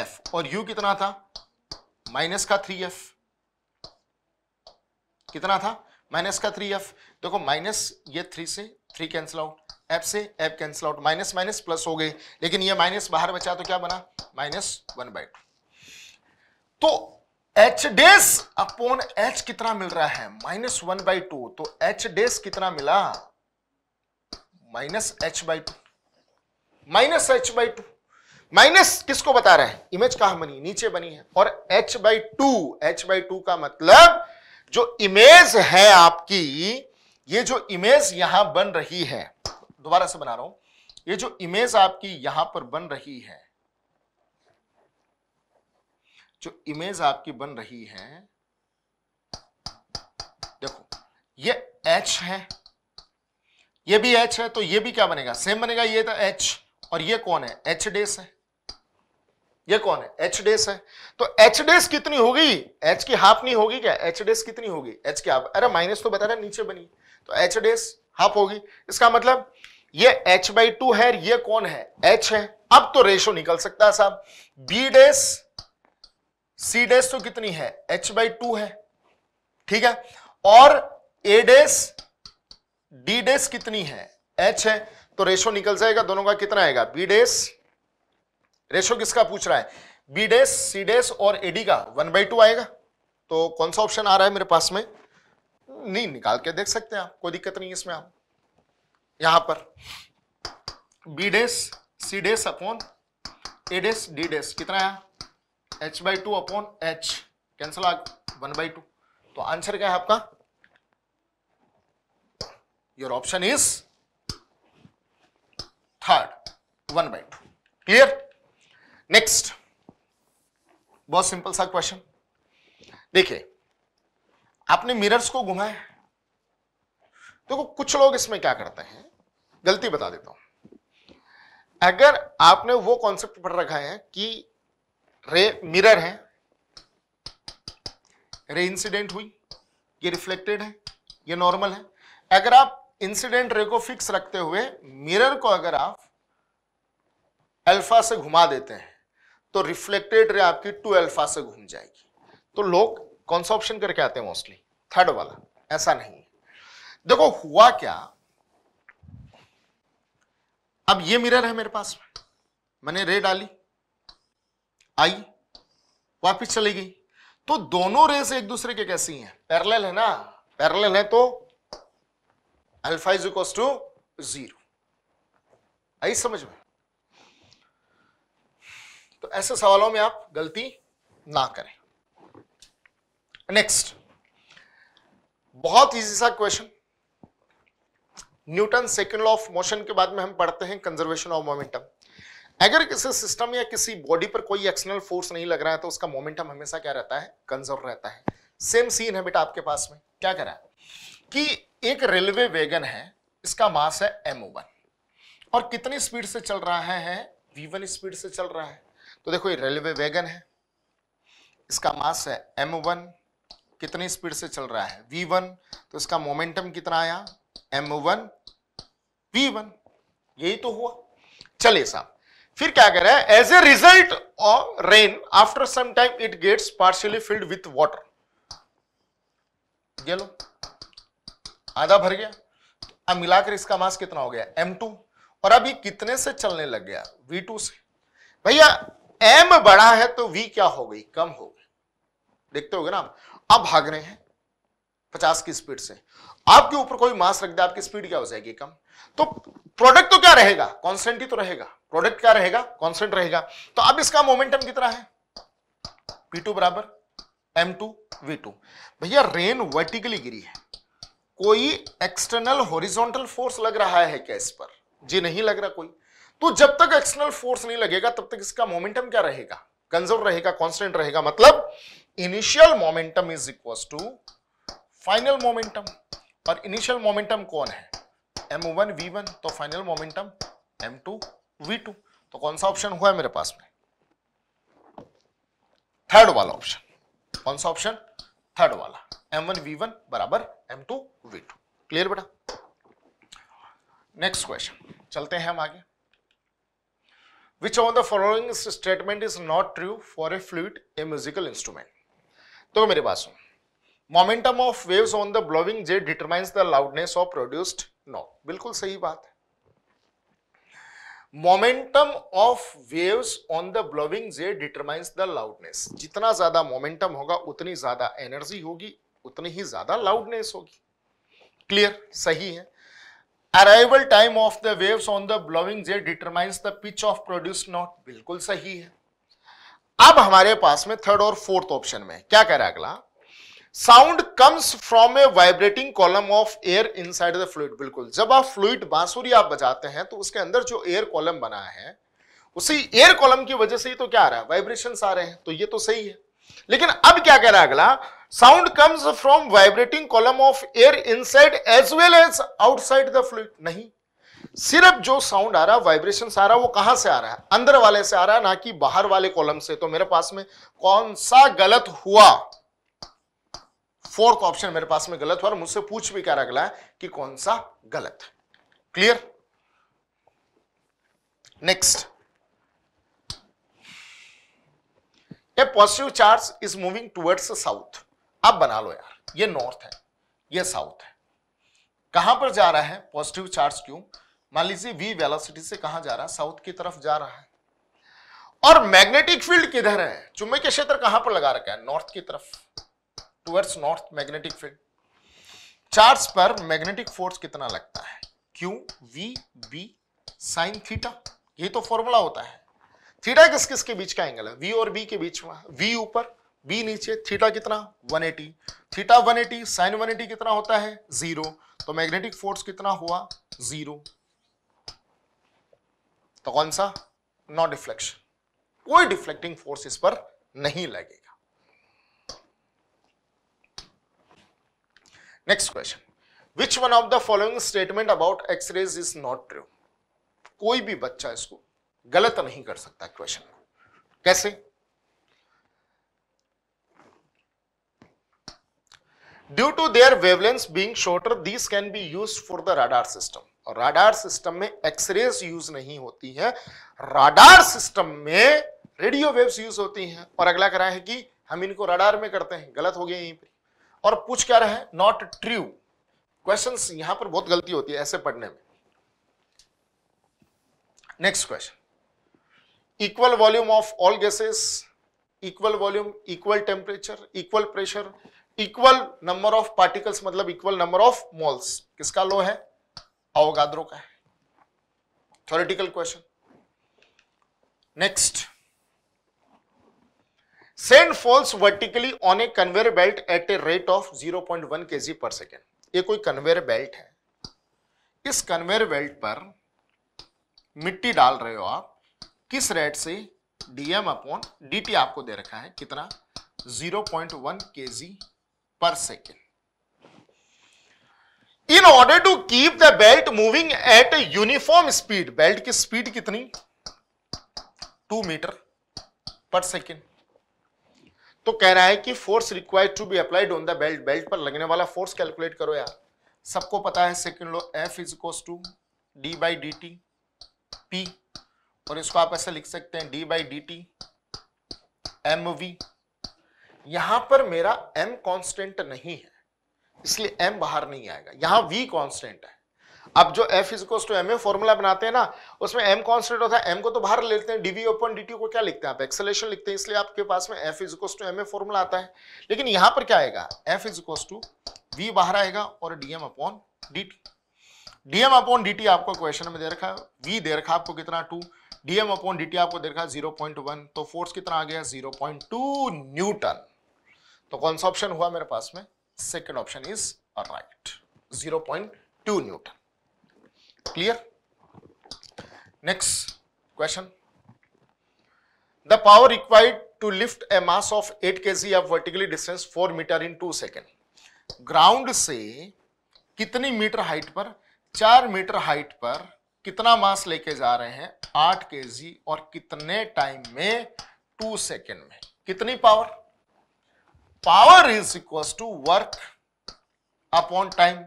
f और यू कितना था माइनस का थ्री एफ कितना था माइनस का थ्री एफ देखो माइनस ये थ्री से थ्री कैंसिल आउट एफ से f cancel out minus minus plus हो गए लेकिन ये माइनस बाहर बचा तो क्या बना माइनस वन बाई टू तो एच डेस अपॉन एच कितना मिल रहा है माइनस वन बाई टू तो एच डेस कितना मिला minus h by two minus h by two minus किसको बता रहा है इमेज कहा बनी नीचे बनी है और h by two H by two का मतलब जो इमेज है आपकी ये जो इमेज यहां बन रही है दोबारा से बना रहा हूं ये जो इमेज आपकी यहां पर बन रही है जो इमेज आपकी बन रही है देखो ये एच है ये भी एच है तो ये भी क्या बनेगा सेम बनेगा ये तो एच और ये कौन है एच डेस है ये कौन है एच डेस है तो एच डेस कितनी होगी एच की हाफ नहीं होगी क्या एच डेस कितनी होगी एच की हाफ अरे माइनस तो बता रहा नीचे बनी तो एच डेस हाफ होगी इसका मतलब ये h बाई टू है ये कौन है h है अब तो रेशो निकल सकता है साहब बी डेस सी डेस तो कितनी है h बाई टू है ठीक है और ए डेस डी डेस कितनी है h है तो रेशो निकल जाएगा दोनों का कितना आएगा बी डेस रेशो किसका पूछ रहा है बी डेस सी डेस और एडी का वन बाई टू आएगा तो कौन सा ऑप्शन आ रहा है मेरे पास में नहीं निकाल के देख सकते हैं आप कोई दिक्कत नहीं है इसमें आप यहां पर B dash C dash upon A dash D dash कितना है h by two upon h cancel आ वन बाई टू तो आंसर क्या है आपका your option is third one by two clear next बहुत सिंपल सा क्वेश्चन देखिए आपने मिरर्स को घुमाया देखो कुछ लोग इसमें क्या करते हैं गलती बता देता हूं अगर आपने वो कॉन्सेप्ट पढ़ रखा है कि रे मिरर है रे इंसिडेंट हुई ये रिफ्लेक्टेड है ये नॉर्मल है अगर आप इंसिडेंट रे को फिक्स रखते हुए मिरर को अगर आप अल्फा से घुमा देते हैं तो रिफ्लेक्टेड रे आपकी टू अल्फा से घूम जाएगी तो लोग कौन सा ऑप्शन करके आते हैं मोस्टली थर्ड वाला ऐसा नहीं देखो हुआ क्या अब ये मिरर है मेरे पास मैंने रे डाली आई वापस चली गई तो दोनों रेस एक दूसरे के कैसी हैं पैरेलल है ना पैरेलल है तो alpha is equal to zero आई समझ में तो ऐसे सवालों में आप गलती ना करें नेक्स्ट बहुत इजी सा question Newton second law of motion के बाद में हम पढ़ते हैं कंजर्वेशन ऑफ मोमेंटम अगर किसी सिस्टम या किसी बॉडी पर कोई एक्सटर्नल फोर्स नहीं लग रहा है तो उसका मोमेंटम हमेशा क्या रहता है कंजर्व रहता है सेम सीन है बेटा आपके पास में क्या करा कि एक रेलवे वेगन है इसका मास है एम और कितनी स्पीड से चल रहा है वी स्पीड से चल रहा है तो देखो ये रेलवे वेगन है इसका मास है एम कितनी स्पीड से चल रहा है वी तो इसका मोमेंटम कितना आया एम वन पी वन यही तो हुआ चलिए साहब फिर क्या कह रहा है as a result of rain after some time it gets partially filled with water ये लो आधा भर गया अब मिलाकर इसका मास कितना हो गया एम टू और अभी कितने से चलने लग गया v2 से भैया m बड़ा है तो v क्या हो गई कम हो गई देखते हो ना अब भाग रहे हैं 50 की स्पीड से आपके ऊपर कोई मास रख दे आपकी स्पीड क्या हो जाएगी कम तो प्रोडक्ट तो क्या रहेगा कॉन्स्टेंट ही तो रहेगा प्रोडक्ट क्या रहेगा कॉन्स्टेंट रहेगा तो अब इसका मोमेंटम कितना है पी टू बराबर एम टू वी टू भैया रेन वर्टिकली गिरी है कोई एक्सटर्नल होरिजोनटल फोर्स लग रहा है क्या इस पर जी नहीं लग रहा कोई तो जब तक एक्सटर्नल फोर्स नहीं लगेगा तब तक इसका मोमेंटम क्या रहेगा कंजर्व रहेगा कॉन्स्टेंट रहेगा मतलब initial momentum is equal to final momentum और इनिशियल मोमेंटम कौन है एम वन वी वन तो final momentum m two v two तो कौन सा ऑप्शन हुआ है मेरे पास में थर्ड वाला ऑप्शन कौन सा ऑप्शन थर्ड वाला एम वन वी वन बराबर m two v two clear बेटा नेक्स्ट क्वेश्चन चलते हैं हम आगे which on the following statement is not true for a flute a musical instrument तो मेरे पास हूं momentum of waves on the blowing jet determines the loudness of produced no बिल्कुल सही बात है momentum of waves on the blowing jet determines the loudness जितना ज्यादा मोमेंटम होगा उतनी ज्यादा एनर्जी होगी उतनी ही ज्यादा लाउडनेस होगी क्लियर सही है arrival time of the waves on the blowing jet determines the pitch of produce not बिल्कुल सही है अब हमारे पास में थर्ड और फोर्थ ऑप्शन में क्या कह रहा है अगला sound comes from a vibrating column of air inside the flute बिल्कुल जब आप फ्लूड बांसुरी आप बजाते हैं तो उसके अंदर जो एयर कॉलम बना है उसी एयर कॉलम की वजह से ही तो क्या आ रहा है वाइब्रेशन आ रहे हैं तो ये तो सही है लेकिन अब क्या कह रहा है अगला sound comes from vibrating column of air inside as well as outside the flute नहीं सिर्फ जो साउंड आ रहा है वाइब्रेशन आ रहा है वो कहां से आ रहा है अंदर वाले से आ रहा है ना कि बाहर वाले कॉलम से तो मेरे पास में कौन सा गलत हुआ फोर्थ ऑप्शन मेरे पास में गलत हुआ और मुझसे पूछ भी रहा है कि कौन सा गलत है clear next a positive charge is moving towards south अब बना लो यार ये नॉर्थ है ये साउथ है कहां पर जा रहा है पॉजिटिव चार्ज क्यों मान लीजिए वी वेलोसिटी से कहा जा रहा है साउथ की तरफ जा रहा है और मैग्नेटिक फील्ड किधर है चुंबकीय क्षेत्र कहां पर लगा रखा है नॉर्थ की तरफ towards north magnetic field charge पर मैग्नेटिक फोर्स कितना लगता है q v B sine theta ये तो फॉर्मूला होता है थीटा किस किस के बीच का एंगल है वी और बी के बीच में वी ऊपर बी नीचे थीटा कितना 180 थीटा 180 साइन 180 कितना होता है जीरो तो मैग्नेटिक फोर्स कितना हुआ जीरो तो कौन सा नॉट डिफ्लेक्शन कोई डिफ्लेक्टिंग फोर्स इस पर नहीं लगे next question which one of the following statement about X rays is not true कोई भी बच्चा इसको गलत नहीं कर सकता क्वेश्चन को कैसे due to their wavelengths being shorter these can be use for the radar system और राडार सिस्टम में एक्सरेज यूज नहीं होती है राडार सिस्टम में रेडियो वेव्स यूज होती हैं और अगला कह रहा है कि हम इनको राडार में करते हैं गलत हो गया यहीं पर और पूछ क्या रहा है नॉट ट्रू क्वेश्चन यहां पर बहुत गलती होती है ऐसे पढ़ने में next question equal volume of all gases equal volume equal temperature equal pressure equal number of particles मतलब इक्वल नंबर ऑफ मॉल्स किसका लो है अवगाद्रो का है theoretical question next sand falls vertically on a conveyor belt at a rate of 0.1 point one k g per second ये कोई conveyor belt है इस conveyor belt पर मिट्टी डाल रहे हो आप किस रेट से डीएम अपॉन डीटी आपको दे रखा है कितना 0.1 point one k g per second in order to keep the belt moving at uniform speed belt की स्पीड कितनी टू मीटर पर सेकेंड तो कह रहा है कि force required to be applied on the belt belt पर लगने वाला फोर्स कैलकुलेट करो यार सबको पता है second law f is equals to d by d t p और इसको आप ऐसे लिख सकते हैं d by d t m v यहां पर मेरा एम कांस्टेंट नहीं है इसलिए एम बाहर नहीं आएगा यहां वी कांस्टेंट है अब जो f is equals to m a formula बनाते हैं ना उसमें एम कॉन्स्टेंट होता है एम को तो बाहर लेते हैं डीवी ओपन डी को क्या लिखते हैं आप एक्सेलेशन लिखते हैं इसलिए आपके पास में f is equals to m a formula आता है लेकिन यहां पर क्या आएगा एफ इजकोस टू वी बाहर आएगा और dm upon d t dm upon d आपको क्वेश्चन में दे रखा है वी दे रखा आपको कितना टू डीएम अपॉन डी आपको दे रखा जीरो पॉइंट वन तो फोर्स कितना आ गया जीरो पॉइंट टू न्यूटन तो कौन सा ऑप्शन हुआ मेरे पास में second option is right zero point two newton clear next question the power required to lift a mass of 8 kg up vertically distance 4 meter in 2 second ground से कितनी metre height पर 4 मीटर हाइट पर कितना मास लेके जा रहे हैं 8 kg और कितने टाइम में 2 सेकेंड में कितनी power power is equal to work upon time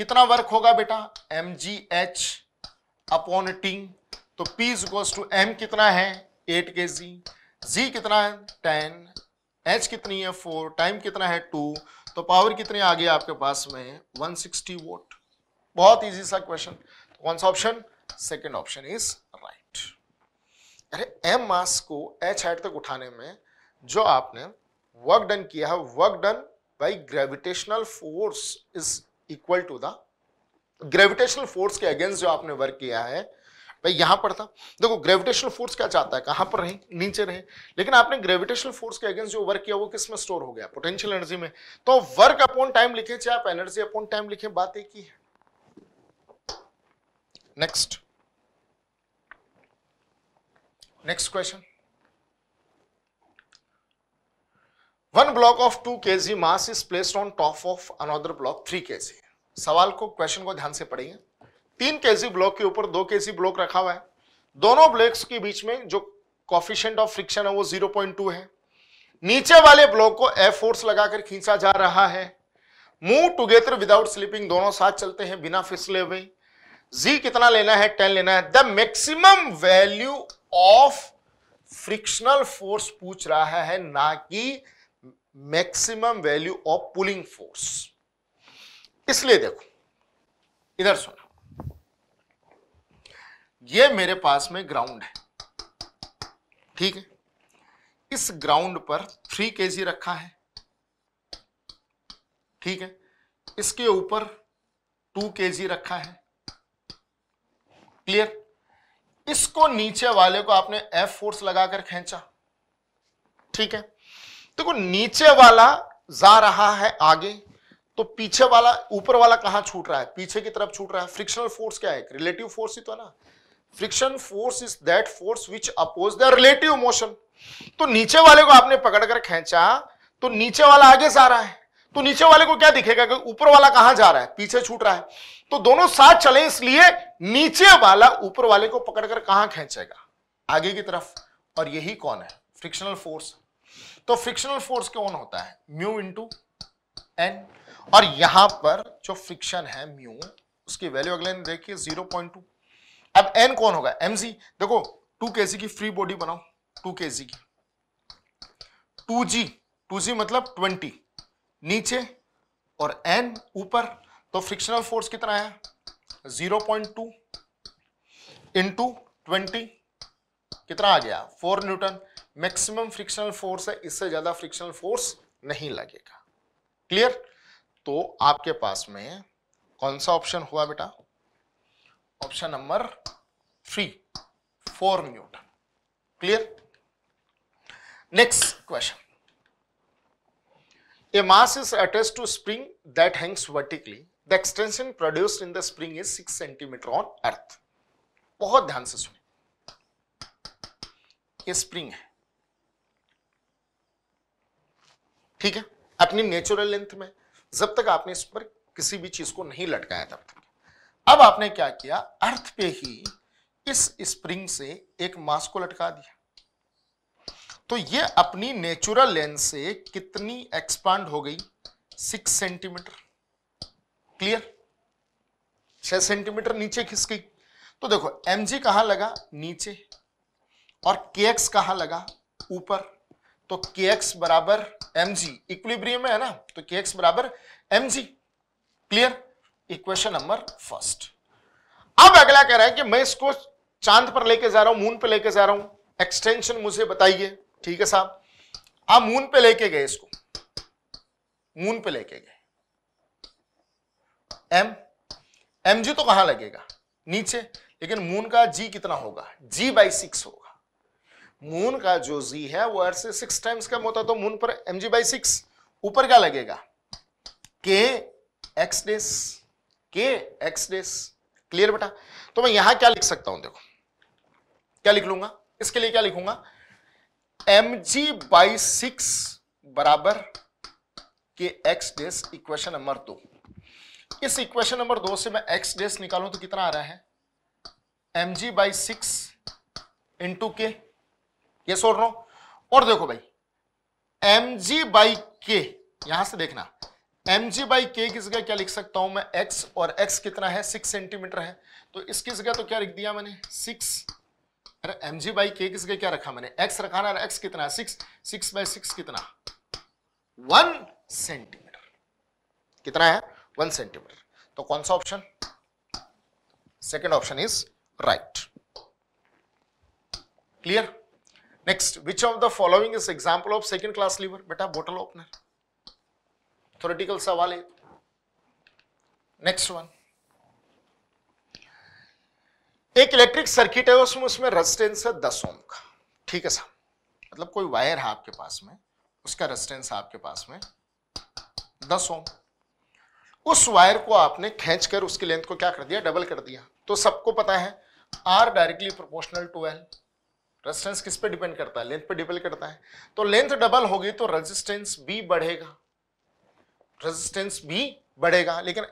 कितना वर्क होगा बेटा एम जी एच अपॉन टी तो पी टू एम कितना है एट के जी जी कितना है टेन एच कितनी है फोर टाइम कितना है टू तो पावर कितनी आ गई आपके पास में सिक्सटी वोट बहुत इजी सा क्वेश्चन तो कौन सा option second option is right अरे एम मास को एच हाइट तक उठाने में जो आपने वर्क डन किया है work done by gravitational force is equal to the gravitational force के अगेंस्ट जो आपने वर्क किया है भाई यहां पर था देखो ग्रेविटेशनल फोर्स क्या चाहता है कहां पर रहे नीचे रहे लेकिन आपने ग्रेविटेशनल फोर्स के अगेंस्ट जो वर्क किया वो किस में स्टोर हो गया पोटेंशियल एनर्जी में तो वर्क अपॉन टाइम लिखे चाहे आप एनर्जी अपॉन टाइम लिखे बात एक ही है next next question one block of two k g mass is placed on top of another block three k g सवाल को क्वेश्चन को ध्यान से पढ़िए तीन केजी ब्लॉक के ऊपर दो केजी ब्लॉक रखा हुआ है दोनों ब्लॉक्स के बीच में जो कॉफिशेंट ऑफ फ्रिक्शन है वो 0.2 है नीचे वाले ब्लॉक को एफ फोर्स लगाकर खींचा जा रहा है मूव टुगेदर विदाउट स्लीपिंग दोनों साथ चलते हैं बिना फिसले हुए जी कितना लेना है टेन लेना है the maximum value of frictional force पूछ रहा है ना कि maximum value of pulling force इसलिए देखो इधर सुनो ये मेरे पास में ग्राउंड है ठीक है इस ग्राउंड पर थ्री के रखा है ठीक है इसके ऊपर टू के रखा है क्लियर इसको नीचे वाले को आपने एफ फोर्स लगाकर खींचा ठीक है देखो तो नीचे वाला जा रहा है आगे तो पीछे वाला ऊपर वाला कहां छूट रहा है पीछे की तरफ छूट रहा है फ्रिक्शनल फोर्स क्या है रिलेटिव फोर्स ही तो ना friction force is that force which oppose the relative motion तो नीचे वाले को आपने पकड़कर खेचा तो नीचे वाला आगे जा रहा है तो नीचे वाले को क्या दिखेगा कि ऊपर वाला कहां जा रहा है पीछे छूट रहा है तो दोनों साथ चले इसलिए नीचे वाला ऊपर वाले को पकड़कर कहां खेचेगा आगे की तरफ और यही कौन है फ्रिक्शनल फोर्स तो फ्रिक्शनल फोर्स कौन होता है म्यू इंटू एन और यहां पर जो फ्रिक्शन है म्यू उसकी वैल्यू अगले जीरो पॉइंट टू अब एन कौन होगा एम देखो टू के की फ्री बॉडी बनाओ टू के की टू जी टू जी मतलब ट्वेंटी नीचे और एन ऊपर तो फ्रिक्शनल फोर्स कितना है zero point two into twenty कितना आ गया four newton maximum frictional force है इससे ज्यादा फ्रिक्शनल फोर्स नहीं लगेगा क्लियर तो आपके पास में कौन सा ऑप्शन हुआ बेटा option number three four newton clear next question a mass is attach to spring that hangs vertically the extension produced in the spring is six centimetre on earth बहुत ध्यान से सुने ये स्प्रिंग है ठीक है अपनी नेचुरल लेंथ में जब तक आपने इस पर किसी भी चीज को नहीं लटकाया तब तक अब आपने क्या किया अर्थ पे ही इस स्प्रिंग से एक मास को लटका दिया तो ये अपनी नेचुरल लेंथ से कितनी एक्सपांड हो गई सिक्स सेंटीमीटर क्लियर छह सेंटीमीटर नीचे खिस गई तो देखो एम जी कहां लगा नीचे और के एक्स कहां लगा ऊपर तो के एक्स बराबर एम जी इक्विलिब्रियम में है ना तो के एक्स बराबर m g clear equation number first अब अगला कह रहा है कि मैं इसको चांद पर लेके जा रहा हूं मून पे लेके जा रहा हूं एक्सटेंशन मुझे बताइए ठीक है साहब आप मून पे लेके गए इसको मून पे लेके गए एम एम जी तो कहां लगेगा नीचे लेकिन मून का जी कितना होगा जी बाई सिक्स होगा मून का जो जी है वो अर्थ से सिक्स टाइम्स कम होता तो मून पर एम जी बाई सिक्स ऊपर क्या लगेगा के एक्स डेस के एक्स डेस क्लियर बेटा तो मैं यहां क्या लिख सकता हूं देखो क्या लिख लूंगा इसके लिए क्या लिखूंगा एम जी बाई सिक्स बराबर के एक्स डेस इक्वेशन नंबर दो इस इक्वेशन नंबर दो से मैं एक्स डेस निकालू तो कितना आ रहा है m g by six into k ये यस रहा हूं और देखो भाई एम जी बाई के यहां से देखना एम जी बाई के किस जगह क्या लिख सकता हूं मैं एक्स और एक्स कितना है सिक्स सेंटीमीटर है तो इसकी जगह तो क्या लिख दिया मैंने सिक्स अरे एम जी बाई के किस जगह क्या रखा मैंने एक्स रखा ना एक्स कितना है सिक्स सिक्स बाई सिक्स कितना वन सेंटीमीटर कितना है वन सेंटीमीटर तो कौन सा option second option is right clear next which of the following is example of second class lever बेटा बोटल ओपनर थोरेटिकल सवाल है नेक्स्ट वन एक इलेक्ट्रिक सर्किट है उसमें उसमें रेजिस्टेंस है दस ओम का ठीक है साहब मतलब कोई वायर है आपके पास में उसका रेजिस्टेंस है आपके पास में दस ओम उस वायर को आपने कर उसकी लेंथ को क्या कर दिया डबल कर दिया तो सबको पता है R directly proportional to l resistance किस पे डिपेंड करता है लेंथ पे डिपेंड करता है तो लेंथ डबल होगी तो रेजिस्टेंस भी बढ़ेगा रेजिस्टेंस भी बढ़ेगा लेकिन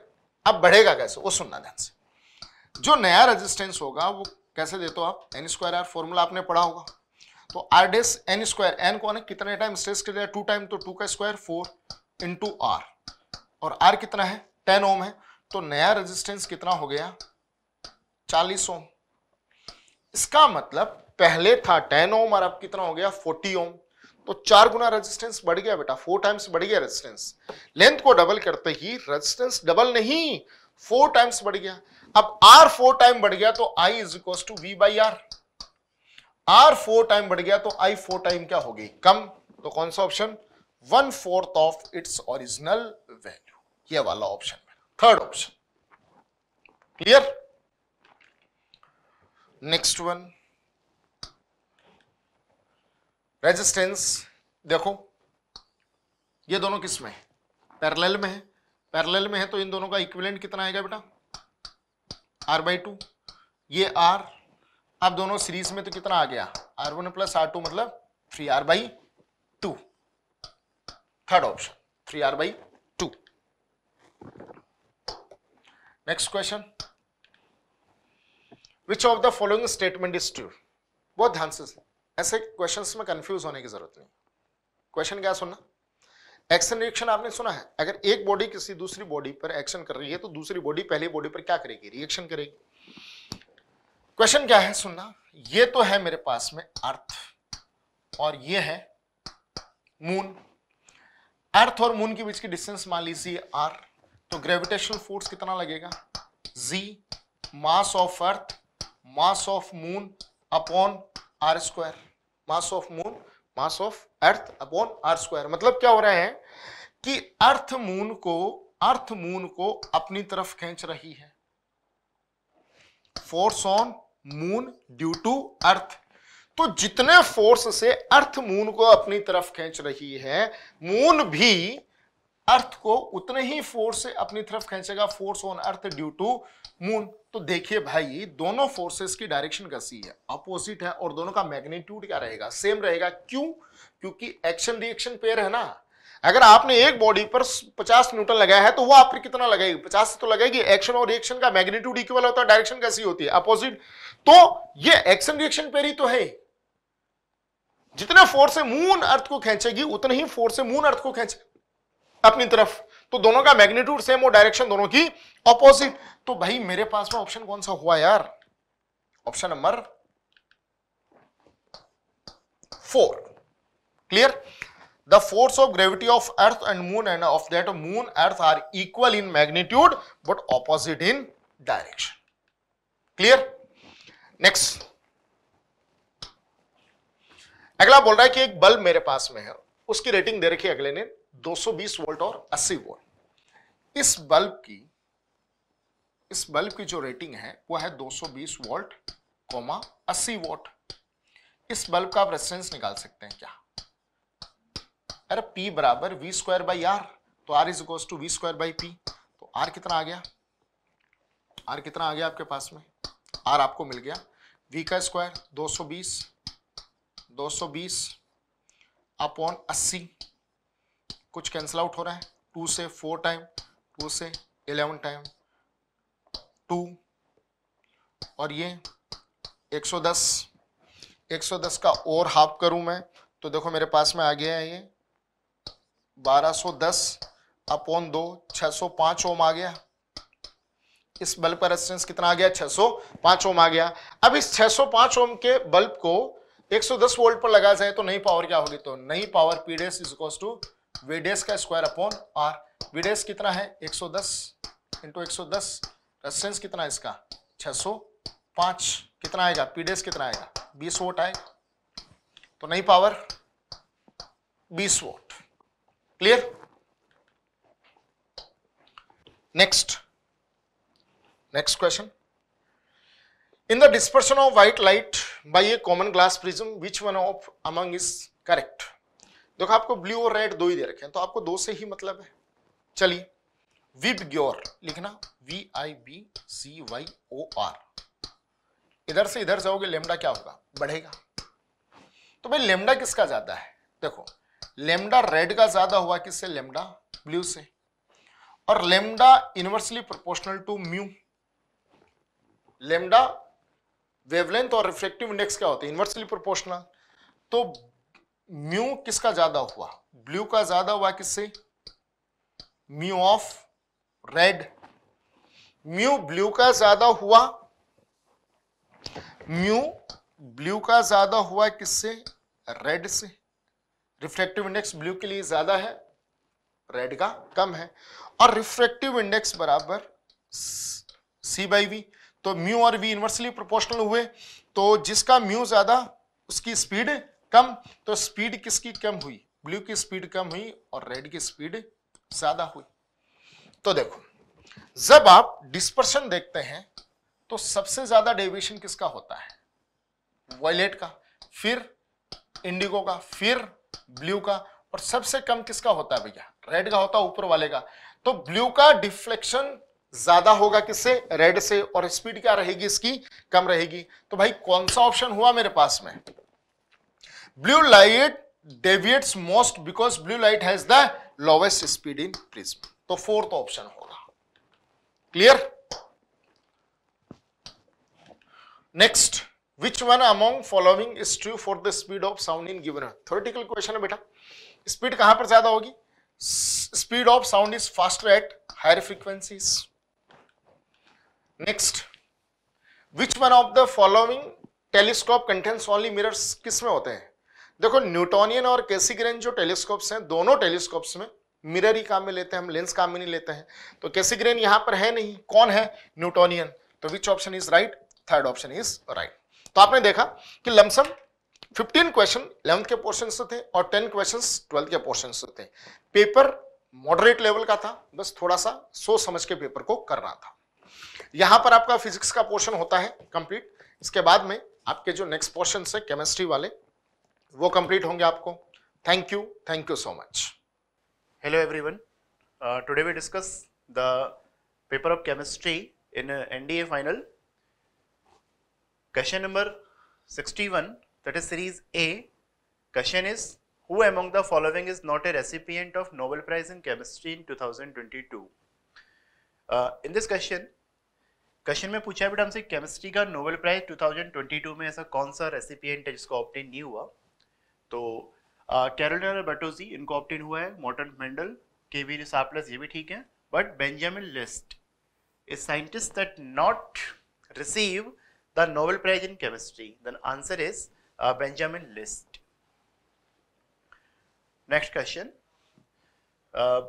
अब बढ़ेगा कैसे वो सुनना ध्यान से जो नया रेजिस्टेंस होगा वो कैसे दे हो आप एन स्क्वायर आर फॉर्मूला आपने पढ़ा होगा तो R dash n square n कौन है कितने टाइम स्ट्रेस के लिए टू टाइम तो टू का स्क्वायर फोर इंटू आर और आर कितना है टेन ओम है तो नया रेजिस्टेंस कितना हो गया चालीस ओम इसका मतलब पहले था टेन ओम और अब कितना हो गया फोर्टी ओम तो चार गुना रेजिस्टेंस बढ़ गया बेटा फोर टाइम्स बढ़ गया रेजिस्टेंस लेंथ को डबल करते ही रेजिस्टेंस डबल नहीं फोर टाइम्स बढ़ गया अब आर फोर टाइम बढ़ गया तो I is equal to V by R R four time बढ़ गया तो आई फोर टाइम क्या हो गई कम तो कौन सा option one fourth of its original value यह वाला option third option clear next one resistance देखो ये दोनों किस में है पैरेलल में है पैरेलल में है तो इन दोनों का इक्विवेलेंट कितना आएगा बेटा आर बाई टू ये आर अब दोनों सीरीज में तो कितना आ गया R one plus R two मतलब three R by two third option three R by two next question which of the following statement is true बहुत ध्यान से ऐसे क्वेश्चंस में कंफ्यूज होने की जरूरत नहीं क्वेश्चन क्या सुनना एक्शन रिएक्शन आपने सुना है अगर एक बॉडी किसी दूसरी बॉडी पर एक्शन कर रही है तो दूसरी बॉडी पहली बॉडी पर क्या करेगी रिएक्शन करेगी क्वेश्चन क्या है सुनना ये तो है मेरे पास में अर्थ और ये है मून अर्थ और मून के बीच की डिस्टेंस मान लीजिए आर तो ग्रेविटेशनल फोर्स कितना लगेगा G mass of earth mass of moon upon r square mass of moon mass of earth upon r square मतलब क्या हो रहा है कि अर्थ मून को अर्थ मून को अपनी तरफ खींच रही है force on moon due to earth तो जितने फोर्स से अर्थ मून को अपनी तरफ खींच रही है मून भी अर्थ को उतने ही फोर्स से अपनी तरफ खेचेगा force on earth due to moon तो देखिए भाई दोनों फोर्सेस की डायरेक्शन कैसी है अपोजिट है और दोनों का मैग्नीट्यूड क्या रहेगा सेम रहेगा क्यों क्योंकि एक्शन रिएक्शन पेयर है ना अगर आपने एक बॉडी पर 50 न्यूटन लगाया है तो वो आप कितना लगाएगी 50 से तो लगाएगी एक्शन और रिएक्शन का मैग्नीट्यूड इक्वल होता है डायरेक्शन कैसी होती है अपोजिट तो ये एक्शन रिएक्शन पेयर ही तो है जितने फोर्स से मून अर्थ को खेचेगी उतने ही फोर्स से मून अर्थ को खेचेगी अपनी तरफ तो दोनों का मैग्नीट्यूड सेम और डायरेक्शन दोनों की ऑपोजिट तो भाई मेरे पास में ऑप्शन कौन सा हुआ यार option number four clear the force of gravity of earth and moon and of that moon earth are equal in magnitude but opposite in direction clear next अगला बोल रहा है कि एक बल्ब मेरे पास में है उसकी रेटिंग दे रखी है अगले ने 220 वोल्ट और 80 वोल्ट इस बल्ब की इस बल्ब की जो रेटिंग है वो है 220 वोल्ट कोमा अस्सी वोल्ट इस बल्ब का आप रेसिस्टेंस निकाल सकते हैं क्या अरे P बराबर वी स्क्वायर बाई आर तो R is equals to V square by P तो R कितना आ गया R कितना आ गया आपके पास में R आपको मिल गया V का स्क्वायर 220 220 अपॉन 80 कुछ कैंसिल आउट हो रहा है टू से फोर टाइम टू से एलेवन टाइम टू और ये 110 110 का और हाफ करूं मैं तो देखो मेरे पास में आ गया है ये 1210 अपॉन दो 605 ओम आ गया इस बल्ब का रेजिस्टेंस कितना आ गया 605 ओम आ गया अब इस 605 ओम के बल्ब को 110 वोल्ट पर लगा जाए तो नई पावर क्या होगी तो नई power P dash is equal to V dash का स्क्वायर अपॉन आर वेडेस कितना है 110 सौ दस इंटू एक रेसिडेंस कितना है इसका 605 कितना आएगा पीडेस कितना आएगा 20 वोट आए तो नई power 20 volt clear next next question in the dispersion of white light by a common glass prism which one of among is correct देखो आपको ब्लू और रेड दो ही दे रखे हैं तो आपको दो से ही मतलब है चलिए विब ग्योर लिखना V I B C Y O R इधर से इधर जाओगे लेमडा क्या होगा बढ़ेगा तो भाई लेमडा किसका ज्यादा है देखो लेमडा रेड का ज्यादा हुआ किससे लेमडा ब्लू से और lambda inversely proportional to mu lambda wavelength और रिफ्लेक्टिव इंडेक्स क्या होते हैं इनवर्सली प्रोपोर्शनल तो म्यू किसका ज्यादा हुआ ब्लू का ज्यादा हुआ किससे mu of red mu blue का ज्यादा हुआ म्यू ब्लू का ज्यादा हुआ किससे रेड से रिफ्रेक्टिव इंडेक्स ब्लू के लिए ज्यादा है रेड का कम है और रिफ्रेक्टिव इंडेक्स बराबर सी बाई वी तो म्यू और वी इनवर्सली प्रोपोर्शनल हुए तो जिसका म्यू ज्यादा उसकी स्पीड कम तो स्पीड किसकी कम हुई ब्लू की स्पीड कम हुई और रेड की स्पीड ज्यादा हुई तो देखो जब आप डिस्पर्शन देखते हैं तो सबसे ज्यादा डेविएशन किसका होता है वॉयलेट का फिर इंडिगो का फिर ब्लू का और सबसे कम किसका होता है भैया रेड का होता है ऊपर वाले का तो ब्लू का डिफ्लेक्शन ज्यादा होगा किससे रेड से और स्पीड क्या रहेगी इसकी कम रहेगी तो भाई कौन सा ऑप्शन हुआ मेरे पास में blue light deviates most because blue light has the lowest speed in prism तो फोर्थ ऑप्शन होगा clear next which one among following is true for the speed of sound in given theoretical question है बेटा speed कहां पर ज्यादा होगी speed of sound is faster at higher frequencies next which one of the following telescope contents only mirrors किस में होते हैं देखो न्यूटोनियन और कैसीग्रेन जो टेलीस्कोप्स हैं दोनों टेलीस्कोप्स में मिरर ही काम में लेते हैं हम लेंस काम में नहीं लेते हैं तो कैसीग्रेन यहां पर है नहीं कौन है न्यूटोनियन तो which option is right third option is right तो आपने देखा कि लमसम 15 क्वेश्चन इलेवंथ के पोर्शन तो से थे और 10 क्वेश्चन ट्वेल्थ के पोर्शन तो से थे पेपर मॉडरेट लेवल का था बस थोड़ा सा सोच समझ के पेपर को करना था यहां पर आपका फिजिक्स का पोर्शन होता है कंप्लीट इसके बाद में आपके जो नेक्स्ट पोर्शन है केमिस्ट्री वाले वो कंप्लीट होंगे आपको thank you thank you so much hello everyone today we discuss the paper of chemistry in NDA final question number 61 one that is series A question is who among the following is not a recipient of Nobel prize in chemistry in 2022 in this question question में पूछा है बेटा हमसे chemistry का Nobel prize 2022 में ऐसा कौन सा रेसिपियंट है जिसको ऑप्टेन नहीं हुआ तो कैरोलिना बटोजी इनको ऑप्टेन हुआ है मॉर्टन मेंडल के वी साप्लस ये भी ठीक है but Benjamin list a scientist that not receive the Nobel prize in chemistry then answer is Benjamin list next question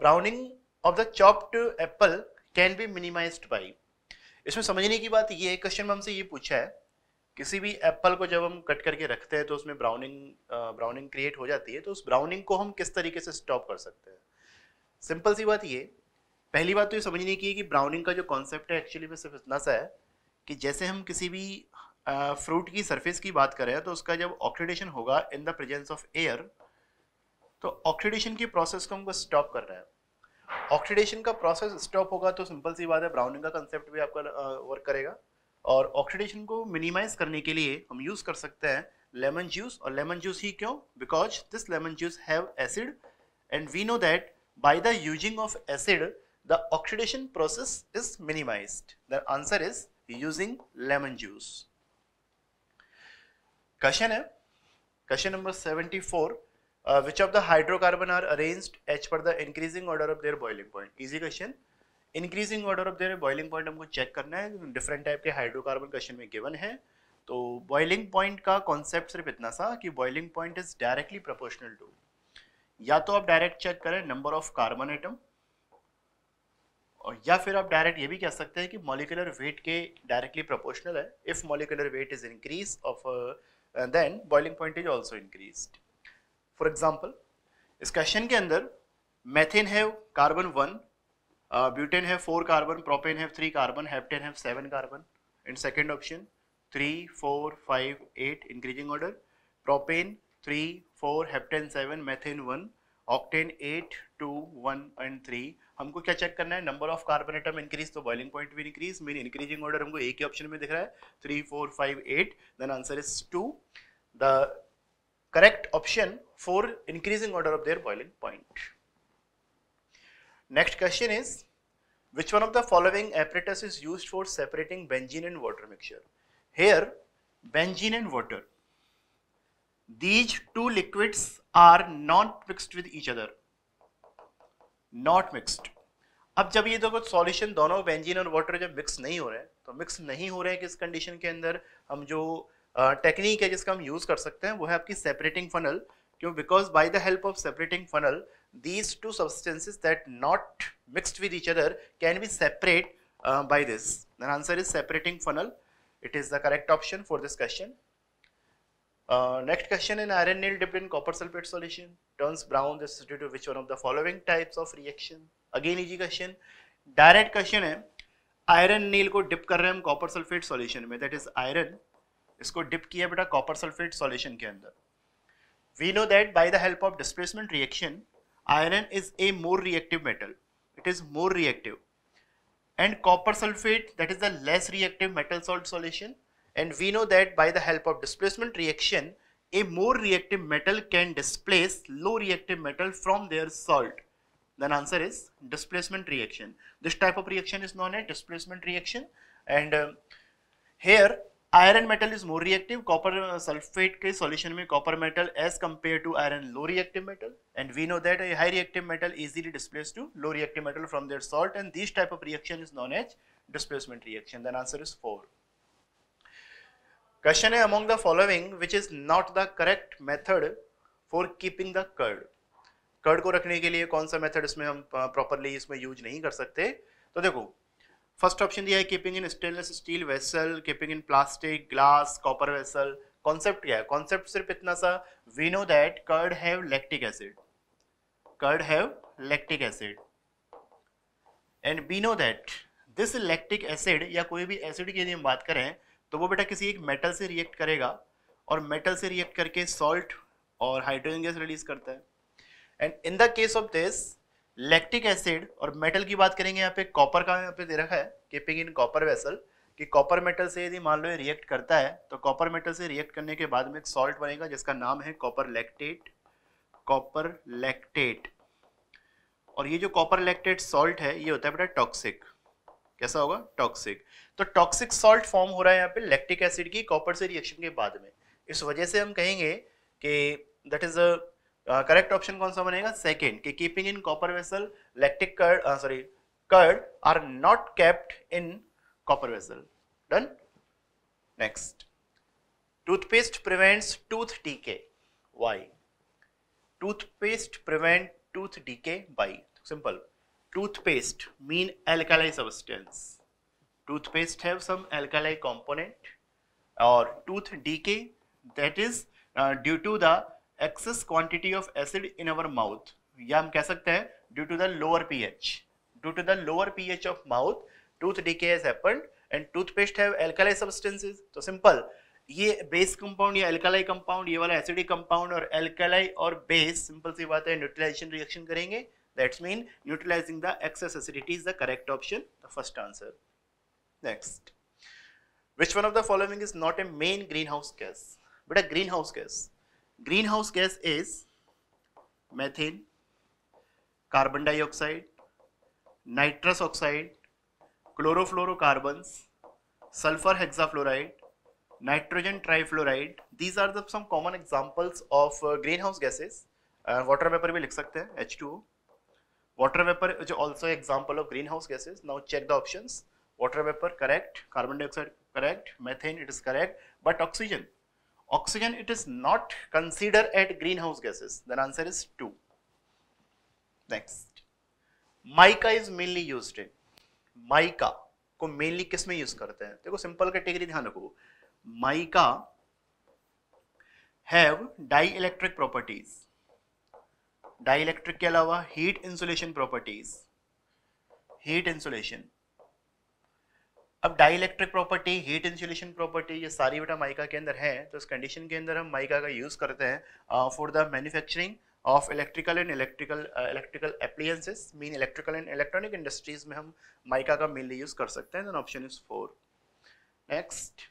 browning of the chopped Apple can be minimised bye इसमें समझने की बात ये है क्वेश्चन में हमसे ये पूछा है किसी भी एप्पल को जब हम कट करके रखते हैं तो उसमें ब्राउनिंग ब्राउनिंग क्रिएट हो जाती है तो उस ब्राउनिंग को हम किस तरीके से स्टॉप कर सकते हैं सिंपल सी बात ये पहली बात तो ये समझने की है कि ब्राउनिंग का जो कॉन्सेप्ट है एक्चुअली में सिर्फ इतना सा है कि जैसे हम किसी भी फ्रूट uh, की सरफेस की बात करें तो उसका जब ऑक्सीडेशन होगा in the presence of air तो ऑक्सीडेशन की प्रोसेस को हमको स्टॉप कर रहा है ऑक्सीडेशन का प्रोसेस स्टॉप होगा तो सिंपल सी बात है ब्राउनिंग का कंसेप्ट भी आपका वर्क uh, करेगा और ऑक्सीडेशन को मिनिमाइज करने के लिए हम यूज कर सकते हैं लेमन जूस और लेमन जूस ही क्यों because this lemon juice have acid and we know that by the using of acid the oxidation process is minimize the answer is using lemon juice question है question number seventy four which of the hydrocarbon are are arranged h per the increasing order of their boiling point easy increasing order of their boiling point हमको check करना है different type के hydrocarbon question में given है तो boiling point का concept सिर्फ इतना सा कि boiling point is directly proportional to या तो आप डायरेक्ट चेक करें नंबर ऑफ कार्बन एटम और या फिर आप डायरेक्ट ये भी कह सकते हैं कि मॉलिकुलर वेट के डायरेक्टली प्रोपोर्शनल है if molecular weight is increase of then boiling point is also increase for example इस क्वेश्चन के अंदर मैथिन है carbon one butane have four carbon propane have three carbon heptane have seven carbon and second option three four five eight increasing order propane three four heptane seven methane one octane eight two one and three हमको क्या check करना है number of carbon atom increase तो boiling point भी increase mean increasing order हमको एक ही option में दिख रहा है three four five eight then answer is two the correct option for increasing order of their boiling point next question is which one of the following apparatus is use for separating benzene and water mixture here benzene and water these two liquids are not mixed with each other not mixed अब जब ये दोनों solution दोनों benzene और water जब mix नहीं हो रहे तो मिक्स नहीं हो रहे हैं किस कंडीशन के अंदर हम जो टेक्निक है जिसका हम यूज कर सकते हैं वो है आपकी सेपरेटिंग फनल क्यों because by the help of separating funnel these two substances that not mixed with each other can be separate uh, by this. The answer is separating funnel. It is the correct option for this question. Uh, next question in iron nail dipped in copper sulfate solution turns brown this is due to which one of the following types of reaction again easy question direct question hai iron nail को dip कर रहे हैं हम copper sulphate solution में that is iron इसको dip किया बेटा copper sulphate solution के अंदर we know that by the help of displacement reaction Iron is a more reactive metal. It is more reactive. And copper sulfate that is the less reactive metal salt solution. And we know that by the help of displacement reaction, a more reactive metal can displace low reactive metal from their salt. Then answer is displacement reaction. This type of reaction is known as displacement reaction. And uh, here iron metal is more reactive copper sulphate के solution में copper metal as compare to iron low reactive metal and we know that high reactive metal easily displace to low reactive metal from their salt and this type of reaction is known as displacement reaction then answer is four question है among the following which is not the correct method for keeping the curd curd को रखने के लिए कौन सा method इसमें हम properly uh, इसमें यूज नहीं कर सकते तो देखो फर्स्ट ऑप्शन दिया है keeping in stainless steel vessel keeping in plastic glass copper vessel concept क्या है कॉन्सेप्ट सिर्फ इतना सा we know that curd have lactic acid curd have lactic acid and we know that this lactic acid या कोई भी acid की यदि हम बात करें तो वो बेटा किसी एक मेटल से रिएक्ट करेगा और मेटल से रिएक्ट करके सॉल्ट और हाइड्रोजन गैस रिलीज करता है and in the case of this lactic acid और मेटल की बात करेंगे यहाँ पे कॉपर का यहाँ पे दे रखा है कीपिंग इन कॉपर वेसल कि कॉपर मेटल से यदि मान लो ये रिएक्ट करता है तो कॉपर मेटल से रिएक्ट करने के बाद में एक सॉल्ट बनेगा जिसका नाम है कॉपर लैक्टेट कॉपर लैक्टेट और ये जो कॉपर लैक्टेट सॉल्ट है ये होता है बेटा टॉक्सिक कैसा होगा टॉक्सिक तो टॉक्सिक सॉल्ट फॉर्म हो रहा है यहाँ पे लैक्टिक एसिड की कॉपर से रिएक्शन के बाद में इस वजह से हम कहेंगे कि that is a correct uh, option कौन सा बनेगा सेकेंड कि keeping in copper vessel lactic curd sorry curd are not kept in copper vessel done next toothpaste prevents tooth decay why toothpaste prevent tooth decay by simple toothpaste mean alkalize substance toothpaste have some alkalize component और tooth decay that is due to the excess quantity of acid in our mouth या हम कह सकते हैं due to the lower pH due to the lower pH of mouth tooth decay and toothpaste have alkali substances तो simple ये base compound या alkali compound ये वाला एसिडिक कंपाउंड और एल्कलाई और बेस सिंपल सी बात है न्यूट्रलाइजेशन रिएक्शन करेंगे that's mean neutralizing the excess acidity is the correct option the first answer next which one of the following is not a main green house gas but a green house gas Greenhouse gas is methane, carbon dioxide, nitrous oxide, chlorofluorocarbons, sulfur hexafluoride, nitrogen trifluoride. These are the some common examples of uh, greenhouse gases. Uh, water vapor we लिख सकते h H2O. Water vapor is also example of greenhouse gases. Now check the options. Water vapor correct, carbon dioxide correct, methane it is correct, but oxygen Oxygen, it is not consider at greenhouse gases. Then answer is 2. Next. Mica is mainly used in. Mica को mainly किस में use करते हैं देखो simple category ध्यान रखो mica have dielectric properties dielectric के अलावा heat insulation properties heat insulation अब dielectric property heat insulation property ये सारी बेटा माइका के अंदर है तो इस कंडीशन के अंदर हम माइका का यूज़ करते हैं for the manufacturing of electrical and electrical electrical appliances mean electrical and electronic industries में हम माइका का मेनली यूज़ कर सकते हैं option is four next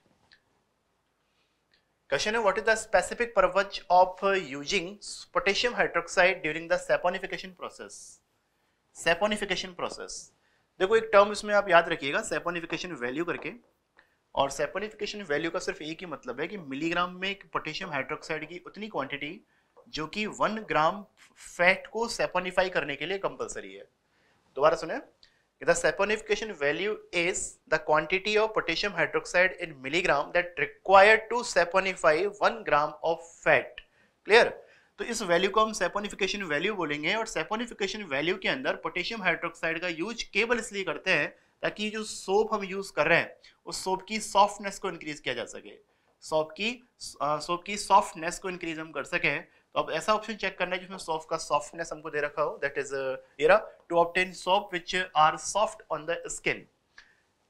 question है what is the specific purpose of using potassium hydroxide during the saponification process saponification process देखो एक term इसमें आप याद रखिएगा सेपोनिफिकेशन वैल्यू करके और सेपोनिफिकेशन वैल्यू का सिर्फ एक ही मतलब है कि मिलीग्राम में एक पोटेशियम हाइड्रोक्साइड की उतनी क्वांटिटी जो कि वन ग्राम फैट को सेपोनिफाई करने के लिए कंपलसरी है दोबारा सुने the saponification value is the quantity of potassium hydroxide in milligram that required to saponify one gram of fat clear तो इस वैल्यू को हम सेपोनिफिकेशन वैल्यू बोलेंगे और सेपोनिफिकेशन वैल्यू के अंदर पोटेशियम हाइड्रोक्साइड का यूज केवल इसलिए करते हैं ताकि जो सोप हम यूज़ कर रहे हैं उस सोप की सॉफ्टनेस को इंक्रीज किया जा सके सोप की सोप की सॉफ्टनेस को इंक्रीज हम कर सकें तो अब ऐसा ऑप्शन चेक करना है जिसमें सोप का सॉफ्टनेस हमको दे रखा हो that is are to obtain soap which are soft on the skin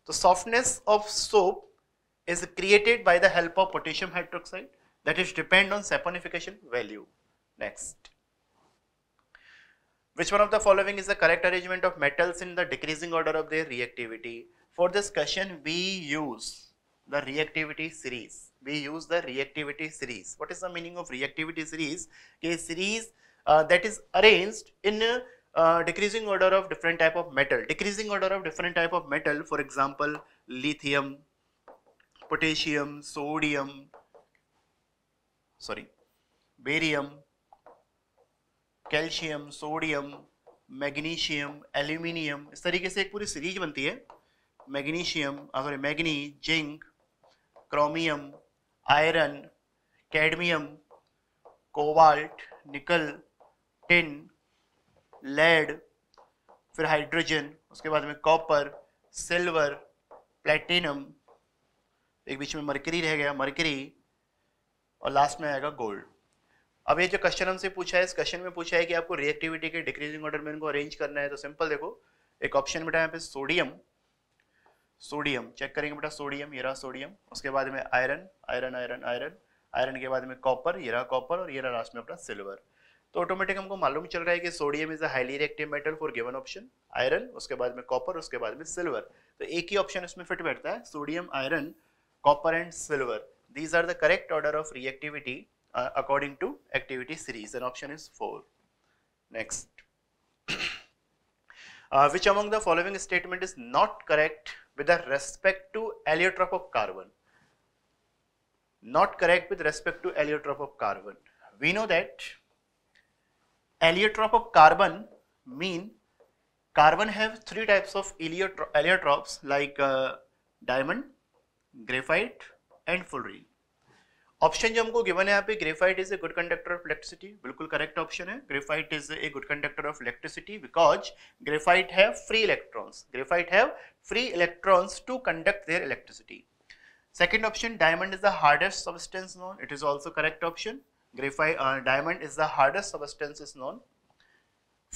तो softness of soap is created by the help of potassium hydroxide that is depend on saponification value Next. Which one of the following is the correct arrangement of metals in the decreasing order of their reactivity? For this question, we use the reactivity series. We use the reactivity series. What is the meaning of reactivity series? A series uh, that is arranged in a uh, decreasing order of different type of metal. Decreasing order of different type of metal, for example, lithium, potassium, sodium, sorry, barium, calcium sodium magnesium aluminium इस तरीके से एक पूरी series बनती है magnesium अगर मैग्नी zinc chromium iron cadmium cobalt nickel tin lead फिर हाइड्रोजन उसके बाद में कॉपर सिल्वर प्लेटिनम एक बीच में मरकरी रह गया मरकरी और लास्ट में आएगा गोल्ड अब ये जो क्वेश्चन हमसे पूछा है इस क्वेश्चन में पूछा है कि आपको रिएक्टिविटी के डिक्रीजिंग ऑर्डर में इनको अरेंज करना है तो सिंपल देखो एक ऑप्शन बेटा यहाँ पे सोडियम सोडियम चेक करेंगे बेटा सोडियम येरा सोडियम उसके बाद में iron iron iron iron iron के बाद में कॉपर येरा कॉपर और येरा लास्ट में अपना सिल्वर तो ऑटोमेटिक हमको मालूम चल रहा है कि sodium is a highly reactive metal for given option iron उसके बाद में कॉपर उसके बाद में सिल्वर तो एक ही ऑप्शन इसमें फिट बैठता है sodium iron copper and silver these are the correct order of reactivity uh, according to activity series and option is 4. Next. uh, which among the following statement is not correct with respect to allotrope of carbon? Not correct with respect to allotrope of carbon. We know that allotrope of carbon mean carbon have three types of allotropes like uh, diamond, graphite and fullerene. Option जो हमको given है यहाँ पे graphite is a good conductor of electricity बिल्कुल correct option है graphite is a good conductor of electricity because graphite have free electrons graphite have free electrons to conduct their electricity second option diamond is the hardest substance known it is also correct option graphite diamond is the hardest substance is known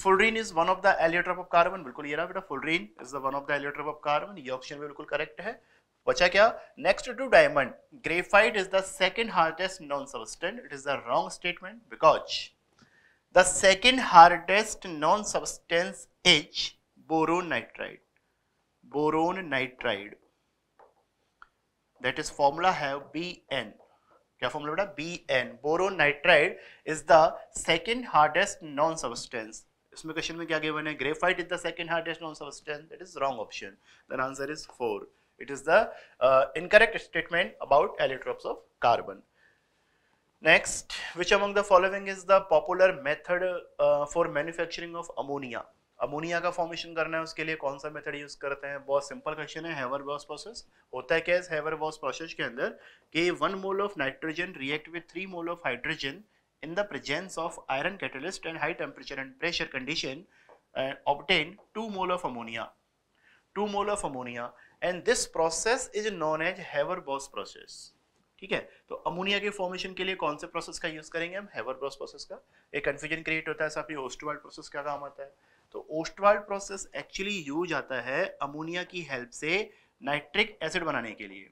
fullerene is one of the allotrope of carbon बिल्कुल ये रहा बेटा fullerene is the one of the allotrope of carbon ये option भी बिल्कुल correct है बचा क्या next to diamond graphite is the second hardest known substance it is the wrong statement because the second hardest known substance is boron nitride boron nitride that is formula है B N क्या फॉर्मूला बेटा BN. Boron nitride is the second hardest non-substance. इसमें question में क्या given है graphite is the second hardest known substance that is wrong option the answer is four It is the uh, incorrect statement about allotropes of carbon. Next, which among the following is the popular method uh, for manufacturing of ammonia? Ammonia का formation करना है उसके लिए कौन सा method use करते हैं बहुत सिंपल क्वेश्चन है हेवर बॉस प्रोसेस होता है कैस हेवर हैवर बॉस प्रोसेस के अंदर कि one mole of nitrogen react with three mole of hydrogen in the presence of iron catalyst and high temperature and pressure condition obtain two mole of ammonia two mole of ammonia and this process is known as Haber Bosch process ठीक है तो ammonia के formation के लिए कौन से process का use करेंगे हम हैवर बॉस प्रोसेस का एक कंफ्यूजन क्रिएट होता है साफ ही ओस्टवाल्ड प्रोसेस का काम आता है तो ओस्टवाल्ड प्रोसेस एक्चुअली यूज आता है अमोनिया की हेल्प से नाइट्रिक एसिड बनाने के लिए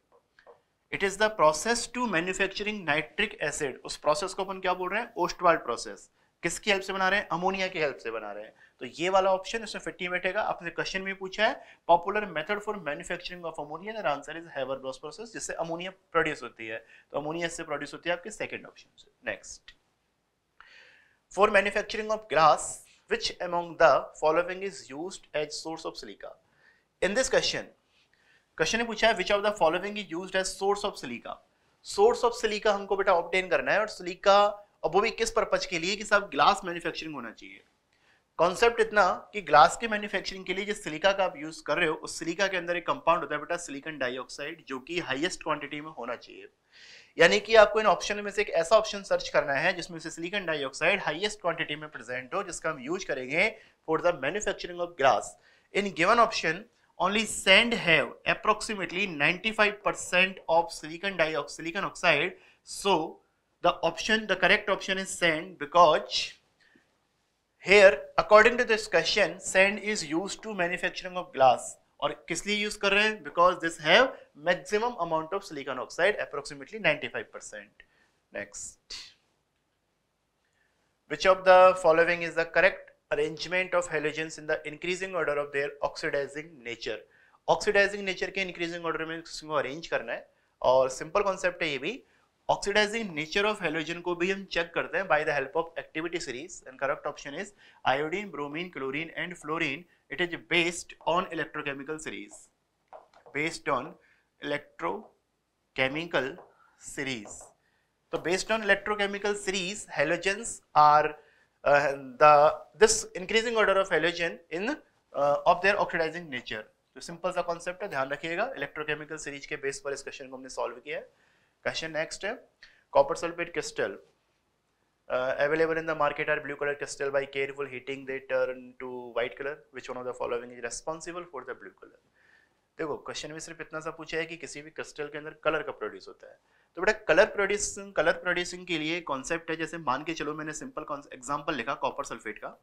it is the process to manufacturing nitric acid उस प्रोसेस को अपन क्या बोल रहे हैं ओस्टवाल्ड प्रोसेस किसकी हेल्प से बना रहे हैं अमोनिया की हेल्प से बना रहे हैं तो ये वाला ऑप्शन इसमें फिफ्टी बैठेगा आपने क्वेश्चन में पूछा है popular method for manufacturing of ammonia and answer is Haber gloss process जिससे अमोनिया प्रोड्यूस होती है तो अमोनिया इससे प्रोड्यूस होती है आपके सेकेंड ऑप्शन से next for manufacturing of glass which among the following is use as source of silica in this question question ने पूछा है which of the following is use as source of silica source of silica हमको बेटा obtain करना है और silica अब वो भी किस परपज के लिए कि सब ग्लास मैन्युफैक्चरिंग होना चाहिए कॉन्सेप्ट इतना कि ग्लास के मैन्युफैक्चरिंग के लिए जो सिलिका का आप यूज कर रहे हो उस सिलिका के अंदर एक कंपाउंड होता है बेटा सिलिकॉन डाइऑक्साइड जो कि हाईएस्ट क्वांटिटी में होना चाहिए यानी कि आपको इन ऑप्शन में से एक ऐसा ऑप्शन सर्च करना है जिसमें से सिलिकॉन डाइऑक्साइड हाईएस्ट क्वांटिटी में प्रेजेंट हो जिसका हम यूज करेंगे for the manufacturing of glass in given option only sand have approximately ninety of silicon dioxide silicon oxide so the option the correct option is sand because here according to this question sand is used to manufacturing of glass और किस लिए use कर रहे हैं because this have maximum amount of silicon oxide approximately 95 percent next which of the following is the correct arrangement of halogen in the increasing order of their oxidising nature oxidising nature के increasing order में arrange करना है और simple concept है ये भी oxidising nature of halogen को भी हम चेक करते हैं by the help of activity series and correct option is iodine bromine chlorine and fluorine it is based on electrochemical series based on electrochemical series तो based on electrochemical series halogens are the this increasing order of halogen in of their oxidising nature तो simple सा concept है ध्यान रखिएगा electrochemical series के base पर इस question को हमने सॉल्व किया है क्वेश्चन नेक्स्ट है copper sulphate crystal available in the market are blue colour crystal by careful heating they turn to white colour which one of the following is responsible for the blue colour देखो क्वेश्चन में सिर्फ इतना सा पूछा है कि किसी भी क्रिस्टल के अंदर कलर का प्रोड्यूस होता है तो बेटा कलर प्रोड्यूसिंग कलर प्रोड्यूसिंग के लिए कॉन्सेप्ट है जैसे मान के चलो मैंने सिंपल एग्जाम्पल लिखा कॉपर सल्फेट का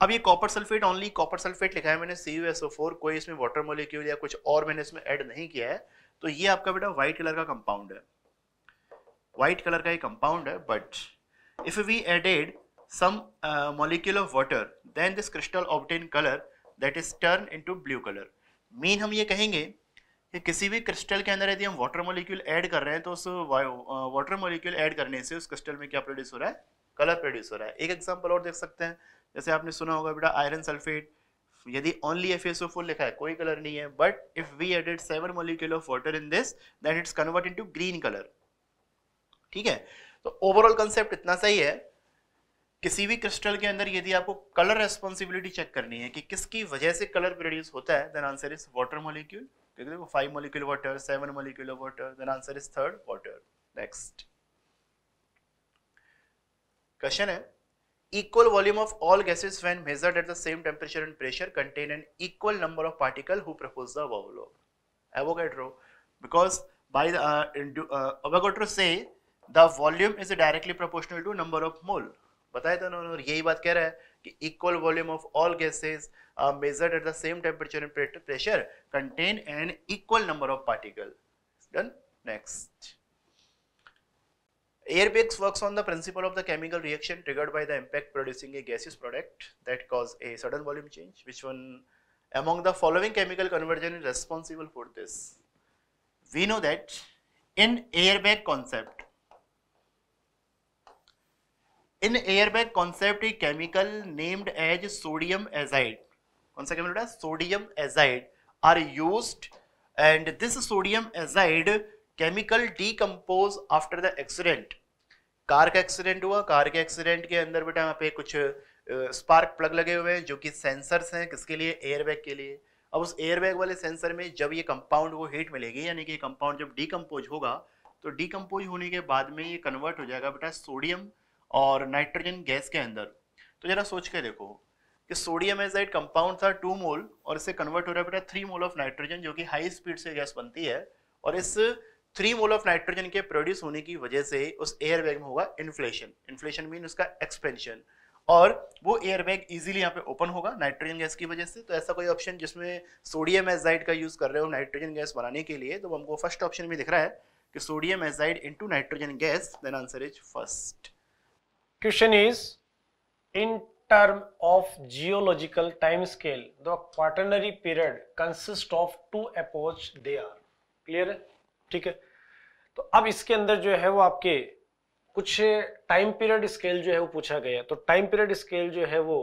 अब ये copper sulphate only copper sulphate लिखा है मैंने सी फोर कोई इसमें वाटर मोलिक्यूल या कुछ और मैंने इसमें ऐड नहीं किया है तो ये आपका बेटा व्हाइट कलर का कंपाउंड है व्हाइट कलर का ये कंपाउंड है but if we added some molecule of water then this crystal obtain colour that is turn into blue colour mean हम ये कहेंगे कि किसी भी क्रिस्टल के अंदर यदि हम वाटर मॉलिक्यूल ऐड कर रहे हैं तो उस वाटर मॉलिक्यूल ऐड करने से उस क्रिस्टल में क्या प्रोड्यूस हो रहा है कलर प्रोड्यूस हो रहा है एक एग्जांपल और देख सकते हैं जैसे आपने सुना होगा बेटा आयरन सल्फेट यदि only F S O four लिखा है कोई कलर नहीं है but if we added seven molecule of water in this then it's convert into green colour ठीक है तो ओवरऑल कंसेप्ट इतना सही है किसी भी क्रिस्टल के अंदर यदि आपको कलर रेस्पॉन्सिबिलिटी चेक करनी है कि किसकी वजह से कलर प्रोड्यूस होता है then answer is water molecule क्योंकि देखो five molecule water seven molecule of water then answer is third water next question है equal volume of all gases when measured at the same temperature and pressure contain an equal number of particles who proposed the Avogadro. Avogadro because by the uh, uh, Avogadro say the volume is directly proportional to number of mole. बताया था ना उन्होंने यही बात कह रहा है कि equal volume of all gases measured at the same temperature and pressure contain an equal number of particle Airbags works on the principle of the chemical reaction triggered by the impact producing a gaseous product that cause a sudden volume change. Which one among the following chemical conversion is responsible for this? We know that in airbag concept, in airbag concept a chemical named as sodium azide, कौन सा chemical Sodium azide are used and this sodium azide chemical decompose after the accident car का accident हुआ car के accident के अंदर बेटा यहाँ पे कुछ स्पार्क प्लग लगे हुए हैं जो कि सेंसर्स हैं किसके लिए एयरबैग के लिए अब उस एयरबैग वाले सेंसर में जब ये कंपाउंड वो हीट मिलेगी यानी कि कंपाउंड जब डिकम्पोज होगा तो डिकम्पोज होने के बाद में ये कन्वर्ट हो जाएगा बेटा सोडियम और नाइट्रोजन गैस के अंदर तो जरा सोच के देखो कि सोडियम एट कंपाउंड था टू मोल और इससे कन्वर्ट हो रहा है बेटा थ्री मोल ऑफ नाइट्रोजन जो कि हाई स्पीड से गैस बनती है और इस थ्री मोल ऑफ नाइट्रोजन के प्रोड्यूस होने की वजह से उस एयर बैग में होगा इन्फ्लेशन इन्फ्लेशन मीन उसका एक्सपेंशन और वो एयर बैग इजिली यहाँ पे ओपन होगा नाइट्रोजन गैस की वजह से तो ऐसा कोई ऑप्शन जिसमें सोडियम एजाइड का यूज़ कर रहे हो नाइट्रोजन गैस बनाने के लिए तो हमको फर्स्ट ऑप्शन में दिख रहा है कि sodium azide to nitrogen gas then answer is first question is in term of geological time scale the quaternary period consists of two epochs they are clear ठीक है तो अब इसके अंदर जो है वो आपके कुछ टाइम पीरियड स्केल जो है वो पूछा गया तो टाइम पीरियड स्केल जो है वो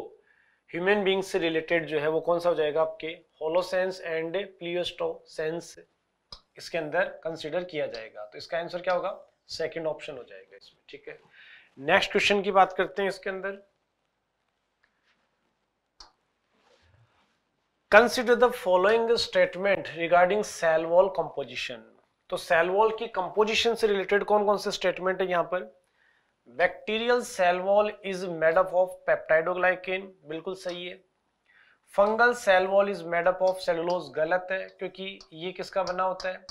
ह्यूमन बींग से रिलेटेड जो है वो कौन सा हो जाएगा आपके होलोसेंस एंड प्लियोस्टो सेंस इसके अंदर कंसिडर किया जाएगा तो इसका आंसर क्या होगा सेकेंड ऑप्शन हो जाएगा इसमें ठीक है नेक्स्ट क्वेश्चन की बात करते हैं इसके अंदर consider the following statement regarding cell wall composition तो सेल वॉल की कंपोजिशन से रिलेटेड कौन कौन से स्टेटमेंट है यहाँ पर bacterial cell wall is made up of peptidoglycan बिल्कुल सही है fungal cell wall is made up of cellulose गलत है क्योंकि ये किसका बना होता है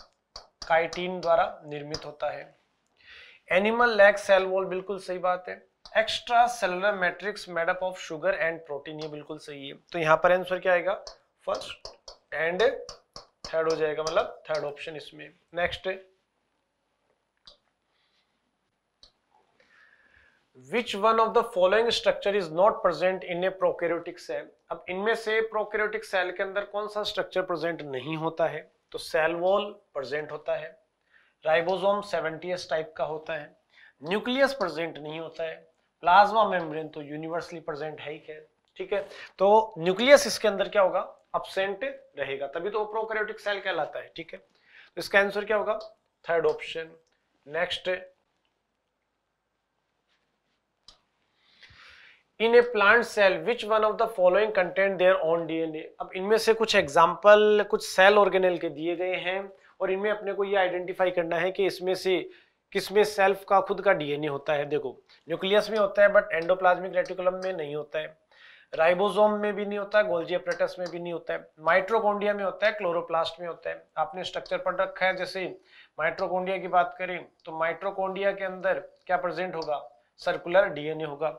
काइटीन द्वारा निर्मित होता है एनिमल लैग सेल वॉल बिल्कुल सही बात है extracellular matrix made up of sugar and protein ये बिल्कुल सही है तो यहाँ पर आंसर क्या आएगा फर्स्ट एंड थर्ड हो जाएगा मतलब थर्ड ऑप्शन इसमें next which one of the following structure is not present in a prokaryotic cell अब इनमें से प्रोकेरोटिक सेल के अंदर कौन सा स्ट्रक्चर प्रेजेंट नहीं होता है तो सेल वॉल प्रेजेंट होता है राइबोसोम 70s टाइप का होता है न्यूक्लियस प्रेजेंट नहीं होता है प्लाज्मा मेम्ब्रेन तो यूनिवर्सली प्रेजेंट है ही खैर ठीक है तो न्यूक्लियस इसके अंदर क्या होगा अपसेंट रहेगा तभी तो प्रोकैरियोटिक सेल कहलाता है ठीक है तो इसका आंसर क्या होगा third option next in a plant cell which one of the following content their own DNA अब इनमें से कुछ एग्जांपल कुछ सेल ऑर्गेनल के दिए गए हैं और इनमें अपने को ये आइडेंटिफाई करना है कि इसमें से किसमें सेल्फ का खुद का डीएनए होता है देखो न्यूक्लियस में होता है बट एंडोप्लाज्मिक रेटिकुलम में नहीं होता है राइबोसोम में भी नहीं होता है गोल्जी अपरेटस में भी नहीं होता है माइट्रोकोंडिया में होता है क्लोरोप्लास्ट में होता है आपने स्ट्रक्चर पढ़ रखा है जैसे माइट्रोकोंडिया की बात करें तो माइट्रोकोंडिया के अंदर क्या प्रेजेंट होगा सर्कुलर डीएनए होगा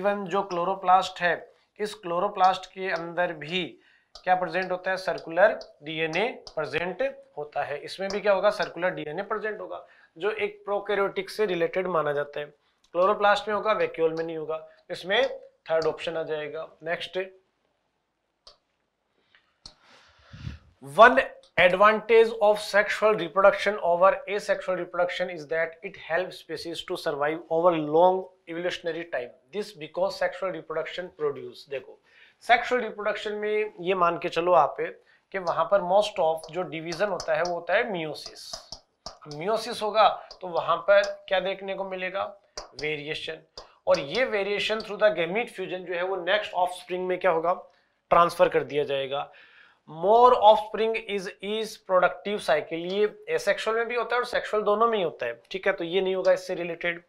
इवन जो क्लोरोप्लास्ट है इस क्लोरोप्लास्ट के अंदर भी क्या प्रेजेंट होता है सर्कुलर डीएनए प्रेजेंट होता है इसमें भी क्या होगा सर्कुलर डीएनए प्रेजेंट होगा जो एक प्रोकैरियोटिक से रिलेटेड माना जाता है क्लोरोप्लास्ट में होगा वैक्यूल में नहीं होगा इसमें थर्ड ऑप्शन आ जाएगा next one advantage of sexual reproduction over a sexual reproduction is that it help species to survive over long evolutionary time this because sexual reproduction produce देखो सेक्सुअल रिप्रोडक्शन में ये मान के चलो आप कि वहां पर मोस्ट ऑफ जो डिवीजन होता है वो होता है मियोसिस मियोसिस होगा तो वहां पर क्या देखने को मिलेगा वेरिएशन और ये variation through the gamete fusion जो है वो नेक्स्ट ऑफ स्प्रिंग में क्या होगा ट्रांसफर कर दिया जाएगा more offspring is is productive cycle ये एसेक्सुअल में भी होता है और सेक्सुअल दोनों में ही होता है ठीक है तो ये नहीं होगा इससे related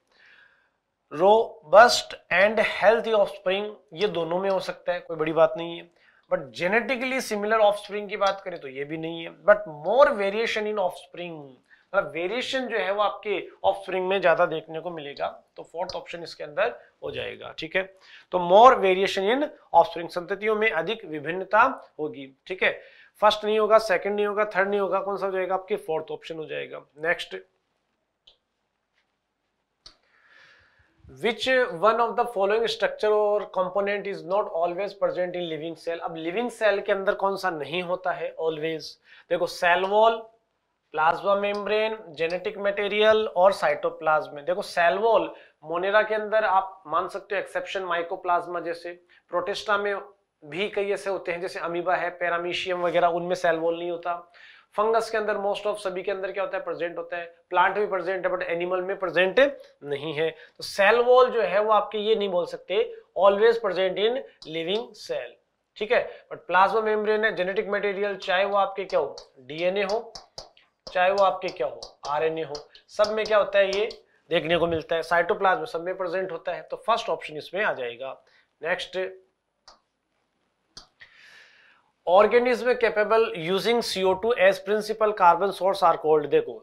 robust and healthy offspring ये दोनों में हो सकता है कोई बड़ी बात नहीं है but genetically similar offspring की बात करें तो ये भी नहीं है but more variation in offspring मतलब वेरिएशन जो है वो आपके ऑफ में ज्यादा देखने को मिलेगा तो फोर्थ ऑप्शन इसके अंदर हो जाएगा ठीक है तो मोर वेरिएशन इन ऑफ संततियों में अधिक विभिन्नता होगी ठीक है फर्स्ट नहीं होगा सेकंड नहीं होगा थर्ड नहीं होगा कौन सा हो जाएगा आपके फोर्थ ऑप्शन हो जाएगा next which one of the following structure और component is not always present in living cell अब लिविंग सेल के अंदर कौन सा नहीं होता है ऑलवेज देखो cell wall plasma membrane genetic material और साइटोप्लाज्म देखो सेलवॉल मोनेरा के अंदर आप मान सकते हो एक्सेप्शन माइकोप्लाज्मा जैसे प्रोटेस्टा में भी कई ऐसे होते हैं जैसे अमीबा है पैरामीशियम वगैरह उनमें सेलवॉल नहीं होता फंगस के अंदर मोस्ट ऑफ सभी के अंदर क्या होता है प्रेजेंट होता है प्लांट भी प्रेजेंट है बट एनिमल में प्रेजेंट नहीं है तो सेल वॉल जो है वो आपके ये नहीं बोल सकते always present in living cell ठीक है बट प्लाज्मा मेम्ब्रेन है जेनेटिक मटेरियल चाहे वो आपके क्या हो डीएनए हो चाहे वो आपके क्या हो आरएनए हो सब में क्या होता है ये देखने को मिलता है साइटोप्लाज्म सब में प्रेजेंट होता है तो फर्स्ट ऑप्शन इसमें आ जाएगा next organism capable using two as principal carbon source are called देखो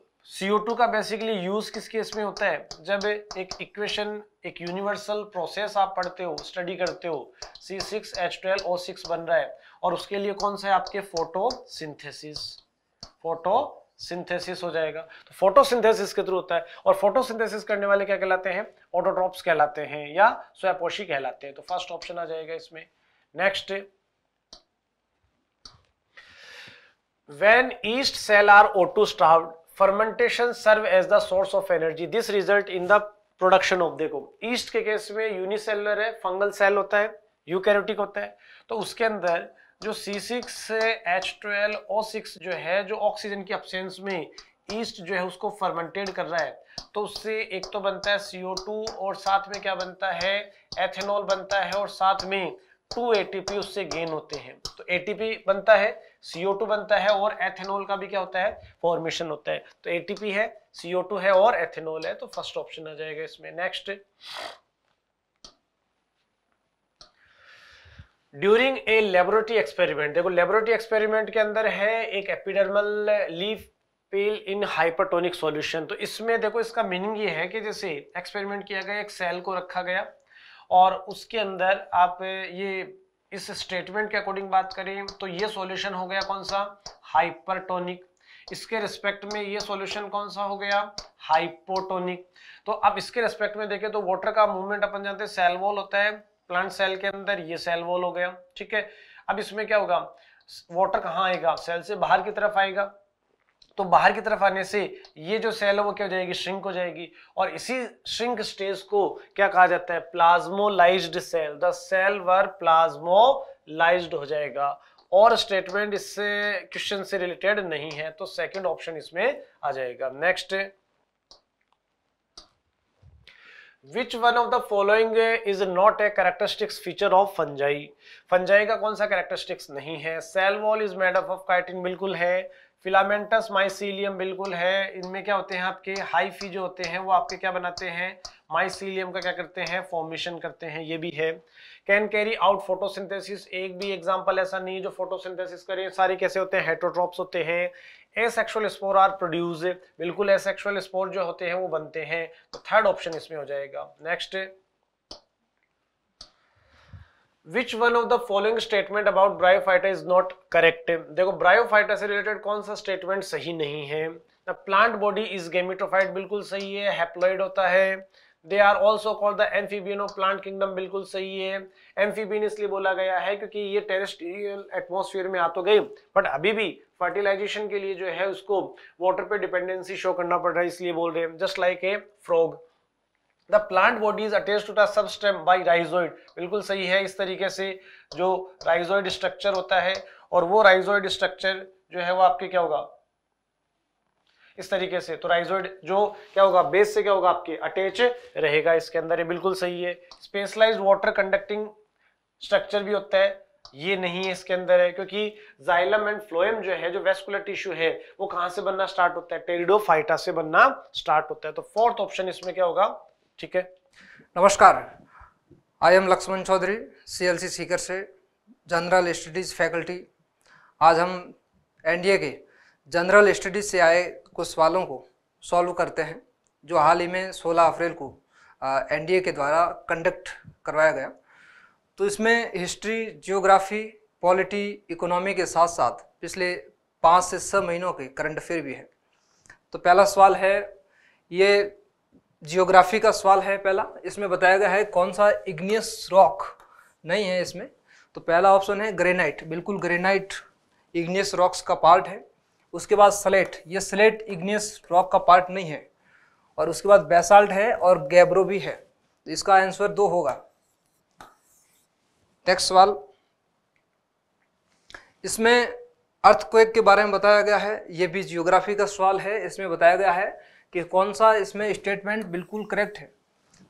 टू का बेसिकली यूज किस केस में होता है जब एक इक्वेशन एक यूनिवर्सल प्रोसेस आप पढ़ते हो स्टडी करते हो सी सिक्स एच सिक्स बन रहा है और उसके लिए कौन सा है आपके फोटो सिंथेसिस फोटो सिंथेसिस हो जाएगा तो फोटोसिंथेसिस के थ्रू होता है और फोटोसिंथेसिस करने वाले क्या कहलाते हैं ऑटोट्रॉप्स कहलाते हैं या स्वयपोषी कहलाते हैं तो फर्स्ट ऑप्शन आ जाएगा इसमें next when yeast cell are O two starve fermentation serve as the source of energy this result in the production of देखो ईस्ट के केस में यूनिसेलर है फंगल सेल होता है यूकैरियोटिक होता है तो उसके अंदर जो C6 से H12O6 जो है जो ऑक्सीजन की अपसेंस में ईस्ट जो है उसको फर्मेंटेड कर रहा है तो उससे एक तो बनता है CO2 और साथ में क्या बनता है एथेनॉल बनता है और साथ में टू एटीपी उससे गेन होते हैं तो एटीपी बनता है CO2 बनता है और एथेनॉल का भी क्या होता है फॉर्मेशन होता है तो एटीपी है CO2 है और एथेनॉल है तो फर्स्ट ऑप्शन आ जाएगा इसमें next during a laboratory experiment देखो लेबोरेटरी एक्सपेरिमेंट के अंदर है एक epidermal leaf peel in hypertonic solution तो इसमें देखो इसका मीनिंग ये है कि जैसे एक्सपेरिमेंट किया गया एक सेल को रखा गया और उसके अंदर आप ये इस स्टेटमेंट के अकॉर्डिंग बात करें तो ये सॉल्यूशन हो गया कौन सा हाइपरटोनिक इसके रिस्पेक्ट में ये सॉल्यूशन कौन सा हो गया हाइपोटोनिक तो अब इसके रिस्पेक्ट में देखें तो वाटर का मूवमेंट अपन जानते हैं सेल वॉल होता है प्लांट सेल के अंदर ये सेल वॉल हो गया ठीक है अब इसमें क्या होगा वाटर कहाँ आएगा सेल से बाहर की तरफ आएगा तो बाहर की तरफ आने से ये जो सेल है वो क्या हो जाएगी श्रिंक हो जाएगी और इसी श्रिंक स्टेज को क्या कहा जाता है plasmolysed cell the cell were plasmolysed हो जाएगा और स्टेटमेंट इससे क्वेश्चन से रिलेटेड नहीं है तो सेकंड ऑप्शन इसमें आ जाएगा next which one of the following is not a characteristics feature of fungi fungi का कौन सा करेक्टरिस्टिक्स नहीं है cell wall is made of chitin बिल्कुल है फिलामेंटस माइसीलियम बिल्कुल है इनमें क्या होते हैं आपके हाई फी जो होते हैं वो आपके क्या बनाते हैं माइसिलियम का क्या करते हैं फॉर्मेशन करते हैं ये भी है कैन कैरी आउट फोटोसिंथेसिस एक भी एग्जांपल ऐसा नहीं है जो फोटोसिंथेसिस करें सारे कैसे होते हैं हेटोट्रॉप्स होते हैं एसेक्सुअल स्पोर आर प्रोड्यूस बिल्कुल एसेक्सुअल स्पोर जो होते हैं वो बनते हैं तो थर्ड ऑप्शन इसमें हो जाएगा next which one of the following statement about bryophyta is not correct देखो ब्रायोफाइटा से रिलेटेड कौन सा स्टेटमेंट सही नहीं है the plant body is gametophyte बिल्कुल सही है हैप्लॉइड होता है they are also called the amphibian plant kingdom बिल्कुल सही है एम्फीबियन इसलिए बोला गया है क्योंकि ये टेरेस्ट्रियल एटमोसफियर में आ तो गई बट अभी भी फर्टिलाइजेशन के लिए जो है उसको वाटर पे डिपेंडेंसी शो करना पड़ रहा है इसलिए बोल रहे हैं just like a frog the plant body is attached to the substratum by rhizoid बिल्कुल सही है इस तरीके से जो राइजोइड स्ट्रक्चर होता है और वो राइजोइड स्ट्रक्चर जो है वो आपके क्या होगा इस तरीके से तो राइजोइड जो क्या होगा बेस से क्या होगा आपके अटैच रहेगा इसके अंदर ये बिल्कुल सही है स्पेशलाइज वाटर कंडक्टिंग स्ट्रक्चर भी होता है ये नहीं है इसके अंदर है क्योंकि जाइलम एंड फ्लोएम जो है जो वेस्कुलर टिश्यू है वो कहां से बनना स्टार्ट होता है टेरिडोफाइटा से बनना स्टार्ट होता है तो फोर्थ ऑप्शन इसमें क्या होगा ठीक है नमस्कार I am Laxman Choudhary C L C Sikar से जनरल स्टडीज फैकल्टी आज हम एनडीए के जनरल स्टडीज से आए कुछ सवालों को सॉल्व करते हैं जो हाल ही में 16 अप्रैल को एनडीए के द्वारा कंडक्ट करवाया गया तो इसमें हिस्ट्री जियोग्राफी पॉलिटी इकोनॉमी के साथ साथ पिछले पाँच से छः महीनों के करंट अफेयर भी हैं तो पहला सवाल है ये जियोग्राफी का सवाल है पहला इसमें बताया गया है कौन सा इग्नियस रॉक नहीं है इसमें तो पहला ऑप्शन है ग्रेनाइट बिल्कुल ग्रेनाइट इग्नियस रॉक्स का पार्ट है उसके बाद स्लेट ये स्लेट इग्नियस रॉक का पार्ट नहीं है और उसके बाद बेसाल्ट है और गैब्रो भी है तो इसका आंसर दो होगा नेक्स्ट सवाल इसमें अर्थक्वेक के बारे में बताया गया है ये भी जियोग्राफी का सवाल है इसमें बताया गया है कि कौन सा इसमें स्टेटमेंट बिल्कुल करेक्ट है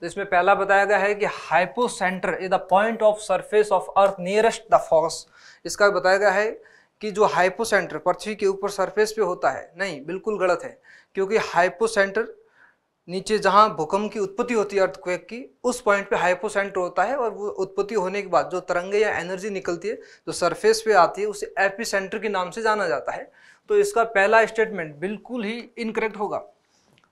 तो इसमें पहला बताया गया है कि hypocentre is the point of surface of earth nearest the focus इसका बताया गया है कि जो हाइपोसेंटर पृथ्वी के ऊपर सरफेस पे होता है नहीं बिल्कुल गलत है क्योंकि हाइपोसेंटर नीचे जहाँ भूकंप की उत्पत्ति होती है अर्थक्वेक की उस पॉइंट पे हाइपोसेंटर होता है और वो उत्पत्ति होने के बाद जो तरंगे या एनर्जी निकलती है जो सरफेस पे आती है उसे एपिसेंटर के नाम से जाना जाता है तो इसका पहला स्टेटमेंट बिल्कुल ही इनकरेक्ट होगा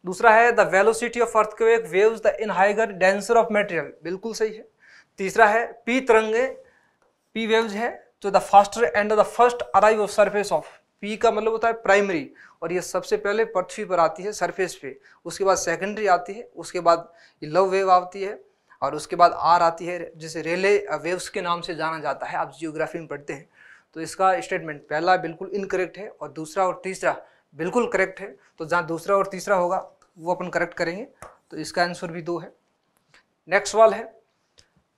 दूसरा है the velocity of earthquake waves the in higher denser of material बिल्कुल सही है तीसरा है पी तरंगे पी वेव्स है तो the faster and the first arrive of surface of P का मतलब होता है प्राइमरी और ये सबसे पहले पृथ्वी पर आती है सरफेस पे उसके बाद सेकेंडरी आती है उसके बाद लव वेव आती है और उसके बाद आर आती है जिसे रेले वेव्स के नाम से जाना जाता है आप जियोग्राफी में पढ़ते हैं तो इसका स्टेटमेंट पहला बिल्कुल इनकरेक्ट है और दूसरा और तीसरा बिल्कुल करेक्ट है तो जहाँ दूसरा और तीसरा होगा वो अपन करेक्ट करेंगे तो इसका आंसर भी दो है नेक्स्ट वाल है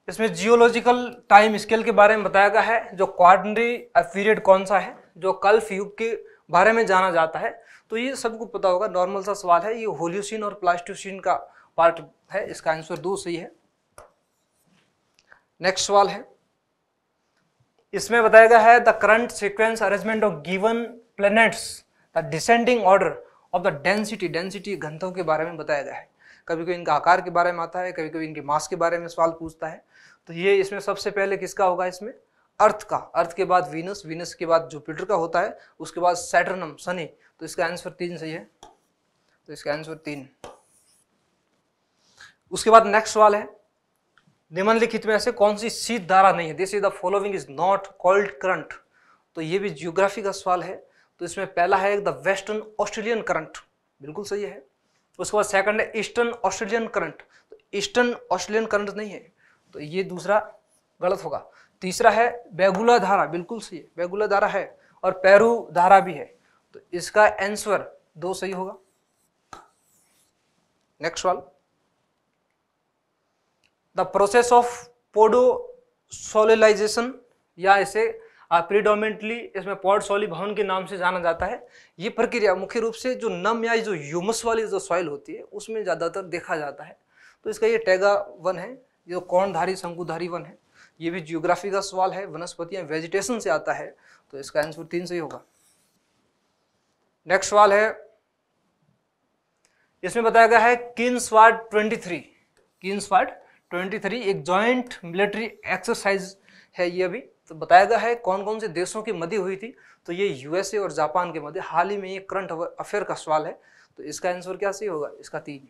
इसमें जियोलॉजिकल टाइम स्केल के बारे में बताया गया है जो क्वारनरी पीरियड कौन सा है जो कल्फ युग के बारे में जाना जाता है तो ये सबको पता होगा नॉर्मल सा सवाल है ये होल्यूसिन और प्लास्टोसिन का पार्ट है इसका आंसर दो सही है नेक्स्ट सवाल है इसमें बताया गया है the current sequence arrangement of given planets the descending order of the density density घंटों के बारे में बताया गया है कभी कभी इनका आकार के बारे में आता है कभी कभी इनके मास के बारे में सवाल पूछता है तो ये इसमें सबसे पहले किसका होगा इसमें अर्थ का अर्थ के बाद वीनस वीनस के बाद जुपिटर का होता है उसके बाद सैटर्नम शनि तो इसका आंसर तीन सही है तो इसका आंसर तीन उसके बाद नेक्स्ट सवाल है निम्नलिखित में ऐसे कौन सी शीत धारा नहीं है this is the following is not cold current तो ये भी जियोग्राफी का सवाल है तो इसमें पहला है द वेस्टर्न ऑस्ट्रेलियन करंट बिल्कुल सही है उसके बाद सेकंड है ईस्टर्न ऑस्ट्रेलियन करंट तो ईस्टर्न ऑस्ट्रेलियन करंट नहीं है तो ये दूसरा गलत होगा तीसरा है बैगुला धारा बिल्कुल सही है बैगुला धारा है और पैरू धारा भी है तो इसका आंसर दो सही होगा नेक्स्ट वाल द प्रोसेस ऑफ पोडोसोलिलाइजेशन या इसे प्रीडोमेंटली इसमें पॉड सॉली भवन के नाम से जाना जाता है ये प्रक्रिया मुख्य रूप से जो नम या जो ह्यूमस वाली जो सॉइल होती है उसमें ज़्यादातर देखा जाता है तो इसका ये टैगा वन है जो कौनधारी शंकुधारी वन है ये भी जियोग्राफी का सवाल है वनस्पतियाँ वेजिटेशन से आता है तो इसका आंसर तीन से ही होगा नेक्स्ट सवाल है इसमें बताया गया है किन्स वार्ड ट्वेंटी थ्री किन्स वार्ड ट्वेंटी थ्री एक जॉइंट मिलिट्री एक्सरसाइज है ये अभी तो बताया गया है कौन कौन से देशों की मध्य हुई थी तो ये यूएसए और जापान के मध्य हाल ही में ये करंट अफेयर का सवाल है तो इसका आंसर क्या सही होगा इसका तीन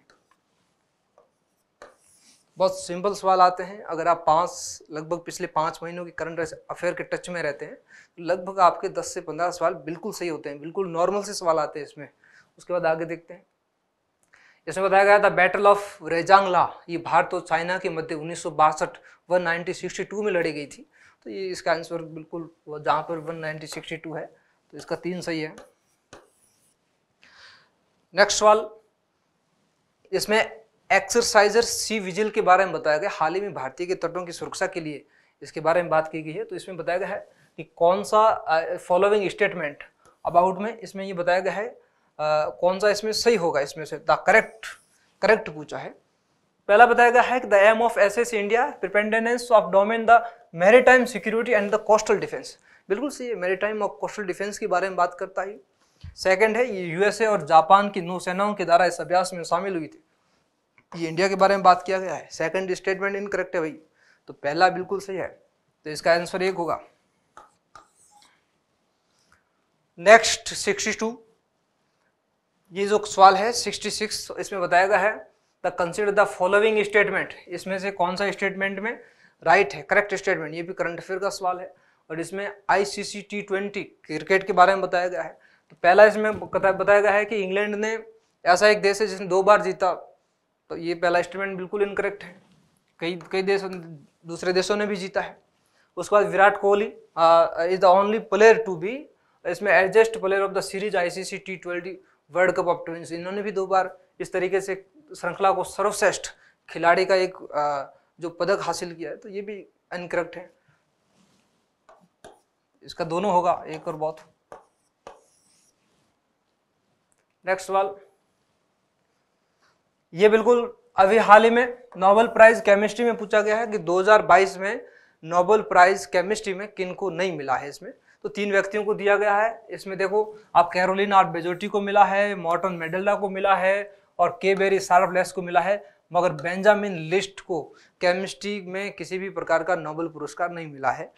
बहुत सिंपल सवाल आते हैं अगर आप पाँच लगभग पिछले पाँच महीनों के करंट अफेयर के टच में रहते हैं तो लगभग आपके दस से पंद्रह सवाल बिल्कुल सही होते हैं बिल्कुल नॉर्मल से सवाल आते हैं इसमें उसके बाद आगे देखते हैं इसमें बताया गया था बैटल ऑफ रेजांगला ये भारत और चाइना के मध्य उन्नीस सौ बासठ वन में लड़ी गई थी तो ये इसका आंसर बिल्कुल जहाँ पर वन है तो इसका तीन सही है नेक्स्ट सवाल इसमें एक्सरसाइजर सी विजिल के बारे में बताया गया हाल ही में भारतीय के तटों की सुरक्षा के लिए इसके बारे में बात की गई है तो इसमें बताया गया है कि कौन सा फॉलोइंग स्टेटमेंट अबाउट में इसमें ये बताया गया है आ, कौन सा इसमें सही होगा इसमें से द करेक्ट करेक्ट पूछा है पहला बताया गया है कि the M of S S India preparedness of domain the maritime security and the coastal defence बिल्कुल सही है मेरीटाइम और कोस्टल डिफेंस के बारे में बात करता है सेकेंड है ये यूएसए और जापान की नौसेनाओं के द्वारा इस अभ्यास में शामिल हुई थी ये इंडिया के बारे में बात किया गया है सेकंड स्टेटमेंट इनकरेक्ट है भाई तो पहला बिल्कुल सही है तो इसका आंसर एक होगा नेक्स्ट सिक्सटी टू ये जो सवाल है सिक्सटी सिक्स इसमें बताया गया है the consider the following statement इसमें से कौन सा स्टेटमेंट में राइट right है करेक्ट स्टेटमेंट ये भी करंट अफेयर का सवाल है और इसमें I C C T twenty cricket के बारे में बताया गया है तो पहला इसमें बताया गया है कि इंग्लैंड ने ऐसा एक देश है जिसने दो बार जीता तो ये पहला स्टेटमेंट बिल्कुल इनकरेक्ट है कई कई देश दूसरे देशों ने भी जीता है उसके बाद Virat Kohli is the only player to be इसमें adjudged player of the series ICC T twenty world cup of twenty इन्होंने भी दो बार इस तरीके से श्रृंखला को सर्वश्रेष्ठ खिलाड़ी का एक आ, जो पदक हासिल किया है तो ये भी इनकरेक्ट है इसका दोनों होगा एक और बहुत नेक्स्ट वाल ये बिल्कुल अभी हाल ही में नोबल प्राइज केमिस्ट्री में पूछा गया है कि 2022 में नोबल प्राइज केमिस्ट्री में किन को नहीं मिला है इसमें तो तीन व्यक्तियों को दिया गया है इसमें देखो आप कैरोलिन आर बेजोटी को मिला है मॉर्टन मेडल्डा को मिला है और के बेरी सार्वलेस को मिला है मगर बेंजामिन लिस्ट को केमिस्ट्री में किसी भी प्रकार का नोबल पुरस्कार नहीं मिला है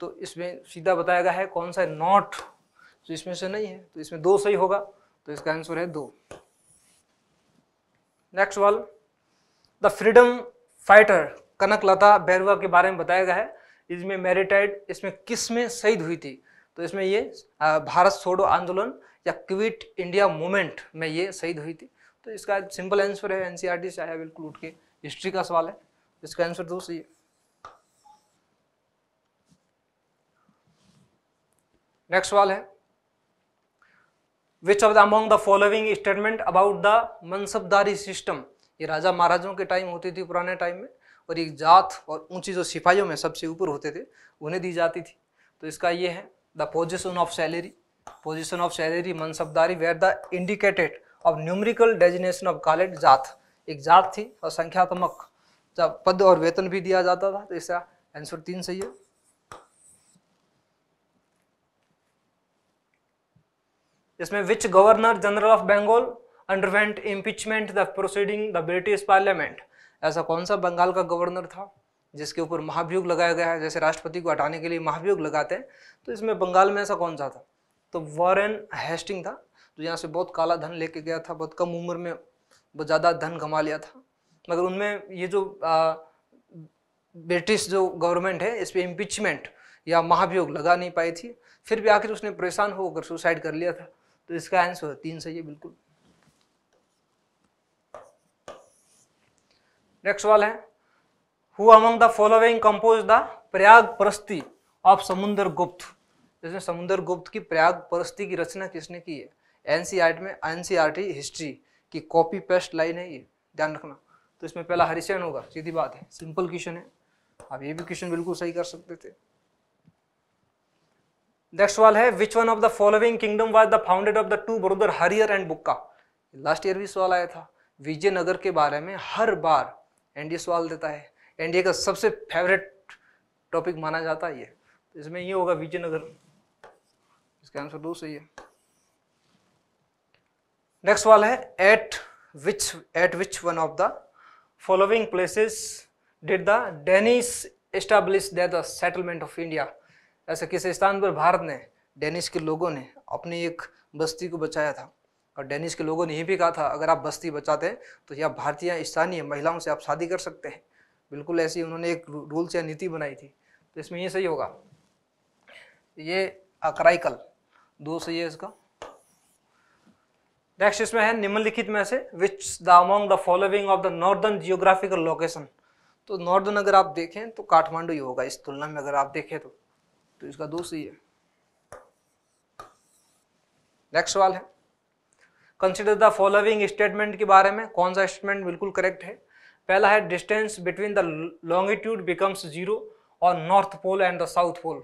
तो इसमें सीधा बताया गया है कौन सा नॉट तो इसमें से नहीं है तो इसमें दो सही होगा तो इसका आंसर है दो नेक्स्ट वाल the freedom fighter Kanak Lata Barua के बारे में बताया गया है इसमें मेरिटाइड इसमें किस में शहीद हुई थी तो इसमें ये भारत छोड़ो आंदोलन या क्विट इंडिया मूवमेंट में ये शहीद हुई थी तो इसका सिंपल आंसर है सी e से आया बिल्कुल उठ के हिस्ट्री का सवाल है इसका आंसर दो सही नेक्स्ट सवाल है which of the among the following statement about the mansabdari system ये राजा महाराजों के टाइम होती थी पुराने टाइम में और एक जात और ऊंची जो सिपाहियों में सबसे ऊपर होते थे उन्हें दी जाती थी तो इसका ये है the position of salary position of salary mansabdari where the indicated of numerical designation of college zat एक जात थी और संख्यात्मक जब पद और वेतन भी दिया जाता था तो इसका आंसर तीन सही है जिसमें which governor general of Bengal underwent impeachment the proceeding the British parliament ऐसा कौन सा बंगाल का गवर्नर था जिसके ऊपर महाभियोग लगाया गया है जैसे राष्ट्रपति को हटाने के लिए महाभियोग लगाते हैं तो इसमें बंगाल में ऐसा कौन सा था तो वॉरेन हेस्टिंग था जो यहाँ से बहुत काला धन लेके गया था बहुत कम उम्र में बहुत ज़्यादा धन कमा लिया था मगर उनमें ये जो ब्रिटिश जो गवर्नमेंट है इस पर इम्पिचमेंट या महाभियोग लगा नहीं पाई थी फिर भी आखिर उसने परेशान होकर सुसाइड कर लिया था तो इसका आंसर तीन सही है बिल्कुल नेक्स्ट सवाल है who among the following compose the Prayag Prashasti of समुंदर गुप्त जिसमें समुंदर गुप्त की प्रयाग परस्ती की रचना किसने की है एनसीआर e में एनसीआरटी हिस्ट्री e की कॉपी पेस्ट लाइन है ये ध्यान रखना तो इसमें पहला हरिशयन होगा सीधी बात है सिंपल क्वेश्चन है आप ये भी क्वेश्चन बिल्कुल सही कर सकते थे नेक्स्ट वाल है which one of the following kingdom was the founded of the two brother Harihara and Bukka last year भी सवाल आया था विजयनगर के बारे में हर बार एनडीए सवाल देता है एनडीए का सबसे फेवरेट टॉपिक माना जाता है ये तो इसमें ये होगा विजयनगर इसका आंसर दो सही है नेक्स्ट वाल है at which at which one of the following places did the Danish establish the settlement of India ऐसे किस स्थान पर भारत ने डेनिश के लोगों ने अपनी एक बस्ती को बचाया था और डेनिश के लोगों ने यह भी कहा था अगर आप बस्ती बचाते हैं तो यह भारतीय स्थानीय महिलाओं से आप शादी कर सकते हैं बिल्कुल ऐसी उन्होंने एक रूल्स या नीति बनाई थी तो इसमें ये सही होगा ये अक्राइकल दो सही है इसका नेक्स्ट इसमें है निम्नलिखित में से which the among the following of the northern geographical location तो नॉर्दर्न अगर आप देखें तो काठमांडू ही होगा इस तुलना में अगर आप देखें तो तो इसका दोष है नेक्स्ट सवाल है कंसिडर द फॉलोइंग स्टेटमेंट के बारे में कौन सा स्टेटमेंट बिल्कुल करेक्ट है पहला है distance between the longitude becomes zero और north pole and the south pole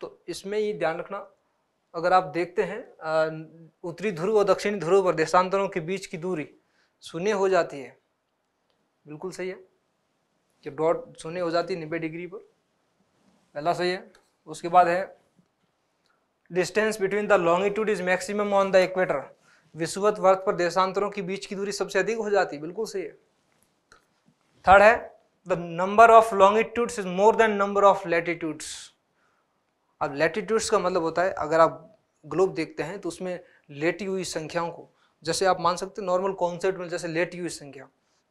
तो इसमें ये ध्यान रखना अगर आप देखते हैं उत्तरी ध्रुव और दक्षिणी ध्रुव पर देशांतरों के बीच की दूरी शून्य हो जाती है बिल्कुल सही है जब डॉट शून्य हो जाती है नब्बे डिग्री पर पहला सही है उसके बाद है distance between the longitude is maximum on the equator विश्ववत वर्ग पर देशांतरों के बीच की दूरी सबसे अधिक हो जाती है बिल्कुल सही है थर्ड है the number of longitudes is more than number of latitudes अब लेटिट्यूड्स का मतलब होता है अगर आप ग्लोब देखते हैं तो उसमें लेटी हुई संख्याओं को जैसे आप मान सकते हैं नॉर्मल कॉन्सेप्ट में जैसे लेटी हुई संख्या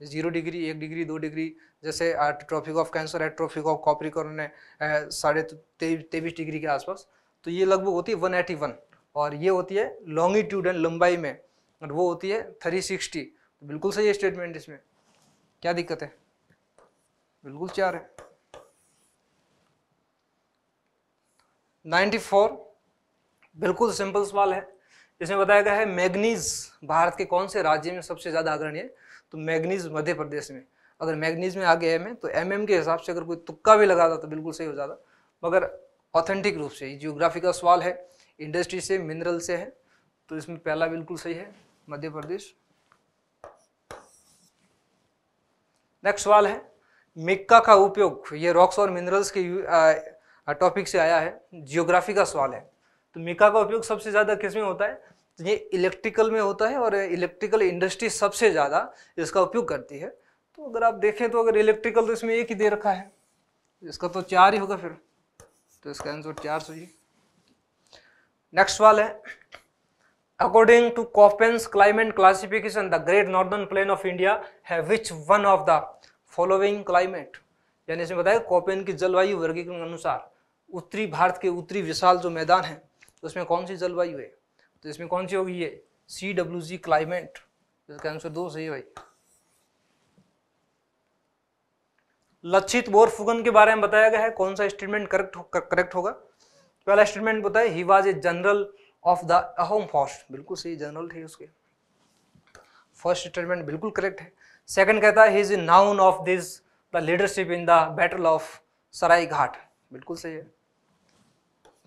जीरो डिग्री एक डिग्री दो डिग्री जैसे ट्रॉफिक ऑफ कैंसर है ट्रॉफिक ऑफ कॉपरिकॉर्न है साढ़े तेईस डिग्री के आसपास तो ये लगभग होती है वन एटी वन और ये होती है लॉन्गिट्यूड एंड लंबाई में और वो होती है थ्री सिक्सटी तो बिल्कुल सही स्टेटमेंट इसमें क्या दिक्कत है बिल्कुल चार है नाइन्टी फोर बिल्कुल सिंपल सवाल है इसमें बताया गया है मैग्नीज भारत के कौन से राज्य में सबसे ज़्यादा आग्रणीय तो मैगनीज मध्य प्रदेश में अगर मैगनीज में आगे एम एम तो एम एम के हिसाब से अगर कोई तुक्का भी लगाता तो बिल्कुल सही हो जाता मगर ऑथेंटिक रूप से जियोग्राफी का सवाल है इंडस्ट्री से मिनरल से है तो इसमें पहला बिल्कुल सही है मध्य प्रदेश नेक्स्ट सवाल है मिक्का का उपयोग ये रॉक्स और मिनरल्स के टॉपिक से आया है जियोग्राफी का सवाल है तो मिक्का का उपयोग सबसे ज़्यादा किसमें होता है तो ये इलेक्ट्रिकल में होता है और इलेक्ट्रिकल इंडस्ट्री सबसे ज़्यादा इसका उपयोग करती है तो अगर आप देखें तो अगर इलेक्ट्रिकल तो इसमें एक ही दे रखा है इसका तो चार ही होगा फिर तो इसका आंसर चार सौ नेक्स्ट सवाल है according to Koppen's climate classification the great northern plain of India है which one of the following climate यानी इसमें बताया कॉपेन की जलवायु वर्गीकरण अनुसार उत्तरी भारत के उत्तरी विशाल जो मैदान है उसमें कौन सी जलवायु है तो इसमें कौन सी होगी ये सी डब्ल्यू जी क्लाइमेट इसका आंसर दो सही भाई लक्षित बोर फुगन के बारे में बताया गया है कौन सा स्टेटमेंट करेक्ट करेक्ट होगा पहला स्टेटमेंट बताया he was a general of the Ahom फॉस्ट बिल्कुल सही जनरल थे उसके फर्स्ट स्टेटमेंट बिल्कुल करेक्ट है सेकंड कहता है he is known of this the leadership in the battle of Saraighat बिल्कुल सही है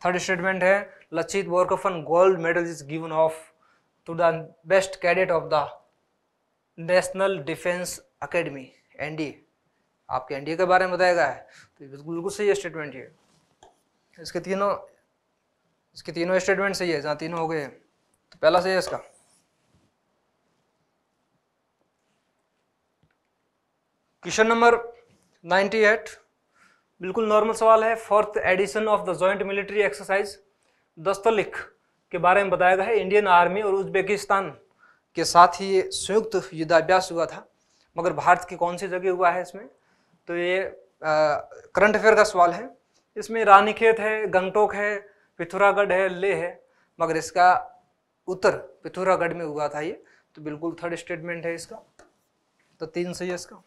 थर्ड स्टेटमेंट है Lachit Borkophan gold medal is given off to the best cadet of the national defence academy NDA आपके NDA के बारे में बताया गया है तो बिल्कुल सही स्टेटमेंट ये इसके तीनों इसके तीनों स्टेटमेंट सही है जहाँ तीनों हो गए तो पहला सही है इसका क्वेश्चन नंबर 98 बिल्कुल नॉर्मल सवाल है fourth edition of the joint military exercise Dustlik के बारे में बताया गया है इंडियन आर्मी और उज्बेकिस्तान के साथ ही ये संयुक्त युद्धाभ्यास हुआ था मगर भारत की कौन सी जगह हुआ है इसमें तो ये करंट अफेयर का सवाल है इसमें रानीखेत है गंगटोक है पिथौरागढ़ है ले है मगर इसका उत्तर पिथौरागढ़ में हुआ था ये तो बिल्कुल थर्ड स्टेटमेंट है इसका तो तीन सही है इसका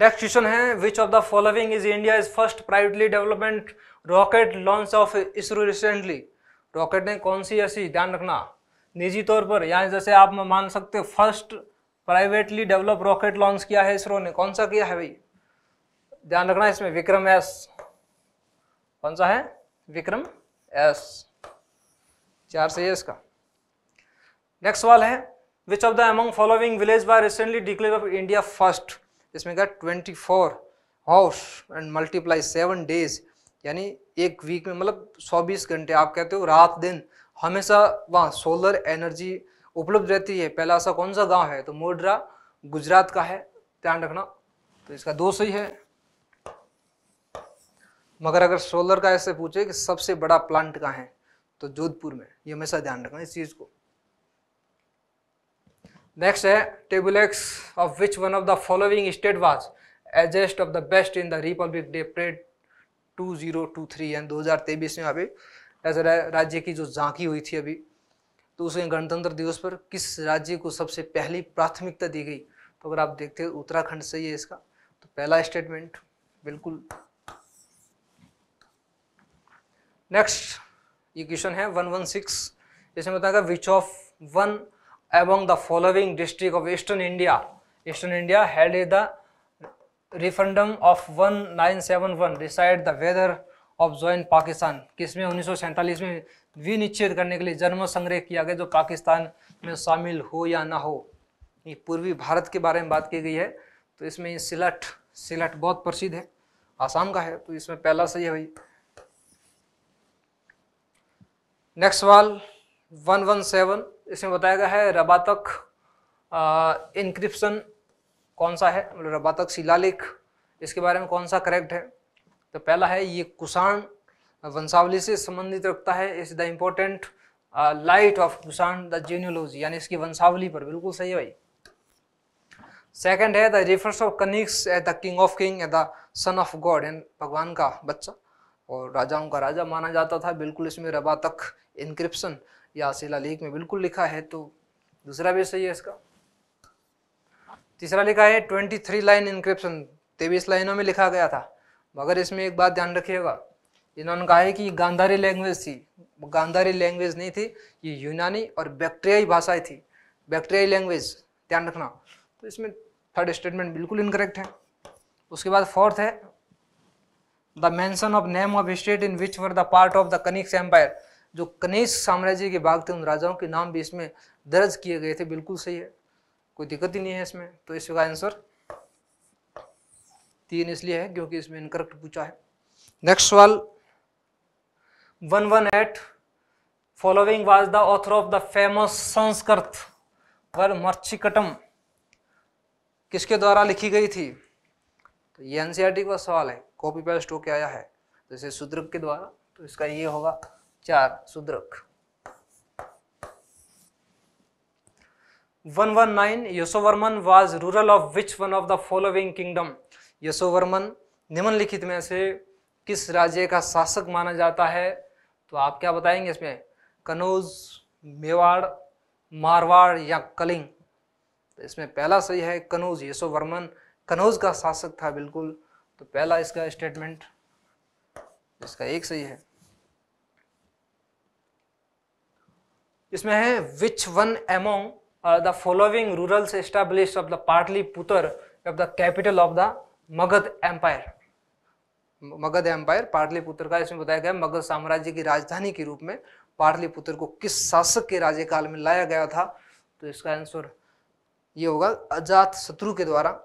नेक्स्ट क्वेश्चन है which of the following is India is first privately development rocket launch of ISRO recently rocket ने कौन सी ऐसी ध्यान रखना निजी तौर पर यहाँ जैसे आप मान सकते हो first privately develop rocket launch किया है इसरो ने कौन सा किया है भाई ध्यान रखना इसमें विक्रम एस कौन सा है विक्रम एस चार से इसका नेक्स्ट सवाल है which of the among following village by recently declare of India first इसमें क्या twenty four hours and multiply seven days यानी एक वीक में मतलब 24 घंटे आप कहते हो रात दिन हमेशा वहाँ सोलर एनर्जी उपलब्ध रहती है पहला ऐसा कौन सा गांव है तो मोडरा गुजरात का है ध्यान रखना तो इसका दो सही है मगर अगर सोलर का ऐसे पूछे कि सबसे बड़ा प्लांट कहाँ है तो जोधपुर में ये हमेशा ध्यान रखना इस चीज़ को नेक्स्ट है tableaux of which one of the following state was एजेस्ट of the best in the republic day parade 2023 यानी 2023 में यहाँ पे राज्य की जो झांकी हुई थी अभी तो उसमें गणतंत्र दिवस पर किस राज्य को सबसे पहली प्राथमिकता दी गई तो अगर आप देखते हैं उत्तराखंड सही है इसका तो पहला स्टेटमेंट बिल्कुल नेक्स्ट ये क्वेश्चन है 116 इसमें बताएगा which of one among the following district of eastern India eastern India had the referendum of one decide the whether of join Pakistan किसमें उन्नीस में विनिश्चित करने के लिए जन्म संग्रह किया गया जो पाकिस्तान में शामिल हो या ना हो ये पूर्वी भारत के बारे में बात की गई है तो इसमें सिलट सिलट बहुत प्रसिद्ध है आसाम का है तो इसमें पहला सही है भाई नेक्स्ट सवाल वन वन सेवन इसमें बताया गया है रबातक इंक्रिप्शन कौन सा है रबातक शिलालेख इसके बारे में कौन सा करेक्ट है तो पहला है ये कुषाण वंशावली से संबंधित रखता है इस the important light of Kushan the genealogy यानी इसकी वंशावली पर बिल्कुल सही है भाई सेकेंड है the refers of Kanishka at the king of king at the son of god and भगवान का बच्चा और राजाओं का राजा माना जाता था बिल्कुल इसमें रबातक तक इंक्रिप्शन या शिलालेख में बिल्कुल लिखा है तो दूसरा भी सही है इसका तीसरा लिखा है ट्वेंटी थ्री लाइन इंक्रिप्शन तेईस लाइनों में लिखा गया था मगर इसमें एक बात ध्यान रखिएगा इन्होंने कहा है कि गांधारी लैंग्वेज थी गांधारी लैंग्वेज नहीं थी ये यूनानी और बैक्टेरियाई भाषाएं थी बैक्टेरियाई लैंग्वेज ध्यान रखना तो इसमें थर्ड स्टेटमेंट बिल्कुल इनकरेक्ट है उसके बाद फोर्थ है the mention of name of state in which were the part of the Kanishka empire जो कनिक्स साम्राज्य के भाग थे उन राजाओं के नाम भी इसमें दर्ज किए गए थे बिल्कुल सही है कोई दिक्कत ही नहीं है इसमें तो इसका आंसर तीन इसलिए है क्योंकि इसमें इनकरेक्ट पूछा है नेक्स्ट सवाल one one at following was the author of the famous Sanskrit work Mrichchhakatika किसके द्वारा लिखी गई थी तो ये एनसीईआरटी e का सवाल है कॉपी पेस्ट होके आया है जैसे तो सुद्रक के द्वारा तो इसका ये होगा चार Shudraka 119 Yashovarman was ruler of which one of the following kingdom Yashovarman निम्नलिखित में से किस राज्य का शासक माना जाता है तो आप क्या बताएंगे इसमें कनौज मेवाड़ मारवाड़ या कलिंग तो इसमें पहला सही है कनौज यशोवर्मन कनौज का शासक था बिल्कुल तो पहला इसका स्टेटमेंट इसका एक सही है इसमें है which one among the uh, the following rurals established of the Patliputra of the capital of the Magadh empire Magadh empire Pataliputra का इसमें बताया गया मगध साम्राज्य की राजधानी के रूप में पाटलिपुत्र को किस शासक के राज्यकाल में लाया गया था तो इसका आंसर ये होगा अजात शत्रु के द्वारा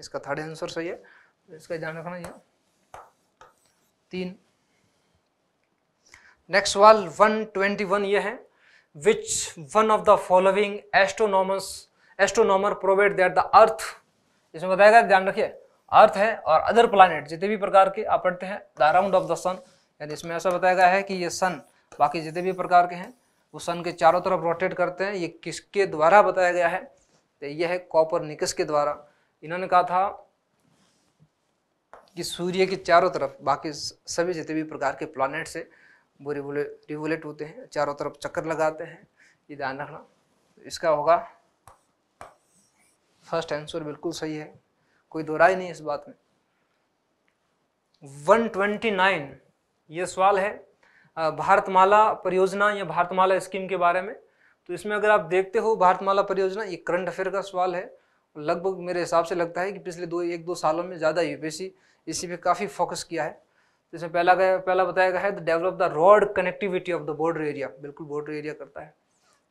इसका थर्ड आंसर सही है इसका ध्यान रखना ये तीन नेक्स्ट वाल 121 ये है which one of the following astronomers astronomer provide that the earth इसमें गया ध्यान रखिए अर्थ है और अदर प्लानट जितने भी प्रकार के आप पढ़ते हैं the round of the sun यानी इसमें ऐसा बताया गया है कि ये सन बाकी जितने भी प्रकार के हैं वो सन के चारों तरफ रोटेट करते हैं ये किसके द्वारा बताया गया है तो यह है कॉपर निकस के द्वारा इन्होंने कहा था कि सूर्य के चारों तरफ बाकी सभी जितने भी प्रकार के प्लानट्स है वो रिवोलेट रिवोलेट होते हैं चारों तरफ चक्कर लगाते हैं ये ध्यान रखना इसका होगा फर्स्ट आंसर बिल्कुल सही है कोई दो नहीं इस बात में 129 ये सवाल है भारतमाला परियोजना या भारतमाला स्कीम के बारे में तो इसमें अगर आप देखते हो भारतमाला परियोजना ये करंट अफेयर का सवाल है लगभग मेरे हिसाब से लगता है कि पिछले दो एक दो सालों में ज़्यादा यूपीएससी इसी पे काफ़ी फोकस किया है जैसे पहला गया पहला बताया गया है develop the road connectivity of the border area बिल्कुल बॉर्डर एरिया करता है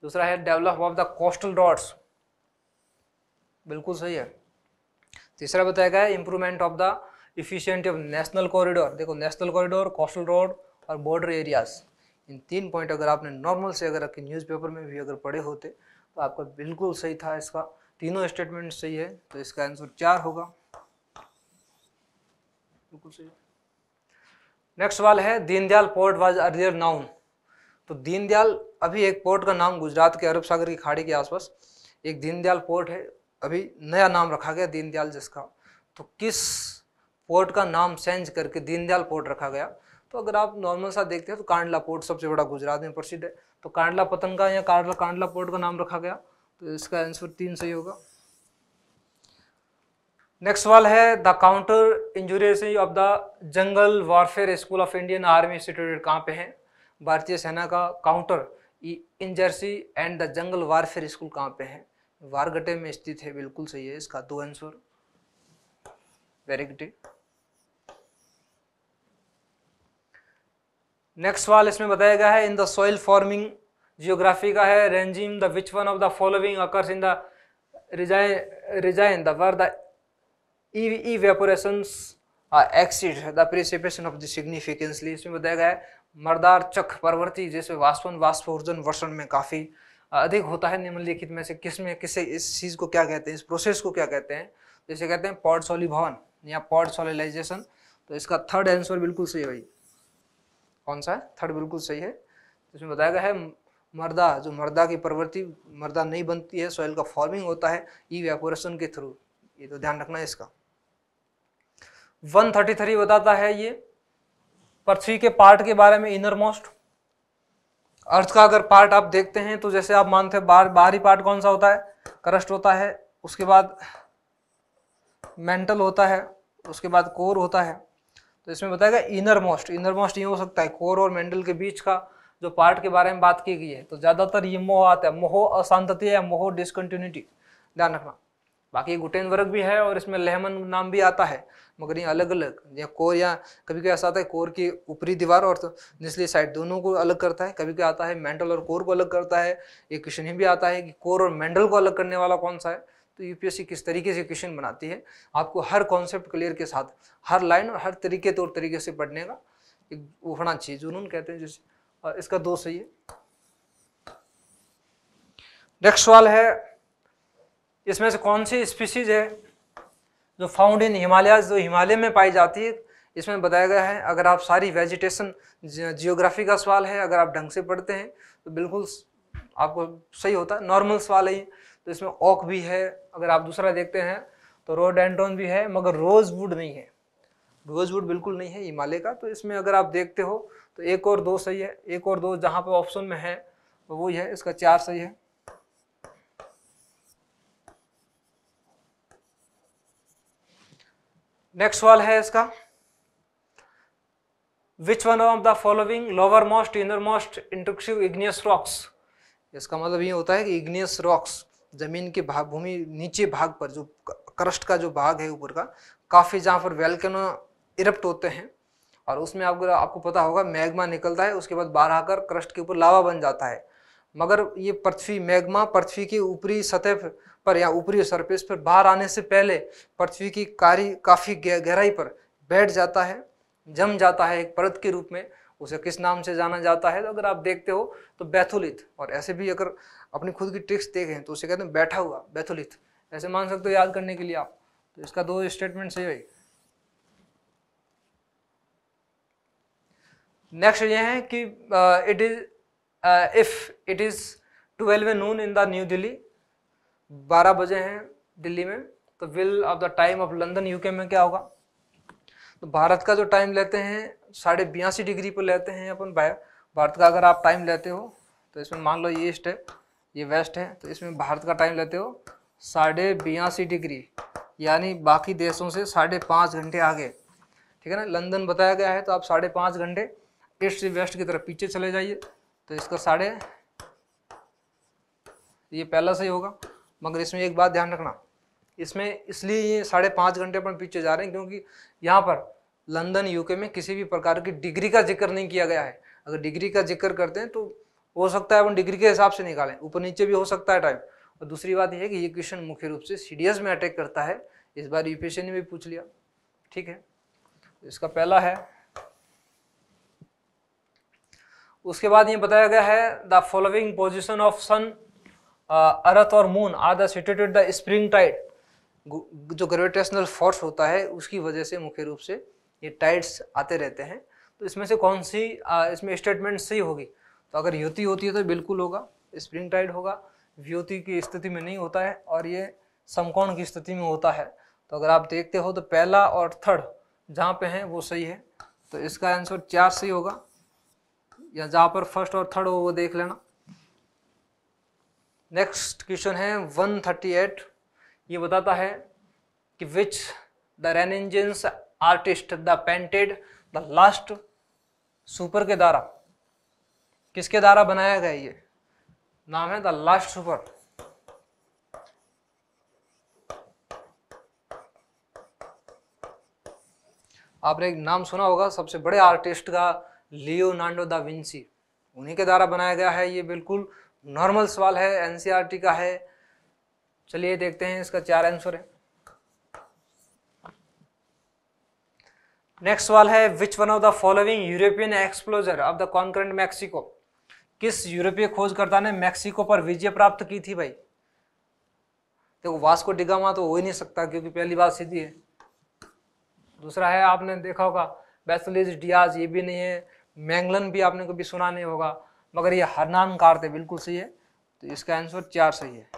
दूसरा है develop of the coastal roads बिल्कुल सही है तीसरा बताया गया है improvement of the efficient of national corridor देखो नेशनल कॉरिडोर कोस्टल रोड और बॉर्डर एरियाज इन तीन पॉइंट अगर आपने नॉर्मल से अगर आपके न्यूज़पेपर में भी अगर पढ़े होते तो आपका बिल्कुल सही था इसका तीनों स्टेटमेंट सही है तो इसका आंसर चार होगा बिल्कुल सही नेक्स्ट सवाल है Deendayal port was earlier known तो दीनदयाल अभी एक पोर्ट का नाम गुजरात के अरब सागर की खाड़ी के आसपास एक दीनदयाल पोर्ट है अभी नया नाम रखा गया दीनदयाल जिसका तो किस पोर्ट का नाम चेंज करके दीनदयाल पोर्ट रखा गया तो अगर आप नॉर्मल सा देखते हैं तो कांडला पोर्ट सबसे बड़ा गुजरात में प्रसिद्ध है तो कांडला पतंगा या कांडला कांडला पोर्ट का नाम रखा गया तो इसका आंसर तीन सही होगा नेक्स्ट सवाल है the counter insurgency of the jungle warfare school of Indian army institute कहाँ पे है भारतीय सेना का counter insurgency and the jungle warfare school कहाँ पे है वारगटे में स्थित है बिल्कुल सही है इसका दो आंसर वेरी गुड नेक्स्ट सवाल इसमें बताया गया है in the soil forming geography का है ranging the which one of the following occurs in the region region the where the evaporations exceed the precipitation of the significantly इसमें बताया गया है मर्दार चक प्रवृत्ति जैसे वाष्पन वाष्पोर्जन वर्षण में काफ़ी अधिक होता है निम्नलिखित में से किस में किसे इस चीज़ को क्या कहते हैं इस प्रोसेस को क्या कहते हैं जैसे तो कहते हैं पॉड सोलिभवन या पॉड सोलिलाइजेशन तो इसका थर्ड आंसर बिल्कुल सही है भाई कौन सा है थर्ड बिल्कुल सही है तो इसमें बताया गया है मर्दा जो मर्दा की प्रवृत्ति मर्दा नहीं बनती है सॉइल का फॉर्मिंग होता है ई वेपोरेशन के थ्रू ये तो ध्यान रखना है इसका 133 बताता है ये पृथ्वी के पार्ट के बारे में इनर मोस्ट अर्थ का अगर पार्ट आप देखते हैं तो जैसे आप मानते हैं बाहर बाहरी पार्ट कौन सा होता है क्रस्ट होता है उसके बाद मेंटल होता है उसके बाद कोर होता है तो इसमें बताएगा इनर मोस्ट इनर मोस्ट ये हो सकता है कोर और मेंटल के बीच का जो पार्ट के बारे में बात की गई है तो ज़्यादातर ये मोह आता है मोह अशांतति है मोह डिसकंटिन्यूटी ध्यान रखना बाकी गुटेन वर्ग भी है और इसमें लेहमन नाम भी आता है मगर ये अलग अलग या कोर या कभी कभी ऐसा आता है कोर की ऊपरी दीवार और तो निचली साइड दोनों को अलग करता है कभी कभी आता है मेंटल और कोर को अलग करता है ये क्वेश्चन ही भी आता है कि कोर और मेंटल को अलग करने वाला कौन सा है तो यूपीएससी किस तरीके से क्वेश्चन बनाती है आपको हर कॉन्सेप्ट क्लियर के साथ हर लाइन और हर तरीके तौर तरीके से पढ़ने का एक वो होना चाहिए जुनून कहते हैं जैसे और इसका दो सही है नेक्स्ट सवाल है इसमें से कौन सी स्पीसीज है जो फाउंड इन हिमालयाज जो हिमालय में पाई जाती है इसमें बताया गया है अगर आप सारी वेजिटेशन जियोग्राफी का सवाल है अगर आप ढंग से पढ़ते हैं तो बिल्कुल आपको सही होता है नॉर्मल सवाल है तो इसमें ओक भी है अगर आप दूसरा देखते हैं तो रोड एंड्रॉन भी है मगर रोज वुड नहीं है रोज वुड बिल्कुल नहीं है हिमालय का तो इसमें अगर आप देखते हो तो एक और दो सही है एक और दो जहाँ पर ऑप्शन में है वो है इसका चार सही है नेक्स्ट सवाल है इसका which one of the following lower most inner most intrusive igneous rocks इसका मतलब ये होता है कि इग्नियस रॉक्स जमीन के भाग भूमि नीचे भाग पर जो क्रस्ट का जो भाग है ऊपर का काफ़ी जहाँ पर वेलकनो इरप्ट होते हैं और उसमें आपको आपको पता होगा मैग्मा निकलता है उसके बाद बाहर आकर क्रस्ट के ऊपर लावा बन जाता है मगर ये पृथ्वी मैग्मा पृथ्वी की ऊपरी सतह पर या ऊपरी सरफेस पर बाहर आने से पहले पृथ्वी की कार्य काफ़ी गहराई पर बैठ जाता है जम जाता है एक परत के रूप में उसे किस नाम से जाना जाता है तो अगर आप देखते हो तो बैथोलिथ और ऐसे भी अगर अपनी खुद की ट्रिक्स देखें तो उसे कहते हैं बैठा हुआ बैथोलिथ ऐसे मान सकते हो याद करने के लिए आप तो इसका दो स्टेटमेंट सही है नेक्स्ट ये है कि it is if it is twelve noon in the New Delhi बारह बजे हैं दिल्ली में तो will of the time of London UK में क्या होगा तो भारत का जो टाइम लेते हैं साढ़े बयासी डिग्री पर लेते हैं अपन भारत का अगर आप टाइम लेते हो तो इसमें मान लो ये ईस्ट है ये वेस्ट है तो इसमें भारत का टाइम लेते हो साढ़े बयासी डिग्री यानी बाकी देशों से साढ़े पाँच घंटे आगे ठीक है ना लंदन बताया गया है तो आप साढ़े पाँच घंटे ईस्ट से वेस्ट की तरफ पीछे चले जाइए तो इसका साढ़े ये पहला सही होगा मगर इसमें एक बात ध्यान रखना इसमें इसलिए ये साढ़े पाँच घंटे अपन पीछे जा रहे हैं क्योंकि यहाँ पर लंदन यूके में किसी भी प्रकार की डिग्री का जिक्र नहीं किया गया है अगर डिग्री का जिक्र करते हैं तो हो सकता है अपन डिग्री के हिसाब से निकालें ऊपर नीचे भी हो सकता है टाइम और दूसरी बात यह है कि ये क्वेश्चन मुख्य रूप से सी में अटैक करता है इस बार यू ने भी पूछ लिया ठीक है तो इसका पहला है उसके बाद ये बताया गया है the following position of sun earth और moon are the situated the spring tide जो ग्रेविटेशनल फोर्स होता है उसकी वजह से मुख्य रूप से ये टाइड्स आते रहते हैं तो इसमें से कौन सी इसमें स्टेटमेंट सही होगी तो अगर युति होती है तो बिल्कुल होगा स्प्रिंग टाइड होगा व्योति की स्थिति में नहीं होता है और ये समकोण की स्थिति में होता है तो अगर आप देखते हो तो पहला और थर्ड जहाँ पे हैं वो सही है तो इसका आंसर चार सही होगा या जहाँ पर फर्स्ट और थर्ड हो वो देख लेना नेक्स्ट क्वेश्चन है 138 ये बताता है कि which the renaissance artist the painted the last supper के द्वारा किसके द्वारा बनाया गया ये नाम है द लास्ट सुपर आपने एक नाम सुना होगा सबसे बड़े आर्टिस्ट का लियोनार्डो दा विंसी उन्हीं के द्वारा बनाया गया है ये बिल्कुल नॉर्मल सवाल है एनसीईआरटी e का है चलिए देखते हैं इसका चार आंसर है नेक्स्ट सवाल है which one of the following European explorer of the conquered Mexico किस यूरोपीय खोजकर्ता ने मैक्सिको पर विजय प्राप्त की थी भाई देखो वास्को डिगामा तो हो ही नहीं सकता क्योंकि पहली बात सीधी है दूसरा है आपने देखा होगा बैसलिज डियाज ये भी नहीं है मैंगलन भी आपने कभी सुना नहीं होगा मगर ये हरनान का अर्थ है बिल्कुल सही है तो इसका आंसर चार सही है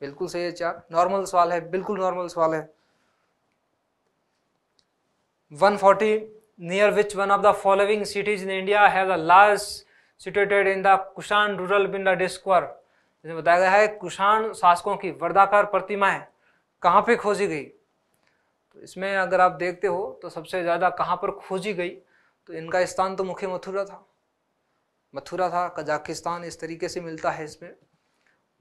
बिल्कुल सही है चार नॉर्मल सवाल है बिल्कुल नॉर्मल सवाल है 140 forty near which one of the following cities in India है large situated in the Kushan rural बिंडा डिस्कवर जिसमें बताया गया है कुशाण शासकों की वर्दाकार प्रतिमाएं कहाँ पे खोजी गई तो इसमें अगर आप देखते हो तो सबसे ज़्यादा कहाँ पर खोजी गई तो इनका स्थान तो मुख्य मथुरा था मथुरा था कजाकिस्तान इस तरीके से मिलता है इसमें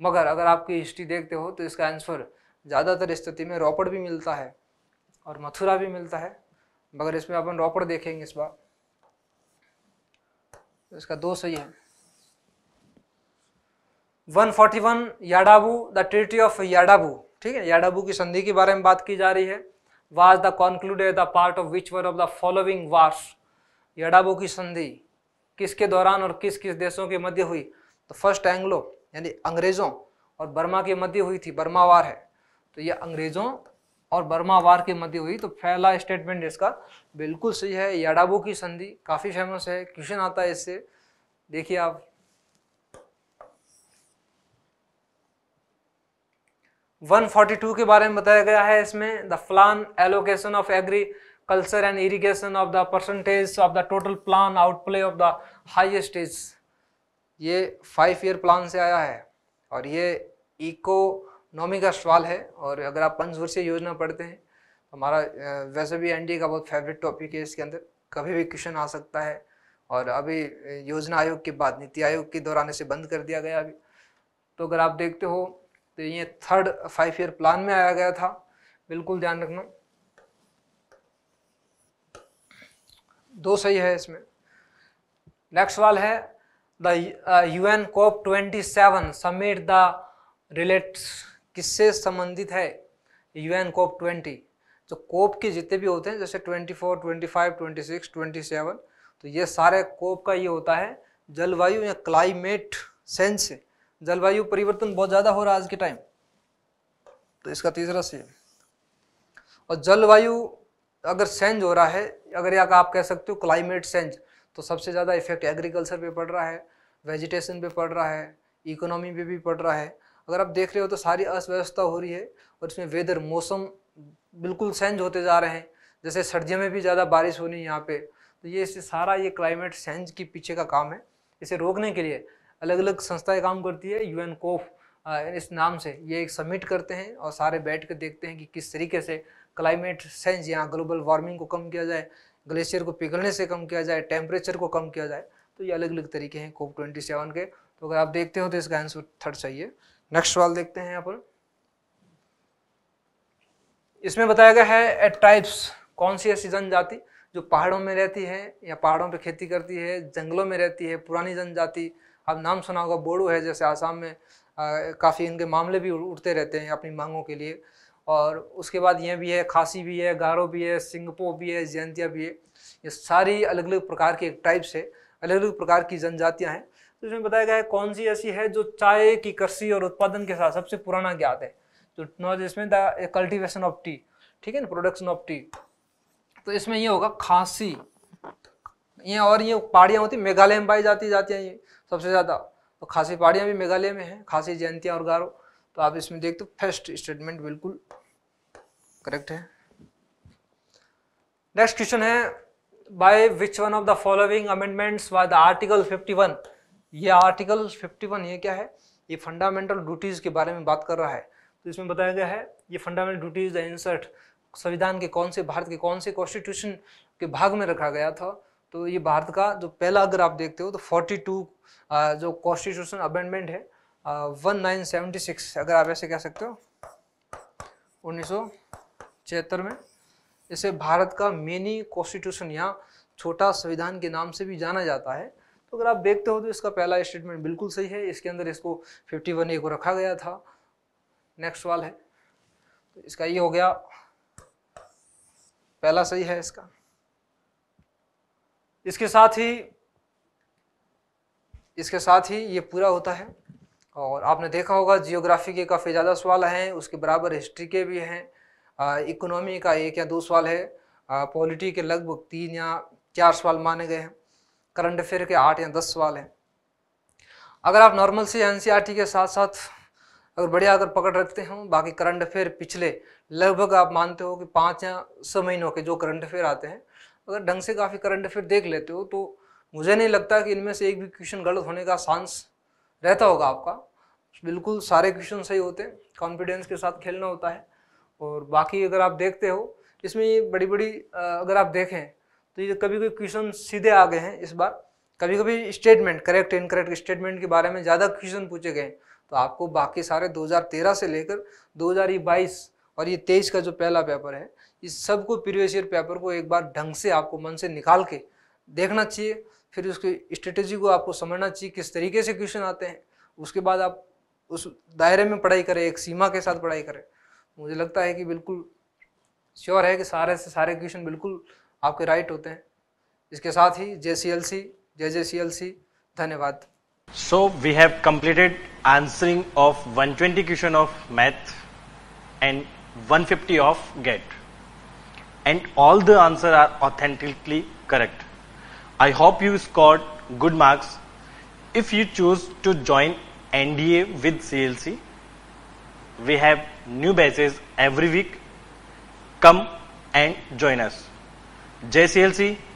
मगर अगर आपकी हिस्ट्री देखते हो तो इसका आंसर ज़्यादातर स्थिति में रोपड़ भी मिलता है और मथुरा भी मिलता है मगर इसमें अपन रोपड़ देखेंगे इस बार तो इसका दो सही है 141 Yandabo the treaty of Yandabo ठीक है याडाबू की संधि के बारे में बात की जा रही है was the concluded the part of which war of the following wars Yandabo की संधि किसके दौरान और किस किस देशों के मध्य हुई तो फर्स्ट एंग्लो यानी अंग्रेज़ों और बर्मा के मध्य हुई थी बर्मा वार है तो ये अंग्रेज़ों और बर्मा वार के मध्य हुई तो पहला स्टेटमेंट इसका बिल्कुल सही है याडाबू की संधि काफ़ी फेमस है क्वेश्चन आता है इससे देखिए आप वन फोर्टी टू के बारे में बताया गया है इसमें the plan allocation of agri culture and irrigation of the percentage of the total plan outplay of the highest is ये फाइव ईयर प्लान से आया है और ये इकोनॉमी का सवाल है और अगर आप पंचवर्षीय योजना पढ़ते हैं हमारा वैसे भी एन का बहुत फेवरेट टॉपिक है इसके अंदर कभी भी क्वेश्चन आ सकता है और अभी योजना आयोग के बाद नीति आयोग के दौरान इसे बंद कर दिया गया अभी तो अगर आप देखते हो तो ये थर्ड फाइव ईयर प्लान में आया गया था बिल्कुल ध्यान रखना दो सही है इसमें नेक्स्ट सवाल है uh, the U N COP twenty seven summit the relates किससे संबंधित है यू एन कोप ट्वेंटी जो कोप के जितने भी होते हैं जैसे twenty four twenty five twenty six twenty seven तो ये सारे कोप का ये होता है जलवायु या क्लाइमेट सेंस जलवायु परिवर्तन बहुत ज़्यादा हो रहा है आज के टाइम तो इसका तीसरा सी और जलवायु तो अगर सेंज हो रहा है अगर या आप कह सकते हो क्लाइमेट चेंज तो सबसे ज़्यादा इफेक्ट एग्रीकल्चर पे पड़ रहा है वेजिटेशन पे पड़ रहा है इकोनॉमी पे भी पड़ रहा है अगर आप देख रहे हो तो सारी अव्यवस्था हो रही है और इसमें वेदर मौसम बिल्कुल चेंज होते जा रहे हैं जैसे सर्दियों में भी ज़्यादा बारिश होनी है यहाँ पे तो ये इससे सारा ये क्लाइमेट चेंज के पीछे का काम है इसे रोकने के लिए अलग अलग संस्थाएं काम करती है यूएन कोफ इस नाम से ये एक समिट करते हैं और सारे बैठ कर देखते हैं कि किस तरीके से क्लाइमेट सेंज या ग्लोबल वार्मिंग को कम किया जाए ग्लेशियर को पिघलने से कम किया जाए टेम्परेचर को कम किया जाए तो ये अलग अलग तरीके हैं कोप ट्वेंटी सेवन के तो अगर आप देखते हो तो इसका आंसर थर्ड चाहिए नेक्स्ट सवाल देखते हैं यहाँ पर इसमें बताया गया है एट टाइप्स कौन सी ऐसी जनजाति जो पहाड़ों में रहती है या पहाड़ों पे खेती करती है जंगलों में रहती है पुरानी जनजाति अब नाम सुना होगा बोडो है जैसे आसाम में काफ़ी इनके मामले भी उठते रहते हैं अपनी मांगों के लिए और उसके बाद यह भी है खासी भी है गारो भी है सिंगपो भी है जयंतिया भी है ये सारी अलग अलग प्रकार के टाइप्स है अलग अलग प्रकार की जनजातियाँ हैं तो इसमें बताया गया है कौन सी ऐसी है जो चाय की कृषि और उत्पादन के साथ सबसे पुराना ज्ञात है तो नॉलेज इसमें द कल्टिवेशन ऑफ टी ठीक है ना प्रोडक्शन ऑफ टी तो इसमें ये होगा खांसी ये और ये पहाड़ियाँ होती मेघालय में पाई जाती जाती हैं ये सबसे ज़्यादा तो खासी पहाड़ियाँ भी मेघालय में हैं खासी जयंतियाँ और गारो तो आप इसमें देखते हो फर्स्ट स्टेटमेंट बिल्कुल करेक्ट है नेक्स्ट क्वेश्चन है by which one of the following amendments by the article 51 ये आर्टिकल 51 ये क्या है ये फंडामेंटल ड्यूटीज के बारे में बात कर रहा है तो इसमें बताया गया है ये फंडामेंटल ड्यूटीज द इंसर्ट संविधान के कौन से भारत के कौन से कॉन्स्टिट्यूशन के भाग में रखा गया था तो ये भारत का जो पहला अगर आप देखते हो तो 42 जो कॉन्स्टिट्यूशन अमेंडमेंट है वन अगर आप ऐसे कह सकते हो उन्नीस छिहत्तर में इसे भारत का मिनी कॉन्स्टिट्यूशन या छोटा संविधान के नाम से भी जाना जाता है तो अगर आप देखते हो तो इसका पहला स्टेटमेंट बिल्कुल सही है इसके अंदर इसको फिफ्टी वन ए को रखा गया था नेक्स्ट वाल है तो इसका ये हो गया पहला सही है इसका इसके साथ ही इसके साथ ही ये पूरा होता है और आपने देखा होगा जियोग्राफी के काफ़ी ज़्यादा सवाल हैं उसके बराबर हिस्ट्री के भी हैं इकोनॉमी का एक या दो सवाल है पॉलिटी के लगभग तीन या चार सवाल माने गए हैं करंट अफेयर के आठ या दस सवाल हैं अगर आप नॉर्मल से एन e के साथ साथ अगर बढ़िया अगर पकड़ रखते हों बाकी करंट अफेयर पिछले लगभग आप मानते हो कि पाँच या छः महीनों के जो करंट अफेयर आते हैं अगर ढंग से काफ़ी करंट अफेयर देख लेते हो तो मुझे नहीं लगता कि इनमें से एक भी क्वेश्चन गलत होने का चांस रहता होगा आपका बिल्कुल सारे क्वेश्चन सही होते हैं कॉन्फिडेंस के साथ खेलना होता है और बाकी अगर आप देखते हो इसमें ये बड़ी बड़ी अगर आप देखें तो ये कभी कभी क्वेश्चन सीधे आ गए हैं इस बार कभी कभी स्टेटमेंट करेक्ट इनकरेक्ट स्टेटमेंट के बारे में ज़्यादा क्वेश्चन पूछे गए तो आपको बाकी सारे 2013 से लेकर 2022 और ये तेईस का जो पहला पेपर है इस सबको प्रीवियस ईयर पेपर को एक बार ढंग से आपको मन से निकाल के देखना चाहिए फिर उसकी स्ट्रेटेजी को आपको समझना चाहिए किस तरीके से क्वेश्चन आते हैं उसके बाद आप उस दायरे में पढ़ाई करें एक सीमा के साथ पढ़ाई करें मुझे लगता है कि बिल्कुल श्योर है कि सारे से सारे क्वेश्चन बिल्कुल आपके राइट होते हैं इसके साथ ही जे सी एल सी जे जे सी एल सी धन्यवाद so we have completed answering of 120 twenty question of math and 150 of GAT and all the answer are authentically correct I hope you scored good marks if you choose to join NDA with C L C we have new batches every week. Come and join us. JCLC